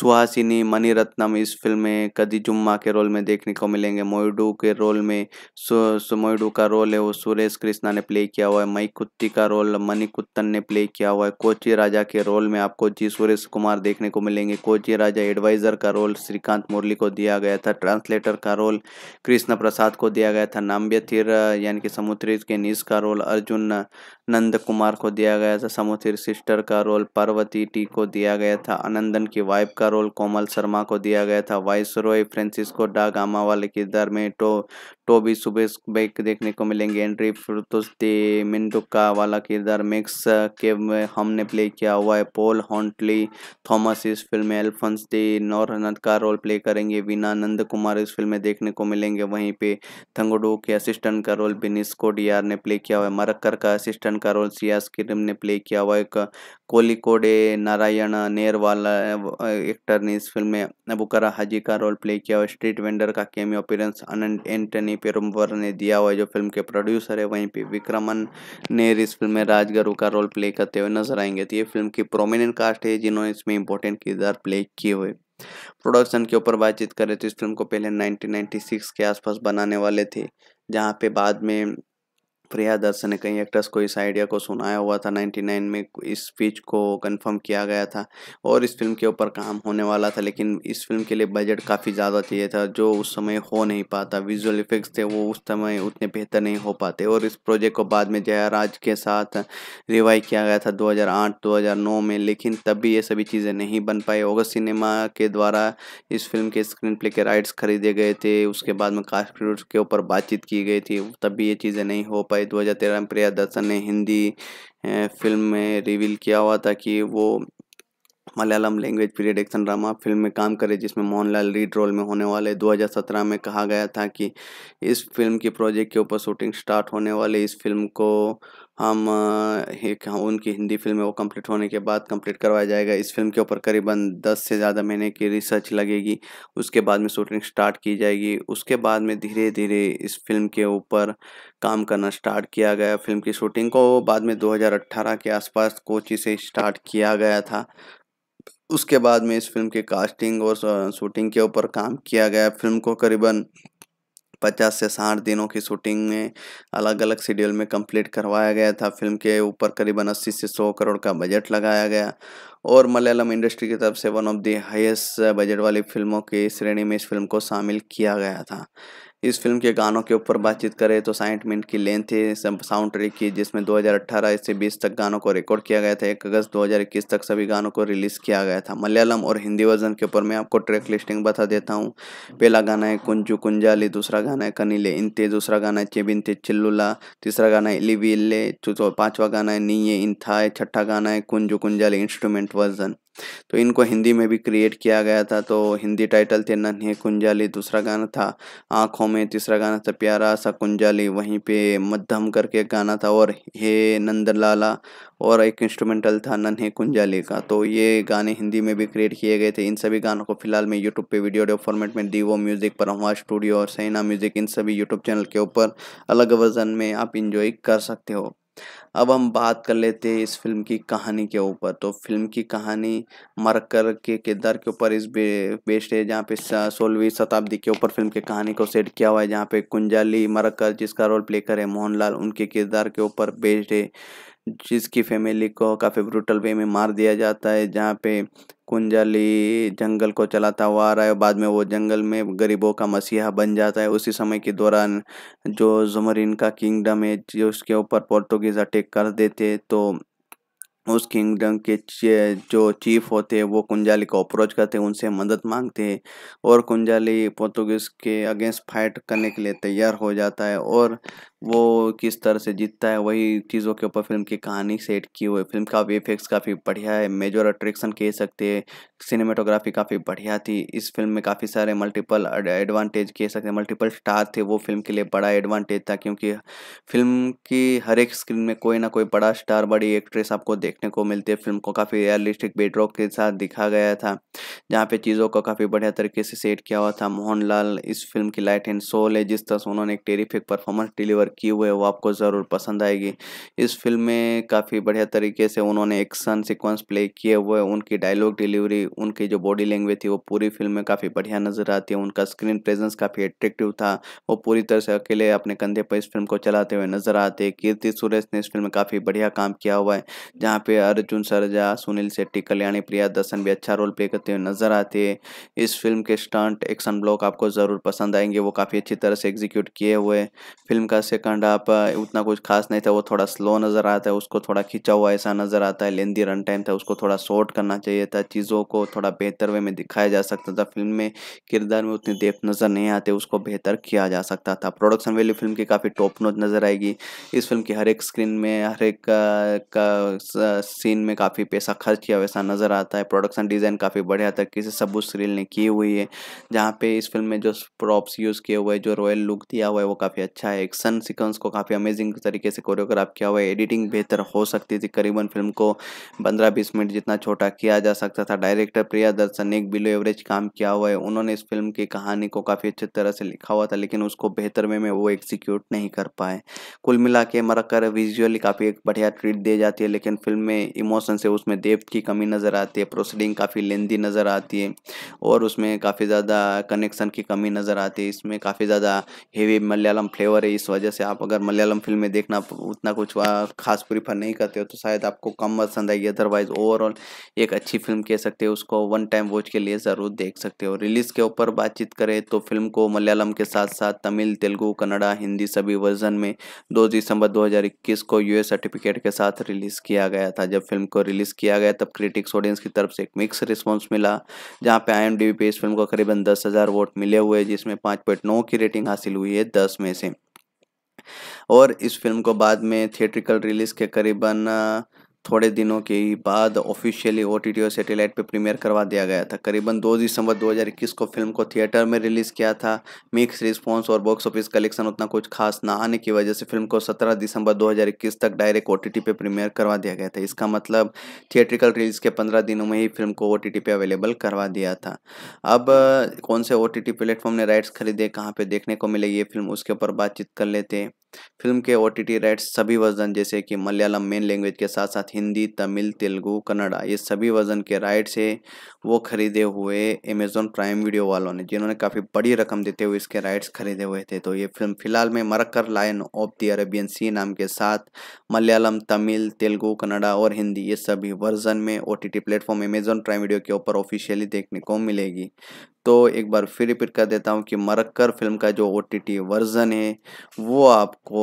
सुहासिनी मणिरत्नम इस फिल्म में कदी जुम्मा के रोल में देखने को मिलेंगे मोयडू के रोल में सुमोयडू का रोल है वो सुरेश कृष्णा ने प्ले किया हुआ है मई कुत्ती का रोल मनी कुत्तन ने प्ले किया हुआ है कोची राजा के रोल में आपको जी सुरेश कुमार देखने को मिलेंगे कोची राजा एडवाइजर का रोल श्रीकांत मुरली को दिया गया था ट्रांसलेटर का रोल कृष्ण प्रसाद को दिया गया था नाम्बिया यानी कि समुद्री नीस का रोल अर्जुन नंद कुमार को दिया गया था समुद्री सिस्टर का रोल पार्वती टी को दिया गया था अनंदन की वाइफ का रोल कोमल शर्मा को दिया गया था वाइस रॉय फ्रेंसिस्को डा गामा वाले किरदार में टो टोबी सुबेश बैक देखने को मिलेंगे एंट्री फिरतुस दे मिंडुका वाला किरदार मैक्स के हमने प्ले किया हुआ है पोल हॉन्टली थॉमस इस फिल्म में एल्फंस दे नौरनंद का रोल प्ले करेंगे वीना नंद कुमार इस फिल्म में देखने को मिलेंगे वहीं पे थंगोडो के असिस्टेंट का रोल बिनिस कोडियार ने प्ले किया हुआ है मरक्कर का असिस्टेंट का रोल सियास किरम ने प्ले किया हुआ है कोलिकोडे नारायण नेर वाला एक्टर ने इस फिल्म में अबूकरा हाजी का रोल प्ले किया हुआ स्ट्रीट वेंडर का केमियो अपीयरेंस अनंत एंटनी वहीं पे रुमवर ने दिया हुआ है जो फिल्म के प्रोड्यूसर है वहीं पे विक्रमन ने इस फिल्म में राजगुरु का रोल प्ले करते हुए नजर आएंगे तो ये फिल्म की प्रोमिनेंट कास्ट है जिन्होंने इसमें इंपॉर्टेंट किरदार प्ले किए हुए प्रोडक्शन के ऊपर बातचीत करें तो इस फिल्म को पहले नाइनटीन के आसपास बनाने वाले थे जहाँ पे बाद में प्रिया दर्शन ने कई एक्टर्स को इस आइडिया को सुनाया हुआ था 99 में इस पिच को कंफर्म किया गया था और इस फिल्म के ऊपर काम होने वाला था लेकिन इस फिल्म के लिए बजट काफ़ी ज़्यादा चाहिए था जो उस समय हो नहीं पाता विजुअल इफेक्ट्स थे वो उस समय उतने बेहतर नहीं हो पाते और इस प्रोजेक्ट को बाद में जयाराज के साथ रिवाइव किया गया था दो हज़ार में लेकिन तब भी ये सभी चीज़ें नहीं बन पाई ऑगस्ट सिनेमा के द्वारा इस फिल्म के स्क्रीन प्ले के राइट्स खरीदे गए थे उसके बाद में कास्ट के ऊपर बातचीत की गई थी तब भी ये चीज़ें नहीं हो पाई पाई 2013 में प्रिया दर्शन ने हिंदी फिल्म में रिवील किया हुआ था कि वो Malayalam language period action drama film में काम करे जिसमें मोहनलाल लीड रोल में होने वाले 2017 में कहा गया था कि इस फिल्म की प्रोजेक्ट के ऊपर शूटिंग स्टार्ट होने वाले इस फिल्म को हम उनकी हिंदी फिल्म है वो कंप्लीट होने के बाद कंप्लीट करवाया जाएगा इस फिल्म के ऊपर करीबन दस से ज़्यादा महीने की रिसर्च लगेगी उसके बाद में शूटिंग स्टार्ट की जाएगी उसके बाद में धीरे धीरे इस फिल्म के ऊपर काम करना स्टार्ट किया गया फिल्म की शूटिंग को बाद में 2018 के आसपास कोची से स्टार्ट किया गया था उसके बाद में इस फिल्म के कास्टिंग और शूटिंग के ऊपर काम किया गया फिल्म को करीबन पचास से साठ दिनों की शूटिंग में अलग अलग शेड्यूल में कंप्लीट करवाया गया था फिल्म के ऊपर करीबन अस्सी से सौ करोड़ का बजट लगाया गया और मलयालम इंडस्ट्री की तरफ से one of the highest budget वाली फिल्मों की श्रेणी में इस फिल्म को शामिल किया गया था इस फिल्म के गानों के ऊपर बातचीत करें तो साइठ मिनट की लेंथ थी साउंड ट्रैक की जिसमें 2018 से 20 तक गानों को रिकॉर्ड किया गया था एक अगस्त 2021 तक सभी गानों को रिलीज़ किया गया था मलयालम और हिंदी वर्जन के ऊपर मैं आपको ट्रैक लिस्टिंग बता देता हूँ पहला गाना है कुंजू कुंजाली दूसरा गाना है कनीले इंते दूसरा गाना है चेबिनते चिल्लुला तीसरा गाना है इलीविल्ले पाँचवा गाना है नीए इंथा छठा गाना है कुंजू कुंजाली इंस्ट्रूमेंट वर्जन तो इनको हिंदी में भी क्रिएट किया गया था तो हिंदी टाइटल थे नन्हे कुंजाली दूसरा गाना था आँखों में तीसरा गाना था प्यारा सा कुंजाली वहीं पे मध्यम करके गाना था और हे नंदलाला और एक इंस्ट्रूमेंटल था नन्हे कुंजाली का तो ये गाने हिंदी में भी क्रिएट किए गए थे इन सभी गानों को फिलहाल मैं यूट्यूब पे वीडियो ऑडियो फॉर्मेट में दीवो म्यूज़िक परहवा स्टूडियो और सैना म्यूज़िक इन सभी यूट्यूब चैनल के ऊपर अलग वर्जन में आप इंजॉय कर सकते हो अब हम बात कर लेते हैं इस फिल्म की कहानी के ऊपर तो फिल्म की कहानी मरकर के किरदार के ऊपर इस बे, बेस्ड है जहाँ पे सोलहवीं शताब्दी के ऊपर फिल्म की कहानी को सेट किया हुआ है जहाँ पे कुंजाली मरकर जिसका रोल प्ले करे मोहनलाल उनके किरदार के ऊपर बेस्ड है जिसकी फैमिली को काफ़ी ब्रूटल वे में मार दिया जाता है जहाँ पे कुंजाली जंगल को चलाता हुआ आ रहा है बाद में वो जंगल में गरीबों का मसीहा बन जाता है उसी समय के दौरान जो जुमरिन का किंगडम है जो उसके ऊपर पोर्तुगीज़ अटैक कर देते तो उस किंगडम के जो चीफ होते हैं वो कुंजाली को अप्रोच करते हैं उनसे मदद मांगते हैं और कुंजाली पोर्तुगीज़ के अगेंस्ट फाइट करने के लिए तैयार हो जाता है और वो किस तरह से जीतता है वही चीज़ों के ऊपर फिल्म की कहानी सेट की हुई फिल्म का वीएफएक्स काफ़ी बढ़िया है मेजर अट्रैक्शन कह सकते हैं सिनेमाटोग्राफी काफ़ी बढ़िया थी इस फिल्म में काफ़ी सारे मल्टीपल एडवांटेज कह सकते हैं मल्टीपल स्टार थे वो फिल्म के लिए बड़ा एडवांटेज था क्योंकि फिल्म की हर एक स्क्रीन में कोई ना कोई बड़ा स्टार बड़ी एक्ट्रेस आपको देखने को मिलती है फिल्म को काफ़ी रियलिस्टिक बेडरॉक के साथ दिखा गया था जहाँ पे चीज़ों को काफ़ी बढ़िया तरीके से सेट किया हुआ था मोहन इस फिल्म की लाइट एंड सोल है जिस तरह से उन्होंने एक टेरिफिक परफॉर्मेंस डिलीवर पर किए हुए वो आपको ज़रूर पसंद आएगी इस फिल्म में काफ़ी बढ़िया तरीके से उन्होंने एक्शन सिक्वेंस प्ले किए हुए उनकी डायलॉग डिलीवरी उनकी जो बॉडी लैंग्वेज थी वो पूरी फिल्म में काफ़ी बढ़िया नज़र आती है उनका स्क्रीन प्रेजेंस काफ़ी अट्रेक्टिव था वो पूरी तरह से अकेले अपने कंधे पर इस फिल्म को चलाते हुए नजर आते कीर्ति सुरेश ने इस फिल्म में काफ़ी बढ़िया काम किया हुआ है जहाँ पे अर्जुन सरजा सुनील शेट्टी कल्याणी प्रिया दर्शन भी अच्छा रोल प्ले करते हुए नजर आते हैं इस फिल्म के स्टंट एक्शन ब्लॉक आपको ज़रूर पसंद आएंगे वो काफ़ी अच्छी तरह से एग्जीक्यूट किए हुए फिल्म का से सेकंड आप उतना कुछ खास नहीं था वो थोड़ा स्लो नज़र आता है उसको थोड़ा खिंचा हुआ ऐसा नज़र आता है लेंदी रन टाइम था उसको थोड़ा शॉर्ट करना चाहिए था चीज़ों को थोड़ा बेहतर वे में दिखाया जा सकता था फिल्म में किरदार में उतनी देख नज़र नहीं आते उसको बेहतर किया जा सकता था प्रोडक्शन वैल्यू फिल्म की काफ़ी टॉप नोच नज़र आएगी इस फिल्म की हर एक स्क्रीन में हर एक का सीन में काफ़ी पैसा खर्च किया वैसा नज़र आता है प्रोडक्शन डिज़ाइन काफ़ी बढ़िया था किसी सबूत सीरील ने की हुई है जहाँ पे इस फिल्म में जो प्रॉप्स यूज़ किए हुए जो रॉयल लुक दिया हुआ है वो काफ़ी अच्छा है एक्शन सिक्वेंस को काफ़ी अमेजिंग तरीके से कोरियोग्राफ किया हुआ है एडिटिंग बेहतर हो सकती थी करीबन फिल्म को पंद्रह बीस मिनट जितना छोटा किया जा सकता था डायरेक्टर प्रिया दर्शन ने एक बिलो एवरेज काम किया हुआ है उन्होंने इस फिल्म की कहानी को काफ़ी अच्छी तरह से लिखा हुआ था लेकिन उसको बेहतर वे में वो एग्जीक्यूट नहीं कर पाए कुल मिला के मरकर विजुअली काफ़ी एक बढ़िया ट्रीट दी जाती है लेकिन फिल्म में इमोशन से उसमें देव की कमी नज़र आती है प्रोसीडिंग काफ़ी लेंदी नज़र आती है और उसमें काफ़ी ज़्यादा कनेक्शन की कमी नज़र आती है इसमें काफ़ी ज़्यादा हेवी मलयालम फ्लेवर है इस वजह से आप अगर मलयालम फिल्में देखना उतना कुछ खास प्रीफर नहीं करते हो तो शायद आपको कम पसंद आएगी अदरवाइज ओवरऑल एक अच्छी फिल्म कह सकते हो उसको वन टाइम वॉच के लिए ज़रूर देख सकते हो रिलीज़ के ऊपर बातचीत करें तो फिल्म को मलयालम के साथ साथ तमिल तेलुगू कन्नड़ा हिंदी सभी वर्जन में दो दिसंबर दो को यूएस सर्टिफिकेट के साथ रिलीज़ किया गया था जब फिल्म को रिलीज़ किया गया तब क्रिटिक्स ऑडियंस की तरफ से एक मिक्स रिस्पॉन्स मिला जहाँ पे आई पे इस फिल्म को करीबन दस हज़ार वोट मिले हुए जिसमें पाँच पॉइंट नौ की रेटिंग हासिल हुई है दस में से और इस फिल्म को बाद में थिएट्रिकल रिलीज़ के करीबन थोड़े दिनों के ही बाद ऑफिशियली ओ टी टी और सेटेलाइट पर प्रीमियर करवा दिया गया था करीबन 2 दिसंबर 2021 को फिल्म को थिएटर में रिलीज़ किया था मिक्स रिस्पॉन्स और बॉक्स ऑफिस कलेक्शन उतना कुछ खास ना आने की वजह से फिल्म को 17 दिसंबर 2021 तक डायरेक्ट ओ टी पे प्रीमियर करवा दिया गया था इसका मतलब थिएट्रिकल रिलीज़ के पंद्रह दिनों में ही फिल्म को ओ टी पे अवेलेबल करवा दिया था अब कौन से ओ टी प्लेटफॉर्म ने राइट्स खरीदे कहाँ पर देखने को मिले ये फिल्म उसके ऊपर बातचीत कर लेते हैं फिल्म के ओ टी राइट्स सभी वर्जन जैसे कि मलयालम मेन लैंग्वेज के साथ साथ हिंदी तमिल तेलुगु कन्नड़ा ये सभी वर्जन के राइट्स है वो खरीदे हुए अमेजोन प्राइम वीडियो वालों ने जिन्होंने काफ़ी बड़ी रकम देते हुए इसके राइट्स खरीदे हुए थे तो ये फिल्म फिलहाल में Marakkar line of the Arabian सी नाम के साथ मलयालम तमिल तेलुगु कन्नड़ा और हिंदी ये सभी वर्जन में O T platform Amazon prime video के ऊपर ऑफिशियली देखने को मिलेगी तो एक बार फिर रिपीट कर देता हूँ कि मरक्कर फिल्म का जो ओ वर्ज़न है वो आपको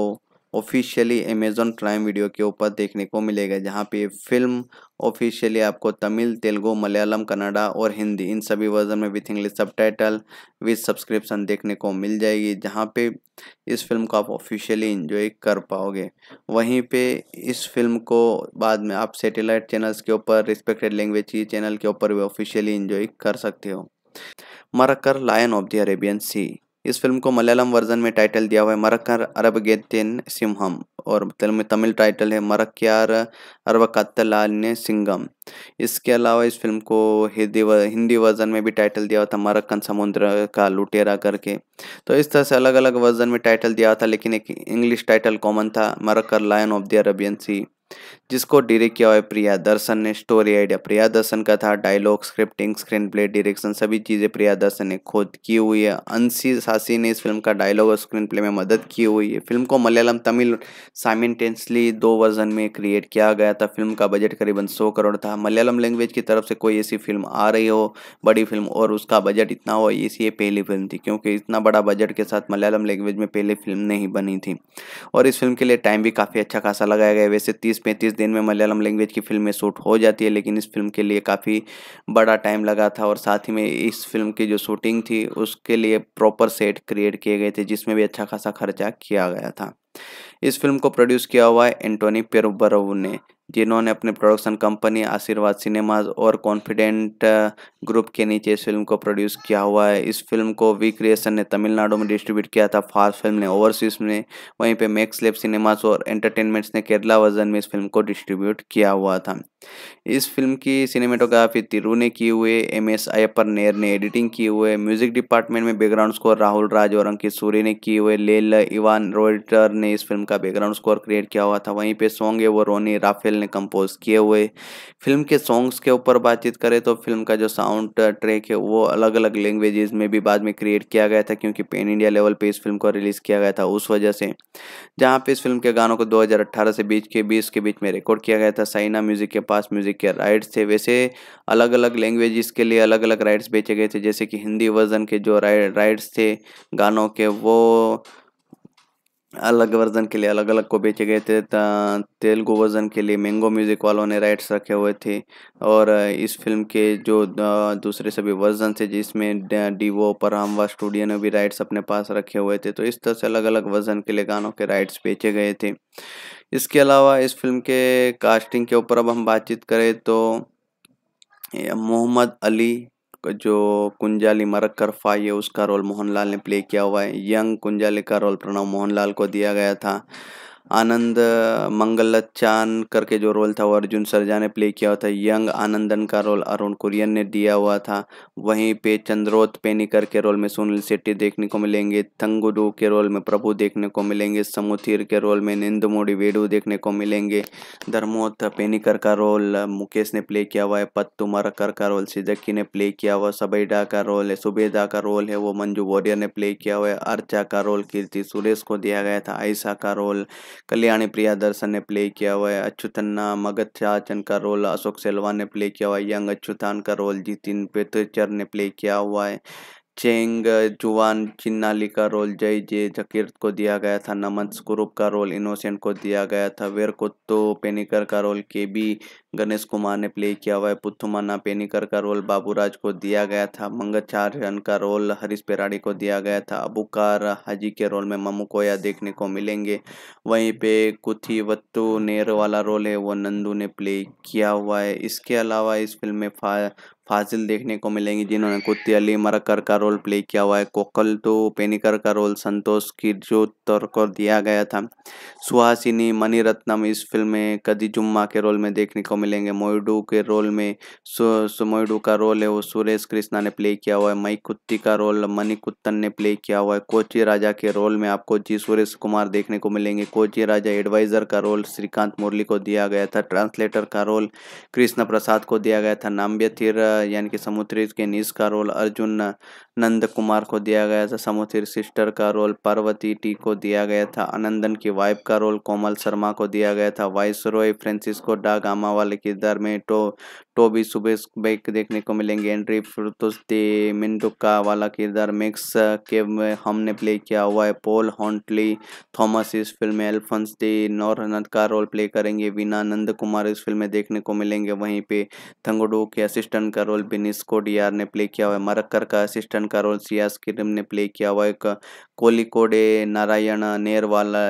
ऑफिशियली अमेजोन प्राइम वीडियो के ऊपर देखने को मिलेगा जहाँ पे फिल्म ऑफिशियली आपको तमिल तेलुगु मलयालम कन्नडा और हिंदी इन सभी वर्जन में with English subtitle with subscription देखने को मिल जाएगी जहाँ पे इस फिल्म को आप ऑफिशियली इंजॉय कर पाओगे वहीं पे इस फिल्म को बाद में आप सेटेलाइट चैनल्स के ऊपर रिस्पेक्टेड लैंग्वेज की चैनल के ऊपर भी ऑफिशियली इंजॉय कर सकते हो Marakkar lion of the Arabian सी इस फिल्म को मलयालम वर्जन में टाइटल दिया हुआ है अरब गेतिन सिम्हम और तमिल टाइटल है मरक्यार कत्तलान सिंगम इसके अलावा इस फिल्म को हिंदी हिंदी वर्जन में भी टाइटल दिया हुआ था मरक्कन समुद्र का लुटेरा करके तो इस तरह से अलग अलग वर्जन में टाइटल दिया था लेकिन एक इंग्लिश टाइटल कॉमन था Marakkar lion of the Arabian सी जिसको डायरेक्ट किया हुआ है प्रिया दर्शन ने स्टोरी आइडिया प्रिया दर्शन का था dialogue scripting screenplay direction सभी चीज़ें प्रिया दर्शन ने खुद की हुई है अंशी सासी ने इस फिल्म का डायलॉग और स्क्रीन प्ले में मदद की हुई है फिल्म को मलयालम तमिल साइमेंटेंसली दो वर्जन में क्रिएट किया गया था फिल्म का बजट करीबन सौ करोड़ था मलयालम लैंग्वेज की तरफ से कोई ऐसी फिल्म आ रही हो बड़ी फिल्म और उसका बजट इतना हो इसी पहली फिल्म थी क्योंकि इतना बड़ा बजट के साथ मलयालम लैंग्वेज में पहली फिल्म नहीं बनी थी और इस फिल्म के लिए टाइम भी काफ़ी अच्छा खासा लगाया गया वैसे तीस पैंतीस दिन में मलयालम लैंग्वेज की फिल्में शूट हो जाती है लेकिन इस फिल्म के लिए काफ़ी बड़ा टाइम लगा था और साथ ही में इस फिल्म की जो शूटिंग थी उसके लिए प्रॉपर सेट क्रिएट किए गए थे जिसमें भी अच्छा खासा खर्चा किया गया था इस फिल्म को प्रोड्यूस किया हुआ है एंटोनी पेरोबरव ने जिन्होंने अपने प्रोडक्शन कंपनी आशीर्वाद सिनेमाज और कॉन्फिडेंट ग्रुप uh, के नीचे इस फिल्म को प्रोड्यूस किया हुआ है इस फिल्म को वी क्रिएशन ने तमिलनाडु में डिस्ट्रीब्यूट किया था फास्ट फिल्म ने ओवरसीज में वहीं पे मैक्स लेब सिनेमाज और एंटरटेनमेंट्स ने केरला वर्जन में इस फिल्म को डिस्ट्रीब्यूट किया हुआ था इस फिल्म की सिनेमेटोग्राफी तिरु ने की हुए एम एस अयपर नेर ने एडिटिंग की हुए म्यूजिक डिपार्टमेंट में बैकग्राउंड स्कोर राहुल राज और अंकित सूर्य ने किए हुए लेल इवान रोइटर ने इस फिल्म का बैकग्राउंड स्कोर क्रिएट किया हुआ था वहीं पे सॉन्ग है वो रोनी राफेल पटेल ने कंपोज किए हुए फिल्म के सॉन्ग्स के ऊपर बातचीत करें तो फिल्म का जो साउंड ट्रैक uh, है वो अलग अलग लैंग्वेजेस में भी बाद में क्रिएट किया गया था क्योंकि पेन इंडिया लेवल पे इस फिल्म को रिलीज़ किया गया था उस वजह से जहाँ पे इस फिल्म के गानों को दो से बीच के बीस के बीच में रिकॉर्ड किया गया था साइना म्यूज़िक के पास म्यूज़िक के राइट्स थे वैसे अलग अलग लैंग्वेजेस के लिए अलग अलग राइट्स बेचे गए थे जैसे कि हिंदी वर्जन के जो राइट्स थे गानों के वो अलग वर्जन के लिए अलग अलग को बेचे गए थे तेलुगु वर्जन के लिए मैंगो म्यूज़िक वालों ने राइट्स रखे हुए थे और इस फिल्म के जो दूसरे सभी वर्जन थे जिसमें डीवो परामवा स्टूडियो ने भी राइट्स अपने पास रखे हुए थे तो इस तरह से अलग अलग वर्जन के लिए गानों के राइट्स बेचे गए थे इसके अलावा इस फिल्म के कास्टिंग के ऊपर अब हम बातचीत करें तो मोहम्मद अली जो कुंजाली फाई है उसका रोल मोहनलाल ने प्ले किया हुआ है यंग कुंजाली का रोल प्रणव मोहनलाल को दिया गया था आनंद मंगलचान करके जो रोल था वो अर्जुन सरजा ने प्ले किया हुआ था यंग आनंदन का रोल अरुण कुरियन ने दिया हुआ था वहीं पे चंद्रोत पेनिकर के रोल में सुनील शेट्टी देखने को मिलेंगे तंगुडू के रोल में प्रभु देखने को मिलेंगे समुथिर के रोल में निंद मोड़ी वेडू देखने को मिलेंगे धर्मोत पेनिकर का रोल मुकेश ने प्ले किया हुआ है पत्तू मरकर का रोल सिजक्की ने प्ले किया हुआ सबैडा का रोल है सुबेदा का रोल है वो मंजू वॉरियर ने प्ले किया हुआ है अर्चा का रोल कीर्ति सुरेश को दिया गया था आयशा का रोल कल्याणी प्रिया दर्शन ने प्ले किया हुआ है अच्यु तन्ना मगध चाचन का रोल अशोक सेलवान ने प्ले किया हुआ है यंग अच्युतान का रोल जितिन पेतचर ने प्ले किया हुआ है चेंग जुआन चिन्नाली का रोल जय जे जकीर को दिया गया था नमन स्क्रूप का रोल इनोसेंट को दिया गया था वेर कुत्तो पेनिकर का रोल के बी गणेश कुमार ने प्ले किया हुआ है पुथुमाना पेनिकर का रोल बाबूराज को दिया गया था चारन का रोल हरीश पेराड़ी को दिया गया था अबुकार हाजी के रोल में ममू कोया देखने को मिलेंगे वहीं पे कुथी वत्तू नेर वाला रोल है वो नंदू ने प्ले किया हुआ है इसके अलावा इस फिल्म में फाजिल देखने को मिलेंगी जिन्होंने कुत्ती अली मरकर का रोल प्ले किया हुआ है कोकल तो पेनिकर का रोल संतोष किरजोतर को दिया गया था सुहासिनी मणिरत्नम इस फिल्म में कदी जुम्मा के रोल में देखने को मिलेंगे मोयडू के रोल में मोयडू का रोल है वो सुरेश कृष्णा ने प्ले किया हुआ है मई कुत्ती का रोल मणिकुत्तन ने प्ले किया हुआ है कोची राजा के रोल में आपको जी सुरेश कुमार देखने को मिलेंगे कोची राजा एडवाइजर का रोल श्रीकांत मुरली को दिया गया था ट्रांसलेटर का रोल कृष्ण प्रसाद को दिया गया था नाम्बिया थिर यानी कि समुद्री के निज का रोल अर्जुन नंद कुमार को दिया गया था समुद्री सिस्टर का रोल पार्वती टी को दिया गया था अनंदन की वाइफ का रोल कोमल शर्मा को दिया गया था वाइस रॉय फ्रेंसिस्को डा गामा वाले किरदार में टो टोबी तो सुबह बैक देखने को मिलेंगे एंट्री फिरतुस तो मिंटो का वाला किरदार मैक्स के हमने प्ले किया हुआ है पोल हॉन्टली थॉमस इस फिल्म में एल्फंस दे नौरनंद का रोल प्ले करेंगे वीना नंद कुमार इस फिल्म में देखने को मिलेंगे वहीं पे थंगडो के असिस्टेंट का रोल बिनिस कोडियार ने प्ले किया हुआ है मरक्कर का असिस्टेंट का रोल सियास किरम ने प्ले किया हुआ है कोलिकोडे नारायण नेर वाला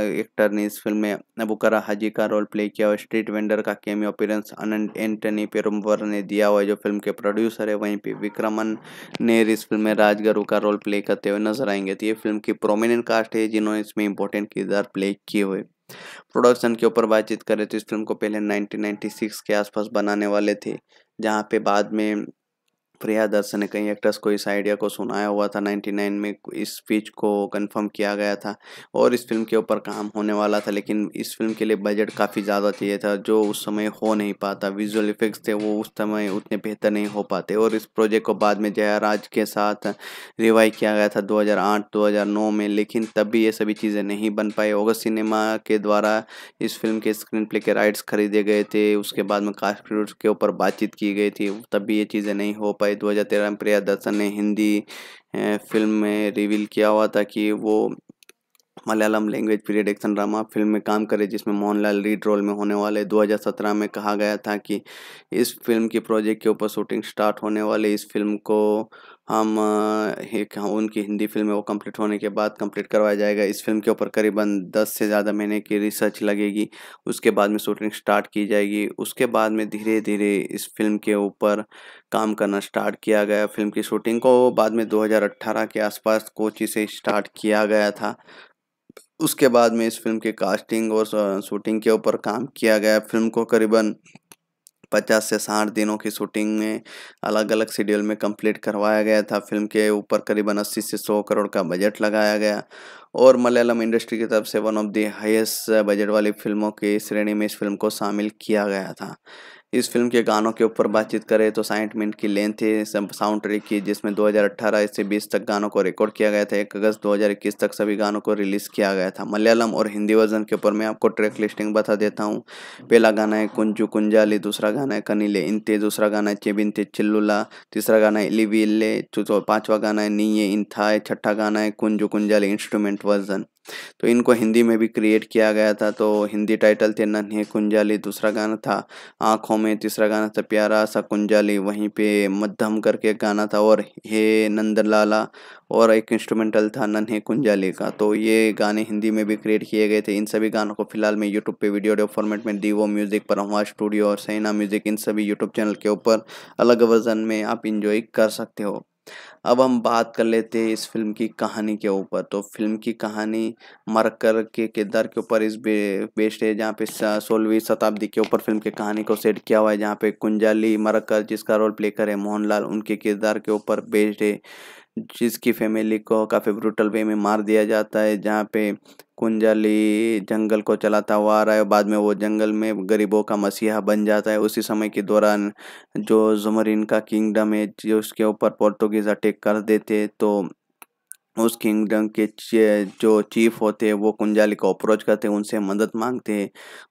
एक्टर ने इस फिल्म में बुकरा हाजी का रोल प्ले किया हुआ स्ट्रीट वेंडर का केमियो अपीरेंस अनंत एंटनी रानी पेरुम्बर ने दिया हुआ है जो फिल्म के प्रोड्यूसर है वहीं पे विक्रमन ने इस फिल्म में राजगुरु का रोल प्ले करते हुए नजर आएंगे तो ये फिल्म की प्रोमिनेंट कास्ट है जिन्होंने इसमें इंपॉर्टेंट किरदार प्ले किए हुए प्रोडक्शन के ऊपर बातचीत करें तो इस फिल्म को पहले नाइनटीन के आसपास बनाने वाले थे जहाँ पे बाद में प्रिया दर्शन ने कई एक्टर्स को इस आइडिया को सुनाया हुआ था 99 में इस स्पीच को कंफर्म किया गया था और इस फिल्म के ऊपर काम होने वाला था लेकिन इस फिल्म के लिए बजट काफ़ी ज़्यादा चाहिए था जो उस समय हो नहीं पाता विजुअल इफेक्ट्स थे वो उस समय उतने बेहतर नहीं हो पाते और इस प्रोजेक्ट को बाद में जयाराज के साथ रिवाइव किया गया था दो हज़ार में लेकिन तब भी ये सभी चीज़ें नहीं बन पाई ऑगस्ट सिनेमा के द्वारा इस फिल्म के स्क्रीन प्ले के राइट्स खरीदे गए थे उसके बाद में कास्ट के ऊपर बातचीत की गई थी तब भी ये चीज़ें नहीं हो पाई जुलाई 2013 में प्रिया दर्शन ने हिंदी फिल्म में रिवील किया हुआ था कि वो Malayalam language period action drama film में काम करे जिसमें मोहनलाल लीड रोल में होने वाले 2017 में कहा गया था कि इस फिल्म की प्रोजेक्ट के ऊपर शूटिंग स्टार्ट होने वाले इस फिल्म को हम एक उनकी हिंदी फिल्म वो कंप्लीट होने के बाद कंप्लीट करवाया जाएगा इस फिल्म के ऊपर करीबन दस से ज़्यादा महीने की रिसर्च लगेगी उसके बाद में शूटिंग स्टार्ट की जाएगी उसके बाद में धीरे धीरे इस फिल्म के ऊपर काम करना स्टार्ट किया गया फिल्म की शूटिंग को बाद में 2018 के आसपास कोची से स्टार्ट किया गया था उसके बाद में इस फिल्म के कास्टिंग और शूटिंग के ऊपर काम किया गया फिल्म को करीबन पचास से साठ दिनों की शूटिंग में अलग अलग शेड्यूल में कंप्लीट करवाया गया था फिल्म के ऊपर करीबन अस्सी से सौ करोड़ का बजट लगाया गया और मलयालम इंडस्ट्री की तरफ से one of the highest budget वाली फिल्मों की श्रेणी में इस फिल्म को शामिल किया गया था इस फिल्म के गानों के ऊपर बातचीत करें तो साइठ मिनट की लेंथ थी साउंड ट्रैक की जिसमें 2018 से 20 तक गानों को रिकॉर्ड किया गया था एक अगस्त 2021 तक सभी गानों को रिलीज़ किया गया था मलयालम और हिंदी वर्जन के ऊपर मैं आपको ट्रैक लिस्टिंग बता देता हूँ पहला गाना है कुंजू कुंजाली दूसरा गाना है कनीले इंते दूसरा गाना है चेबिनते चिल्लुला तीसरा गाना है इले पाँचवा गाना है नीये इंथाए छठा गाना है कुंजू कुंजाली इंस्ट्रूमेंट वर्जन तो इनको हिंदी में भी क्रिएट किया गया था तो हिंदी टाइटल थे नन्हे कुंजाली दूसरा गाना था आँखों में तीसरा गाना था प्यारा सा कुंजाली वहीं पे मध्यम करके एक गाना था और हे नंदलाला और एक इंस्ट्रूमेंटल था नन्हे कुंजाली का तो ये गाने हिंदी में भी क्रिएट किए गए थे इन सभी गानों को फिलहाल मैं यूट्यूब पे वीडियो ऑडियो फॉर्मेट में दीवो म्यूज़िक पर हवा स्टूडियो और सैना म्यूज़िक इन सभी यूट्यूब चैनल के ऊपर अलग वर्जन में आप इंजॉय कर सकते हो अब हम बात कर लेते हैं इस फिल्म की कहानी के ऊपर तो फिल्म की कहानी मरकर के किरदार के ऊपर इस बे, बेस्ड है जहाँ पे सोलहवीं शताब्दी के ऊपर फिल्म की कहानी को सेट किया हुआ है जहाँ पे कुंजाली मरकर जिसका रोल प्ले करे मोहनलाल उनके किरदार के ऊपर बेस्ड है जिसकी फैमिली को काफ़ी ब्रूटल वे में मार दिया जाता है जहाँ पे कुंजाली जंगल को चलाता हुआ आ रहा है बाद में वो जंगल में गरीबों का मसीहा बन जाता है उसी समय के दौरान जो जुमरिन का किंगडम है जो उसके ऊपर पोर्टुगीज अटैक कर देते तो उस किंगडम के जो चीफ होते हैं वो कुंजाली को अप्रोच करते हैं उनसे मदद मांगते हैं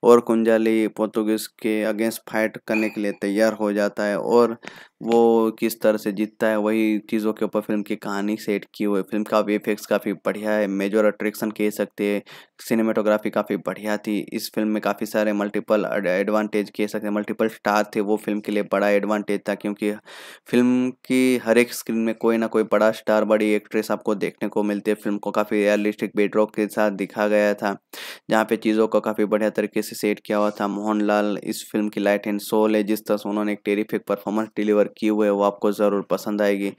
और कुंजाली पोर्तुगीज़ के अगेंस्ट फाइट करने के लिए तैयार हो जाता है और वो किस तरह से जीतता है वही चीज़ों के ऊपर फिल्म की कहानी सेट की हुई फिल्म का एफेक्ट्स काफ़ी बढ़िया है मेजर अट्रैक्शन कह सकते हैं सिनेमाटोग्राफी काफ़ी बढ़िया थी इस फिल्म में काफ़ी सारे मल्टीपल एडवांटेज कह सकते हैं मल्टीपल स्टार थे वो फिल्म के लिए बड़ा एडवांटेज था क्योंकि फिल्म की हर एक स्क्रीन में कोई ना कोई बड़ा स्टार बड़ी एक्ट्रेस आपको देखने को मिलती है फिल्म को काफ़ी रियलिस्टिक बेडरॉक के साथ दिखा गया था जहाँ पे चीज़ों को काफ़ी बढ़िया तरीके से सेट किया हुआ था मोहन इस फिल्म की लाइट एंड सोल है जिस तरह से उन्होंने एक टेरिफिक परफॉर्मेंस डिलीवर किए हुए वो आपको ज़रूर पसंद आएगी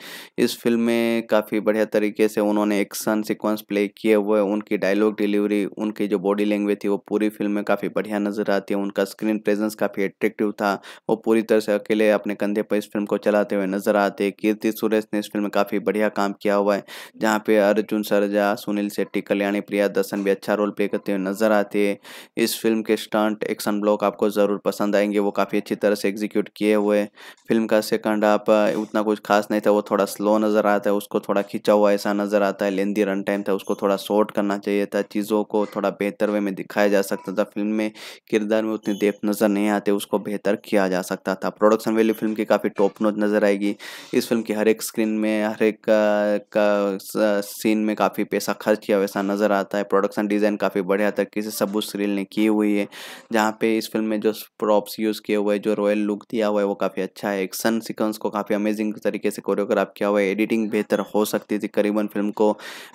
इस फिल्म में काफ़ी बढ़िया तरीके से उन्होंने एक्शन सिक्वेंस प्ले किए हुए उनकी डायलॉग डिलीवरी उनकी जो बॉडी लैंग्वेज थी वो पूरी फिल्म में काफ़ी बढ़िया नज़र आती है उनका स्क्रीन प्रेजेंस काफ़ी अट्रेक्टिव था वो पूरी तरह से अकेले अपने कंधे पर इस फिल्म को चलाते हुए नजर आते कीर्ति सुरेश ने इस फिल्म में काफ़ी बढ़िया काम किया हुआ है जहाँ पे अर्जुन सरजा सुनील शेट्टी कल्याणी प्रिया दर्शन भी अच्छा रोल प्ले करते हुए नजर आते हैं इस फिल्म के स्टंट एक्शन ब्लॉक आपको ज़रूर पसंद आएंगे वो काफ़ी अच्छी तरह से एग्जीक्यूट किए हुए फिल्म का से सेकंड हाफ उतना कुछ खास नहीं था वो थोड़ा स्लो नज़र आता है उसको थोड़ा खिंचा हुआ ऐसा नज़र आता है लेंदी रन टाइम था उसको थोड़ा शॉर्ट करना चाहिए था चीज़ों को थोड़ा बेहतर वे में दिखाया जा सकता था फिल्म में किरदार में उतनी देख नज़र नहीं आते उसको बेहतर किया जा सकता था प्रोडक्शन वैल्यू फिल्म की काफ़ी टॉप नोच नज़र आएगी इस फिल्म की हर एक स्क्रीन में हर एक का, सीन में काफ़ी पैसा खर्च किया वैसा नज़र आता है प्रोडक्शन डिज़ाइन काफ़ी बढ़िया था किसी सबूत सीरियल ने की हुई है जहाँ पे इस फिल्म में जो प्रॉप्स यूज़ किए हुए जो रॉयल लुक दिया हुआ है वो काफ़ी अच्छा है एक्शन सिक्वेंस को काफ़ी अमेजिंग तरीके से कोरियोग्राफ किया हुआ है एडिटिंग बेहतर हो सकती थी करीबन फिल्म को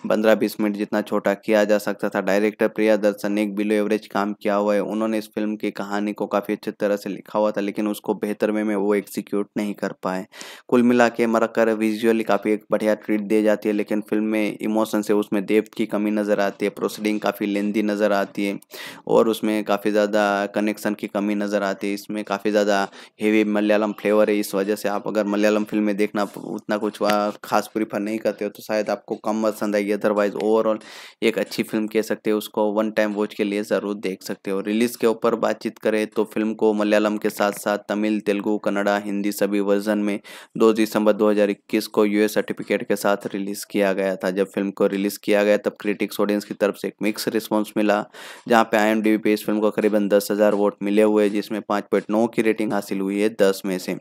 पंद्रह बीस मिनट जितना छोटा किया जा सकता था डायरेक्टर प्रिया दर्शन ने एक बिलो एवरेज काम किया हुआ है उन्होंने इस फिल्म की कहानी को काफ़ी अच्छी तरह से लिखा हुआ था लेकिन उसको बेहतर वे में वो एग्जीक्यूट नहीं कर पाए कुल मिला के मरकर विजुअली काफ़ी एक बढ़िया ट्रीट दी जाती है लेकिन फिल्म में इमोशन से उसमें देव की कमी नज़र आती है प्रोसीडिंग काफ़ी लेंदी नज़र आती है और उसमें काफ़ी ज़्यादा कनेक्शन की कमी नज़र आती है इसमें काफ़ी ज़्यादा हेवी मलयालम फ्लेवर है इस वजह जैसे आप अगर मलयालम फिल्में देखना उतना कुछ खास प्रीफर नहीं करते हो तो शायद आपको कम पसंद आएगी अदरवाइज ओवरऑल एक अच्छी फिल्म कह सकते हो उसको वन टाइम वॉच के लिए ज़रूर देख सकते हो रिलीज़ के ऊपर बातचीत करें तो फिल्म को मलयालम के साथ साथ तमिल तेलुगू कन्नड़ा हिंदी सभी वर्जन में दो दिसंबर दो को यूएस सर्टिफिकेट के साथ रिलीज़ किया गया था जब फिल्म को रिलीज़ किया गया तब क्रिटिक्स ऑडियंस की तरफ से एक मिक्स रिस्पॉन्स मिला जहाँ पे आई पे इस फिल्म को करीबन दस हज़ार वोट मिले हुए जिसमें पाँच पॉइंट नौ की रेटिंग हासिल हुई है दस में से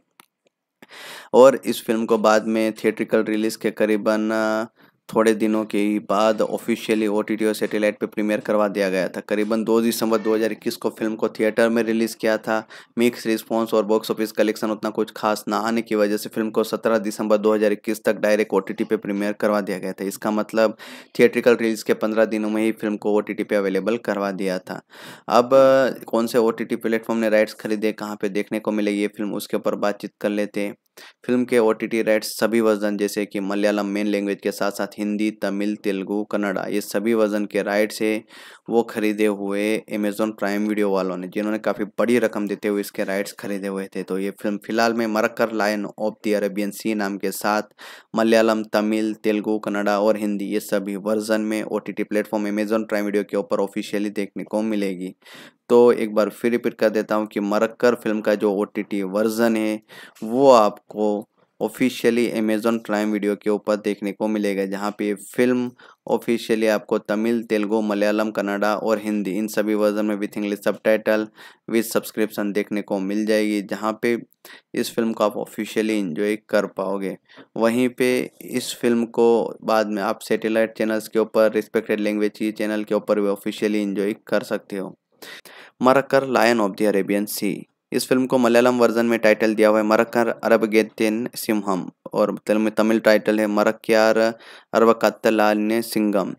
और इस फिल्म को बाद में थिएट्रिकल रिलीज़ के करीबन थोड़े दिनों के ही बाद ऑफिशियली ओ टी टी और सेटेलाइट पर प्रीमियर करवा दिया गया था करीबन 2 दिसंबर 2021 को फिल्म को थिएटर में रिलीज़ किया था मिक्स रिस्पॉन्स और बॉक्स ऑफिस कलेक्शन उतना कुछ खास ना आने की वजह से फिल्म को 17 दिसंबर 2021 तक डायरेक्ट ओ टी टी पे प्रीमियर करवा दिया गया था इसका मतलब थिएट्रिकल रिलीज़ के पंद्रह दिनों में ही फिल्म को ओ टी टी पे अवेलेबल करवा दिया था अब कौन से ओ टी टी प्लेटफॉर्म ने राइट्स खरीदे कहाँ पर देखने को मिले ये फिल्म उसके ऊपर बातचीत कर लेते हैं फिल्म के ओ टी राइट्स सभी वर्जन जैसे कि मलयालम मेन लैंग्वेज के साथ साथ हिंदी तमिल तेलुगु कन्नड़ा ये सभी वर्जन के राइट्स है वो खरीदे हुए अमेजोन प्राइम वीडियो वालों ने जिन्होंने काफ़ी बड़ी रकम देते हुए इसके राइट्स खरीदे हुए थे तो ये फिल्म फिलहाल में Marakkar line of the Arabian सी नाम के साथ मलयालम तमिल तेलुगु कन्नड़ा और हिंदी ये सभी वर्जन में O T platform Amazon prime video के ऊपर ऑफिशियली देखने को मिलेगी तो एक बार फिर रिपीट कर देता हूँ कि मरक्कर फिल्म का जो ओ वर्ज़न है वो आपको ऑफिशियली अमेजोन प्राइम वीडियो के ऊपर देखने को मिलेगा जहाँ पे फिल्म ऑफिशियली आपको तमिल तेलुगु मलयालम कन्नडा और हिंदी इन सभी वर्जन में with English subtitle with subscription देखने को मिल जाएगी जहाँ पे इस फिल्म को आप ऑफिशियली इन्जॉय कर पाओगे वहीं पे इस फिल्म को बाद में आप सेटेलाइट चैनल्स के ऊपर रिस्पेक्टेड लैंग्वेज चैनल के ऊपर भी ऑफिशियली इन्जॉय कर सकते हो Marakkar lion of the Arabian सी इस फिल्म को मलयालम वर्जन में टाइटल दिया हुआ है मरक्कर गेतिन सिम्हम और तमिल में तमिल टाइटल है मरक्यार कत्तलान सिंगम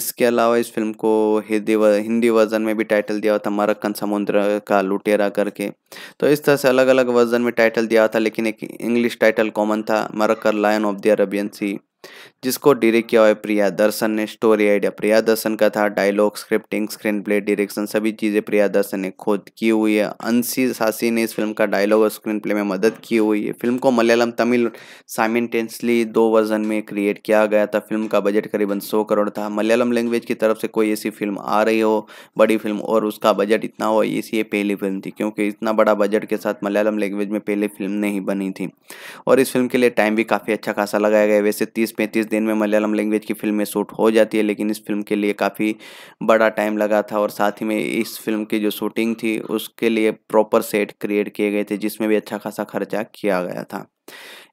इसके अलावा इस फिल्म को हिंदी हिंदी वर्जन में भी टाइटल दिया हुआ था मरक्कन समुद्र का लुटेरा करके तो इस तरह से अलग अलग वर्जन में टाइटल दिया था लेकिन एक इंग्लिश टाइटल कॉमन था Marakkar lion of the Arabian सी जिसको डायरेक्ट किया हुआ है प्रिया दर्शन ने स्टोरी आइडिया प्रिया दर्शन का था dialogue scripting screenplay direction सभी चीज़ें प्रिया दर्शन ने खुद की हुई है अंशी सासी ने इस फिल्म का डायलॉग और स्क्रीन प्ले में मदद की हुई है फिल्म को मलयालम तमिल साइमेंटेंसली दो वर्जन में क्रिएट किया गया था फिल्म का बजट करीबन सौ करोड़ था मलयालम लैंग्वेज की तरफ से कोई ऐसी फिल्म आ रही हो बड़ी फिल्म और उसका बजट इतना हो इसी पहली फिल्म थी क्योंकि इतना बड़ा बजट के साथ मलयालम लैंग्वेज में पहली फिल्म नहीं बनी थी और इस फिल्म के लिए टाइम भी काफ़ी अच्छा खासा लगाया गया वैसे तीस पैंतीस दिन में मलयालम लैंग्वेज की फिल्म शूट हो जाती है लेकिन इस फिल्म के लिए काफ़ी बड़ा टाइम लगा था और साथ ही में इस फिल्म की जो शूटिंग थी उसके लिए प्रॉपर सेट क्रिएट किए गए थे जिसमें भी अच्छा खासा खर्चा किया गया था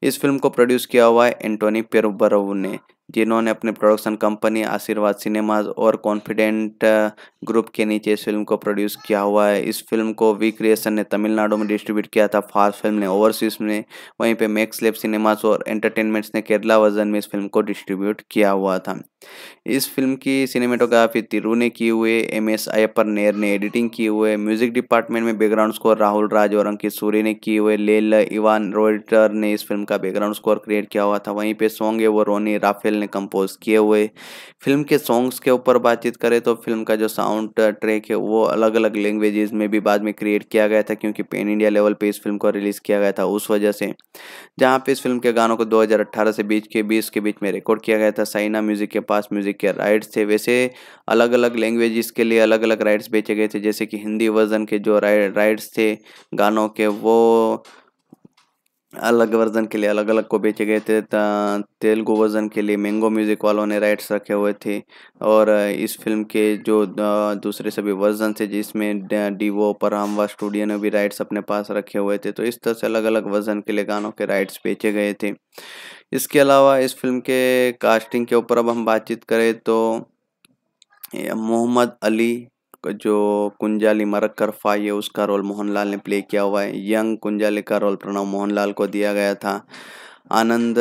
इस फिल्म को प्रोड्यूस किया हुआ है एंटोनी पेरोबरव ने जिन्होंने अपने प्रोडक्शन कंपनी आशीर्वाद सिनेमाज और कॉन्फिडेंट ग्रुप uh, के नीचे इस फिल्म को प्रोड्यूस किया हुआ है इस फिल्म को वी क्रिएशन ने तमिलनाडु में डिस्ट्रीब्यूट किया था फास्ट फिल्म ने ओवरसीज में वहीं पे मैक्स लेप सिनेमाज और एंटरटेनमेंट्स ने केरला वर्जन में इस फिल्म को डिस्ट्रीब्यूट किया हुआ था इस फिल्म की सिनेमेटोग्राफी तिरु ने की हुए एम एस अयपर नेर ने एडिटिंग की हुए म्यूजिक डिपार्टमेंट में बैकग्राउंड स्कोर राहुल राज और अंकित सूर्य ने किए हुए लेल इवान रोइटर ने इस फिल्म का बैकग्राउंड स्कोर क्रिएट किया हुआ था वहीं पे सॉन्ग है वो रोनी राफेल ने कंपोज किए हुए फिल्म के सॉन्ग्स के ऊपर बातचीत करें तो फिल्म का जो साउंड ट्रैक है वो अलग अलग लैंग्वेजेस में भी बाद में क्रिएट किया गया था क्योंकि पेन इंडिया लेवल पे इस फिल्म को रिलीज़ किया गया था उस वजह से जहाँ पे इस फिल्म के गानों को 2018 से बीच के बीस के बीच में रिकॉर्ड किया गया था साइना म्यूज़िक के पास म्यूज़िक के राइट्स थे वैसे अलग अलग लैंग्वेजेस के लिए अलग अलग राइट्स बेचे गए थे जैसे कि हिंदी वर्जन के जो राइट्स थे गानों के वो अलग वर्जन के लिए अलग अलग को बेचे गए थे तेलुगु वर्जन के लिए मैंगो म्यूज़िक वालों ने राइट्स रखे हुए थे और इस फिल्म के जो दूसरे सभी वर्जन थे जिसमें डीवो परामवा स्टूडियो ने भी राइट्स अपने पास रखे हुए थे तो इस तरह से अलग अलग वर्जन के लिए गानों के राइट्स बेचे गए थे इसके अलावा इस फिल्म के कास्टिंग के ऊपर अब हम बातचीत करें तो मोहम्मद अली जो कुंजाली फाई है उसका रोल मोहनलाल ने प्ले किया हुआ है यंग कुंजाली का रोल प्रणव मोहनलाल को दिया गया था आनंद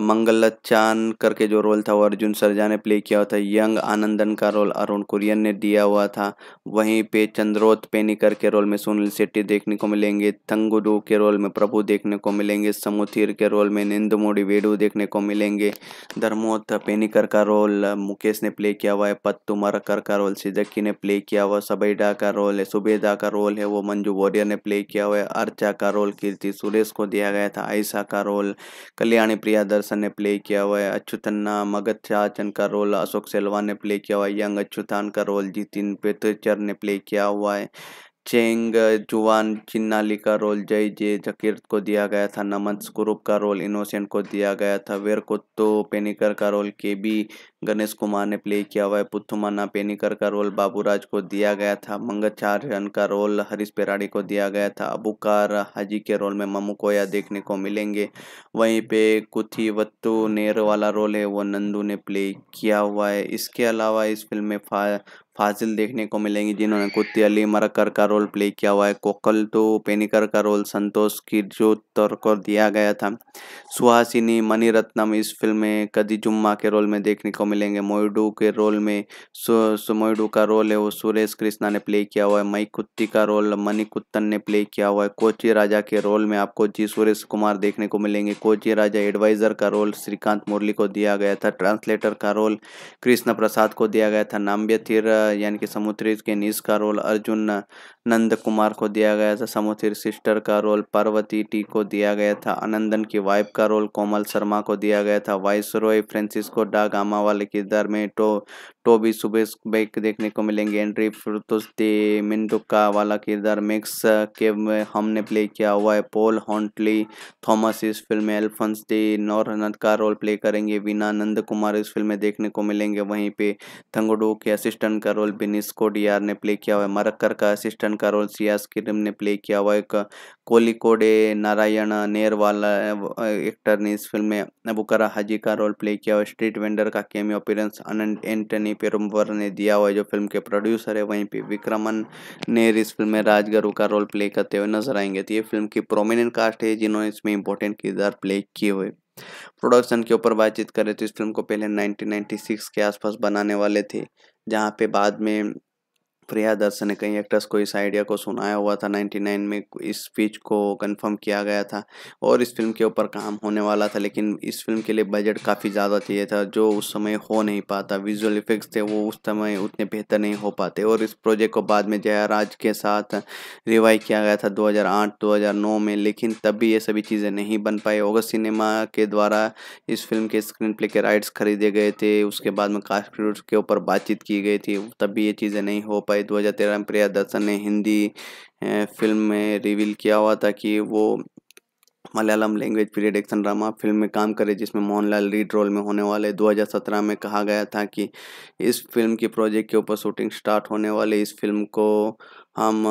मंगलचान करके जो रोल था वो अर्जुन सरजा ने प्ले किया हुआ था यंग आनंदन का रोल अरुण कुरियन ने दिया हुआ था वहीं पे चंद्रोत पेनिकर के रोल में सुनील शेट्टी देखने को मिलेंगे तंगुडू के रोल में प्रभु देखने को मिलेंगे समुथिर के रोल में निंदमोड़ी वेडू देखने को मिलेंगे धर्मोत पेनिकर का रोल मुकेश ने प्ले किया हुआ है पत्तू मरकर का रोल सिजक्की ने प्ले किया हुआ सबैडा का रोल है सुबेदा का रोल है वो मंजू वॉरियर ने प्ले किया हुआ है अर्चा का रोल कीर्ति सुरेश को दिया गया था आयशा का रोल कल्याणी प्रिया दर्शन ने प्ले किया हुआ है अच्छू तन्ना मगध चाचन का रोल अशोक सेलवान ने प्ले किया हुआ है यंग अच्छुतान का रोल जितिन पेतचर ने प्ले किया हुआ है चेंग जुआन चिन्नाली का रोल जय जे जकीरत को दिया गया था नमन स्क्रूप का रोल इनोसेंट को दिया गया था वेर कुत्तो पेनिकर का रोल के बी गणेश कुमार ने प्ले किया हुआ है पुथुमाना पेनिकर का रोल बाबूराज को दिया गया था मंगचार्यन का रोल हरीश पेराड़ी को दिया गया था अबुकार हाजी के रोल में ममू कोया देखने को मिलेंगे वहीं पे वत्तु नेर वाला रोल है वो नंदू ने प्ले किया हुआ है इसके अलावा इस फिल्म में फाजिल देखने को मिलेंगी जिन्होंने कुत्ती अली मरकर का रोल प्ले किया हुआ है कोकल तो पेनिकर का रोल संतोष की जो को दिया गया था सुहासिनी मणिरत्नम इस फिल्म में कदी जुम्मा के रोल में देखने को मिलेंगे मोयडू के रोल में मोयडू का रोल है वो सुरेश कृष्णा ने प्ले किया हुआ है मई कुत्ती का रोल मनी कुत्तन ने प्ले किया हुआ है कोची राजा के रोल में आपको जी सुरेश कुमार देखने को मिलेंगे कोची राजा एडवाइजर का रोल श्रीकांत मुरली को दिया गया था ट्रांसलेटर का रोल कृष्ण प्रसाद को दिया गया था नाम्बिया थिर यानी कि समुद्री निज का रोल अर्जुन नंद कुमार को दिया गया था समुद्री सिस्टर का रोल पार्वती टी को दिया गया था अनंदन की वाइफ का रोल कोमल शर्मा को दिया गया था वाइस रॉय फ्रेंसिस्को डा गामा वाले किरदार में टो टोबी तो सुबह बैक देखने को मिलेंगे एंट्री फिरतुस तो दे मिंदुका वाला किरदार मैक्स के हमने प्ले किया हुआ है पोल हॉन्टली थॉमस इस फिल्म में एल्फंस नौर नौरनंद का रोल प्ले करेंगे वीना नंद कुमार इस फिल्म में देखने को मिलेंगे वहीं पे थंगडो के असिस्टेंट का रोल बिनिस कोडियार ने प्ले किया हुआ है मरक्कर का असिस्टेंट का रोल सियास किरम ने प्ले किया हुआ है कोलिकोडे नारायण नेरवाला एक्टर ने इस फिल्म में अबूकरा हाजी का रोल प्ले किया हुआ स्ट्रीट वेंडर का केमी अपीयरेंस अनंत एंटनी वहीं पे रुमवर ने दिया हुआ है जो फिल्म के प्रोड्यूसर है वहीं पे विक्रमन ने इस फिल्म में राजगरु का रोल प्ले करते हुए नजर आएंगे तो ये फिल्म की प्रोमिनेंट कास्ट है जिन्होंने इसमें इंपॉर्टेंट किरदार प्ले किए हुए प्रोडक्शन के ऊपर बातचीत करें तो इस फिल्म को पहले 1996 के आसपास बनाने वाले थे जहाँ पे बाद में प्रिया दर्शन ने कई एक्टर्स को इस आइडिया को सुनाया हुआ था 99 में इस स्पीच को कंफर्म किया गया था और इस फिल्म के ऊपर काम होने वाला था लेकिन इस फिल्म के लिए बजट काफ़ी ज़्यादा चाहिए था जो उस समय हो नहीं पाता विजुअल इफेक्ट्स थे वो उस समय उतने बेहतर नहीं हो पाते और इस प्रोजेक्ट को बाद में जयाराज के साथ रिवाइव किया गया था दो हज़ार में लेकिन तब भी ये सभी चीज़ें नहीं बन पाई अगस्त सिनेमा के द्वारा इस फिल्म के स्क्रीन प्ले के राइट्स खरीदे गए थे उसके बाद में कास्ट के ऊपर बातचीत की गई थी तब भी ये चीज़ें नहीं हो पाई जुलाई 2013 में प्रिया दर्शन ने हिंदी फिल्म में रिवील किया हुआ था कि वो Malayalam language period action drama film में काम करे जिसमें मोहनलाल लीड रोल में होने वाले 2017 में कहा गया था कि इस फिल्म की प्रोजेक्ट के ऊपर शूटिंग स्टार्ट होने वाले इस फिल्म को हम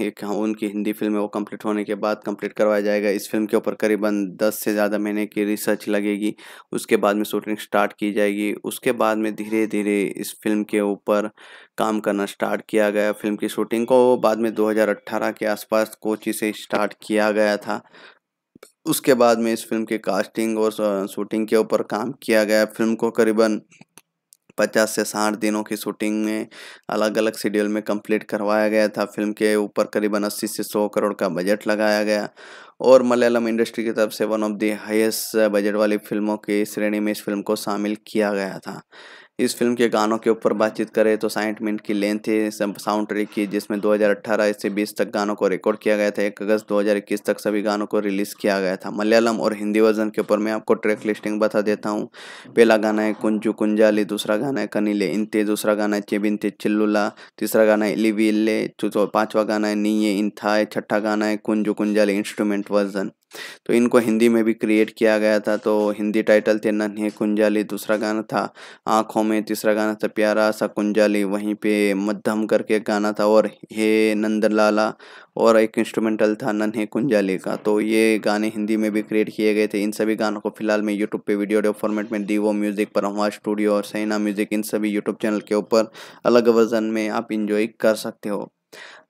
एक उनकी हिंदी फिल्म है वो कंप्लीट होने के बाद कंप्लीट करवाया जाएगा इस फिल्म के ऊपर करीबन दस से ज़्यादा महीने की रिसर्च लगेगी उसके बाद में शूटिंग स्टार्ट की जाएगी उसके बाद में धीरे धीरे इस फिल्म के ऊपर काम करना स्टार्ट किया गया फिल्म की शूटिंग को बाद में 2018 के आसपास कोची से स्टार्ट किया गया था उसके बाद में इस फिल्म के कास्टिंग और शूटिंग के ऊपर काम किया गया फिल्म को करीबन पचास से साठ दिनों की शूटिंग में अलग अलग शेड्यूल में कंप्लीट करवाया गया था फिल्म के ऊपर करीबन अस्सी से सौ करोड़ का बजट लगाया गया और मलयालम इंडस्ट्री की तरफ से one of the highest budget वाली फिल्मों की श्रेणी में इस फिल्म को शामिल किया गया था इस फिल्म के गानों के ऊपर बातचीत करें तो साइठ मिनट की लेंथ थी साउंड ट्रैक की जिसमें 2018 से 20 तक गानों को रिकॉर्ड किया गया था एक अगस्त 2021 तक सभी गानों को रिलीज़ किया गया था मलयालम और हिंदी वर्जन के ऊपर मैं आपको ट्रैक लिस्टिंग बता देता हूँ पहला गाना है कुंजू कुंजाली दूसरा गाना है कनीले इनते दूसरा गाना है चेबिनते चिल्लुला तीसरा गाना है इले पाँचवा गाना है नीये इंथा छठा गाना है कुंजू कुंजाली इंस्ट्रूमेंट वर्जन तो इनको हिंदी में भी क्रिएट किया गया था तो हिंदी टाइटल थे नन्हे कुंजाली दूसरा गाना था आँखों में तीसरा गाना था प्यारा सा कुंजाली वहीं पे मध्यम करके गाना था और हे नंदलाला और एक इंस्ट्रूमेंटल था नन्हे कुंजाली का तो ये गाने हिंदी में भी क्रिएट किए गए थे इन सभी गानों को फिलहाल मैं यूट्यूब पे वीडियो ऑडियो फॉर्मेट में डीवो म्यूज़िक पर हमारा स्टूडियो और सैना म्यूज़िक इन सभी यूट्यूब चैनल के ऊपर अलग वर्जन में आप इंजॉय कर सकते हो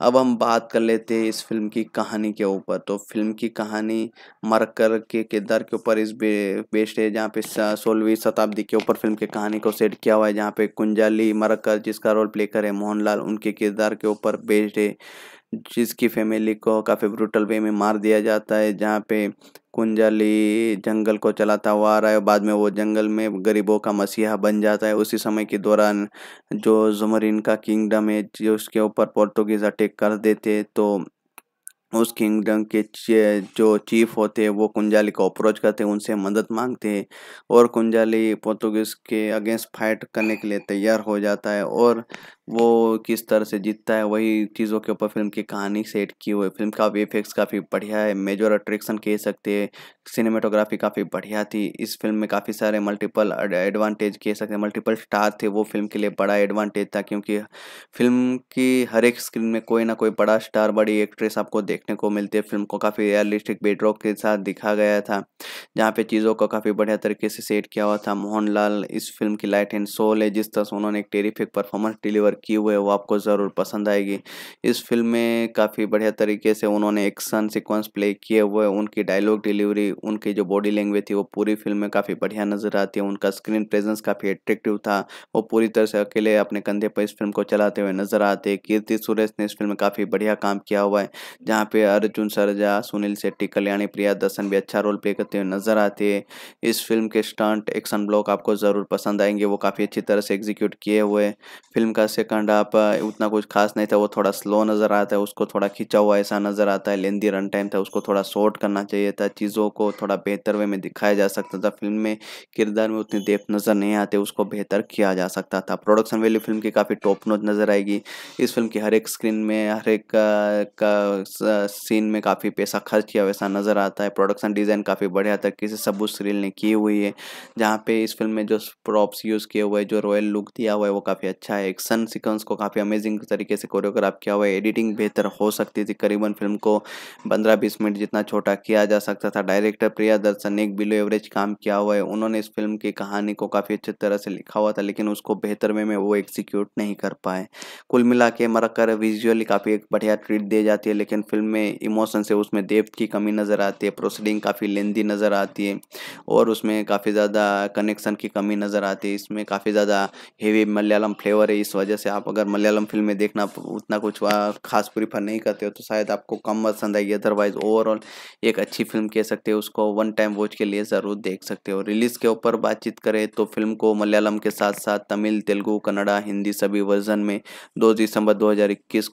अब हम बात कर लेते हैं इस फिल्म की कहानी के ऊपर तो फिल्म की कहानी मरकर के किरदार के ऊपर इस बे, बेस्ड है जहाँ पे सोलहवीं शताब्दी के ऊपर फिल्म की कहानी को सेट किया हुआ है जहाँ पे कुंजाली मरकर जिसका रोल प्ले करे मोहनलाल उनके किरदार के ऊपर बेस्ड है जिसकी फैमिली को काफ़ी ब्रूटल वे में मार दिया जाता है जहाँ पे कुंजली जंगल को चलाता हुआ आ रहा है बाद में वो जंगल में गरीबों का मसीहा बन जाता है उसी समय के दौरान जो जुमरिन का किंगडम है जो उसके ऊपर पोर्टुगीज अटैक कर देते तो उस किंगडम के जो चीफ होते हैं वो कुंजाली को अप्रोच करते हैं उनसे मदद मांगते हैं और कुंजाली पोर्तुगीज़ के अगेंस्ट फाइट करने के लिए तैयार हो जाता है और वो किस तरह से जीतता है वही चीज़ों के ऊपर फिल्म की कहानी सेट की हुई फिल्म का वीएफएक्स काफ़ी बढ़िया है मेजर अट्रैक्शन कह सकते हैं सिनेमाटोग्राफी काफ़ी बढ़िया थी इस फिल्म में काफ़ी सारे मल्टीपल एडवांटेज कह सकते हैं मल्टीपल स्टार थे वो फिल्म के लिए बड़ा एडवांटेज था क्योंकि फिल्म की हर एक स्क्रीन में कोई ना कोई बड़ा स्टार बड़ी एक्ट्रेस आपको देखने को मिलती है फिल्म को काफ़ी रियलिस्टिक बेडरॉक के साथ दिखा गया था जहाँ पे चीज़ों को काफ़ी बढ़िया तरीके से सेट किया हुआ था मोहन इस फिल्म की लाइट एंड सोल है जिस तरह से उन्होंने एक टेरिफिक परफॉर्मेंस डिलीवर किए हुए वो आपको ज़रूर पसंद आएगी इस फिल्म में काफ़ी बढ़िया तरीके से उन्होंने एक्शन सिक्वेंस प्ले किए हुए उनकी डायलॉग डिलीवरी उनकी जो बॉडी लैंग्वेज थी वो पूरी फिल्म में काफ़ी बढ़िया नज़र आती है उनका स्क्रीन प्रेजेंस काफ़ी अट्रेक्टिव था वो पूरी तरह से अकेले अपने कंधे पर इस फिल्म को चलाते हुए नजर आते कीर्ति सुरेश ने इस फिल्म में काफ़ी बढ़िया काम किया हुआ है जहाँ पे अर्जुन सरजा सुनील शेट्टी कल्याणी प्रिया दर्शन भी अच्छा रोल प्ले करते हुए नजर आते हैं इस फिल्म के स्टंट एक्शन ब्लॉक आपको ज़रूर पसंद आएंगे वो काफ़ी अच्छी तरह से एग्जीक्यूट किए हुए फिल्म का से सेकंड हाफ उतना कुछ खास नहीं था वो थोड़ा स्लो नज़र आता है उसको थोड़ा खींचा हुआ ऐसा नज़र आता है लेंदी रन टाइम था उसको थोड़ा शॉर्ट करना चाहिए था चीज़ों को थोड़ा बेहतर वे में दिखाया जा सकता था फिल्म में किरदार में उतनी देख नज़र नहीं आते उसको बेहतर किया जा सकता था प्रोडक्शन वैल्यू फिल्म की काफ़ी टॉप नोच नज़र आएगी इस फिल्म की हर एक स्क्रीन में हर एक का सीन में काफ़ी पैसा खर्च किया वैसा नज़र आता है प्रोडक्शन डिज़ाइन काफ़ी बढ़िया था किसी सबूत सीरील ने की हुई है जहाँ पे इस फिल्म में जो प्रॉप्स यूज़ किए हुए जो रॉयल लुक दिया हुआ है वो काफ़ी अच्छा है एक्शन सिक्वेंस को काफ़ी अमेजिंग तरीके से कोरियोग्राफ किया हुआ है एडिटिंग बेहतर हो सकती थी करीबन फिल्म को पंद्रह बीस मिनट जितना छोटा किया जा सकता था डायरेक्टर प्रिया दर्शन ने एक बिलो एवरेज काम किया हुआ है उन्होंने इस फिल्म की कहानी को काफ़ी अच्छी तरह से लिखा हुआ था लेकिन उसको बेहतर वे में वो एग्जीक्यूट नहीं कर पाए कुल मिला के मरकर विजुअली काफ़ी एक बढ़िया ट्रीट दी जाती है लेकिन फिल्म में इमोशन से उसमें देव की कमी नज़र आती है प्रोसीडिंग काफ़ी लेंदी नज़र आती है और उसमें काफ़ी ज़्यादा कनेक्शन की कमी नज़र आती है इसमें काफ़ी ज़्यादा हेवी मलयालम फ्लेवर है इस वजह जैसे आप अगर मलयालम फिल्में देखना उतना कुछ खास प्रीफर नहीं करते हो तो शायद आपको कम पसंद आएगी अदरवाइज ओवरऑल एक अच्छी फिल्म कह सकते हो उसको वन टाइम वॉच के लिए ज़रूर देख सकते हो रिलीज़ के ऊपर बातचीत करें तो फिल्म को मलयालम के साथ साथ तमिल तेलुगू कन्नडा हिंदी सभी वर्जन में दो दिसंबर दो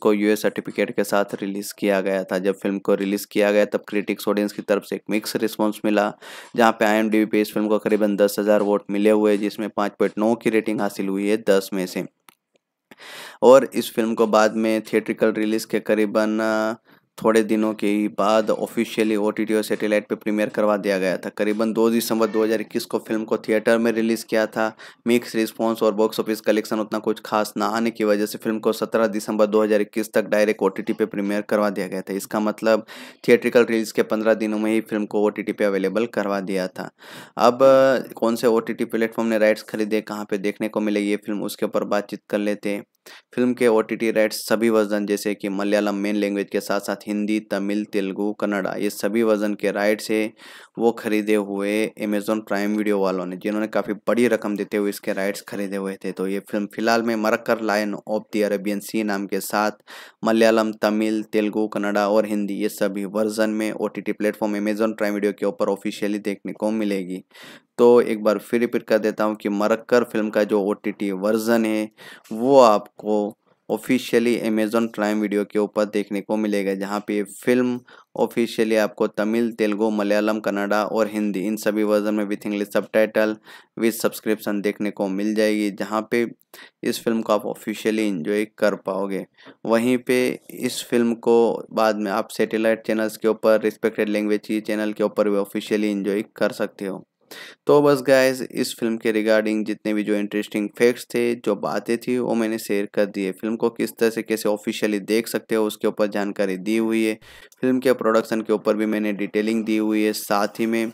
को यूएस सर्टिफिकेट के साथ रिलीज़ किया गया था जब फिल्म को रिलीज़ किया गया तब क्रिटिक्स ऑडियंस की तरफ से एक मिक्स रिस्पॉन्स मिला जहाँ पे आई पे इस फिल्म को करीबन दस हज़ार वोट मिले हुए जिसमें पाँच पॉइंट नौ की रेटिंग हासिल हुई है दस में से और इस फिल्म को बाद में थिएट्रिकल रिलीज़ के करीबन थोड़े दिनों के ही बाद ऑफिशियली ओ टी और सैटेलाइट पर प्रीमियर करवा दिया गया था करीबन 2 दिसंबर 2021 को फिल्म को थिएटर में रिलीज़ किया था मिक्स रिस्पॉन्स और बॉक्स ऑफिस कलेक्शन उतना कुछ खास ना आने की वजह से फिल्म को 17 दिसंबर 2021 तक डायरेक्ट ओ टी पे प्रीमियर करवा दिया गया था इसका मतलब थिएट्रिकल रिलीज़ के पंद्रह दिनों में ही फिल्म को ओ टी पे अवेलेबल करवा दिया था अब कौन से ओ टी प्लेटफॉर्म ने राइट्स खरीदे कहाँ पर देखने को मिले ये फिल्म उसके ऊपर बातचीत कर लेते हैं फिल्म के ओ टी राइट्स सभी वर्जन जैसे कि मलयालम मेन लैंग्वेज के साथ साथ हिंदी तमिल तेलुगु कन्नड़ा ये सभी वर्जन के राइट्स है वो खरीदे हुए अमेजोन प्राइम वीडियो वालों ने जिन्होंने काफ़ी बड़ी रकम देते हुए इसके राइट्स खरीदे हुए थे तो ये फिल्म फिलहाल में Marakkar line of the Arabian सी नाम के साथ मलयालम तमिल तेलुगु कन्नड़ा और हिंदी ये सभी वर्जन में O T platform Amazon prime video के ऊपर ऑफिशियली देखने को मिलेगी तो एक बार फिर रिपीट कर देता हूँ कि मरक्कर फिल्म का जो ओ वर्ज़न है वो आपको ऑफिशियली अमेजोन प्राइम वीडियो के ऊपर देखने को मिलेगा जहाँ पे फिल्म ऑफिशियली आपको तमिल तेलुगु मलयालम कन्नडा और हिंदी इन सभी वर्जन में with English subtitle with subscription देखने को मिल जाएगी जहाँ पे इस फिल्म को आप ऑफिशियली इंजॉय कर पाओगे वहीं पे इस फिल्म को बाद में आप सेटेलाइट चैनल्स के ऊपर रिस्पेक्टेड लैंग्वेज चैनल के ऊपर भी ऑफिशियली इंजॉय कर सकते हो तो बस गाइज इस फिल्म के रिगार्डिंग जितने भी जो इंटरेस्टिंग फैक्ट्स थे जो बातें थी वो मैंने शेयर कर दिए फिल्म को किस तरह से कैसे ऑफिशियली देख सकते हो उसके ऊपर जानकारी दी हुई है फिल्म के प्रोडक्शन के ऊपर भी मैंने डिटेलिंग दी हुई है साथ ही में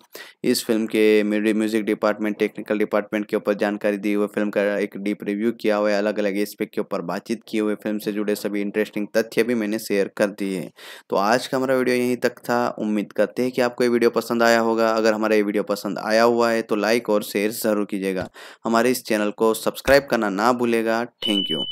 इस फिल्म के म्यूजिक डिपार्टमेंट टेक्निकल डिपार्टमेंट के ऊपर जानकारी दी हुई फिल्म का एक डीप रिव्यू किया हुआ है अलग अलग एस्पेक्ट के ऊपर बातचीत किए हुई फिल्म से जुड़े सभी इंटरेस्टिंग तथ्य भी मैंने शेयर कर दिए हैं तो आज का हमारा वीडियो यहीं तक था उम्मीद करते हैं कि आपको ये वीडियो पसंद आया होगा अगर हमारा ये वीडियो पसंद आया आया हुआ है तो लाइक और शेयर ज़रूर कीजिएगा हमारे इस चैनल को सब्सक्राइब करना ना भूलेगा थैंक यू